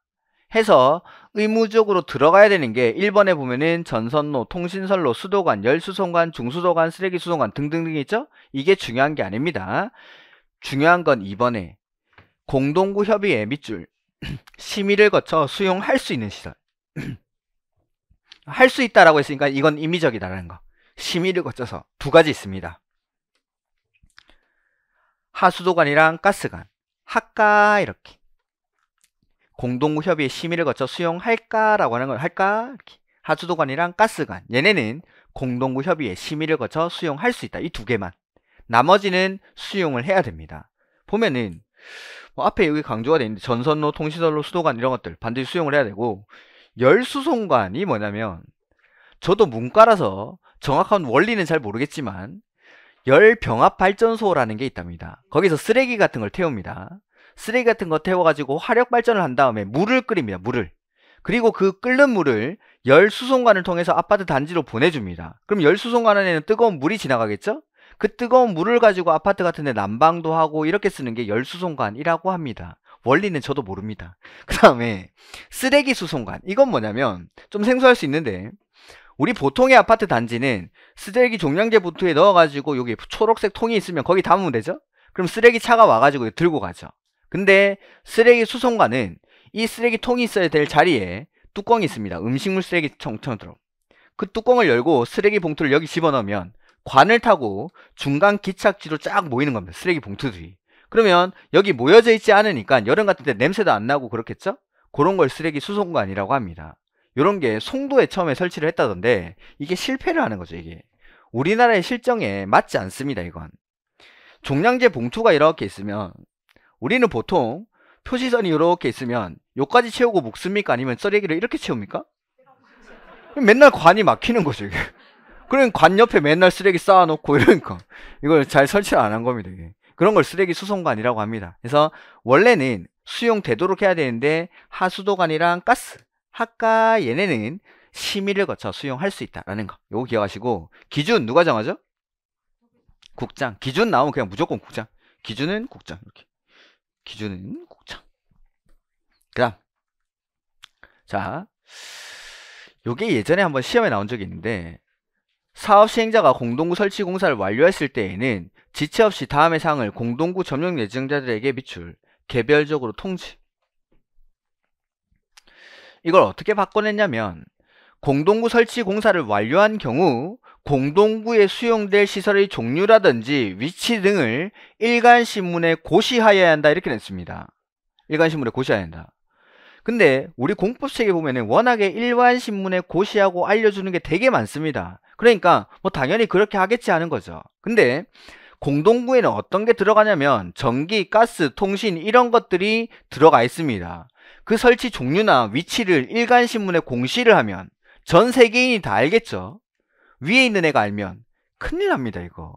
해서 의무적으로 들어가야 되는 게 1번에 보면은 전선로, 통신선로, 수도관, 열수송관, 중수도관, 쓰레기수송관 등등등 있죠? 이게 중요한 게 아닙니다. 중요한 건 2번에 공동구 협의회 밑줄 (clears throat) 심의를 거쳐 수용할 수 있는 시설 (clears throat) 할수 있다라고 했으니까 이건 임의적이다라는 거. 심의를 거쳐서 두 가지 있습니다. 하수도관이랑 가스관, 할까 이렇게 공동구 협의의 심의를 거쳐 수용할까라고 하는 걸 할까 이렇게 하수도관이랑 가스관 얘네는 공동구 협의에 심의를 거쳐 수용할 수 있다 이 두 개만 나머지는 수용을 해야 됩니다. 보면은 뭐 앞에 여기 강조가 돼 있는데 전선로, 통신선로, 수도관 이런 것들 반드시 수용을 해야 되고 열수송관이 뭐냐면 저도 문과라서 정확한 원리는 잘 모르겠지만 열병합발전소라는 게 있답니다. 거기서 쓰레기 같은 걸 태웁니다. 쓰레기 같은 거 태워가지고 화력발전을 한 다음에 물을 끓입니다. 물을. 그리고 그 끓는 물을 열수송관을 통해서 아파트 단지로 보내줍니다. 그럼 열수송관 안에는 뜨거운 물이 지나가겠죠? 그 뜨거운 물을 가지고 아파트 같은 데 난방도 하고 이렇게 쓰는 게 열수송관이라고 합니다. 원리는 저도 모릅니다. (laughs) 그 다음에 쓰레기 수송관. 이건 뭐냐면 좀 생소할 수 있는데 우리 보통의 아파트 단지는 쓰레기 종량제 부트에 넣어가지고 여기 초록색 통이 있으면 거기 담으면 되죠? 그럼 쓰레기 차가 와가지고 들고 가죠. 근데 쓰레기 수송관은 이 쓰레기 통이 있어야 될 자리에 뚜껑이 있습니다. 음식물 쓰레기 청천으로. 그 뚜껑을 열고 쓰레기 봉투를 여기 집어넣으면 관을 타고 중간 기착지로 쫙 모이는 겁니다. 쓰레기 봉투들이. 그러면 여기 모여져 있지 않으니까 여름 같은 데 냄새도 안 나고 그렇겠죠? 그런 걸 쓰레기 수송관이라고 합니다. 이런 게 송도에 처음에 설치를 했다던데 이게 실패를 하는 거죠 이게. 우리나라의 실정에 맞지 않습니다 이건. 종량제 봉투가 이렇게 있으면 우리는 보통 표시선이 이렇게 있으면 요까지 채우고 묶습니까? 아니면 쓰레기를 이렇게 채웁니까? 맨날 관이 막히는 거죠 이게. 그러면관 옆에 맨날 쓰레기 쌓아놓고 이러니까 이걸 잘 설치를 안 한 겁니다 이게. 그런 걸 쓰레기 수송관이라고 합니다. 그래서 원래는 수용되도록 해야 되는데 하수도관이랑 가스, 학과 얘네는 심의를 거쳐 수용할 수 있다라는 거. 요거 기억하시고 기준 누가 정하죠? 국장. 기준 나오면 그냥 무조건 국장. 기준은 국장 이렇게. 기준은 국장. 그다음 자 요게 예전에 한번 시험에 나온 적이 있는데 사업 시행자가 공동 설치 공사를 완료했을 때에는 지체 없이 다음의 사항을 공동구 점령 예정자들에게 미출 개별적으로 통지 이걸 어떻게 바꿔냈냐면 공동구 설치 공사를 완료한 경우 공동구에 수용될 시설의 종류라든지 위치 등을 일간신문에 고시하여야 한다 이렇게 냈습니다. 일간신문에 고시하여야 한다. 근데 우리 공법책에 보면은 워낙에 일반신문에 고시하고 알려주는 게 되게 많습니다. 그러니까 뭐 당연히 그렇게 하겠지 하는 거죠. 근데 공동구에는 어떤 게 들어가냐면 전기, 가스, 통신 이런 것들이 들어가 있습니다. 그 설치 종류나 위치를 일간신문에 공시를 하면 전 세계인이 다 알겠죠. 위에 있는 애가 알면 큰일 납니다 이거.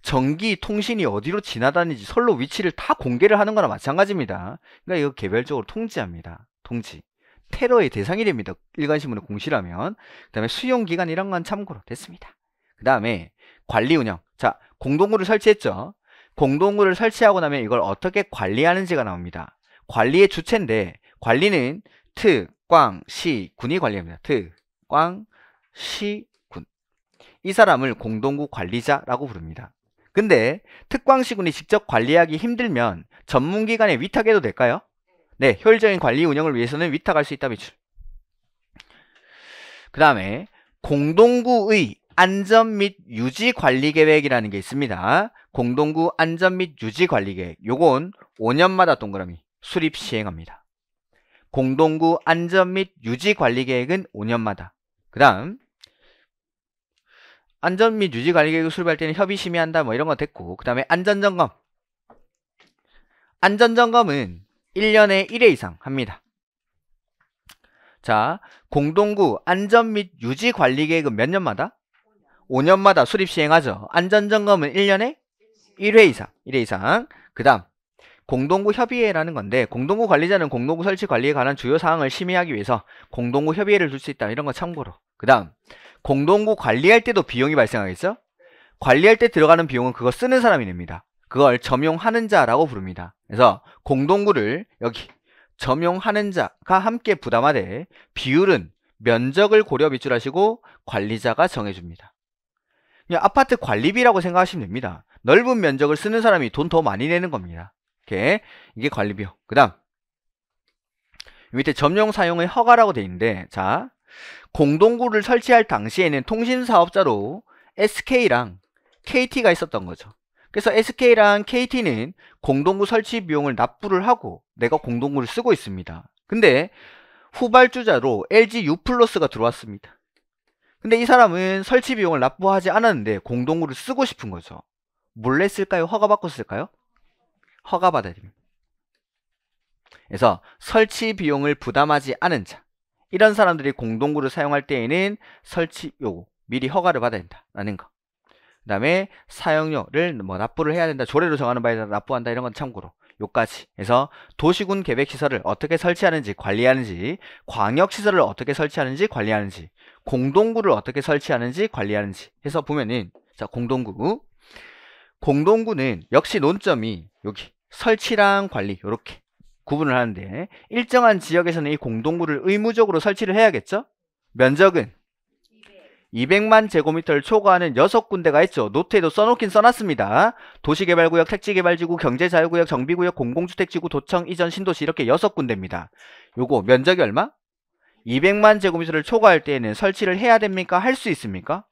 전기, 통신이 어디로 지나다니지 설로 위치를 다 공개를 하는 거나 마찬가지입니다. 그러니까 이거 개별적으로 통지합니다. 통지. 테러의 대상이 됩니다. 일간신문에 공시를하면그 다음에 수용기간 이런 건 참고로 됐습니다. 그 다음에 관리 운영. 자, 공동구를 설치했죠. 공동구를 설치하고 나면 이걸 어떻게 관리하는지가 나옵니다. 관리의 주체인데 관리는 특, 광, 시, 군이 관리합니다. 특, 광, 시, 군. 이 사람을 공동구 관리자라고 부릅니다. 근데 특광시군이 직접 관리하기 힘들면 전문기관에 위탁해도 될까요? 네, 효율적인 관리 운영을 위해서는 위탁할 수 있다 배출. 그 다음에 공동구의 안전 및 유지 관리 계획이라는 게 있습니다. 공동구 안전 및 유지 관리 계획. 요건 5년마다 동그라미 수립 시행합니다. 공동구 안전 및 유지 관리 계획은 5년마다. 그다음 안전 및 유지 관리 계획을 수립할 때는 협의 심의한다 뭐 이런 거 됐고 그다음에 안전 점검. 안전 점검은 1년에 1회 이상 합니다. 자, 공동구 안전 및 유지 관리 계획은 몇 년마다? 5년마다 수립 시행하죠. 안전점검은 1년에 1회 이상, 1회 이상. 그 다음, 공동구 협의회라는 건데 공동구 관리자는 공동구 설치 관리에 관한 주요 사항을 심의하기 위해서 공동구 협의회를 둘 수 있다. 이런 거 참고로. 그 다음, 공동구 관리할 때도 비용이 발생하겠죠? 관리할 때 들어가는 비용은 그거 쓰는 사람이 냅니다. 그걸 점용하는 자라고 부릅니다. 그래서 공동구를 여기 점용하는 자가 함께 부담하되 비율은 면적을 고려 비출하시고 관리자가 정해줍니다. 그냥 아파트 관리비라고 생각하시면 됩니다. 넓은 면적을 쓰는 사람이 돈 더 많이 내는 겁니다. 이렇게 이게 관리비요. 그 다음 밑에 점용 사용의 허가라고 돼 있는데 자 공동구를 설치할 당시에는 통신사업자로 SK랑 KT가 있었던 거죠. 그래서 SK랑 KT는 공동구 설치 비용을 납부를 하고 내가 공동구를 쓰고 있습니다. 근데 후발주자로 LG U 플러스가 들어왔습니다. 근데 이 사람은 설치 비용을 납부하지 않았는데 공동구를 쓰고 싶은 거죠. 몰래 쓸까요? 허가받고 쓸까요? 허가받아야 됩니다. 그래서 설치 비용을 부담하지 않은 자 이런 사람들이 공동구를 사용할 때에는 설치 요구 미리 허가를 받아야 된다라는 거. 그 다음에 사용료를 뭐 납부를 해야 된다. 조례로 정하는 바에 따라 납부한다. 이런 건 참고로. 요까지 해서 도시군 계획시설을 어떻게 설치하는지 관리하는지 광역시설을 어떻게 설치하는지 관리하는지 공동구를 어떻게 설치하는지 관리하는지 해서 보면은 자 공동구 공동구는 역시 논점이 여기 설치랑 관리 이렇게 구분을 하는데 일정한 지역에서는 이 공동구를 의무적으로 설치를 해야겠죠 면적은 200만 제곱미터를 초과하는 6군데가 있죠. 노트에도 써놓긴 써놨습니다. 도시개발구역, 택지개발지구, 경제자유구역, 정비구역, 공공주택지구, 도청, 이전, 신도시 이렇게 6군데입니다. 요거 면적이 얼마? 200만 제곱미터를 초과할 때에는 설치를 해야 됩니까? 할 수 있습니까?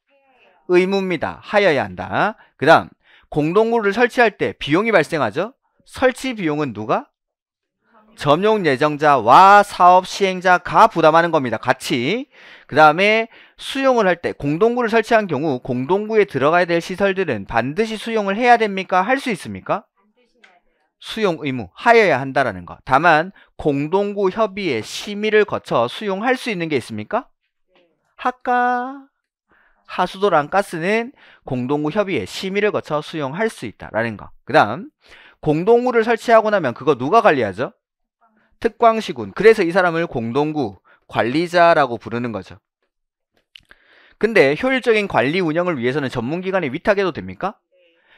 의무입니다. 하여야 한다. 그 다음 공동구를 설치할 때 비용이 발생하죠. 설치 비용은 누가? 점용 예정자와 사업 시행자가 부담하는 겁니다. 같이. 그 다음에 수용을 할 때 공동구를 설치한 경우 공동구에 들어가야 될 시설들은 반드시 수용을 해야 됩니까? 할 수 있습니까? 수용 의무 하여야 한다라는 거. 다만 공동구 협의의 심의를 거쳐 수용할 수 있는 게 있습니까? 학과 하수도랑 가스는 공동구 협의의 심의를 거쳐 수용할 수 있다라는 거. 그다음 공동구를 설치하고 나면 그거 누가 관리하죠? 특광시군. 그래서 이 사람을 공동구 관리자라고 부르는 거죠. 근데 효율적인 관리 운영을 위해서는 전문기관에 위탁해도 됩니까?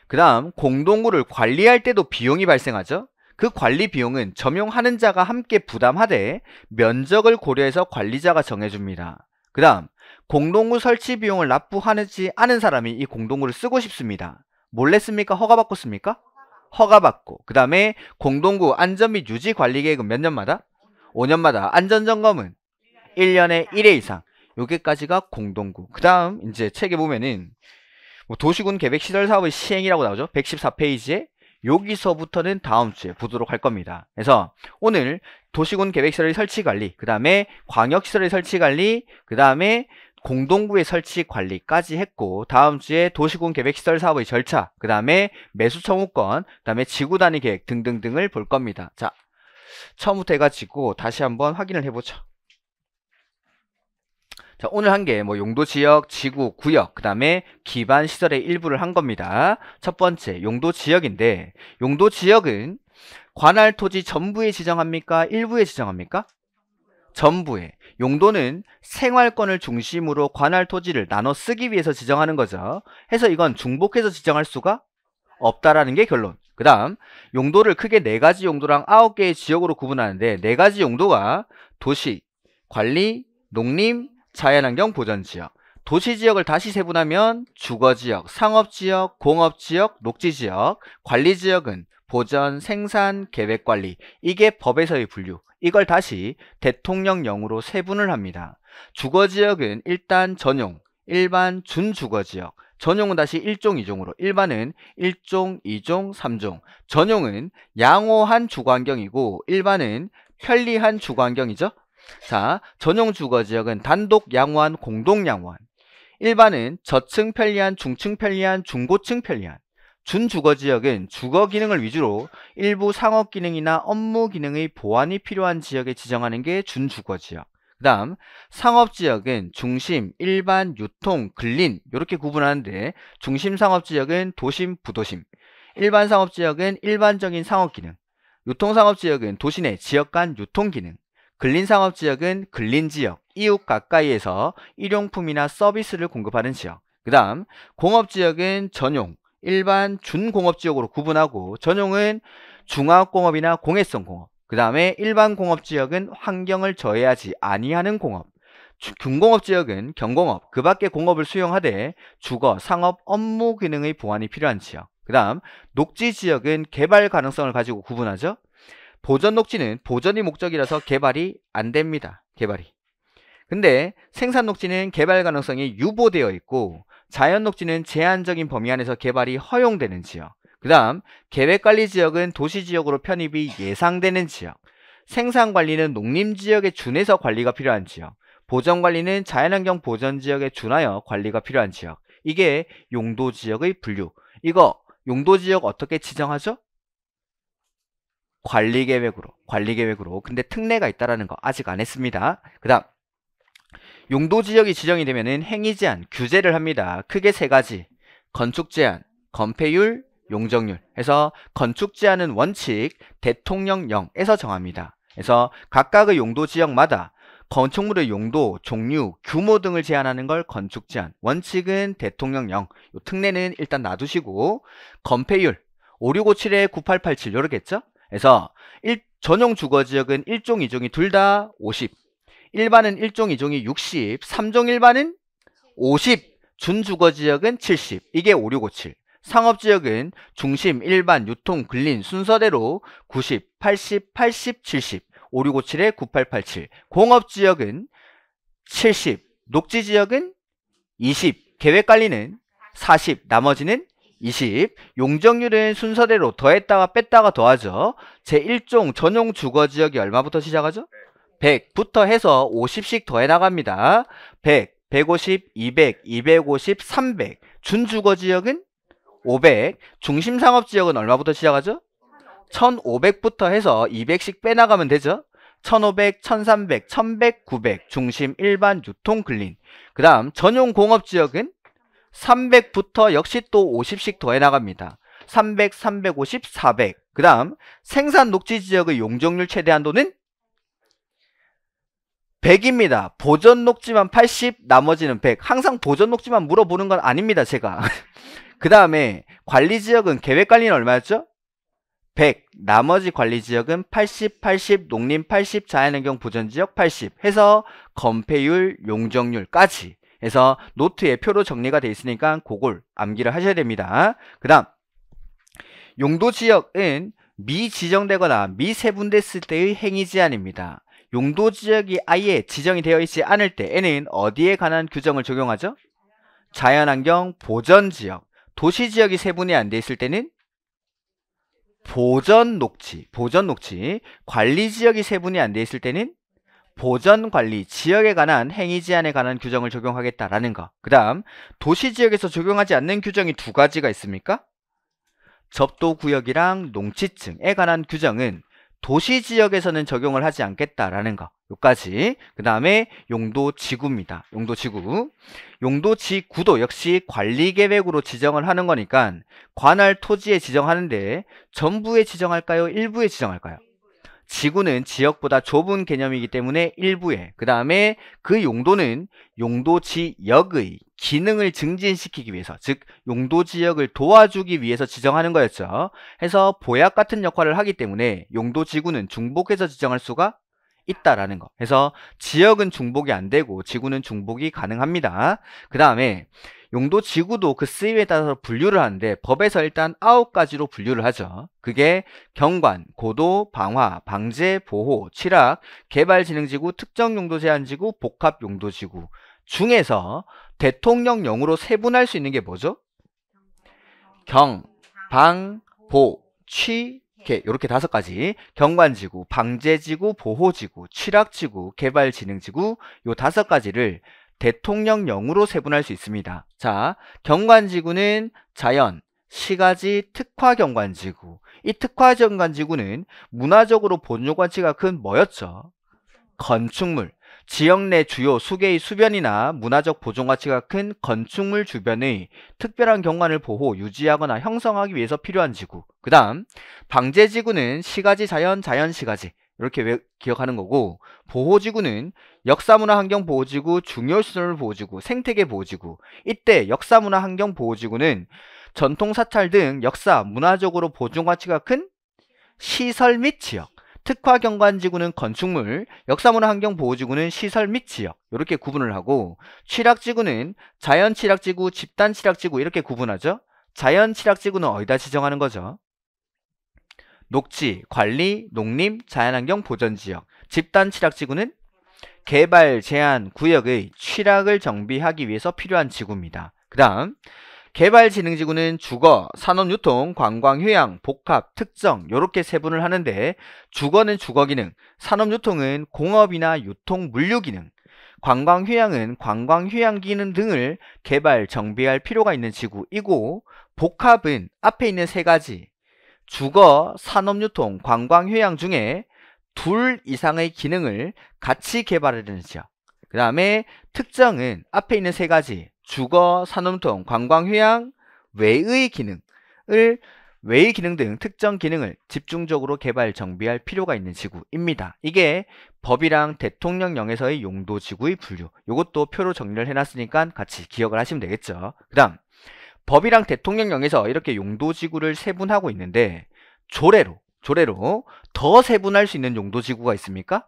그 다음 공동구를 관리할 때도 비용이 발생하죠. 그 관리 비용은 점용하는 자가 함께 부담하되 면적을 고려해서 관리자가 정해줍니다. 그 다음 공동구 설치 비용을 납부하지 않은 사람이 이 공동구를 쓰고 싶습니다. 몰래 씁니까? 허가받고 씁니까? 허가받고 그 다음에 공동구 안전 및 유지 관리 계획은 몇 년마다? 5년마다 안전점검은 1년에 1회 이상 여기까지가 공동구 그 다음 이제 책에 보면은 뭐 도시군 계획 시설 사업의 시행이라고 나오죠. 114페이지에 여기서부터는 다음 주에 보도록 할 겁니다. 그래서 오늘 도시군 계획시설의 설치 관리, 그 다음에 광역시설의 설치 관리, 그 다음에 공동구의 설치 관리까지 했고 다음 주에 도시군 계획시설 사업의 절차, 그 다음에 매수 청구권, 그 다음에 지구 단위 계획 등등등을 볼 겁니다. 자, 처음부터 해가지고 다시 한번 확인을 해보죠. 자, 오늘 한게뭐 용도 지역, 지구, 구역, 그 다음에 기반 시설의 일부를 한 겁니다. 첫 번째, 용도 지역인데, 용도 지역은 관할 토지 전부에 지정합니까? 일부에 지정합니까? 전부에. 용도는 생활권을 중심으로 관할 토지를 나눠 쓰기 위해서 지정하는 거죠. 해서 이건 중복해서 지정할 수가 없다라는 게 결론. 그 다음 용도를 크게 네가지 용도랑 아홉 개의 지역으로 구분하는데 네가지 용도가 도시, 관리, 농림, 자연환경 보전지역, 도시지역을 다시 세분하면 주거지역, 상업지역, 공업지역, 녹지지역, 관리지역은 보전, 생산, 계획관리 이게 법에서의 분류 이걸 다시 대통령령으로 세분을 합니다. 주거지역은 일단 전용, 일반, 준주거지역 전용은 다시 1종, 2종으로 일반은 1종, 2종, 3종 전용은 양호한 주거환경이고 일반은 편리한 주거환경이죠. 자, 전용 주거 지역은 단독 양호한, 공동 양호한. 일반은 저층 편리한, 중층 편리한, 중고층 편리한. 준주거 지역은 주거 기능을 위주로 일부 상업 기능이나 업무 기능의 보완이 필요한 지역에 지정하는 게 준주거 지역. 그 다음 상업지역은 중심, 일반, 유통, 근린 이렇게 구분하는데 중심 상업지역은 도심, 부도심 일반 상업지역은 일반적인 상업기능 유통상업지역은 도시 내 지역 간 유통기능 근린상업지역은 근린지역, 이웃 가까이에서 일용품이나 서비스를 공급하는 지역 그 다음 공업지역은 전용, 일반 준공업지역으로 구분하고 전용은 중화공업이나 공해성 공업 그 다음에 일반 공업지역은 환경을 저해하지 아니하는 공업 준공업지역은 경공업, 그밖에 공업을 수용하되 주거, 상업, 업무 기능의 보완이 필요한 지역 그 다음 녹지지역은 개발 가능성을 가지고 구분하죠 보전 녹지는 보전이 목적이라서 개발이 안 됩니다. 개발이. 근데 생산 녹지는 개발 가능성이 유보되어 있고 자연 녹지는 제한적인 범위 안에서 개발이 허용되는 지역. 그 다음 계획관리 지역은 도시지역으로 편입이 예상되는 지역. 생산관리는 농림지역에 준해서 관리가 필요한 지역. 보전관리는 자연환경 보전지역에 준하여 관리가 필요한 지역. 이게 용도지역의 분류. 이거 용도지역 어떻게 지정하죠? 관리 계획으로, 관리 계획으로. 근데 특례가 있다라는 거 아직 안 했습니다. 그다음 용도 지역이 지정이 되면은 행위 제한, 규제를 합니다. 크게 세 가지. 건축 제한, 건폐율, 용적률. 해서 건축 제한은 원칙 대통령령에서 정합니다. 그래서 각각의 용도 지역마다 건축물의 용도, 종류, 규모 등을 제한하는 걸 건축 제한. 원칙은 대통령령. 특례는 일단 놔두시고 건폐율 5657에 9887 요렇겠죠? 그래서 일, 전용 주거 지역은 1종, 2종이 둘 다 50. 일반은 1종, 2종이 60. 3종 일반은 50. 준주거 지역은 70. 이게 5, 6, 5, 7. 상업 지역은 중심, 일반, 유통, 근린 순서대로 90, 80, 80, 70. 5, 6, 5, 7에 9, 8, 8, 7. 공업 지역은 70. 녹지 지역은 20. 계획 관리는 40. 나머지는 20. 용적률은 순서대로 더했다가 뺐다가 더하죠. 제1종 전용 주거지역이 얼마부터 시작하죠? 100부터 해서 50씩 더해 나갑니다. 100, 150, 200, 250, 300. 준주거지역은 500. 중심상업지역은 얼마부터 시작하죠? 1500부터 해서 200씩 빼나가면 되죠. 1500, 1300, 1100, 900 중심 일반 유통 근린 그 다음 전용 공업지역은 300부터 역시 또 50씩 더해 나갑니다. 300, 350, 400. 그 다음 생산 녹지 지역의 용적률 최대한도는 100입니다. 보전 녹지만 80, 나머지는 100. 항상 보전 녹지만 물어보는 건 아닙니다, 제가. (laughs) 그 다음에 관리 지역은 계획 관리는 얼마였죠? 100, 나머지 관리 지역은 80, 80, 농림 80, 자연환경 보전 지역 80 해서 건폐율, 용적률까지 그래서 노트에 표로 정리가 되어 있으니까 그걸 암기를 하셔야 됩니다. 그 다음 용도 지역은 미지정되거나 미세분됐을 때의 행위 제한입니다. 용도 지역이 아예 지정이 되어 있지 않을 때에는 어디에 관한 규정을 적용하죠? 자연환경 보전지역, 도시지역이 세분이 안 돼 있을 때는 보전녹지, 보전녹지, 관리지역이 세분이 안 돼 있을 때는 보전 관리, 지역에 관한 행위 제한에 관한 규정을 적용하겠다라는 거. 그 다음, 도시 지역에서 적용하지 않는 규정이 두 가지가 있습니까? 접도 구역이랑 농지층에 관한 규정은 도시 지역에서는 적용을 하지 않겠다라는 거. 요까지. 그 다음에 용도 지구입니다. 용도 지구. 용도 지구도 역시 관리 계획으로 지정을 하는 거니까 관할 토지에 지정하는데 전부에 지정할까요? 일부에 지정할까요? 지구는 지역보다 좁은 개념이기 때문에 일부에 그 다음에 그 용도는 용도지역의 기능을 증진시키기 위해서 즉 용도지역을 도와주기 위해서 지정하는 거였죠. 해서 보약 같은 역할을 하기 때문에 용도지구는 중복해서 지정할 수가 있다라는 거. 해서 지역은 중복이 안 되고 지구는 중복이 가능합니다. 그 다음에 용도 지구도 그 쓰임에 따라서 분류를 하는데 법에서 일단 아홉 가지로 분류를 하죠. 그게 경관, 고도, 방화, 방제, 보호, 칠악, 개발진흥지구, 특정용도제한지구, 복합용도지구 중에서 대통령령으로 세분할 수 있는 게 뭐죠? 경, 방, 보, 취, 이렇게 이렇게 다섯 가지 경관지구, 방제지구, 보호지구, 칠악지구, 개발진흥지구 요 다섯 가지를 대통령령으로 세분할 수 있습니다. 자, 경관지구는 자연, 시가지 특화 경관지구. 이 특화 경관지구는 문화적으로 본요 가치가 큰 뭐였죠? 건축물. 지역 내 주요 수개의 수변이나 문화적 보존 가치가 큰 건축물 주변의 특별한 경관을 보호, 유지하거나 형성하기 위해서 필요한 지구. 그다음 방제 지구는 시가지 자연, 자연 시가지. 이렇게 기억하는 거고 보호지구는 역사문화환경보호지구, 중요시설보호지구, 생태계보호지구 이때 역사문화환경보호지구는 전통사찰 등 역사, 문화적으로 보존가치가 큰 시설 및 지역 특화경관지구는 건축물, 역사문화환경보호지구는 시설 및 지역 이렇게 구분을 하고 취락지구는 자연취락지구, 집단취락지구 이렇게 구분하죠 자연취락지구는 어디다 지정하는 거죠? 녹지, 관리, 농림, 자연환경 보전지역, 집단 칠락지구는 개발 제한 구역의 취락을 정비하기 위해서 필요한 지구입니다. 그 다음 개발진흥지구는 주거, 산업유통, 관광, 휴양, 복합, 특정 이렇게 세분을 하는데 주거는 주거기능, 산업유통은 공업이나 유통, 물류기능, 관광, 휴양은 관광, 휴양기능 등을 개발, 정비할 필요가 있는 지구이고 복합은 앞에 있는 세 가지 주거, 산업유통, 관광휴양 중에 둘 이상의 기능을 같이 개발하려는 지역 그 다음에 특정은 앞에 있는 세 가지 주거, 산업통, 유 관광휴양, 외의 기능을 외의 기능 등 특정 기능을 집중적으로 개발 정비할 필요가 있는 지구입니다. 이게 법이랑 대통령령에서의 용도지구의 분류 이것도 표로 정리를 해놨으니까 같이 기억을 하시면 되겠죠. 그 다음 법이랑 대통령령에서 이렇게 용도지구를 세분하고 있는데 조례로 조례로 더 세분할 수 있는 용도지구가 있습니까?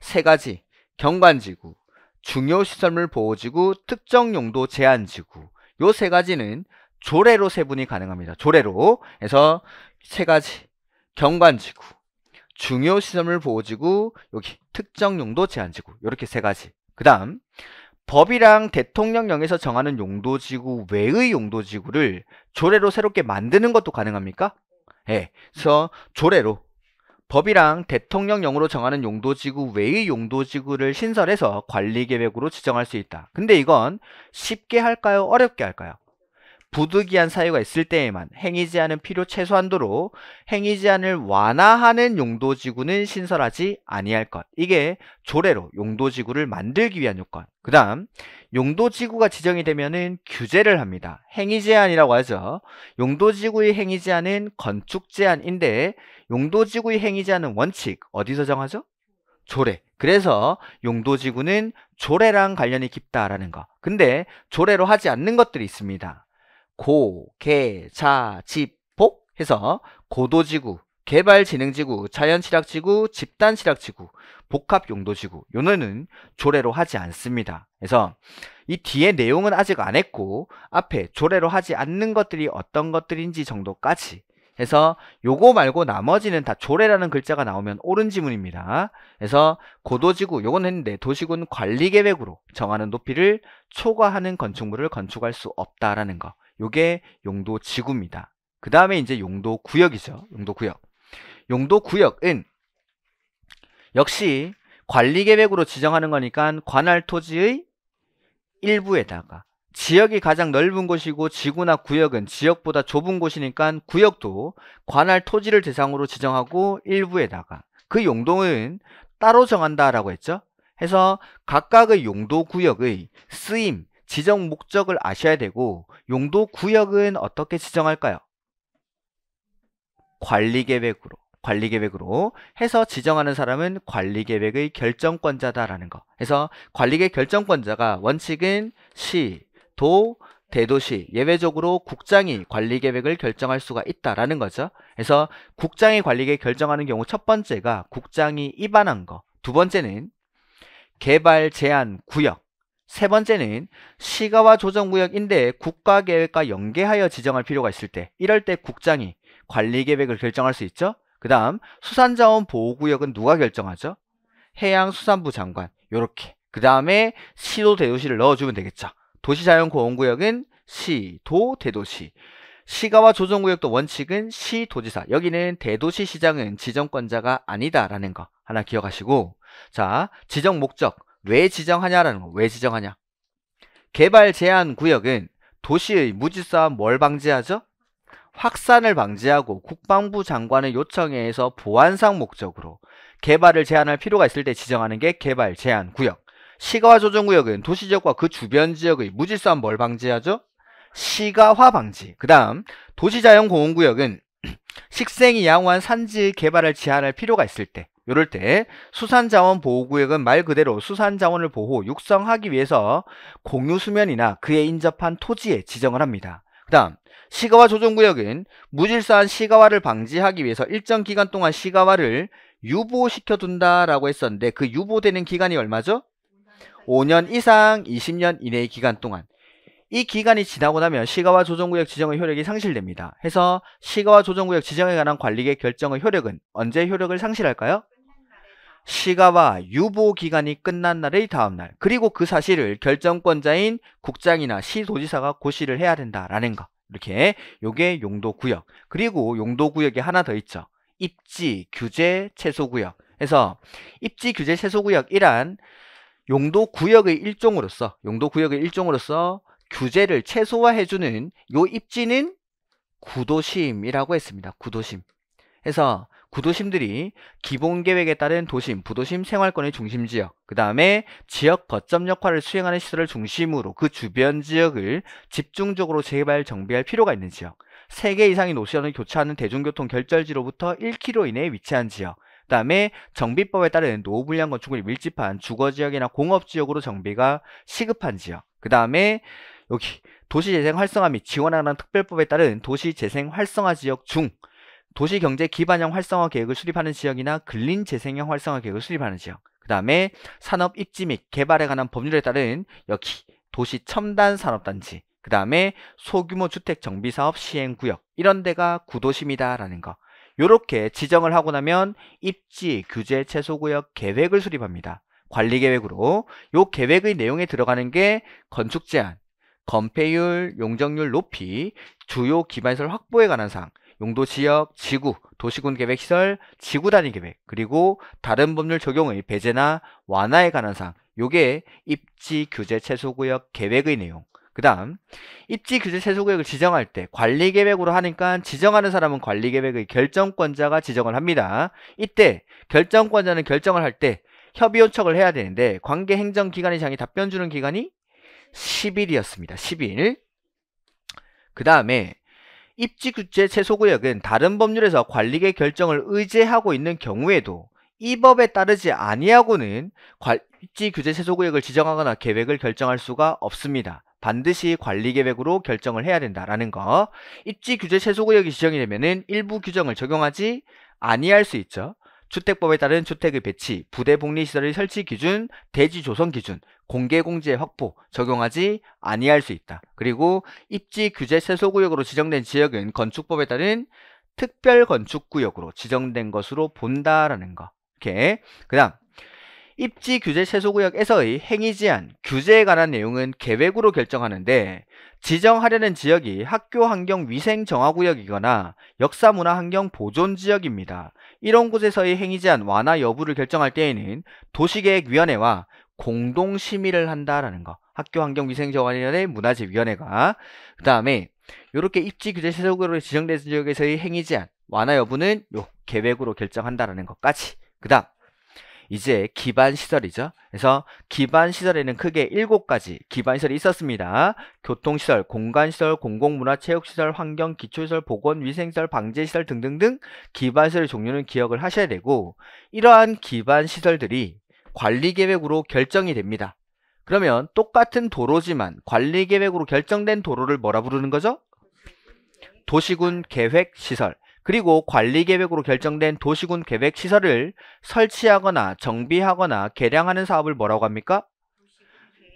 세 가지 경관지구, 중요시설물 보호지구, 특정용도 제한지구 요 세 가지는 조례로 세분이 가능합니다. 조례로 해서 세 가지 경관지구, 중요시설물 보호지구, 여기 특정용도 제한지구 이렇게 세 가지 그 다음 법이랑 대통령령에서 정하는 용도지구 외의 용도지구를 조례로 새롭게 만드는 것도 가능합니까? 예. 네. 그래서 조례로 법이랑 대통령령으로 정하는 용도지구 외의 용도지구를 신설해서 관리계획으로 지정할 수 있다. 근데 이건 쉽게 할까요? 어렵게 할까요? 부득이한 사유가 있을 때에만 행위 제한은 필요 최소한도로 행위 제한을 완화하는 용도 지구는 신설하지 아니할 것. 이게 조례로 용도 지구를 만들기 위한 요건. 그다음 용도 지구가 지정이 되면은 규제를 합니다. 행위 제한이라고 하죠. 용도 지구의 행위 제한은 건축 제한인데 용도 지구의 행위 제한은 원칙 어디서 정하죠? 조례. 그래서 용도지구는 조례랑 관련이 깊다라는 거. 근데 조례로 하지 않는 것들이 있습니다. 고, 개, 자, 집, 복 해서 고도지구, 개발진흥지구, 자연실락지구집단실락지구 복합용도지구 요는 조례로 하지 않습니다. 그래서 이 뒤에 내용은 아직 안 했고 앞에 조례로 하지 않는 것들이 어떤 것들인지 정도까지 해서 요거 말고 나머지는 다 조례라는 글자가 나오면 옳은 지문입니다. 그래서 고도지구 요건 했는데 도시군 관리계획으로 정하는 높이를 초과하는 건축물을 건축할 수 없다라는 거. 요게 용도 지구입니다. 그 다음에 이제 용도 구역이죠. 용도 구역. 용도 구역은 역시 관리 계획으로 지정하는 거니까 관할 토지의 일부에다가 지역이 가장 넓은 곳이고 지구나 구역은 지역보다 좁은 곳이니까 구역도 관할 토지를 대상으로 지정하고 일부에다가 그 용도는 따로 정한다라고 했죠. 해서 각각의 용도 구역의 쓰임, 지정 목적을 아셔야 되고 용도 구역은 어떻게 지정할까요? 관리계획으로 관리계획으로 해서 지정하는 사람은 관리계획의 결정권자다라는 거 그래서 관리계 결정권자가 원칙은 시, 도, 대도시 예외적으로 국장이 관리계획을 결정할 수가 있다라는 거죠 그래서 국장이 관리계획 결정하는 경우 첫 번째가 국장이 입안한 거두 번째는 개발 제한 구역 세 번째는 시가와 조정구역 인데 국가계획과 연계하여 지정할 필요가 있을 때 이럴 때 국장이 관리계획을 결정할 수 있죠. 그 다음 수산자원 보호구역은 누가 결정하죠? 해양수산부 장관 요렇게 그 다음에 시도 대도시를 넣어주면 되겠죠. 도시자연공원구역은 시, 도, 대도시 시가와 조정구역도 원칙은 시, 도지사 여기는 대도시 시장은 지정권자가 아니다라는 거 하나 기억하시고 자 지정 목적 왜 지정하냐라는 거. 왜 지정하냐? 개발 제한 구역은 도시의 무지싸한뭘 방지하죠? 확산을 방지하고 국방부 장관의 요청에 의해서 보안상 목적으로 개발을 제한할 필요가 있을 때 지정하는 게 개발 제한 구역. 시가화 조정 구역은 도시 지역과 그 주변 지역의 무질서한 뭘 방지하죠? 시가화 방지. 그다음 도시 자연 공원 구역은 (clears throat) 식생이 양호한 산지 개발을 제한할 필요가 있을 때 이럴 때 수산자원 보호구역은 말 그대로 수산자원을 보호, 육성하기 위해서 공유수면이나 그에 인접한 토지에 지정을 합니다. 그 다음 시가와 조정구역은 무질서한 시가와를 방지하기 위해서 일정 기간 동안 시가와를 유보시켜 둔다라고 했었는데 그 유보되는 기간이 얼마죠? 5년 이상 20년 이내의 기간 동안 이 기간이 지나고 나면 시가와 조정구역 지정의 효력이 상실됩니다. 해서 시가와 조정구역 지정에 관한 관리계 결정의 효력은 언제 효력을 상실할까요? 시가와 유보 기간이 끝난 날의 다음날 그리고 그 사실을 결정권자인 국장이나 시도지사가 고시를 해야 된다라는 거 이렇게 요게 용도구역 그리고 용도구역이 하나 더 있죠 입지 규제 최소구역 그래서 입지 규제 최소구역이란 용도구역의 일종으로서 용도구역의 일종으로서 규제를 최소화해주는 요 입지는 구도심이라고 했습니다 구도심 그래서 구도심들이 기본 계획에 따른 도심, 부도심 생활권의 중심 지역, 그 다음에 지역 거점 역할을 수행하는 시설을 중심으로 그 주변 지역을 집중적으로 재개발 정비할 필요가 있는 지역, 3개 이상의 노선을 교차하는 대중교통 결절지로부터 1km 이내에 위치한 지역, 그 다음에 정비법에 따른 노후불량 건축물이 밀집한 주거지역이나 공업지역으로 정비가 시급한 지역, 그 다음에 여기 도시재생 활성화 및 지원하는 특별법에 따른 도시재생 활성화 지역 중 도시경제 기반형 활성화 계획을 수립하는 지역이나 근린 재생형 활성화 계획을 수립하는 지역 그 다음에 산업 입지 및 개발에 관한 법률에 따른 역시 도시 첨단 산업단지 그 다음에 소규모 주택 정비사업 시행구역 이런 데가 구도심이다라는 거 요렇게 지정을 하고 나면 입지, 규제, 최소구역 계획을 수립합니다. 관리계획으로 요 계획의 내용에 들어가는 게 건축제한, 건폐율, 용적률 높이, 주요 기반시설 확보에 관한 사항 용도 지역, 지구, 도시군 계획 시설, 지구 단위 계획, 그리고 다른 법률 적용의 배제나 완화에 관한 사항. 요게 입지 규제 최소 구역 계획의 내용. 그 다음 입지 규제 최소 구역을 지정할 때 관리 계획으로 하니까 지정하는 사람은 관리 계획의 결정권자가 지정을 합니다. 이때 결정권자는 결정을 할 때 협의 요청을 해야 되는데 관계 행정 기관이 장이 답변 주는 기간이 10일이었습니다. 10일. 그 다음에 입지규제 최소구역은 다른 법률에서 관리계 결정을 의제하고 있는 경우에도 이 법에 따르지 아니하고는 입지규제 최소구역을 지정하거나 계획을 결정할 수가 없습니다. 반드시 관리계획으로 결정을 해야 된다라는 거. 입지규제 최소구역이 지정이 되면 은 일부 규정을 적용하지 아니할 수 있죠. 주택법에 따른 주택의 배치, 부대 복리시설의 설치 기준, 대지 조성 기준, 공개 공지의 확보 적용하지 아니할 수 있다. 그리고 입지 규제 세소구역으로 지정된 지역은 건축법에 따른 특별 건축구역으로 지정된 것으로 본다라는 거. 이렇게. 그다음 입지 규제 세소구역에서의 행위 제한, 규제에 관한 내용은 계획으로 결정하는데 지정하려는 지역이 학교 환경 위생 정화구역이거나 역사 문화 환경 보존 지역입니다. 이런 곳에서의 행위 제한 완화 여부를 결정할 때에는 도시계획위원회와 공동 심의를 한다라는 거. 학교 환경 위생 정화위원회 문화재위원회가 그다음에 이렇게 입지 규제 세속으로 지정된 지역에서의 행위 제한 완화 여부는 요 계획으로 결정한다라는 것까지. 그다음 이제 기반 시설이죠. 그래서 기반 시설에는 크게 7가지 기반 시설이 있었습니다. 교통시설, 공간시설, 공공문화, 체육시설, 환경, 기초시설, 보건, 위생시설, 방제시설 등등등 기반 시설의 종류는 기억을 하셔야 되고 이러한 기반 시설들이 관리계획으로 결정이 됩니다. 그러면 똑같은 도로지만 관리계획으로 결정된 도로를 뭐라 부르는 거죠? 도시군 계획 시설 그리고 관리 계획으로 결정된 도시군 계획 시설을 설치하거나 정비하거나 개량하는 사업을 뭐라고 합니까?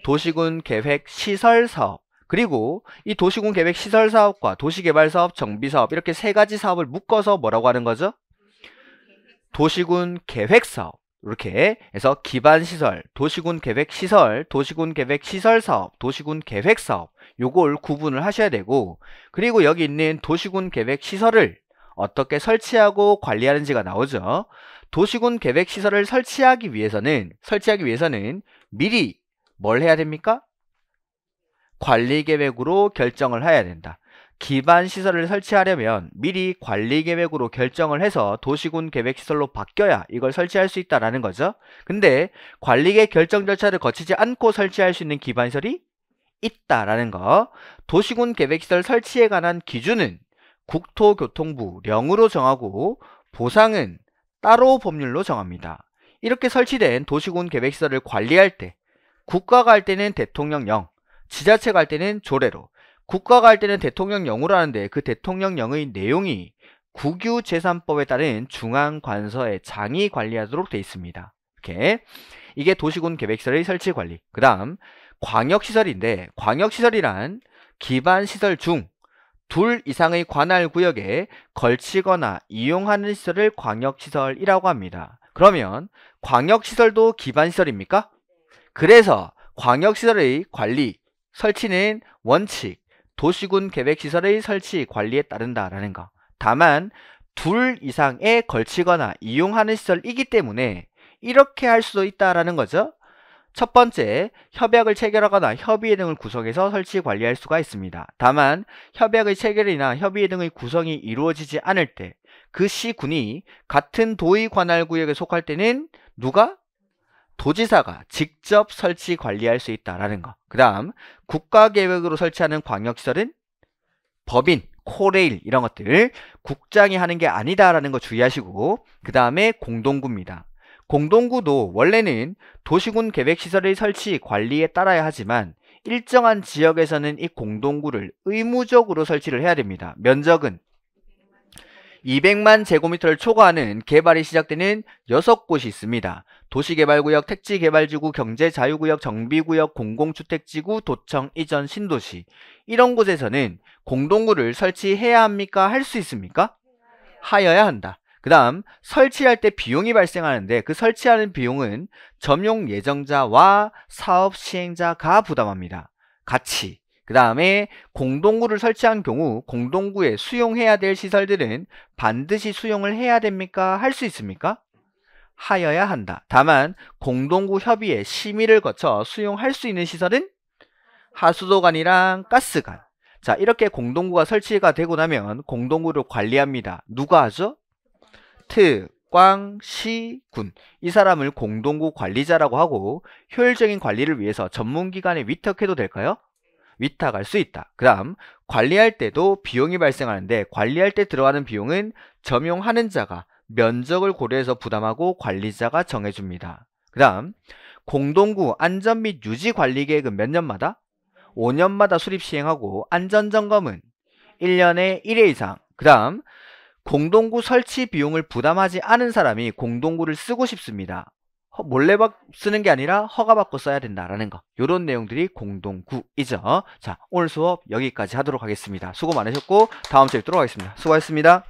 도시군 계획 시설 사업. 그리고 이 도시군 계획 시설 사업과 도시개발 사업, 정비 사업 이렇게 세 가지 사업을 묶어서 뭐라고 하는 거죠? 도시군 계획 사업. 이렇게 해서 기반 시설, 도시군 계획 시설, 도시군 계획 시설 사업, 도시군 계획 사업 요걸 구분을 하셔야 되고 그리고 여기 있는 도시군 계획 시설을 어떻게 설치하고 관리하는지가 나오죠. 도시군 계획 시설을 설치하기 위해서는 설치하기 위해서는 미리 뭘 해야 됩니까? 관리 계획으로 결정을 해야 된다. 기반 시설을 설치하려면 미리 관리 계획으로 결정을 해서 도시군 계획 시설로 바뀌어야 이걸 설치할 수 있다라는 거죠. 근데 관리 계획 결정 절차를 거치지 않고 설치할 수 있는 기반 시설이 있다라는 거. 도시군 계획 시설 설치에 관한 기준은 국토교통부령으로 정하고 보상은 따로 법률로 정합니다. 이렇게 설치된 도시군 계획시설을 관리할 때 국가가 할 때는 대통령령, 지자체가 할 때는 조례로, 국가가 할 때는 대통령령으로 하는데 그 대통령령의 내용이 국유재산법에 따른 중앙관서의 장이 관리하도록 되어 있습니다. 이렇게 이게 도시군 계획시설의 설치 관리. 그 다음 광역시설인데 광역시설이란 기반시설 중둘 이상의 관할 구역에 걸치거나 이용하는 시설을 광역시설이라고 합니다. 그러면 광역시설도 기반시설입니까? 그래서 광역시설의 관리, 설치는 원칙, 도시군 계획시설의 설치, 관리에 따른다라는 거. 다만 둘 이상에 걸치거나 이용하는 시설이기 때문에 이렇게 할 수도 있다라는 거죠. 첫 번째, 협약을 체결하거나 협의회 등을 구성해서 설치 관리할 수가 있습니다. 다만 협약의 체결이나 협의회 등의 구성이 이루어지지 않을 때 그 시군이 같은 도의 관할 구역에 속할 때는 누가 도지사가 직접 설치 관리할 수 있다라는 거. 그다음 국가 계획으로 설치하는 광역 시설은 법인 코레일 이런 것들 국장이 하는 게 아니다라는 거 주의하시고 그 다음에 공동구입니다. 공동구도 원래는 도시군 계획시설의 설치 관리에 따라야 하지만 일정한 지역에서는 이 공동구를 의무적으로 설치를 해야 됩니다. 면적은 200만 제곱미터를 초과하는 개발이 시작되는 6곳이 있습니다. 도시개발구역, 택지개발지구, 경제자유구역, 정비구역, 공공주택지구, 도청, 이전, 신도시 이런 곳에서는 공동구를 설치해야 합니까? 할 수 있습니까? 하여야 한다. 그 다음 설치할 때 비용이 발생하는데 그 설치하는 비용은 점용 예정자와 사업 시행자가 부담합니다. 같이 그 다음에 공동구를 설치한 경우 공동구에 수용해야 될 시설들은 반드시 수용을 해야 됩니까? 할 수 있습니까? 하여야 한다. 다만 공동구 협의에 심의를 거쳐 수용할 수 있는 시설은 하수도관이랑 가스관. 자 이렇게 공동구가 설치가 되고 나면 공동구를 관리합니다. 누가 하죠? 트, 꽝, 시, 군. 이 사람을 공동구 관리자라고 하고 효율적인 관리를 위해서 전문기관에 위탁해도 될까요? 위탁할 수 있다. 그 다음 관리할 때도 비용이 발생하는데 관리할 때 들어가는 비용은 점용하는 자가 면적을 고려해서 부담하고 관리자가 정해줍니다. 그 다음 공동구 안전 및 유지 관리 계획은 몇 년마다? 5년마다 수립 시행하고 안전 점검은 1년에 1회 이상 그 다음 공동구 설치 비용을 부담하지 않은 사람이 공동구를 쓰고 싶습니다. 몰래 쓰는 게 아니라 허가받고 써야 된다라는 거. 요런 내용들이 공동구이죠. 자, 오늘 수업 여기까지 하도록 하겠습니다. 수고 많으셨고 다음 주에 뵙도록 하겠습니다. 수고하셨습니다.